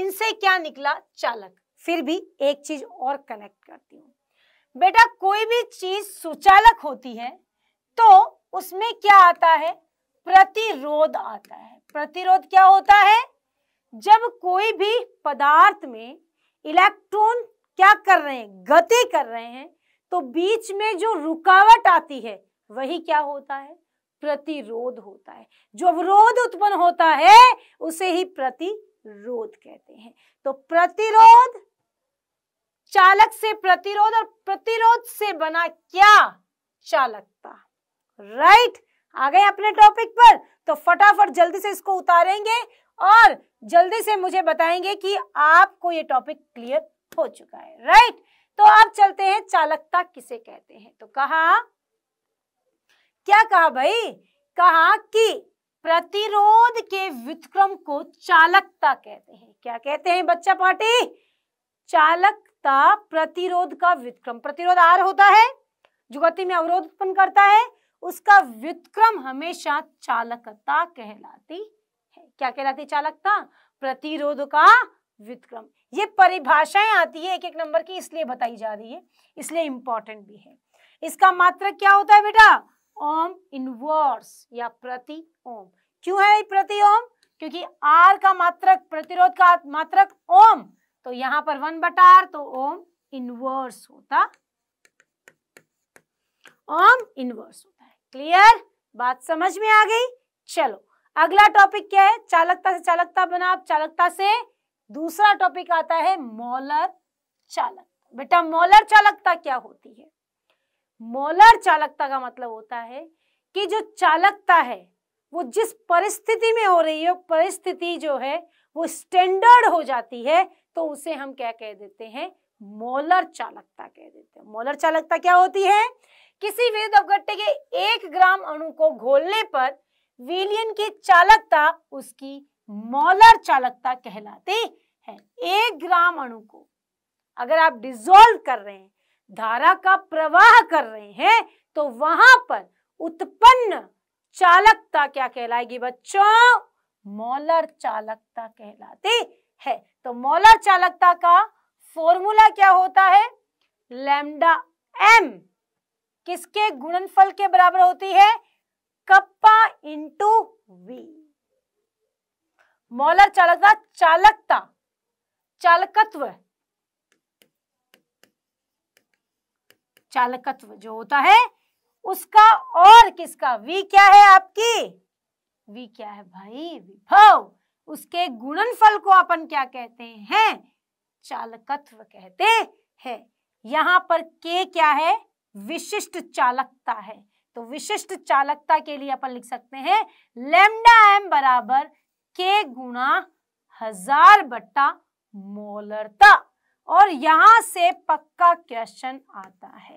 इनसे क्या निकला चालक फिर भी एक चीज और कनेक्ट करती हूँ बेटा कोई भी चीज सुचालक होती है तो उसमें क्या आता है प्रतिरोध आता है प्रतिरोध क्या होता है जब कोई भी पदार्थ में इलेक्ट्रॉन क्या कर रहे हैं गति कर रहे हैं तो बीच में जो रुकावट आती है वही क्या होता है प्रतिरोध होता है जो अवरोध उत्पन्न होता है उसे ही प्रतिरोध कहते हैं तो प्रतिरोध चालक से प्रतिरोध और प्रतिरोध से बना क्या चालकता राइट आ गए अपने टॉपिक पर तो फटाफट जल्दी से इसको उतारेंगे और जल्दी से मुझे बताएंगे कि आपको ये टॉपिक क्लियर हो चुका है राइट तो आप चलते हैं चालकता किसे कहते हैं तो कहा क्या कहा भाई कहा कि प्रतिरोध के व्युतक्रम को चालकता कहते हैं क्या कहते हैं बच्चा पार्टी चालकता प्रतिरोध का व्युतक्रम प्रतिरोध आर होता है जो गति में अवरोध उत्पन्न करता है उसका व्युत्क्रम हमेशा चालकता कहलाती है क्या कहलाती चालकता प्रतिरोध का व्युत्क्रम ये परिभाषाएं आती है एक एक नंबर की इसलिए बताई जा रही है इसलिए इंपॉर्टेंट भी है इसका मात्र क्या होता है बेटा ओम इनवर्स या प्रति ओम क्यों है प्रति ओम क्योंकि आर का मात्रक प्रतिरोध का मात्रक ओम तो यहां पर वन बटा आर तो ओम इनवर्स होता ओम इनवर्स होता क्लियर बात समझ में आ गई चलो अगला टॉपिक क्या है चालकता से चालकता बना आप चालकता से दूसरा टॉपिक आता है मोलर चालक बेटा मोलर चालकता क्या होती है मोलर चालकता का मतलब होता है कि जो चालकता है वो जिस परिस्थिति में हो रही है परिस्थिति जो है वो स्टैंडर्ड हो जाती है तो उसे हम क्या कह देते हैं मोलर चालकता कह देते हैं मोलर चालकता क्या होती है किसी विद्युत अवगट्टे के एक ग्राम अणु को घोलने पर विलियन की चालकता उसकी मॉलर चालकता कहलाती है एक ग्राम अणु को अगर आप डिजोल्व कर रहे हैं धारा का प्रवाह कर रहे हैं तो वहां पर उत्पन्न चालकता क्या कहलाएगी बच्चों मॉलर चालकता कहलाती है तो मॉलर चालकता का फॉर्मूला क्या होता है लैम्डा एम किसके गुणनफल के बराबर होती है कप्पा इंटू वी मॉलर चालकता चालकता चालकत्व चालकत्व जो होता है उसका और किसका वी क्या है आपकी वी क्या है भाई विभव उसके गुणनफल को अपन क्या कहते हैं चालकत्व कहते हैं यहां पर के क्या है विशिष्ट चालकता है तो विशिष्ट चालकता के लिए अपन लिख सकते हैं लेमडा एम बराबर के गुणा हजार बट्टा मोलरता और यहां से पक्का क्वेश्चन आता है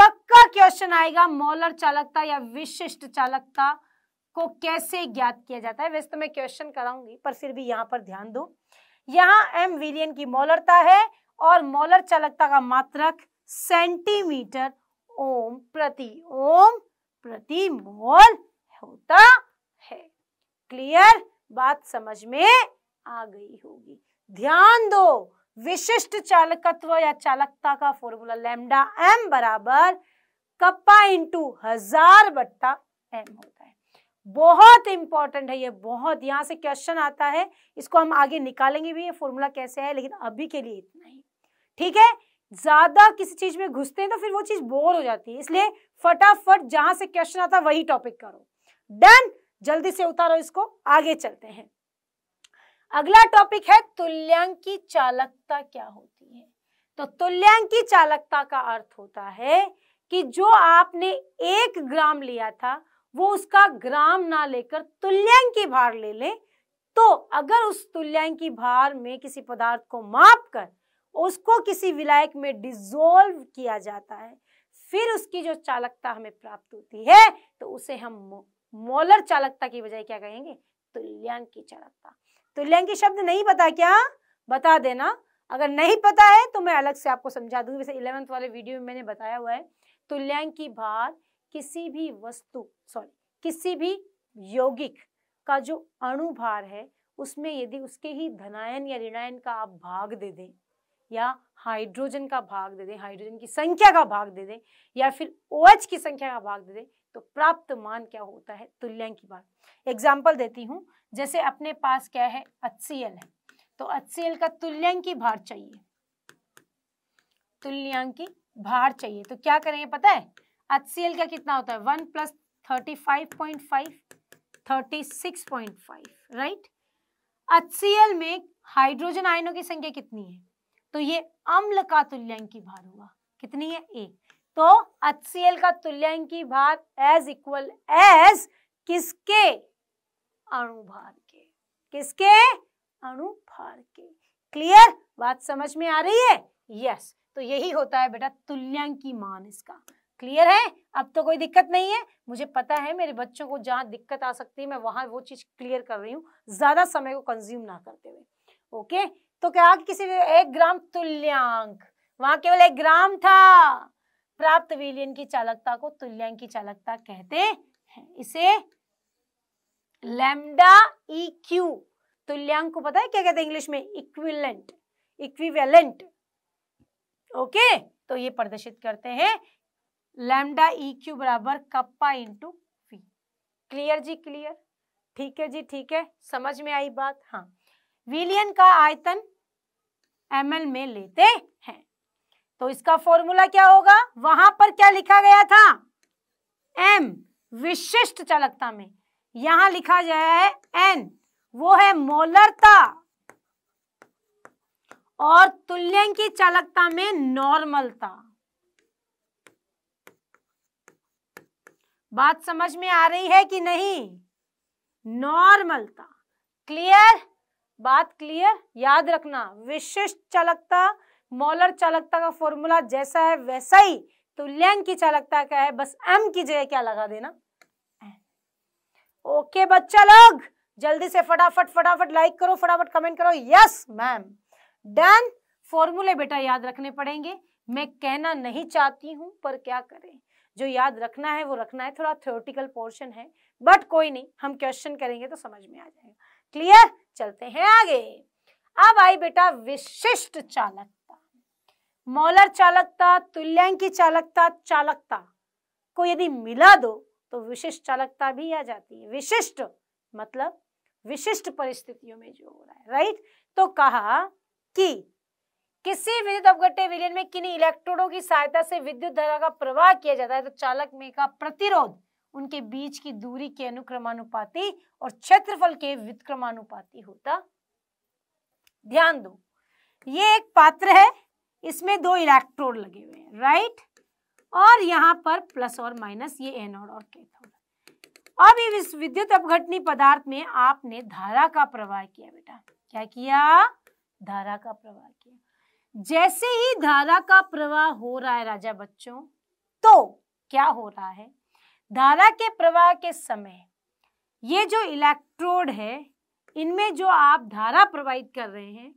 पक्का क्वेश्चन आएगा मोलर चालकता या विशिष्ट चालकता को कैसे ज्ञात किया जाता है वैसे तो मैं क्वेश्चन कराऊंगी पर फिर भी यहां पर ध्यान दो यहां एम विलियन की मोलरता है और मोलर चालकता का मात्रक सेंटीमीटर ओम प्रति ओम प्रति मोल होता है क्लियर बात समझ में आ गई होगी ध्यान दो विशिष्ट चालकत्व या चालकता का फॉर्मूला लेमडा एम बराबर कप्पा इंटू हजार बट्टा एम होता है बहुत इंपॉर्टेंट है ये बहुत यहाँ से क्वेश्चन आता है इसको हम आगे निकालेंगे भी ये फॉर्मूला कैसे है लेकिन अभी के लिए इतना ही ठीक है ज्यादा किसी चीज में घुसते हैं तो फिर वो चीज बोर हो जाती है इसलिए फटाफट जहां से क्वेश्चन आता वही टॉपिक करो डन जल्दी से उतारो इसको आगे चलते हैं अगला टॉपिक है तुल्यांक की चालकता क्या होती है तो तुल्यांक की चालकता का अर्थ होता है कि जो आपने एक ग्राम लिया था वो उसका ग्राम ना लेकर तुल्यांक की भार ले ले तो अगर उस तुल्यांक की भार में किसी पदार्थ को माप कर उसको किसी विलायक में डिजोल्व किया जाता है फिर उसकी जो चालकता हमें प्राप्त होती है तो उसे हम मोलर चालकता की बजाय क्या कहेंगे तुल्यांक की चालकता तुल्यांक की शब्द नहीं पता क्या बता देना अगर नहीं पता है तो मैं अलग से आपको समझा दूंगी वैसे इलेवेंथ वाले वीडियो में मैंने बताया हुआ है तुल्यांक की भार किसी भी वस्तु सॉरी किसी भी यौगिक का जो अणुभार है उसमें यदि उसके ही धनायन या ऋणायन का आप भाग दे दें या हाइड्रोजन का भाग दे दें हाइड्रोजन की संख्या का भाग दे दें या फिर ओ OH की संख्या का भाग दे दें तो प्राप्त मान क्या होता है तुल्यांक की बात एग्जाम्पल देती हूँ जैसे अपने पास क्या है एच है तो एच का तुल्यांक की भार चाहिए तुल्यांक की भार चाहिए तो क्या करेंगे पता है एच का कितना होता है one plus thirty five point five thirty six point five right H में हाइड्रोजन आयनों की संख्या कितनी है तो ये अम्ल का तुल्यांकी भार हुआ कितनी है एक तो HCl का तुल्यांकी भार एज इक्वल एज किसके अणु भार के किसके अणु भार के क्लियर बात समझ में आ रही है यस yes. तो यही होता है बेटा तुल्यांकी मान इसका क्लियर है अब तो कोई दिक्कत नहीं है मुझे पता है मेरे बच्चों को जहां दिक्कत आ सकती है मैं वहां वो चीज़ क्लियर कर रही हूँ ज़्यादा समय को कंज्यूम ना करते हुए ओके तो क्या किसी एक ग्राम तुल्यांक वहां केवल एक ग्राम था प्राप्त विलियन की चालकता को तुल्यांक की चालकता कहते हैं इसे लेमडा ई e क्यू तुल्यांक को पता है क्या कहते हैं इंग्लिश में इक्विलेंट इक्विवेलेंट ओके तो ये प्रदर्शित करते हैं लेमडा ई e क्यू बराबर कप्पा इंटू पी क्लियर जी क्लियर ठीक है जी ठीक है समझ में आई बात हाँ विलियन का आयतन एम में लेते हैं तो इसका फॉर्मूला क्या होगा वहां पर क्या लिखा गया था एम विशिष्ट चालकता में यहां लिखा गया है एन वो है मोलरता और तुल्यंक की चालकता में नॉर्मलता बात समझ में आ रही है कि नहीं नॉर्मलता क्लियर बात क्लियर याद रखना विशिष्ट चालकता मोलर चालकता का फॉर्मूला जैसा है वैसा ही तुल्यांक की चालकता का है बस एम की जगह क्या लगा देना ओके बच्चा लोग जल्दी से फटाफट फटाफट लाइक करो फटाफट कमेंट करो यस मैम डन फॉर्मूले बेटा याद रखने पड़ेंगे मैं कहना नहीं चाहती हूं पर क्या करें जो याद रखना है वो रखना है थोड़ा थ्योरेटिकल पोर्शन है बट कोई नहीं हम क्वेश्चन करेंगे तो समझ में आ जाएगा क्लियर चलते हैं आगे अब आई बेटा विशिष्ट चालकता मौलर चालकता की चालकता चालकता को यदि मिला दो तो विशिष्ट चालकता भी आ जाती है विशिष्ट मतलब विशिष्ट परिस्थितियों में जो हो रहा है राइट तो कहा कि किसी विद्युत अवगटे विलयन में किन्हीं इलेक्ट्रोडों की सहायता से विद्युत धारा का प्रवाह किया जाता है तो चालक में का प्रतिरोध उनके बीच की दूरी के अनुक्रमानुपाति और क्षेत्रफल के विक्रमानुपाति होता ध्यान दो ये एक पात्र है इसमें दो इलेक्ट्रोड लगे हुए हैं राइट और यहाँ पर प्लस और माइनस ये एनोड और कैथोड अब इस विद्युत अपघटनी पदार्थ में आपने धारा का प्रवाह किया बेटा क्या किया धारा का प्रवाह किया जैसे ही धारा का प्रवाह हो रहा है राजा बच्चों तो क्या हो रहा है धारा के प्रवाह के समय ये जो इलेक्ट्रोड है इनमें जो आप धारा प्रवाहित कर रहे हैं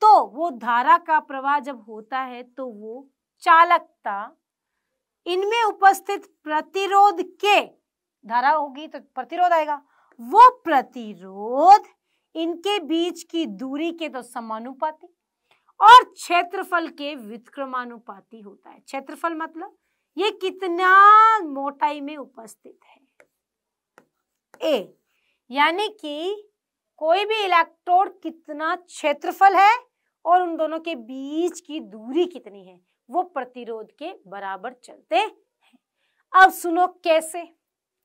तो वो धारा का प्रवाह जब होता है तो वो चालकता इनमें उपस्थित प्रतिरोध के धारा होगी तो प्रतिरोध आएगा वो प्रतिरोध इनके बीच की दूरी के तो समानुपाती और क्षेत्रफल के विक्रमानुपाती होता है क्षेत्रफल मतलब ये कितना मोटाई में उपस्थित है ए यानी कि कोई भी इलेक्ट्रोड कितना क्षेत्रफल है और उन दोनों के बीच की दूरी कितनी है वो प्रतिरोध के बराबर चलते हैं अब सुनो कैसे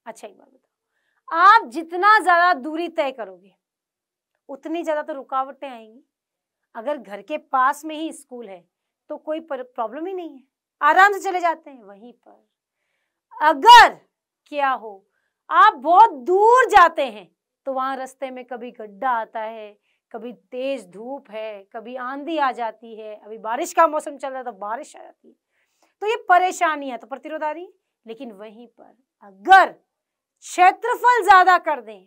अच्छा एक बात बताओ आप जितना ज्यादा दूरी तय करोगे उतनी ज्यादा तो रुकावटें आएंगी अगर घर के पास में ही स्कूल है तो कोई प्रॉब्लम ही नहीं है आराम से चले जाते हैं वहीं पर अगर क्या हो आप बहुत दूर जाते हैं तो वहां रस्ते में कभी गड्ढा आता है कभी तेज धूप है कभी आंधी आ जाती है अभी बारिश का मौसम चल रहा है तो बारिश आ जाती है तो ये परेशानी है तो प्रतिरोध आ रही है लेकिन वहीं पर अगर क्षेत्रफल ज्यादा कर दें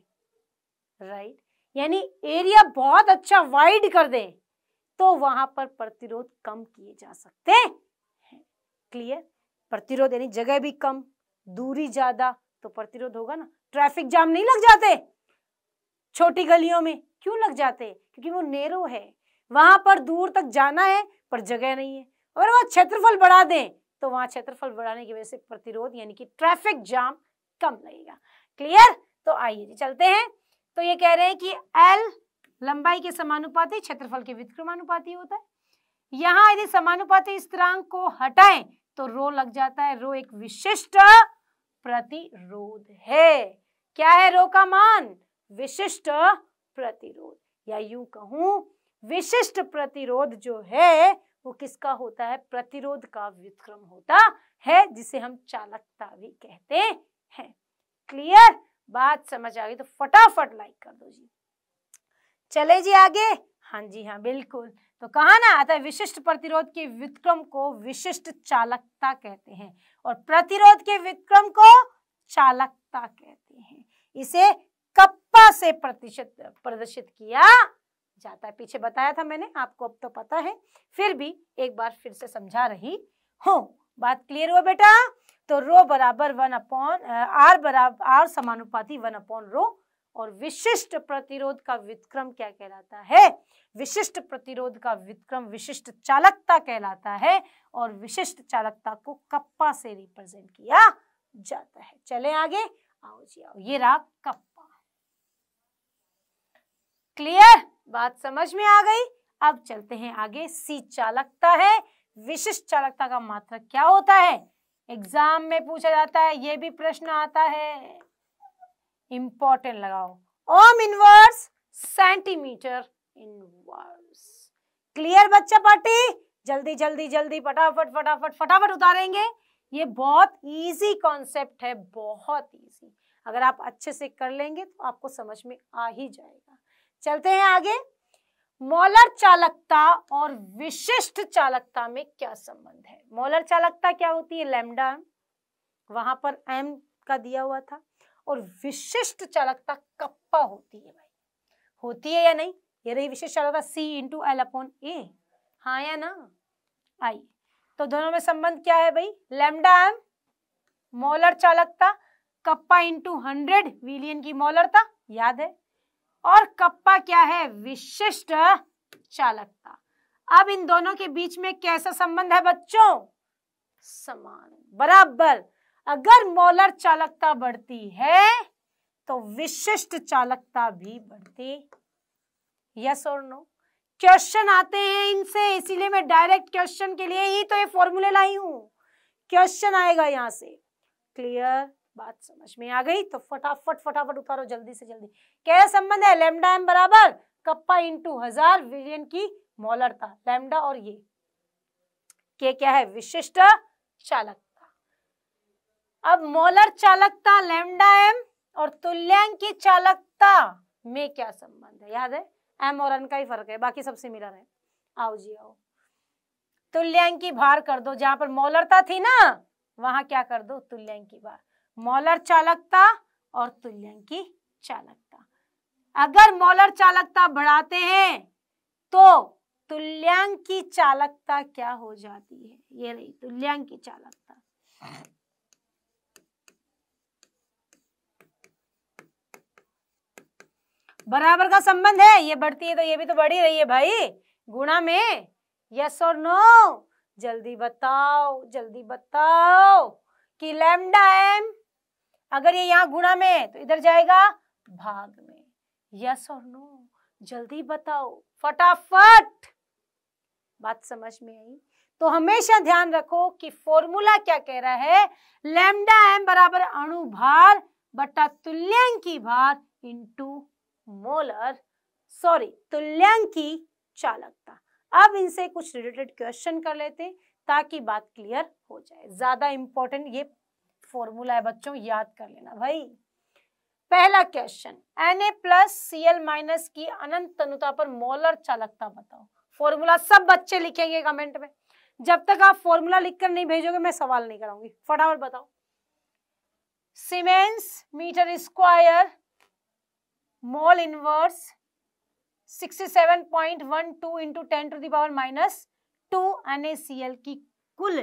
राइट यानी एरिया बहुत अच्छा वाइड कर दें तो वहां पर प्रतिरोध कम किए जा सकते हैं क्लियर प्रतिरोध यानी जगह भी कम दूरी ज्यादा तो प्रतिरोध होगा ना ट्रैफिक जाम नहीं लग जाते छोटी गलियों में क्यों लग जाते क्योंकि वो नेरो है वहां पर दूर तक जाना है पर जगह नहीं है अगर वह क्षेत्रफल बढ़ा दें तो वहां क्षेत्रफल बढ़ाने की वजह से प्रतिरोध यानी कि ट्रैफिक जाम कम लगेगा क्लियर तो आइए जी चलते हैं तो ये कह रहे हैं कि एल लंबाई के समानुपाती क्षेत्रफल के विक्रमानुपाती होता है यहाँ यदि समानुपाति स्थिरांक को हटाएं तो रो लग जाता है रो एक विशिष्ट प्रतिरोध है क्या है रो का मान विशिष्ट प्रतिरोध या यू कहूं विशिष्ट प्रतिरोध जो है वो किसका होता है प्रतिरोध का व्युत्क्रम होता है जिसे हम चालकता भी कहते हैं क्लियर बात समझ आ गई तो फटाफट लाइक कर दो जी चले जी आगे हाँ जी हाँ बिल्कुल तो कहा ना आता है विशिष्ट प्रतिरोध के विक्रम को विशिष्ट चालकता कहते हैं और प्रतिरोध के विक्रम को चालकता कहते हैं इसे कप्पा से प्रतिशत प्रदर्शित किया जाता है पीछे बताया था मैंने आपको अब तो पता है फिर भी एक बार फिर से समझा रही हूँ बात क्लियर हुआ बेटा तो रो बराबर वन अपॉन आर बराबर आर समानुपाती वन अपॉन रो और विशिष्ट प्रतिरोध का विक्रम क्या कहलाता है विशिष्ट प्रतिरोध का विक्रम विशिष्ट चालकता कहलाता है और विशिष्ट चालकता को कप्पा से रिप्रेजेंट किया जाता है चले आगे आओ जी आओ ये रहा कप्पा क्लियर बात समझ में आ गई अब चलते हैं आगे सी चालकता है विशिष्ट चालकता का मात्रक क्या होता है एग्जाम में पूछा जाता है ये भी प्रश्न आता है इम्पोर्टेंट लगाओ ohm inverse centimetre inverse clear बच्चा पार्टी जल्दी जल्दी जल्दी फटाफट फटाफट फटाफट उतारेंगे ये बहुत इजी कॉन्सेप्ट है बहुत इजी अगर आप अच्छे से कर लेंगे तो आपको समझ में आ ही जाएगा चलते हैं आगे मोलर चालकता और विशिष्ट चालकता में क्या संबंध है मोलर चालकता क्या होती है लेमडा वहां पर एम का दिया हुआ था और विशिष्ट चालकता कप्पा होती है भाई होती है या नहीं ये रही विशिष्ट चालकता C into L upon A हाँ या ना आई तो दोनों में संबंध क्या है भाई लेमडा एम मोलर चालकता कप्पा इंटू हंड्रेड विलियन की मोलरता याद है और कप्पा क्या है विशिष्ट चालकता अब इन दोनों के बीच में कैसा संबंध है बच्चों समान बराबर अगर मोलर चालकता बढ़ती है तो विशिष्ट चालकता भी बढ़ती यस और नो क्वेश्चन आते हैं इनसे इसीलिए मैं डायरेक्ट क्वेश्चन के लिए ही तो ये फॉर्मूले लाई हूं क्वेश्चन आएगा यहां से क्लियर बात समझ में आ गई तो फटाफट फटाफट उतारो जल्दी से जल्दी क्या संबंध है लेमडा एम बराबर कप्पा इंटू हजार विलियन की मोलरता लेमडा और ये के क्या है विशिष्ट चालक अब मोलर चालकता लेमडा एम और तुल्यांक की चालकता में क्या संबंध है याद है एम और एन का ही फर्क है बाकी सब सिमिलर है आओ जी आओ तुल्यांक की भार कर दो जहां पर मोलरता थी ना वहां क्या कर दो तुल्यांक की भार मोलर चालकता और तुल्यांक की चालकता अगर मोलर चालकता बढ़ाते हैं तो तुल्यांक की चालकता क्या हो जाती है ये रही तुल्यांक की चालकता बराबर का संबंध है ये बढ़ती है तो ये भी तो बढ़ी रही है भाई गुणा में यस और नो जल्दी बताओ जल्दी बताओ कि लैम्डा एम अगर ये यहाँ गुणा में तो इधर जाएगा भाग में यस और नो जल्दी बताओ फटाफट बात समझ में आई तो हमेशा ध्यान रखो कि फॉर्मूला क्या कह रहा है लेमडा एम बराबर अणु भार बटा तुल्यंकी भार इंटू मोलर सॉरी तुल्यांकी चालकता अब इनसे कुछ रिलेटेड क्वेश्चन कर लेते हैं ताकि बात क्लियर हो जाए ज्यादा इंपॉर्टेंट ये फॉर्मूला है बच्चों याद कर लेना भाई पहला question N A plus C L minus की अनंत तनुता पर मोलर चालकता बताओ फॉर्मूला सब बच्चे लिखेंगे कमेंट में जब तक आप फॉर्मूला लिखकर नहीं भेजोगे मैं सवाल नहीं कराऊंगी फटाफट बताओ siemens metre square mole inverse 67.12 into ten to the power minus two NaCl की कुल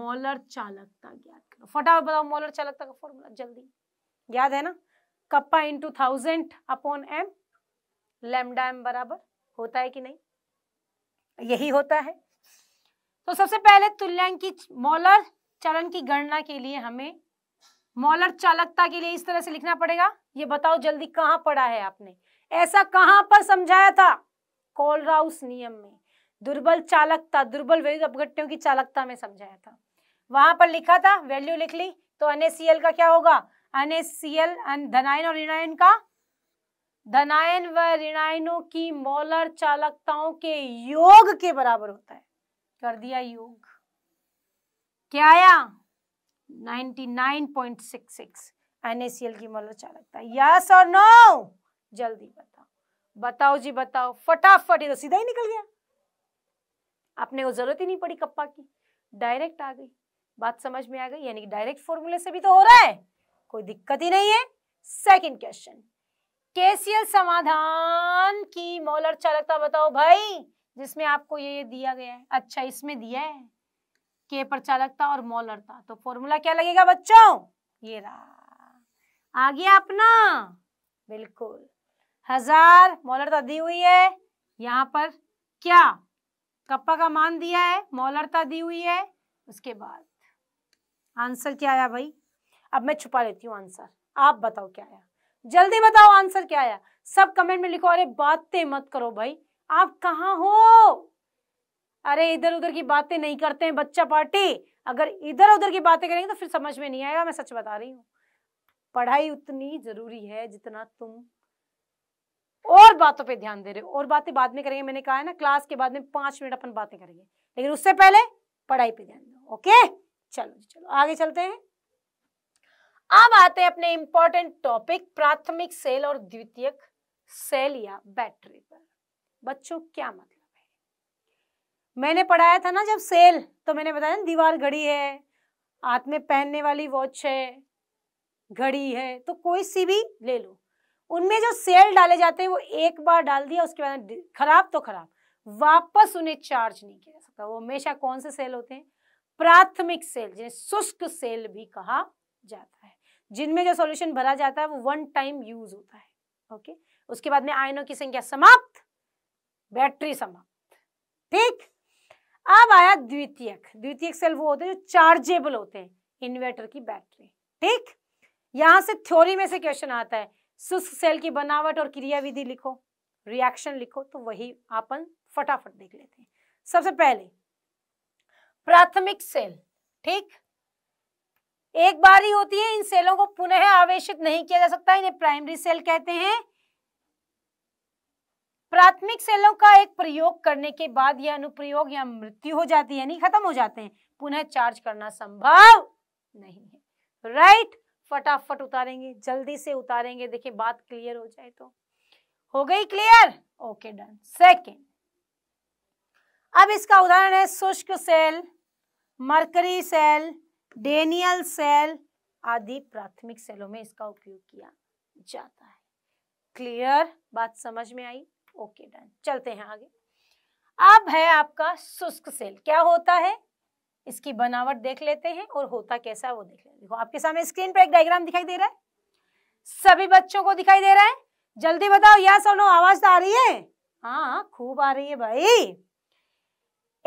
मोलर चालकता ज्ञात करो फटाफट बताओ मोलर चालकता का फॉर्मूला जल्दी याद है ना kappa into thousand upon M lambda M बराबर होता है कि नहीं यही होता है तो सबसे पहले तुल्यांक की मोलर चलन की गणना के लिए हमें मोलर चालकता के लिए इस तरह से लिखना पड़ेगा ये बताओ जल्दी कहाँ पढ़ा है आपने ऐसा कहाँ पर समझाया था कॉलराउस नियम में दुर्बल चालकता दुर्बल वैल्यू अपघट्यों की चालकता में समझाया था वहां पर लिखा था वैल्यू लिख ली तो अन का क्या होगा अनएसीएल धनायन और ऋणायन का धनायन व ऋणायनों की मोलर चालकताओं के योग के बराबर होता है कर दिया योग क्या आया 99.66 एनएसीएल की मतलब है यस और नो जल्दी बताओ बताओ जी बताओ फटाफट ये तो सीधा ही निकल गया आपने वो जरूरत ही नहीं पड़ी कप्पा की डायरेक्ट आ गई बात समझ में आ गई यानी कि डायरेक्ट फॉर्मूले से भी तो हो रहा है कोई दिक्कत ही नहीं है सेकंड क्वेश्चन केसीएल समाधान की मोलर चालकता बताओ भाई जिसमें आपको ये दिया गया है अच्छा इसमें दिया है के पर चालकता और मोलरता तो फॉर्मूला क्या लगेगा बच्चों ये रहा आ गया अपना बिल्कुल हजार मोलरता दी हुई है यहाँ पर क्या कप्पा का मान दिया है मोलरता दी हुई है उसके बाद आंसर क्या आया भाई अब मैं छुपा लेती हूँ आंसर आप बताओ क्या आया जल्दी बताओ आंसर क्या आया सब कमेंट में लिखो अरे बातें मत करो भाई आप कहाँ हो अरे इधर उधर की बातें नहीं करते हैं बच्चा पार्टी अगर इधर उधर की बातें करेंगे तो फिर समझ में नहीं आएगा मैं सच बता रही हूँ पढ़ाई उतनी जरूरी है जितना तुम और बातों पे ध्यान दे रहे हो और बातें बाद में करेंगे मैंने कहा है ना क्लास के बाद में पांच मिनट अपन बातें करेंगे लेकिन उससे पहले पढ़ाई पे ध्यान दो ओके चलो जी चलो आगे चलते हैं अब आते हैं अपने इंपॉर्टेंट टॉपिक प्राथमिक सेल और द्वितीयक सेल या बैटरी पर बच्चों क्या मतलब है मैंने पढ़ाया था ना जब सेल तो मैंने बताया ना दीवार घड़ी है हाथ में पहनने वाली वॉच है घड़ी है तो कोई सी भी ले लो उनमें जो सेल डाले जाते हैं वो एक बार डाल दिया उसके बाद खराब तो खराब वापस उन्हें चार्ज नहीं किया जा सकता वो हमेशा कौन से सेल होते हैं प्राथमिक सेल जिन्हें शुष्क सेल भी कहा जाता है जिनमें जो सॉल्यूशन भरा जाता है वो वन टाइम यूज होता है ओके उसके बाद में आयनों की संख्या समाप्त बैटरी समाप्त ठीक अब आया द्वितीयक द्वितीयक सेल वो होते हैं जो चार्जेबल होते हैं इन्वर्टर की बैटरी ठीक यहां से थ्योरी में से क्वेश्चन आता है शुष्क सेल की बनावट और क्रियाविधि लिखो रिएक्शन लिखो तो वही अपन फटाफट देख लेते हैं सबसे पहले प्राथमिक सेल ठीक एक बार ही होती है इन सेलों को पुनः आवेशित नहीं किया जा सकता इन्हें प्राइमरी सेल कहते हैं प्राथमिक सेलों का एक प्रयोग करने के बाद यह अनुप्रयोग या मृत्यु हो जाती है यानी खत्म हो जाते हैं पुनः चार्ज करना संभव नहीं है राइट right? फटाफट उतारेंगे जल्दी से उतारेंगे देखिए बात क्लियर हो जाए तो हो गई क्लियर ओके डन सेकेंड अब इसका उदाहरण है शुष्क cell mercury cell Daniell cell आदि प्राथमिक सेलों में इसका उपयोग किया जाता है क्लियर बात समझ में आई ओके डन चलते हैं आगे अब है आपका शुष्क सेल क्या होता है इसकी बनावट देख लेते हैं और होता कैसा है वो देख लेते आपके सामने स्क्रीन पर एक डायग्राम दिखाई दे रहा है सभी बच्चों को दिखाई दे रहा है जल्दी बताओ यहाँ सुनो आवाज आवाज आ रही है हाँ खूब आ रही है भाई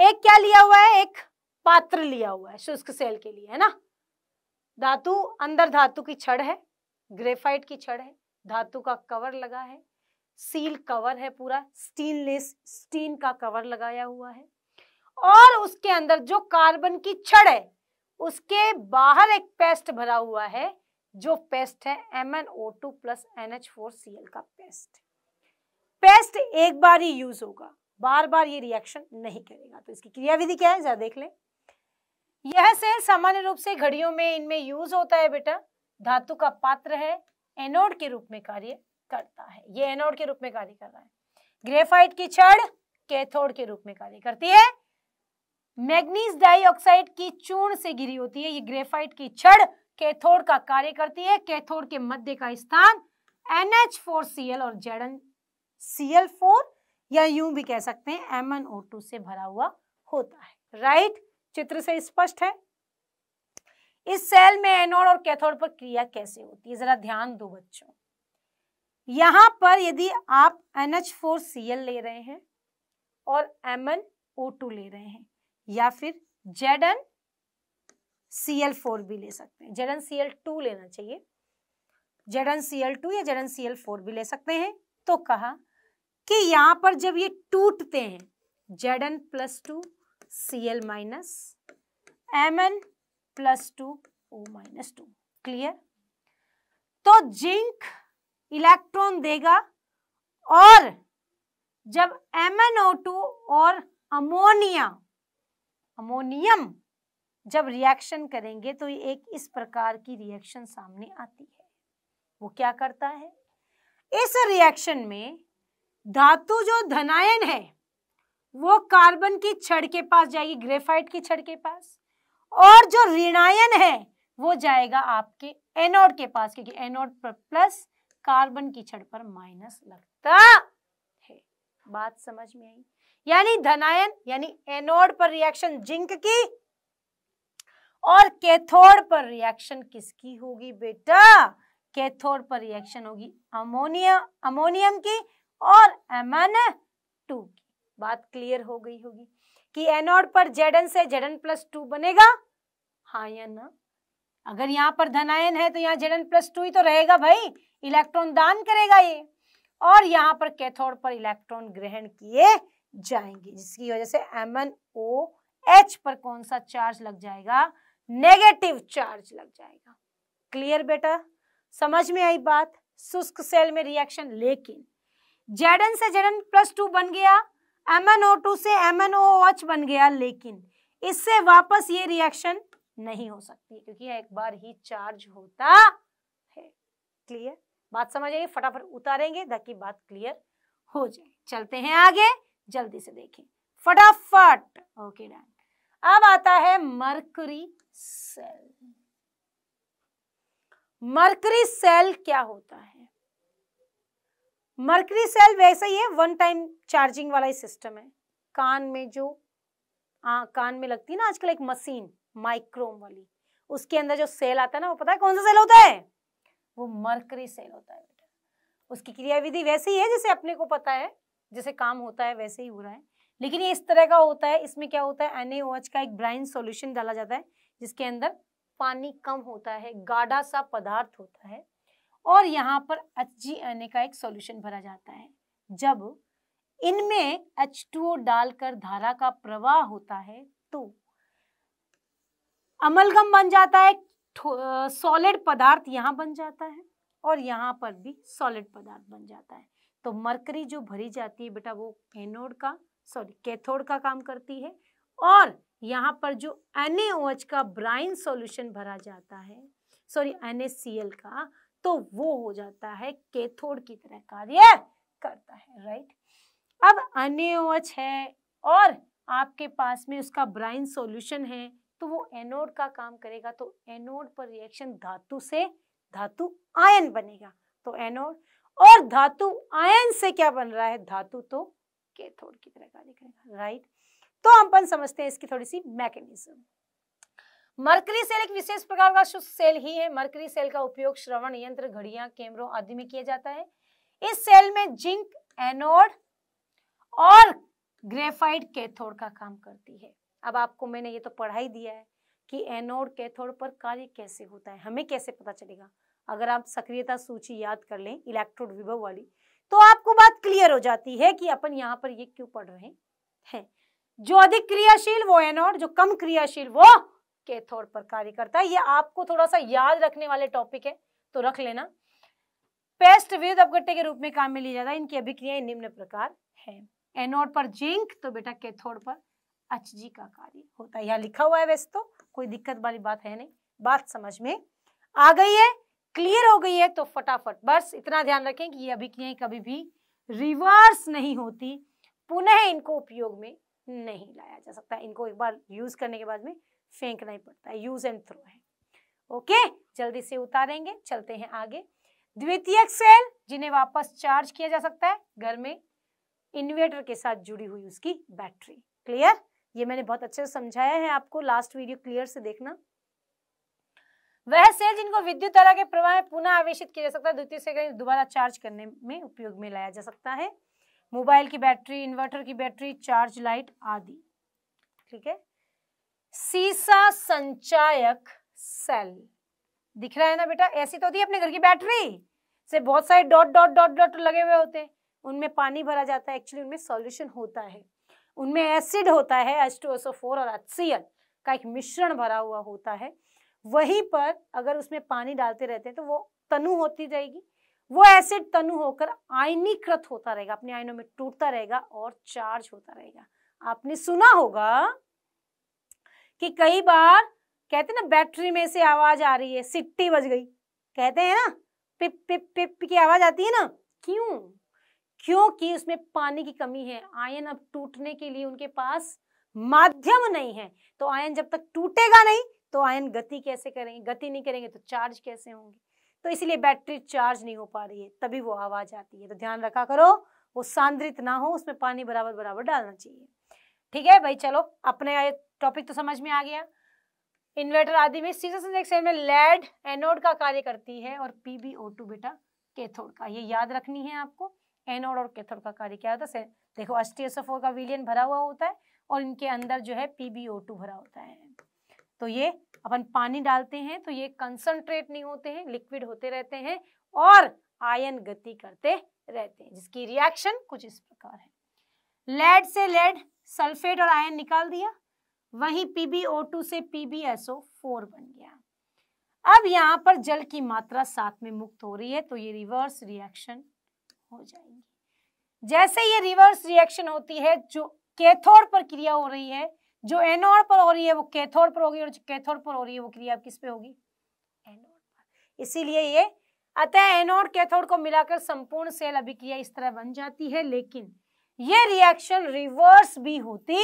एक क्या लिया हुआ है एक पात्र लिया हुआ है शुष्क सेल के लिए है ना धातु अंदर धातु की छड़ है ग्रेफाइट की छड़ है धातु का कवर लगा है सील कवर है पूरा स्टीनलेस स्टीन का कवर लगाया हुआ है और उसके अंदर जो कार्बन की छड़ है उसके बाहर एक पेस्ट भरा हुआ है जो पेस्ट है M N O two plus N H four C L का पेस्ट पेस्ट एक बार ही यूज होगा बार बार ये रिएक्शन नहीं करेगा तो इसकी क्रियाविधि क्या है जरा देख लें यह सेल सामान्य रूप से घड़ियों में इनमें यूज होता है बेटा धातु का पात्र है एनोड के रूप में कार्य करता है ये एनोड के रूप में कार्य कर रहा है ग्रेफाइट की छड़ कैथोड के रूप में कार्य करती है मैग्नीज डाइऑक्साइड की चूर्ण से गिरी होती है ये ग्रेफाइट की छड़ कैथोड का कार्य करती है कैथोड के मध्य का स्थान NH4Cl और जड़न Cl4 या यूं भी कह सकते हैं MnO2 से भरा हुआ होता है राइट right? चित्र से स्पष्ट है इस सेल में एनोड और कैथोड पर क्रिया कैसे होती है जरा ध्यान दो बच्चों यहां पर यदि आप NH4Cl ले रहे हैं और MnO2 ले रहे हैं या फिर Z N C L four भी ले सकते हैं Z N C L two लेना चाहिए Z N C L two या Z N C L four भी ले सकते हैं तो कहा कि यहां पर जब ये टूटते हैं Z N plus two C L minus M N plus two O minus two clear तो जिंक इलेक्ट्रॉन देगा और जब MnO2 और अमोनिया अमोनियम जब रिएक्शन करेंगे तो एक इस प्रकार की रिएक्शन सामने आती है वो क्या करता है इस रिएक्शन में धातु जो धनायन है वो कार्बन की छड़ के पास जाएगी ग्रेफाइट की छड़ के पास और जो ऋणायन है वो जाएगा आपके एनोड के पास क्योंकि एनोड पर प्लस कार्बन की छड़ पर माइनस लगता है बात समझ में आई यानी धनायन यानी एनोड पर रिएक्शन जिंक की और कैथोड पर रिएक्शन किसकी होगी बेटा कैथोड पर रिएक्शन होगी अमोनिया अमोनियम की और एमन टू की बात क्लियर हो गई होगी कि एनोड पर जेडन से जेडन प्लस टू बनेगा हा या ना अगर यहाँ पर धनायन है तो यहाँ जेडन प्लस टू ही तो रहेगा भाई इलेक्ट्रॉन दान करेगा ये और यहाँ पर कैथोड पर इलेक्ट्रॉन ग्रहण किए जाएंगी जिसकी वजह से एम एन ओ एच पर कौन सा चार्ज लग जाएगा नेगेटिव चार्ज लग जाएगा क्लियर बेटा समझ में आई बात शुष्क सेल में रिएक्शन लेकिन जेडन से जेडन प्लस टू बन गया एम एन ओ टू से एम एन ओ एच बन गया लेकिन इससे वापस ये रिएक्शन नहीं हो सकती क्योंकि एक बार ही चार्ज होता है क्लियर बात समझ आइए फटाफट उतारेंगे ताकि बात क्लियर हो जाए चलते हैं आगे जल्दी से देखें फटाफट ओके डन अब आता है मरकरी सेल मरकरी सेल क्या होता है मरकरी सेल वैसे ही है वन टाइम चार्जिंग वाला ही सिस्टम है कान में जो आ, कान में लगती है ना आजकल एक मशीन माइक्रोम वाली उसके अंदर जो सेल आता है ना वो पता है कौन सा सेल होता है वो मर्करी सेल होता है उसकी क्रियाविधि वैसी ही है जैसे अपने को पता है जैसे काम होता है वैसे ही हो रहा है लेकिन ये इस तरह का होता है इसमें क्या होता है एन का एक ब्राइन सोल्यूशन डाला जाता है जिसके अंदर पानी कम होता है गाढ़ा सा पदार्थ होता है और यहाँ पर एच का एक सोल्यूशन भरा जाता है जब इनमें एच डालकर धारा का प्रवाह होता है तो अमलगम बन जाता है सॉलिड पदार्थ यहाँ बन जाता है और यहाँ पर भी सॉलिड पदार्थ बन जाता है तो मरकरी जो भरी जाती है बेटा वो एनोड का सॉरी कैथोड का काम करती है और यहाँ पर जो एन का ब्राइन सॉल्यूशन भरा जाता है सॉरी एन का तो वो हो जाता है कैथोड की तरह कार्य करता है राइट अब एन है और आपके पास में उसका ब्राइन सॉल्यूशन है तो वो एनोड का काम करेगा तो एनोड पर रिएक्शन धातु से धातु आयन बनेगा तो एनोड और धातु आयन से क्या बन रहा है धातु तो कैथोड की तरह कार्य करेगा राइट तो हम समझते हैं इसकी थोड़ी सी मैकेनिज्म मरकरी सेल एक विशेष प्रकार का शुष्क सेल ही है मरकरी सेल का उपयोग श्रवण यंत्र घड़िया कैमरों आदि में किया जाता है इस सेल में जिंक एनोड और ग्रेफाइट कैथोड का काम करती है अब आपको मैंने ये तो पढ़ाई दिया है कि एनोड कैथोड पर कार्य कैसे होता है हमें कैसे पता चलेगा अगर आप सक्रियता सूची याद कर लें इलेक्ट्रोड विभव वाली तो आपको बात क्लियर हो जाती है कि अपन यहाँ पर ये क्यों पढ़ रहे हैं जो अधिक क्रियाशील वो एनोड जो कम क्रियाशील वो कैथोड पर कार्य करता है ये आपको थोड़ा सा याद रखने वाले टॉपिक है तो रख लेना पेस्ट विद अपगट्टे के रूप में काम में लिया जाता है इनकी अभिक्रियाएं निम्न प्रकार है एनोड पर जिंक तो बेटा कैथोड पर एच का कार्य होता है यहाँ लिखा हुआ है वैसे तो कोई दिक्कत वाली बात है नहीं बात समझ में आ गई है क्लियर हो गई है तो फटाफट बस इतना ध्यान रखें कि ये अभिक्रियाएं कभी भी रिवर्स नहीं होती पुनः इनको उपयोग में नहीं लाया जा सकता इनको एक बार यूज करने के बाद में फेंकना ही पड़ता है यूज एंड थ्रो है ओके जल्दी से उतारेंगे चलते हैं आगे द्वितीय सेल जिन्हें वापस चार्ज किया जा सकता है घर में इन्वर्टर के साथ जुड़ी हुई उसकी बैटरी क्लियर ये मैंने बहुत अच्छे से समझाया है आपको लास्ट वीडियो क्लियर से देखना वह सेल जिनको विद्युत धारा के प्रवाह में पुनः आवेश किया जा सकता है द्वितीय से दोबारा चार्ज करने में उपयोग में लाया जा सकता है मोबाइल की बैटरी इन्वर्टर की बैटरी चार्ज लाइट आदि ठीक है सीसा संचायक सेल दिख रहा है ना बेटा ऐसी तो होती है अपने घर की बैटरी से बहुत सारे डॉट डॉट डॉट डॉट लगे हुए होते हैं उनमें पानी भरा जाता है एक्चुअली उनमें सॉल्यूशन होता है उनमें एसिड होता है एस टू एस फोर और एच सी एल का एक मिश्रण भरा हुआ होता है वहीं पर अगर उसमें पानी डालते रहते हैं तो वो तनु होती जाएगी वो एसिड तनु होकर आयनीकृत होता रहेगा अपने आयनों में टूटता रहेगा और चार्ज होता रहेगा आपने सुना होगा कि कई बार कहते ना बैटरी में से आवाज आ रही है सिट्टी बज गई कहते हैं ना पिप पिप पिप की आवाज आती है ना क्यों क्योंकि उसमें पानी की कमी है आयन अब टूटने के लिए उनके पास माध्यम नहीं है तो आयन जब तक टूटेगा नहीं तो आयन गति कैसे करेंगे गति नहीं करेंगे तो चार्ज कैसे होंगे तो इसलिए बैटरी चार्ज नहीं हो पा रही है तभी वो आवाज़ आती है तो ध्यान रखा करो वो सांद्रित ना हो उसमें पानी बराबर बराबर डालना चाहिए ठीक है भाई चलो अपने टॉपिक तो समझ में आ गया इन्वर्टर आदि में सीजन सेल में लेड एनोड का कार्य करती है और टू बेटा कैथोड का ये याद रखनी है आपको एनोड और कैथोड का कार्य क्या होता है देखो एस का विलियन भरा हुआ होता है और इनके अंदर जो है टू भरा होता है तो ये अपन पानी डालते हैं तो ये कंसंट्रेट नहीं होते हैं लिक्विड होते रहते हैं और आयन गति करते रहते हैं जिसकी रिएक्शन कुछ इस प्रकार है लेड से लेड सल्फेट और आयन निकाल दिया वहीं PbO2 से PbSO4 बन गया अब यहाँ पर जल की मात्रा साथ में मुक्त हो रही है तो ये रिवर्स रिएक्शन हो जाएगी जैसे ये रिवर्स रिएक्शन होती है जो कैथोड पर क्रिया हो रही है जो एनोड पर हो रही है वो कैथोड पर होगी और जो कैथोड पर हो रही है वो क्रिया किस पे होगी एनोड पर इसीलिए ये अतः एनोड कैथोड को मिलाकर संपूर्ण सेल अभिक्रिया इस तरह बन जाती है लेकिन ये रिएक्शन रिवर्स भी होती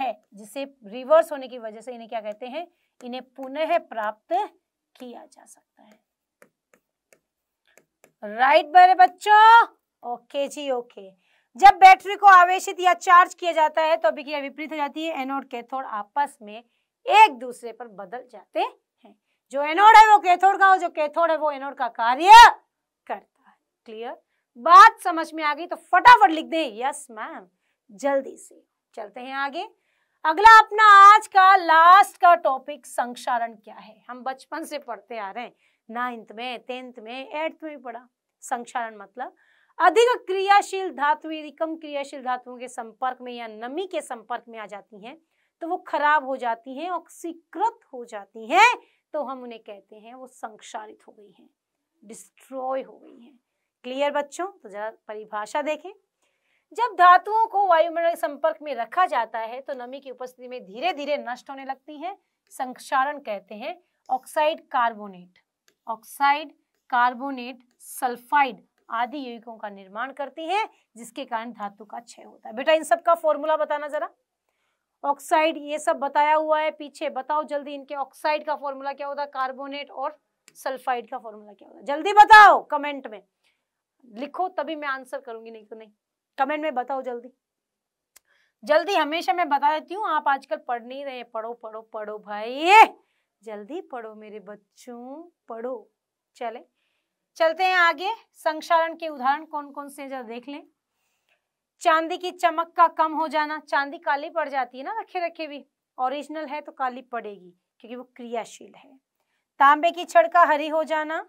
है जिसे रिवर्स होने की वजह से इन्हें क्या कहते हैं इन्हें पुनः प्राप्त किया जा सकता है राइट right, बच्चों ओके जी ओके जब बैटरी को आवेशित या चार्ज किया जाता है तो अभिक्रिया विपरीत हो जाती है एनोड कैथोड आपस में एक दूसरे पर बदल जाते हैं जो एनोड है वो कैथोड का और जो कैथोड है वो एनोड का कार्य करता है क्लियर बात समझ में आ गई तो फटाफट लिख दें यस मैम जल्दी से चलते हैं आगे अगला अपना आज का लास्ट का टॉपिक संक्षारण क्या है हम बचपन से पढ़ते आ रहे हैं नाइन्थ में टेंथ में एट्थ में भी पढ़ा संक्षारण मतलब अधिक क्रियाशील धातु यदि कम क्रियाशील धातुओं के संपर्क में या नमी के संपर्क में आ जाती हैं तो वो खराब हो जाती हैं ऑक्सीकृत हो जाती हैं तो हम उन्हें कहते हैं वो संक्षारित हो गई हैं डिस्ट्रॉय हो गई हैं क्लियर बच्चों तो जरा परिभाषा देखें जब धातुओं को वायुमंडल संपर्क में रखा जाता है तो नमी की उपस्थिति में धीरे धीरे नष्ट होने लगती है संक्षारण कहते हैं oxide carbonate oxide carbonate sulphide आदि यौगिकों का निर्माण करती है जिसके कारण धातु का क्षय होता है बेटा इन सब का फॉर्मूला बताना जरा ऑक्साइड ये सब बताया हुआ है पीछे बताओ जल्दी इनके ऑक्साइड का फॉर्मूला क्या होता है कार्बोनेट और सल्फाइड का फॉर्मूला क्या होता है जल्दी बताओ कमेंट में लिखो तभी मैं आंसर करूंगी नहीं तो नहीं कमेंट में बताओ जल्दी जल्दी हमेशा मैं बता देती हूँ आप आजकल पढ़ नहीं रहे पढ़ो पढ़ो पढ़ो भाई जल्दी पढ़ो मेरे बच्चों पढ़ो चले चलते हैं आगे संक्षारण के उदाहरण कौन कौन से जरा देख लें चांदी की चमक का कम हो जाना चांदी काली पड़ जाती है ना रखे रखे भी ओरिजिनल है तो काली पड़ेगी क्योंकि वो क्रियाशील है तांबे की छड़ का हरी हो जाना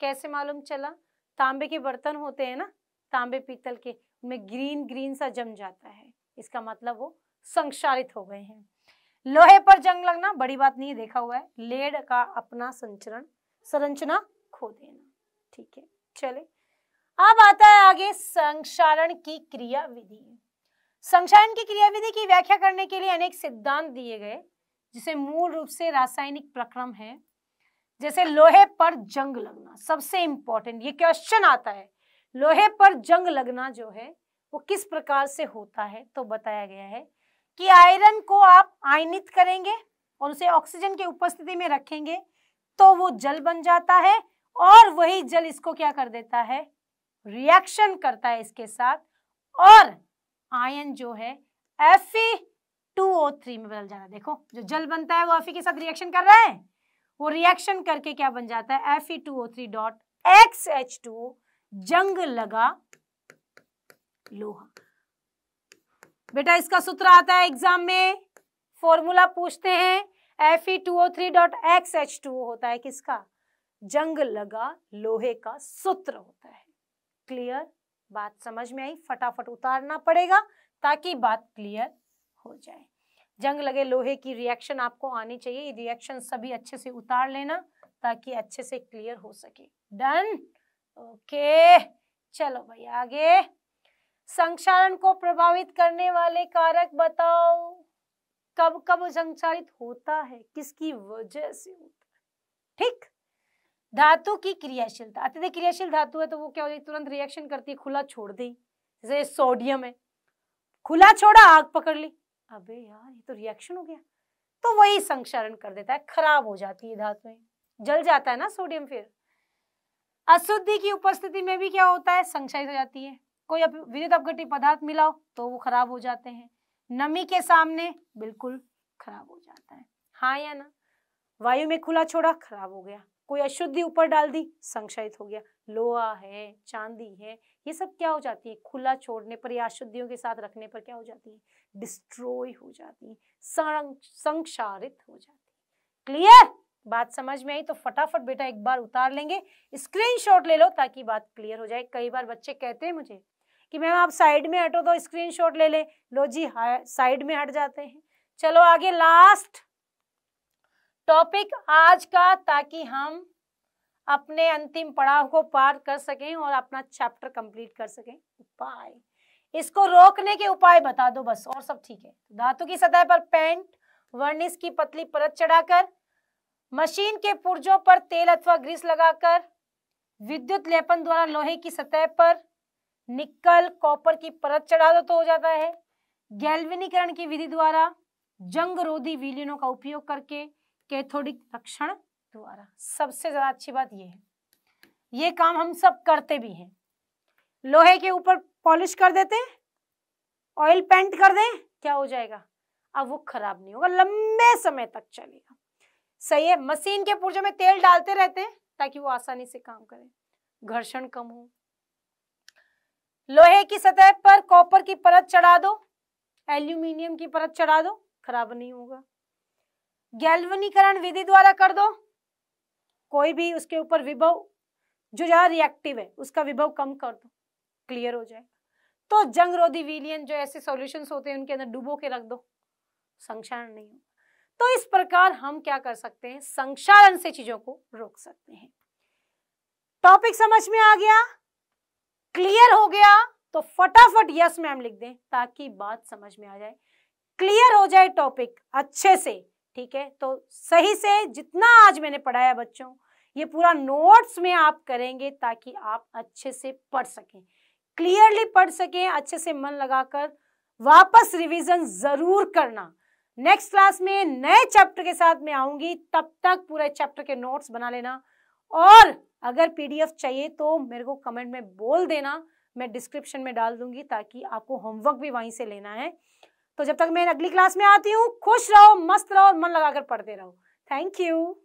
कैसे मालूम चला तांबे के बर्तन होते हैं ना तांबे पीतल के उनमें ग्रीन ग्रीन सा जम जाता है इसका मतलब वो संक्षारित हो गए हैं लोहे पर जंग लगना बड़ी बात नहीं देखा हुआ है लेड का अपना संचरण संरचना खो देना ठीक है चले अब आता है आगे संक्षारण की क्रिया विधि संक्षारण की क्रिया विधि की व्याख्या करने के लिए अनेक सिद्धांत दिए गए जिसे मूल रूप से रासायनिक प्रक्रम है जैसे लोहे पर जंग लगना सबसे इंपॉर्टेंट ये क्वेश्चन आता है लोहे पर जंग लगना जो है वो किस प्रकार से होता है तो बताया गया है कि आयरन को आप आयनित करेंगे और उसे ऑक्सीजन के उपस्थिति में रखेंगे तो वो जल बन जाता है और वही जल इसको क्या कर देता है रिएक्शन करता है इसके साथ और आयन जो है थ्री में बदल जाता है देखो जो जल बनता है वो एफ के साथ रिएक्शन कर रहा है वो रिएक्शन करके क्या बन जाता है थ्री डॉट टू जंग लगा लोहा बेटा इसका सूत्र आता है एग्जाम में फॉर्मूला पूछते हैं थ्री डॉट टू होता है किसका जंग लगा लोहे का सूत्र होता है क्लियर बात समझ में आई फटाफट उतारना पड़ेगा ताकि बात क्लियर हो जाए जंग लगे लोहे की रिएक्शन आपको आनी चाहिए रिएक्शन सभी अच्छे से उतार लेना ताकि अच्छे से क्लियर हो सके डन ओके चलो भाई आगे संक्षारण को प्रभावित करने वाले कारक बताओ कब कब संचारित होता है किसकी वजह से होता है ठीक धातु की क्रियाशीलता अत्यधिक क्रियाशील धातु है तो वो क्या हो जाएगी तुरंत रिएक्शन करती है खुला छोड़ दी जैसे सोडियम है खुला छोड़ा आग पकड़ ली अबे यार ये तो रिएक्शन हो गया तो वही संक्षारण कर देता है खराब हो जाती है धातु जल जाता है ना सोडियम फिर अशुद्धि की उपस्थिति में भी क्या होता है संक्षारित हो जाती है कोई विद्युत अपघटित पदार्थ मिलाओ तो वो खराब हो जाते हैं नमी के सामने बिल्कुल खराब हो जाता है हाँ या ना वायु में खुला छोड़ा खराब हो गया कोई अशुद्धि ऊपर डाल दी संशयित हो गया लोहा है चांदी है ये सब क्या हो जाती है खुला छोड़ने पर या अशुद्धियों के साथ रखने पर क्या हो जाती है डिस्ट्रॉय हो जाती है संक्षारित हो जाती है क्लियर बात समझ में आई तो फटाफट बेटा एक बार उतार लेंगे स्क्रीनशॉट ले लो ताकि बात क्लियर हो जाए कई बार बच्चे कहते हैं मुझे कि मैम आप साइड में हटो तो स्क्रीनशॉट ले लें लो जी हाँ, साइड में हट जाते हैं चलो आगे लास्ट टॉपिक आज का ताकि हम अपने अंतिम पड़ाव को पार कर सकें और अपना चैप्टर कंप्लीट कर सकें उपाय इसको रोकने के उपाय बता दो बस और सब ठीक है धातु की सतह पर पेंट वर्निस की पतली परत चढ़ाकर मशीन के पुर्जों पर तेल अथवा ग्रीस लगाकर विद्युत लेपन द्वारा लोहे की सतह पर निकल कॉपर की परत चढ़ा दो तो हो जाता है गैल्वेनीकरण की विधि द्वारा जंग रोधी विलियनों का उपयोग करके कैथोडिक रक्षण द्वारा सबसे ज़्यादा अच्छी बात ये है ये काम हम सब करते भी हैं लोहे के ऊपर पॉलिश कर देते ऑयल पेंट कर दे क्या हो जाएगा अब वो खराब नहीं होगा लंबे समय तक चलेगा सही है मशीन के पुर्जे में तेल डालते रहते हैं ताकि वो आसानी से काम करे घर्षण कम हो लोहे की सतह पर कॉपर की परत चढ़ा दो एल्यूमिनियम की परत चढ़ा दो खराब नहीं होगा गैल्वनीकरण विधि द्वारा कर दो कोई भी उसके ऊपर विभव जो ज़्यादा रिएक्टिव है उसका विभव कम कर दो क्लियर हो जाएगा तो जंग रोधी विलियन जो ऐसे सॉल्यूशंस होते हैं उनके अंदर डुबो के रख दो संक्षारण नहीं होगा तो इस प्रकार हम क्या कर सकते हैं संक्षारण से चीजों को रोक सकते हैं टॉपिक समझ में आ गया क्लियर हो गया तो फटाफट यस मैम लिख दें ताकि बात समझ में आ जाए क्लियर हो जाए टॉपिक अच्छे से ठीक है तो सही से जितना आज मैंने पढ़ाया बच्चों ये पूरा नोट्स में आप करेंगे ताकि आप अच्छे से पढ़ सकें क्लियरली पढ़ सकें अच्छे से मन लगाकर वापस रिवीजन जरूर करना नेक्स्ट क्लास में नए चैप्टर के साथ मैं आऊंगी तब तक पूरे चैप्टर के नोट्स बना लेना और अगर पीडीएफ चाहिए तो मेरे को कमेंट में बोल देना मैं डिस्क्रिप्शन में डाल दूंगी ताकि आपको होमवर्क भी वहीं से लेना है तो जब तक मैं अगली क्लास में आती हूँ खुश रहो मस्त रहो मन लगाकर पढ़ते रहो थैंक यू